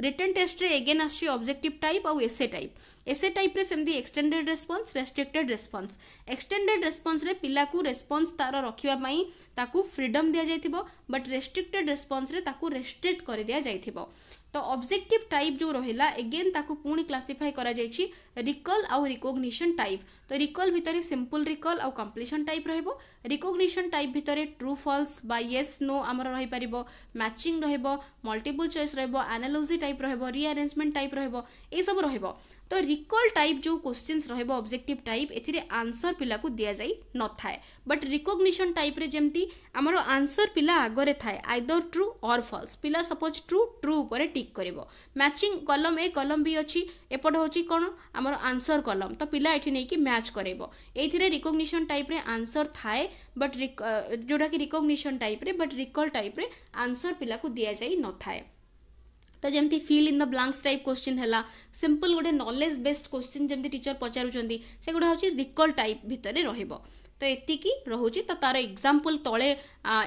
रिटर्न टेस्ट में एगेन आसजेक्ट टाइप आउ एसए टाइप एसए टाइप से extended response restricted response extended response पिला को रेस्पन्स तार रखापी ପାଇଁ ତାକୁ ଫ୍ରିଡମ୍ ଦିଆଯାଇଥିବ ବଟ୍ ରେଷ୍ଟ୍ରିକ୍ଟେଡ୍ ରେସ୍ପନ୍ସରେ ତାକୁ ରେଷ୍ଟ୍ରିକ୍ଟ କରିଦିଆଯାଇଥିବ ତ ଅବଜେକ୍ଟିଭ୍ ଟାଇପ୍ ଯେଉଁ ରହିଲା ଏଗେନ୍ ତାକୁ ପୁଣି କ୍ଲାସିଫାଏ କରାଯାଇଛି ରିକଲ୍ ଆଉ ରିକୋଗ୍ନିସନ୍ ଟାଇପ୍ ତ ରିକଲ୍ ଭିତରେ ସିମ୍ପଲ୍ ରିକଲ୍ ଆଉ କମ୍ପ୍ଲିସନ୍ ଟାଇପ୍ ରହିବ ରିକଗ୍ନିସନ୍ ଟାଇପ୍ ଭିତରେ ଟ୍ରୁ ଫଲ୍ସ ବା ୟେସ୍ ନୋ ଆମର ରହିପାରିବ ମ୍ୟାଚିଂ ରହିବ ମଲ୍ଟିପୁଲ୍ ଚଏସ୍ ରହିବ ଆନାଲୋଜି ଟାଇପ୍ ରହିବ ରିଆରେଞ୍ଜମେଣ୍ଟ ଟାଇପ୍ ରହିବ ଏସବୁ ରହିବ ତ ରିକଲ୍ ଟାଇପ୍ ଯେଉଁ କୋଶ୍ଚିନ୍ସ ରହିବ ଅବଜେକ୍ଟିଭ୍ ଟାଇପ୍ ଏଥିରେ ଆନ୍ସର୍ ପିଲାକୁ ଦିଆଯାଇ ନଥାଏ ବଟ୍ ରିକଗ୍ନିସନ୍ ଟାଇପ୍ରେ ଯେମିତି ଆମର ଆନ୍ସର୍ ପିଲା ଆଗରେ ଥାଏ ଆଇଦର୍ ଟ୍ରୁ ଅର୍ ଫଲ୍ସ ପିଲା ସପୋଜ୍ ଟ୍ରୁ ଟ୍ରୁ ଉପରେ ଟିକ୍ କରିବ ମ୍ୟାଚିଂ କଲମ୍ ଏ କଲମ୍ ବି ଅଛି ଏପଟ ହେଉଛି କ'ଣ ଆମର ଆନ୍ସର୍ କଲମ୍ ତ ପିଲା ଏଠି ନେଇକି ମ୍ୟାଚ୍ କରାଇବ ଏଇଥିରେ ରିକଗ୍ନିସନ୍ ଟାଇପ୍ରେ ଆନ୍ସର୍ ଥାଏ ବଟ୍ ଯେଉଁଟାକି ରିକଗ୍ନିସନ୍ ଟାଇପ୍ରେ ବଟ୍ ରିକଲ୍ ଟାଇପ୍ରେ ଆନ୍ସର୍ ପିଲାକୁ ଦିଆଯାଇ ନଥାଏ ତ ଯେମିତି fill in the blanks type question ହେଲା ସିମ୍ପଲ୍ ଗୋଟେ ନଲେଜ୍ ବେସ୍ଡ କୋଶ୍ଚିନ୍ ଯେମିତି ଟିଚର୍ ପଚାରୁଛନ୍ତି ସେଗୁଡ଼ା ହେଉଛି ରିକଲ୍ ଟାଇପ୍ ଭିତରେ ରହିବ ତ ଏତିକି ରହୁଛି ତ ତାର ଏକ୍ଜାମ୍ପଲ୍ ତଳେ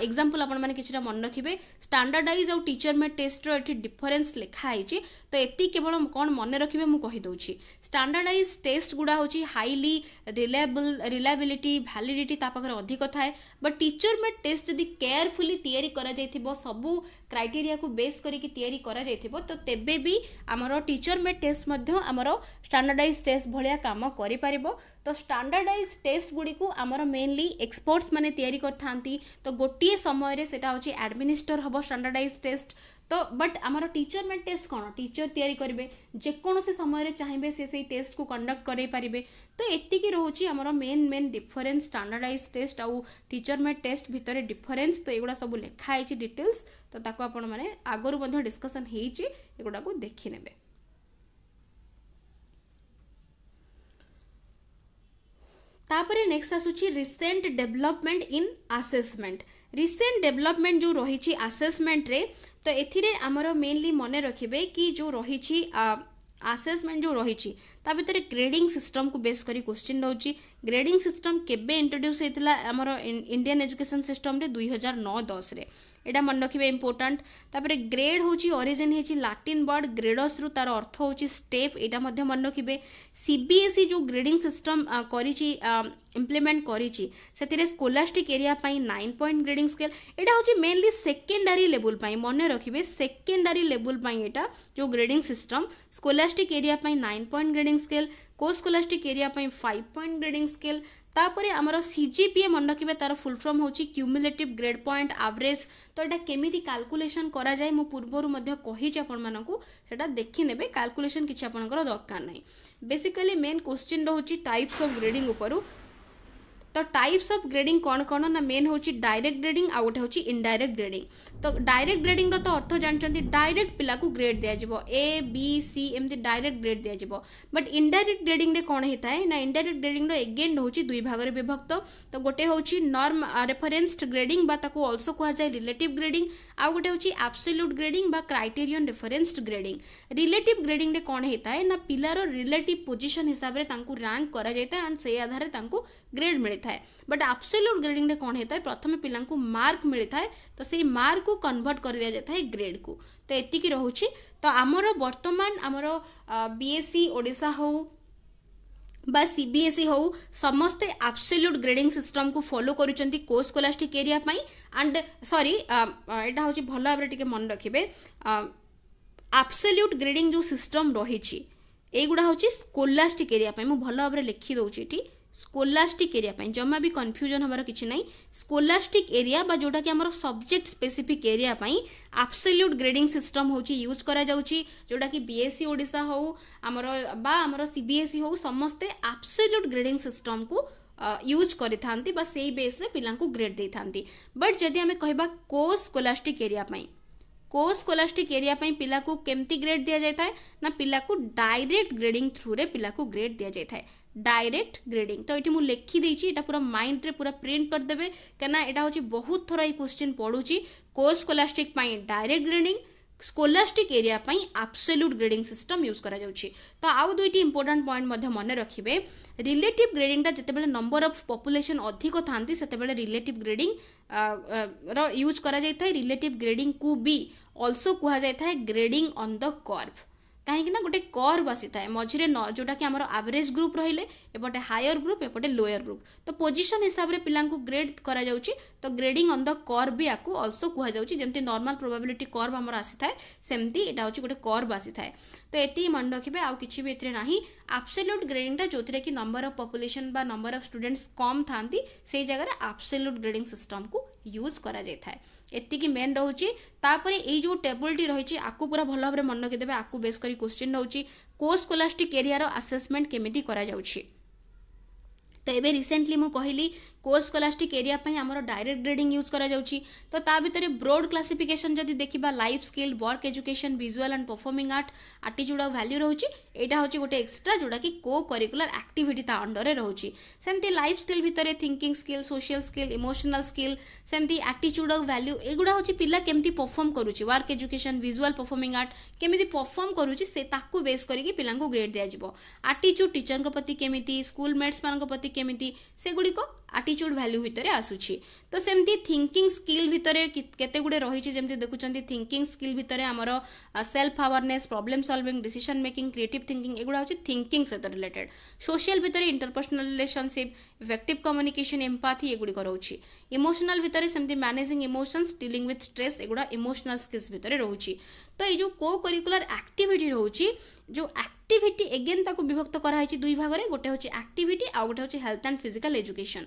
ଏକ୍ଜାମ୍ପଲ୍ ଆପଣମାନେ କିଛିଟା ମନେ ରଖିବେ ଷ୍ଟାଣ୍ଡାର୍ଡ଼ାଇଜ୍ ଆଉ ଟିଚର୍ ମେଡ୍ ଟେଷ୍ଟର ଏଠି ଡିଫରେନ୍ସ ଲେଖା ହେଇଛି ତ ଏତିକି କେବଳ କ'ଣ ମନେ ରଖିବେ ମୁଁ କହିଦେଉଛି ଷ୍ଟାଣ୍ଡାର୍ଡ଼ାଇଜ୍ ଟେଷ୍ଟ ଗୁଡ଼ା ହେଉଛି ହାଇଲି ରିଲାଏବଲ୍ ରିଲାଏବିଲିଟି ଭ୍ୟାଲିଡ଼ିଟି ତା ପାଖରେ ଅଧିକ ଥାଏ ବଟ୍ ଟିଚର୍ ମେଡ୍ ଟେଷ୍ଟ ଯଦି କେୟାରଫୁଲି ତିଆରି କରାଯାଇଥିବ ସବୁ କ୍ରାଇଟେରିଆକୁ ବେସ୍ କରିକି ତିଆରି କରାଯାଇଥିବ ତ ତେବେ ବି ଆମର ଟିଚର୍ ମେଡ୍ ଟେଷ୍ଟ ମଧ୍ୟ ଆମର ଷ୍ଟାଣ୍ଡାର୍ଡ଼ାଇଜ୍ ଟେଷ୍ଟ ଭଳିଆ କାମ କରିପାରିବ ତ ଷ୍ଟାଣ୍ଡାର୍ଡ଼ାଇଜ୍ ଟେଷ୍ଟ ଗୁଡ଼ିକୁ ଆମର ମେନଲି ଏକ୍ସପର୍ଟସ୍ ମାନେ ତିଆରି କରିଥାନ୍ତି ତ ଗୋଟିଏ ସମୟରେ ସେଇଟା ହେଉଛି ଆଡ଼ମିନିଷ୍ଟର ହେବ ଷ୍ଟାଣ୍ଡାର୍ଡ଼ାଇଜ୍ ଟେଷ୍ଟ तो बट आम टीचर मैं टेस्ट कौन टीचर तैयारी करेंगे जेकोसी समय चाहिए सी से टेस्ट को कंडक्ट करेंगे तो ये रोच main main difference standardise test आउ टीचर मैं टेस्ट भितर डिफरेन्स तो युवा सब लिखाई डिटेल्स तो आपने आगर डिस्कसन होगुड़ा देखने तापर नेक्स्ट आसूरी recent development in assessment recent development जो रही आसेसमेंट रे तो एमर मेनली मन रखिए कि जो रही आसेसमेंट जो रही भितर ग्रेडिंग सिस्टम को बेस करी क्वेश्चन रोचे ଗ୍ରେଡିଂ ସିଷ୍ଟମ୍ କେବେ ଇଣ୍ଟ୍ରୋଡ୍ୟୁସ୍ ହେଇଥିଲା ଆମର ଇଣ୍ଡିଆନ୍ ଏଜୁକେସନ୍ ସିଷ୍ଟମ୍ରେ ଦୁଇ ହଜାର ନଅ ଦଶରେ ଏଇଟା ମନେ ରଖିବେ ଇମ୍ପୋର୍ଟାଣ୍ଟ ତାପରେ ଗ୍ରେଡ୍ ହେଉଛି ଅରିଜିନ୍ ହେଇଛି ଲାଟିନ୍ ବର୍ଡ଼ ଗ୍ରେଡସ୍ରୁ ତାର ଅର୍ଥ ହେଉଛି ଷ୍ଟେପ୍ ଏଇଟା ମଧ୍ୟ ମନେ ରଖିବେ ସି ବି ଏସ୍ ଇ ଯେଉଁ ଗ୍ରେଡିଂ ସିଷ୍ଟମ୍ କରିଛି ଇମ୍ପ୍ଲିମେଣ୍ଟ କରିଛି ସେଥିରେ ସ୍କୋଲାଷ୍ଟିକ୍ ଏରିଆ ପାଇଁ ନାଇନ୍ ପଏଣ୍ଟ ଗ୍ରେଡିଂ ସ୍କେଲ୍ ଏଇଟା ହେଉଛି ମେନଲି ସେକେଣ୍ଡାରୀ ଲେବୁଲ୍ ପାଇଁ ମନେ ରଖିବେ ସେକେଣ୍ଡାରୀ ଲେବୁଲ୍ ପାଇଁ ଏଇଟା ଯେଉଁ ଗ୍ରେଡିଂ ସିଷ୍ଟମ୍ ସ୍କୋଲାଷ୍ଟିକ୍ ଏରିଆ ପାଇଁ ନାଇନ୍ ପଏଣ୍ଟ ଗ୍ରେଡିଂ ସ୍କେଲ୍ କୋଉ ସ୍କଲାରଷ୍ଟିକ୍ ଏରିଆ ପାଇଁ ଫାଇଭ୍ ପଏଣ୍ଟ ଗ୍ରେଡିଂ ସ୍କେଲ୍ ତାପରେ ଆମର ସି ଜି ପି ଏ ମନେ ରଖିବେ ତା'ର ଫୁଲ୍ ଫର୍ମ ହେଉଛି କ୍ୟୁମୁଲେଟିଭ୍ ଗ୍ରେଡ୍ ପଏଣ୍ଟ ଆଭରେଜ୍ ତ ଏଇଟା କେମିତି କାଲକୁଲେସନ୍ କରାଯାଏ ମୁଁ ପୂର୍ବରୁ ମଧ୍ୟ କହିଛି ଆପଣମାନଙ୍କୁ ସେଇଟା ଦେଖିନେବେ କାଲକୁଲେସନ୍ କିଛି ଆପଣଙ୍କର ଦରକାର ନାହିଁ ବେସିକାଲି ମେନ୍ କୋଶ୍ଚିନ୍ ରହୁଛି ଟାଇପ୍ସ ଅଫ୍ ଗ୍ରେଡିଂ ଉପରୁ ତ ଟାଇପ୍ସ ଅଫ୍ ଗ୍ରେଡ଼ିଂ କ'ଣ କ'ଣ ନା ମେନ୍ ହେଉଛି ଡାଇରେକ୍ଟ ଗ୍ରେଡ଼ିଂ ଆଉ ଗୋଟେ ହେଉଛି ଇନଡାଇରେକ୍ଟ ଗ୍ରେଡ଼ିଂ ତ ଡାଇରେକ୍ଟ ଗ୍ରେଡ଼ିଂର ତ ଅର୍ଥ ଜାଣିଛନ୍ତି ଡାଇରେକ୍ଟ ପିଲାକୁ ଗ୍ରେଡ୍ ଦିଆଯିବ ଏ ବି ସି ଏମିତି ଡାଇରେକ୍ଟ ଗ୍ରେଡ୍ ଦିଆଯିବ ବଟ୍ ଇନଡାଇରେକ୍ଟ ଗ୍ରେଡ଼ିଂରେ କ'ଣ ହେଇଥାଏ ନା ଇନଡାଇରେକ୍ଟ ଗ୍ରେଡ଼ିଂର ଏଗେନ୍ ହେଉଛି ଦୁଇ ଭାଗରେ ବିଭକ୍ତ ତ ଗୋଟେ ହେଉଛି ନର୍ମ ରେଫରେନ୍ସଡ୍ ଗ୍ରେଡ଼ିଂ ବା ତାକୁ ଅଲସୋ କୁହାଯାଏ ରିଲେଟିଭ୍ ଗ୍ରେଡ଼ିଂ आउ गोटे हूँ आब्सोल्यूट ग्रेडिंग क्राइटेरियन डिफरेन्सड ग्रेडिंग रिलेटिव ग्रेडिंग में कौन होता है ना पिलार रिलेटिव पोजिशन हिसाब से रैंक कर आधार में ग्रेड मिलता है बट आब्सोल्यूट ग्रेडिंग में कौन होता है प्रथम पिला मार्क मिलता है तो से मार्क को कनभर्ट कर दि जाता है ग्रेड को तो ये रोचे तो आमर बर्तमान आमर बी एस सी ओडा हो बा सीबीएसई e हो समस्ते आबसल्यूट ग्रेडिंग सिस्टम को फॉलो करो स्कोलास्टिक एरिया एंड सॉरी यहाँ हूँ भल भाव मन रखिए आबसल्यूट ग्रेडिंग जो सिस्टम रही गुड़ा हूँ कोलास्टिक एरिया मुझे भल भाव लिखिदेटी स्कोलास्टिक एरिया जमा भी कन्फ्यूजन हमारे किसी ना स्कोलास्टिक एरिया बा जोटा कि आम subject specific area absolute grading system हूँ यूज जोटा कि बीएससी ओडा हो आम सीबीएसई हो समस्ते आबसल्यूट ग्रेडिंग सिस्टम को यूज कर पिला ग्रेड दे था बट जदि आम कह को स्कोलास्टिक एरिया को स्कोलास्टिक एरिया पिला को कमी ग्रेड दि जाए ना पिला को डायरेक्ट ग्रेडिंग थ्रु रे पिला को ग्रेड दि जाए डायरेक्ट ग्रेडिंग तो ये मुझे लिखीदे यहाँ पूरा माइंड में पूरा प्रिंट करदे क्या यहाँ हूँ बहुत थर ये क्वेश्चन पढ़ू कोर्स scholastic direct grading scholastic area absolute grading system use कर तो आउ दुईट इंपोर्टाट पॉइंट मन रखिए रिलेटिव ग्रेडिंगटा जिते नंबर अफ पपुलेसन अधिक था रिलेट ग्रेडिंग रूज कर रिलेट ग्रेडिंग को भी अल्सो कहुए ग्रेडिंग अन् द कर्फ କାହିଁକିନା ଗୋଟେ କର୍ ବସିଥାଏ ମଝିରେ ଯେଉଁଟାକି ଆମର ଆଭରେଜ୍ ଗ୍ରୁପ୍ ରହିଲେ ଏପଟେ ହାୟର ଗ୍ରୁପ୍ ଏପଟେ ଲୋୟର ଗ୍ରୁପ୍ ତ ପୋଜିସନ୍ ହିସାବରେ ପିଲାଙ୍କୁ ଗ୍ରେଡ୍ କରାଯାଉଛି ତ ଗ୍ରେଡିଂ ଅନ୍ ଦ କର୍ଭ ବି ଆକୁ ଅଲସୋ କୁହାଯାଉଛି ଯେମିତି ନର୍ମାଲ୍ ପ୍ରୋବାବିଲିଟି କର୍ଭ ଆମର ଆସିଥାଏ ସେମିତି ଏଇଟା ହେଉଛି ଗୋଟେ କର୍ଭ ଆସିଥାଏ ତ ଏତିକି ମନେ ରଖିବେ ଆଉ କିଛି ବି ଏଥିରେ ନାହିଁ ଆବସଲ୍ୟୁଟ୍ ଗ୍ରେଡିଂଟା ଯେଉଁଥିରେ କି ନମ୍ବର ଅଫ୍ ପପୁଲେସନ୍ ବା ନମ୍ବର ଅଫ୍ ଷ୍ଟୁଡେଣ୍ଟସ୍ କମ୍ ଥାନ୍ତି ସେଇ ଜାଗାରେ ଆବସଲ୍ୟୁଟ୍ ଗ୍ରେଡିଂ ସିଷ୍ଟମ୍କୁ यूज करक मेन रोचे ये टेबुलटी रही पूरा भल भाव मन रखे आपको बेस कर क्वेश्चन रोचे कोर्स कलास्टिक के आसेसमेंट केमी तो ये रिसेंटली मुझे कहली কোর্স স্কলাষ্টিক এরিয়া পাই আমার ডাইরেক্ট গ্রেডিং ইউজ করা যাচ্ছে তো তা ভিতরে ব্রোড ক্লাসিফিকেসন যদি দেখবা life skill work education visual and performing art আর্টিচুড ভ্যালু রয়েছে এইটা হচ্ছে গোটে এক্সট্রা যেটা কি কো কারিকুলার আক্টিভিটি তা অন্ডরে রয়েছে সেমতি লাইফ স্কিল ভিতরে thinking skill social skill emotional skill সেমতি আটিচ্ୟୁଡ୍ ଆଉ ଭ୍ୟାଲ୍ୟୁ ଏଗୁଡ଼ା ହେଉଛି ପିଲା କେମିତି ପରଫର୍ମ କରୁଛି work education visual performing art କେମିତି ପରଫର୍ମ କରୁଛି ସେ ତାକୁ ବେସ୍ କରିକି ପିଲାଙ୍କୁ ଗ୍ରେଡ୍ ଦିଆଯିବ ଆଟିଚ୍ୟୁଡ୍ ଟିଚରଙ୍କ ପ୍ରତି କେମିତି ସ୍କୁଲ ମେଟ୍ସମାନଙ୍କ ପ୍ରତି କେମିତି ସେଗୁଡ଼ିକ ଆଟି आटीच्यूड भैल्यू भितर आसूसी तो सेमती थिंकिंग स्किल भितर केुड़े रही है देखुं थिंकिंग स्किल भितर आम self awareness problem solving decision making create thinking एगुड़ा हूँ थिंकिंग सहित रिलेटेड सोशियाल भितर इंटरपर्सनाल रिलेसनसीप इफेक्टिव कम्युनिकेशन एम्पाथी एगुड़ रोचे इमोशनाल भितर सेमती managing emotion dealing with stress एगुड़ा इमोशनाल स्किल्स भितर रोचे তো এই যে কো কৰিকুলার আক্টিভিটি রয়েছে যে আক্টিভিটি এগেন তাকে বিভক্ত করা হয়েছে দুই ভাগরে গোটে হচ্ছে আক্টিভিটি আউ গোটে হচ্ছে হেলথ অ্যান্ড ফিজিক্যাল এজুকেশন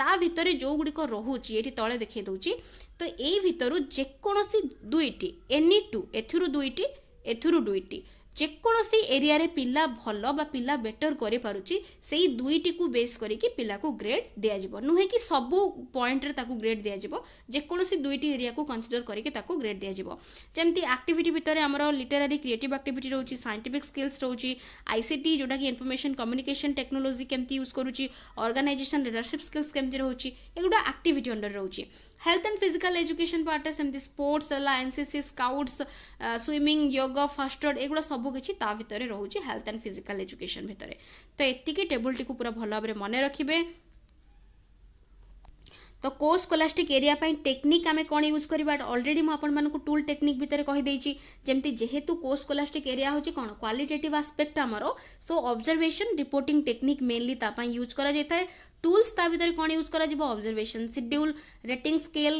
তা ভিতরে যেগুড়ি রয়েছে এটি তলে দেখাই দেছি তো এই ভিতর যেকোনসি দুইটি এনি টু এথুরু দুইটি এথুরু দুইটি ଯେକୌଣସି ଏରିଆରେ ପିଲା ଭଲ ବା ପିଲା ବେଟର୍ କରିପାରୁଛି ସେଇ ଦୁଇଟିକୁ ବେସ୍ କରିକି ପିଲାକୁ ଗ୍ରେଡ୍ ଦିଆଯିବ ନୁହେଁ କି ସବୁ ପଏଣ୍ଟରେ ତାକୁ ଗ୍ରେଡ୍ ଦିଆଯିବ ଯେକୌଣସି ଦୁଇଟି ଏରିଆକୁ କନସିଡର୍ କରିକି ତାକୁ ଗ୍ରେଡ୍ ଦିଆଯିବ ଯେମିତି ଆକ୍ଟିଭିଟି ଭିତରେ ଆମର ଲିଟେରାରୀ କ୍ରିଏଟିଭ୍ ଆକ୍ଟିଭିଟି ରହୁଛି ସାଇଣ୍ଟିଫିକ୍ ସ୍କିଲ୍ସ ରହୁଛି ଆଇସିଟି ଯେଉଁଟାକି ଇନଫର୍ମେସନ୍ କମ୍ୟୁନିକେସନ୍ ଟେକ୍ନୋଲୋଜି କେମିତି ୟୁଜ୍ କରୁଛି ଅର୍ଗାନାଇଜେସନ୍ ଲିଡରସିପ୍ ସ୍କିଲ୍ସ କେମିତି ରହୁଛି ଏଗୁଡ଼ା ଆକ୍ଟିଭିଟି ଅଣ୍ଡର ରହୁଛି health and physical education part सेमती स्पोर्ट्स है NCC scouts swimming yoga first aid एग सबकि रोज हेल्थ एंड फिजिकल एजुकेशन भितर तो ये टेबुल टी पूरा भल भाव मन रखिए तो कोर्स कोलास्टिक एरिया टेक्निक आम कौन यूज करवा अलरेडी मुझे टूल टेक्निक भितर कहीदी जमी जेहेतु कोर्स कोलास्टिक एरिया हूँ कौन क्वाटेट आसपेक्ट आमर सो observation report technique mainly use कराए ଟୁଲ୍ସ ତା ଭିତରେ କ'ଣ ୟୁଜ୍ କରାଯିବ observation schedule rating scale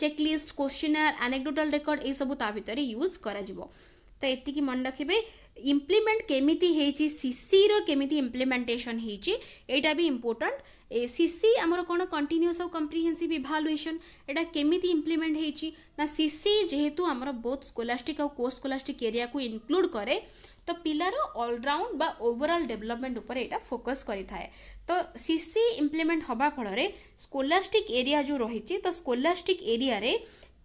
checklist questionnaire anecdotal record ଏସବୁ ତା ଭିତରେ ୟୁଜ୍ କରାଯିବ ତ ଏତିକି ମନେ ରଖିବେ ଇମ୍ପ୍ଲିମେଣ୍ଟ କେମିତି ହେଇଛି ସିସିର କେମିତି ଇମ୍ପ୍ଲିମେଣ୍ଟେସନ୍ ହେଇଛି ଏଇଟା ବି ଇମ୍ପୋର୍ଟାଣ୍ଟ ଏ ସିସି ଆମର କ'ଣ କଣ୍ଟିନ୍ୟୁସ୍ ଆଉ କମ୍ପ୍ରିହେନ୍ସିଭ୍ ଇଭାଲୁଏସନ୍ ଏଇଟା କେମିତି ଇମ୍ପ୍ଲିମେଣ୍ଟ ହେଇଛି ନା ସିସି ଯେହେତୁ ଆମର ବୋଥ୍ ସ୍କୋଲାଷ୍ଟିକ୍ ଆଉ କୋ ସ୍କୋଲାଷ୍ଟିକ୍ ଏରିଆକୁ ଇନକ୍ଲୁଡ଼ କରେ ତ ପିଲାର ଅଲରାଉଣ୍ଡ ବା ଓଭରଅଲ୍ ଡେଭଲପମେଣ୍ଟ ଉପରେ ଏଇଟା ଫୋକସ୍ କରିଥାଏ ତ ସିସି ଇମ୍ପ୍ଲିମେଣ୍ଟ ହେବା ଫଳରେ ସ୍କୋଲାଷ୍ଟିକ୍ ଏରିଆ ଯେଉଁ ରହିଛି ତ ସ୍କୋଲାଷ୍ଟିକ୍ ଏରିଆରେ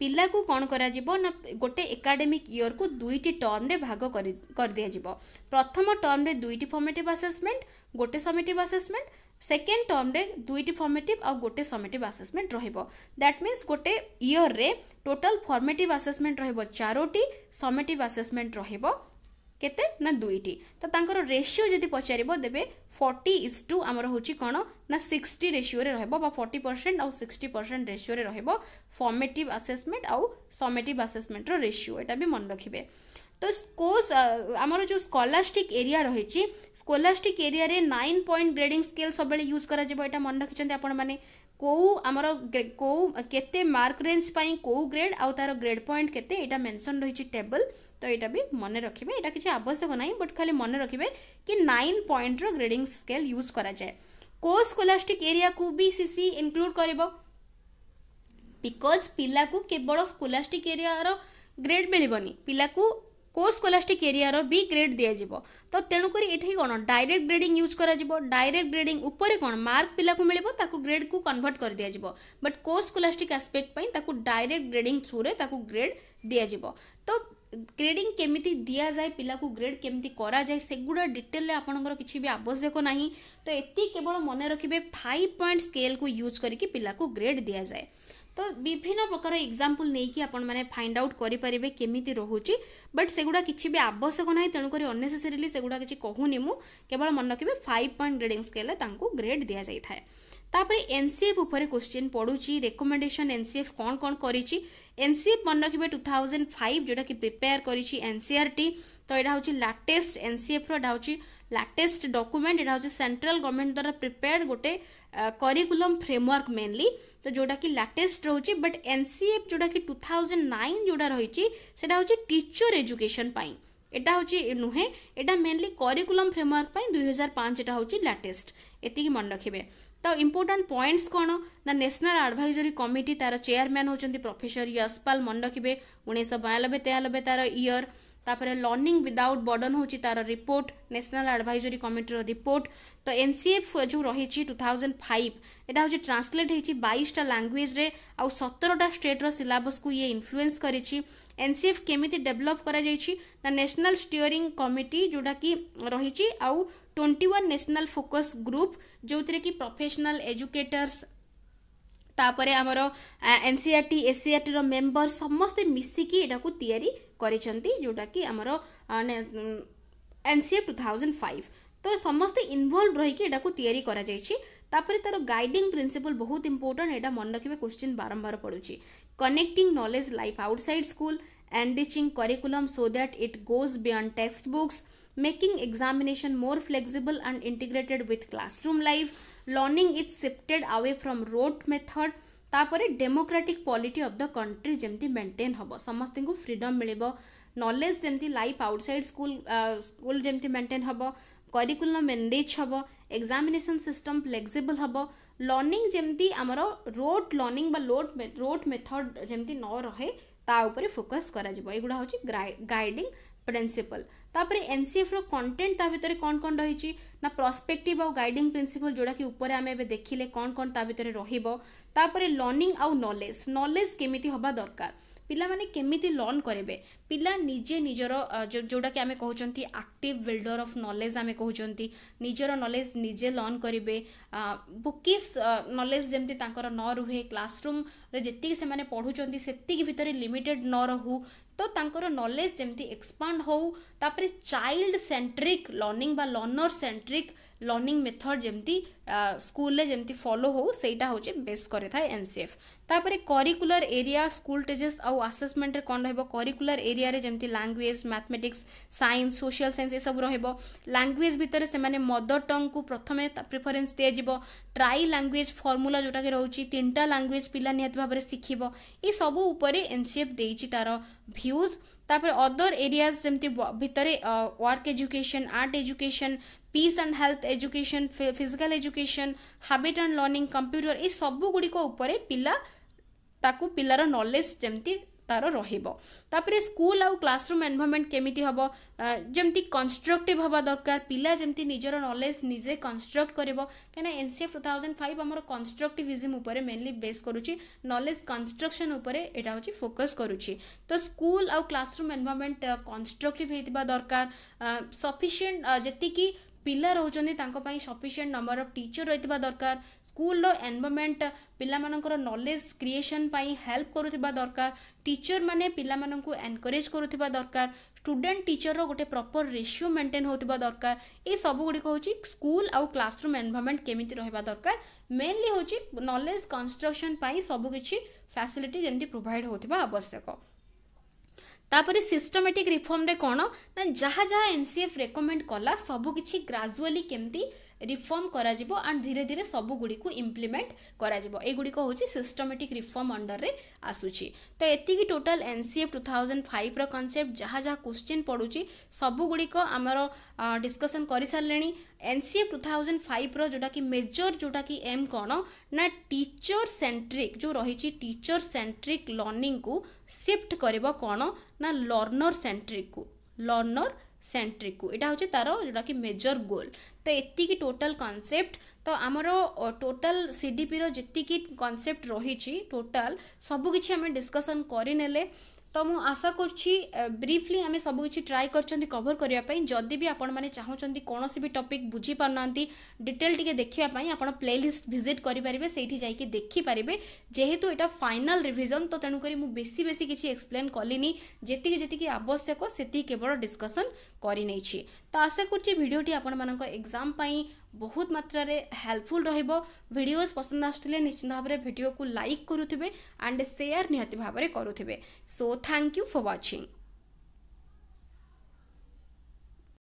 ପିଲାକୁ କ'ଣ କରାଯିବ ନା ଗୋଟେ ଏକାଡେମିକ୍ ଇୟର୍କୁ ଦୁଇଟି ଟର୍ମରେ ଭାଗ କରି କରିଦିଆଯିବ ପ୍ରଥମ ଟର୍ମରେ ଦୁଇଟି ଫର୍ମେଟିଭ୍ ଆସେସମେଣ୍ଟ ଗୋଟେ ସମିଟିଭ୍ ଆସେସମେଣ୍ଟ ସେକେଣ୍ଡ ଟର୍ମରେ ଦୁଇଟି ଫର୍ମେଟିଭ୍ ଆଉ ଗୋଟେ ସମିଟିଭ୍ ଆସେସମେଣ୍ଟ ରହିବ ଦ୍ୟାଟ୍ ମିନ୍ସ ଗୋଟେ ଇୟର୍ରେ ଟୋଟାଲ୍ ଫର୍ମେଟିଭ୍ ଆସେସମେଣ୍ଟ ରହିବ ଚାରୋଟି ସମିଟିଭ୍ ଆସେସମେଣ୍ଟ ରହିବ কেতে না দুইটি তো তাঁর রেসিও যদি পচারিব দেবে ফর্টি ইজ টু আমার হচ্ছে কোণ না সিক্সটি রেসিওরে রহব বা ফর্টি পরসেন্ট আউ সিক্সটি পরসেন্ট রেসিওরে রহব ফর্মেটিভ আসেসমেন্ট আউ সমেটিভ আসেসমেন্টর রেসিও এটা বি মনে রাখবে তো কোর্স আমার যে স্কলাস্টিক এরিয়া রয়েছে স্কলাস্টিক এরিয়ারে নাইন পয়েন্ট গ্রেডিং স্কেল সবুলে ইউজ করা এটা মনে রাখি আপনার कौ आमर कौ के मार्क रेंज पर कौ ग्रेड आर ग्रेड पॉइंट के मेनसन रही टेबल तो यहाँ भी मन रखिए यहाँ किसी आवश्यक ना बट खाली मन रखिए कि nine point grading scale use कराए स्कोलास्टिक एरिया को भी सी सी इनक्लूड कर को केवल स्कोलास्टिक एरिया ग्रेड मिलनी पिला को कोस्कोलास्टिक एरिया बी ग्रेड दिया तो तेणुक ये कौन डायरेक्ट ग्रेडिंग यूज कर डायरेक्ट ग्रेडिंग कौन मार्क पिला मिले ग्रेड को कनभर्ट कर दिज्व but coscholastic aspect direct grading through रे ग्रेड दिज्व तो ग्रेडिंग केमी दि जाए पिला को ग्रेड केमी करगुड़ा डिटेल आपंकर किसी भी आवश्यक ना तो ये केवल मन रखिए फाइव पॉइंट स्केल को यूज करके पिला को ग्रेड दि जाए তো বিভিন্ন প্রকার এক্সাম্পল নেইকি আপনার ফাইন্ড আউট করে পারে কেমিটি রয়েছে বট সেগুড়া কিছু বি আবশ্যক না তেমকি অনেসেসারিলি সেগুড়া কিছু কুনি মু কেবল মনে রাখবে ফাইভ পয়েন্ট গ্রেডিং স্কেলে তাঁকু গ্রেড দিয়া যাই থাকে তাপরে এনসিএফ উপরে কোশ্চিন পড়ুছি রেকমেন্ডেসন এনসিএফ কোণ কোণ করেছি এনসিএফ মনে রাখবে টু থাউজেন্ড ফাইভ যেটা কি প্রিপেয়ার করেছি এনসিআরটি তো এটা হচ্ছে লাটেস্ট এনসিএফর এটা হচ্ছে ଲାଟେଷ୍ଟ ଡକୁମେଣ୍ଟ ଏଇଟା ହେଉଛି ସେଣ୍ଟ୍ରାଲ ଗଭର୍ଣ୍ଣମେଣ୍ଟ ଦ୍ୱାରା ପ୍ରିପେୟାର୍ଡ଼ ଗୋଟେ କରିକୁଲମ୍ ଫ୍ରେମୱାର୍କ ମେନଲି ତ ଯେଉଁଟାକି ଲାଟେଷ୍ଟ ରହୁଛି ବଟ୍ ଏନ୍ ସି ଏଫ୍ ଯେଉଁଟାକି ଟୁ ଥାଉଜେଣ୍ଡ ନାଇନ୍ ଯେଉଁଟା ରହିଛି ସେଇଟା ହେଉଛି ଟିଚର ଏଜୁକେସନ୍ ପାଇଁ ଏଇଟା ହେଉଛି ନୁହେଁ ଏଇଟା ମେନଲି କରିକୁଲମ୍ ଫ୍ରେମୱାର୍କ ପାଇଁ ଦୁଇହଜାର ପାଞ୍ଚ ଏଇଟା ହେଉଛି ଲାଟେଷ୍ଟ ଏତିକି ମନେ ରଖିବେ ତ ଇମ୍ପୋର୍ଟାଣ୍ଟ ପଏଣ୍ଟସ୍ କ'ଣ ନା ନ୍ୟାସନାଲ୍ ଆଡ଼ଭାଇଜରୀ କମିଟି ତା'ର ଚେୟାରମ୍ୟାନ୍ ହେଉଛନ୍ତି ପ୍ରଫେସର ୟଶପାଲ ମନେ ରଖିବେ ଉଣେଇଶହ ବୟାନବେ ତେୟାନବେ ତା'ର ଇୟର୍ ତାପରେ ଲର୍ଣ୍ଣିଂ ୱିଦାଉଟ୍ ବର୍ଡ଼ନ୍ ହେଉଛି ତାର ରିପୋର୍ଟ ନ୍ୟାସନାଲ୍ ଆଡ଼ଭାଇଜରୀ କମିଟିର ରିପୋର୍ଟ ତ ଏନ୍ସିଏଫ୍ ଯେଉଁ ରହିଛି ଟୁ ଥାଉଜେଣ୍ଡ ଫାଇଭ୍ ଏଇଟା ହେଉଛି ଟ୍ରାନ୍ସଲେଟ୍ ହେଇଛି ବାଇଶଟା ଲାଙ୍ଗୁଏଜ୍ରେ ଆଉ ସତରଟା ଷ୍ଟେଟ୍ର ସିଲାବସ୍କୁ ଇଏ ଇନଫ୍ଲୁଏନ୍ସ କରିଛି ଏନ୍ସିଏଫ୍ କେମିତି ଡେଭଲପ୍ କରାଯାଇଛି ନା ନ୍ୟାସନାଲ୍ ଷ୍ଟିଅରିଂ କମିଟି ଯେଉଁଟାକି ରହିଛି ଆଉ twenty one national focus group ଯେଉଁଥିରେ କି ପ୍ରଫେସନାଲ୍ ଏଜୁକେଟର୍ସ তাপরে আমার এনসিআরটি এসিআরটির মেম্বর সমস্তে মিশিকি এটা তৈরি করেছেন যেটা কি আমার এনসিএফ টু থাউজেন্ড ফাইভ তো সমস্তে ইনভলভ রহিকি এটা তৈরি করা যাইছি তাপরে তার গাইডিং প্রিন্সিপল বহুত ইম্পর্টাট এটা মনে রাখবে কোশ্চিন বারম্বার পড়ুছি connecting knowledge life outside school enriching curriculum so that it goes beyond textbooks making examination more flexible and integrated with classroom life learning is shifted away from rote method तापर democratic polity of the country जमी maintain हम समस्त freedom मिल knowledge जमी life outside school school जमी maintain हम curriculum मेन्डेज हम एक्जामेसन सिस्टम फ्लेक्सीबल हम लर्णिंग जमी आम rote learning rote rote method जमी न रहे ताऊपर फोकस करा हो गुड़ा हूँ गाइडिंग ପ୍ରିନ୍ସିପଲ୍ ତାପରେ ଏନ୍ସିଏଫ୍ର କଣ୍ଟେଣ୍ଟ ତା ଭିତରେ କ'ଣ କ'ଣ ରହିଛି ନା ପ୍ରସ୍ପେକ୍ଟିଭ୍ ଆଉ ଗାଇଡ଼ିଂ ପ୍ରିନ୍ସିପଲ୍ ଯେଉଁଟାକି ଉପରେ ଆମେ ଏବେ ଦେଖିଲେ କ'ଣ କ'ଣ ତା ଭିତରେ ରହିବ ତାପରେ ଲର୍ଣ୍ଣିଂ ଆଉ ନଲେଜ୍ ନଲେଜ୍ କେମିତି ହେବା ଦରକାର ପିଲାମାନେ କେମିତି ଲର୍ଣ୍ଣ କରିବେ पिला निजे निजर जोटा कि आम कौन आक्टिव बिल्डर अफ नलेज आम कौन निजर नलेज निजे लर्न करेंगे बुकिस नलेज जमी न रुहे क्लासरूम जी से पढ़ुं से भितर लिमिटेड न रहू तो नलेज जमी एक्सपाण हो child centric learning learner centric learning method जमी स्कूल जमी फलो हो हूँ बेस कैसीएफ तापर करिकुला एरिया स्कूल टेजेस आउ आसेसमेंट कौन रहा रिकुला एरिया एरिया जमी language mathematics science social science ये सब रैंगुएज भितर से मदर टंग को प्रथम प्रिफरेन्स दिज्व ट्राई लांगुएज फर्मुला जोटा कि रोचे तीन टा लांगुएज पिला निहती भाव में शिख ये सबूत एनसीएफ देती तार भ्यूज तापर अदर एरिया जमी भितर work education art education peace and health education physical education habit and learning computer ये सब गुड़िक पा पिलार नलेज जमी तार रहीबर स्कूल आउ क्लासरूम एनवरमेंट केमी हम जमी कन्स्ट्रक्टिव हाँ दरकार पिला जमी निजर नलेज निजे कन्स्ट्रक्ट कर कहीं N C F two thousand five आम कन्स्ट्रक्टिजम कन्स्ट्रक्टिविजम मेनली बेस करुच्च नलेज कन्स्ट्रक्शन यहाँ हूँ फोकस करुच्चे स्कूल आउ क्लासरूम कन्स्ट्रक्ट कन्स्ट्रक्टिव दरकार सफिसीय जी ପିଲା ରହୁଛନ୍ତି ତାଙ୍କ ପାଇଁ ସଫିସିଏଣ୍ଟ ନମ୍ବର ଅଫ୍ ଟିଚର୍ ରହିଥିବା ଦରକାର ସ୍କୁଲର ଏନ୍ଭାରମେଣ୍ଟ ପିଲାମାନଙ୍କର ନଲେଜ କ୍ରିଏସନ୍ ପାଇଁ ହେଲ୍ପ କରୁଥିବା ଦରକାର ଟିଚର୍ ମାନେ ପିଲାମାନଙ୍କୁ ଏନକରେଜ୍ କରୁଥିବା ଦରକାର ଷ୍ଟୁଡେଣ୍ଟ ଟିଚର୍ର ଗୋଟେ ପ୍ରପର୍ ରେସିଓ ମେଣ୍ଟେନ୍ ହେଉଥିବା ଦରକାର ଏସବୁ ଗୁଡ଼ିକ ହେଉଛି ସ୍କୁଲ ଆଉ କ୍ଲାସରୁମ୍ ଏନ୍ଭାରମେଣ୍ଟ କେମିତି ରହିବା ଦରକାର ମେନଲି ହେଉଛି ନଲେଜ୍ କନଷ୍ଟ୍ରକ୍ସନ୍ ପାଇଁ ସବୁକିଛି ଫ୍ୟାସିଲିଟି ଯେମିତି ପ୍ରୋଭାଇଡ଼ ହେଉଥିବା ଆବଶ୍ୟକ ତାପରେ ସିଷ୍ଟମେଟିକ୍ ରିଫର୍ମରେ କ'ଣ ନା ଯାହା ଯାହା ଏନ୍ ସି ଏଫ୍ ରେକମେଣ୍ଡ କଲା ସବୁକିଛି ଗ୍ରାଜୁଆଲି କେମିତି रिफर्म करंड धीरे धीरे सब गुड़ इम्प्लीमेंट होगुड़ हूँ सिस्टमेटिक रिफर्म अंडर में आसूँ तो ये total N C F two thousand five concept जहाँ जहाँ क्वेश्चन पड़ू सबूगुड़ आम डिस्कसन कर सारे N C F two thousand five रोटा कि मेजर जोटा कि एम कौन ना टीचर सेन्ट्रिक जो रही टीचर सेन्ट्रिक लर्णिंग को सिफ्ट कर कौन ना लर्णर सेन्ट्रिक को लर्णर ସେଣ୍ଟ୍ରିକକୁ ଏଇଟା ହେଉଛି ତା'ର ଯେଉଁଟାକି ମେଜର୍ ଗୋଲ୍ ତ ଏତିକି ଟୋଟାଲ୍ କନସେପ୍ଟ ତ ଆମର ଟୋଟାଲ୍ ସିଡିପିର ଯେତିକି କନସେପ୍ଟ ରହିଛି ଟୋଟାଲ୍ ସବୁକିଛି ଆମେ ଡିସ୍କସନ୍ କରିନେଲେ তো ମୁଁ ଆଶା କରୁଛି ବ୍ରିଫଲି ଆମେ ସବୁକିଛି ଟ୍ରାଏ କରିଛନ୍ତି କଭର୍ କରିବା ପାଇଁ ଯଦି ବି ଆପଣମାନେ ଚାହୁଁଛନ୍ତି କୌଣସି ବି ଟପିକ୍ ବୁଝିପାରୁନାହାନ୍ତି ଡିଟେଲ ଟିକେ ଦେଖିବା ପାଇଁ ଆପଣ ପ୍ଲେଲିଷ୍ଟ ଭିଜିଟ୍ କରିପାରିବେ ସେଇଠି ଯାଇକି ଦେଖିପାରିବେ ଯେହେତୁ ଏଇଟା ଫାଇନାଲ୍ ରିଭିଜନ୍ ତ ତେଣୁକରି ମୁଁ ବେଶୀ ବେଶୀ କିଛି ଏକ୍ସପ୍ଲେନ୍ କଲିନି ଯେତିକି ଯେତିକି ଆବଶ୍ୟକ ସେତିକି କେବଳ ଡିସ୍କସନ୍ କରିନେଇଛି ତ ଆଶା କରୁଛି ଭିଡ଼ିଓଟି ଆପଣମାନଙ୍କ ଏକ୍ଜାମ୍ ପାଇଁ बहुत मात्रा रे हेल्पफुल वीडियोस पसंद आसते निश्चिंत भाव वीडियो को लाइक करूबे एंड सेयार निहती भाव करूबे so thank you for watching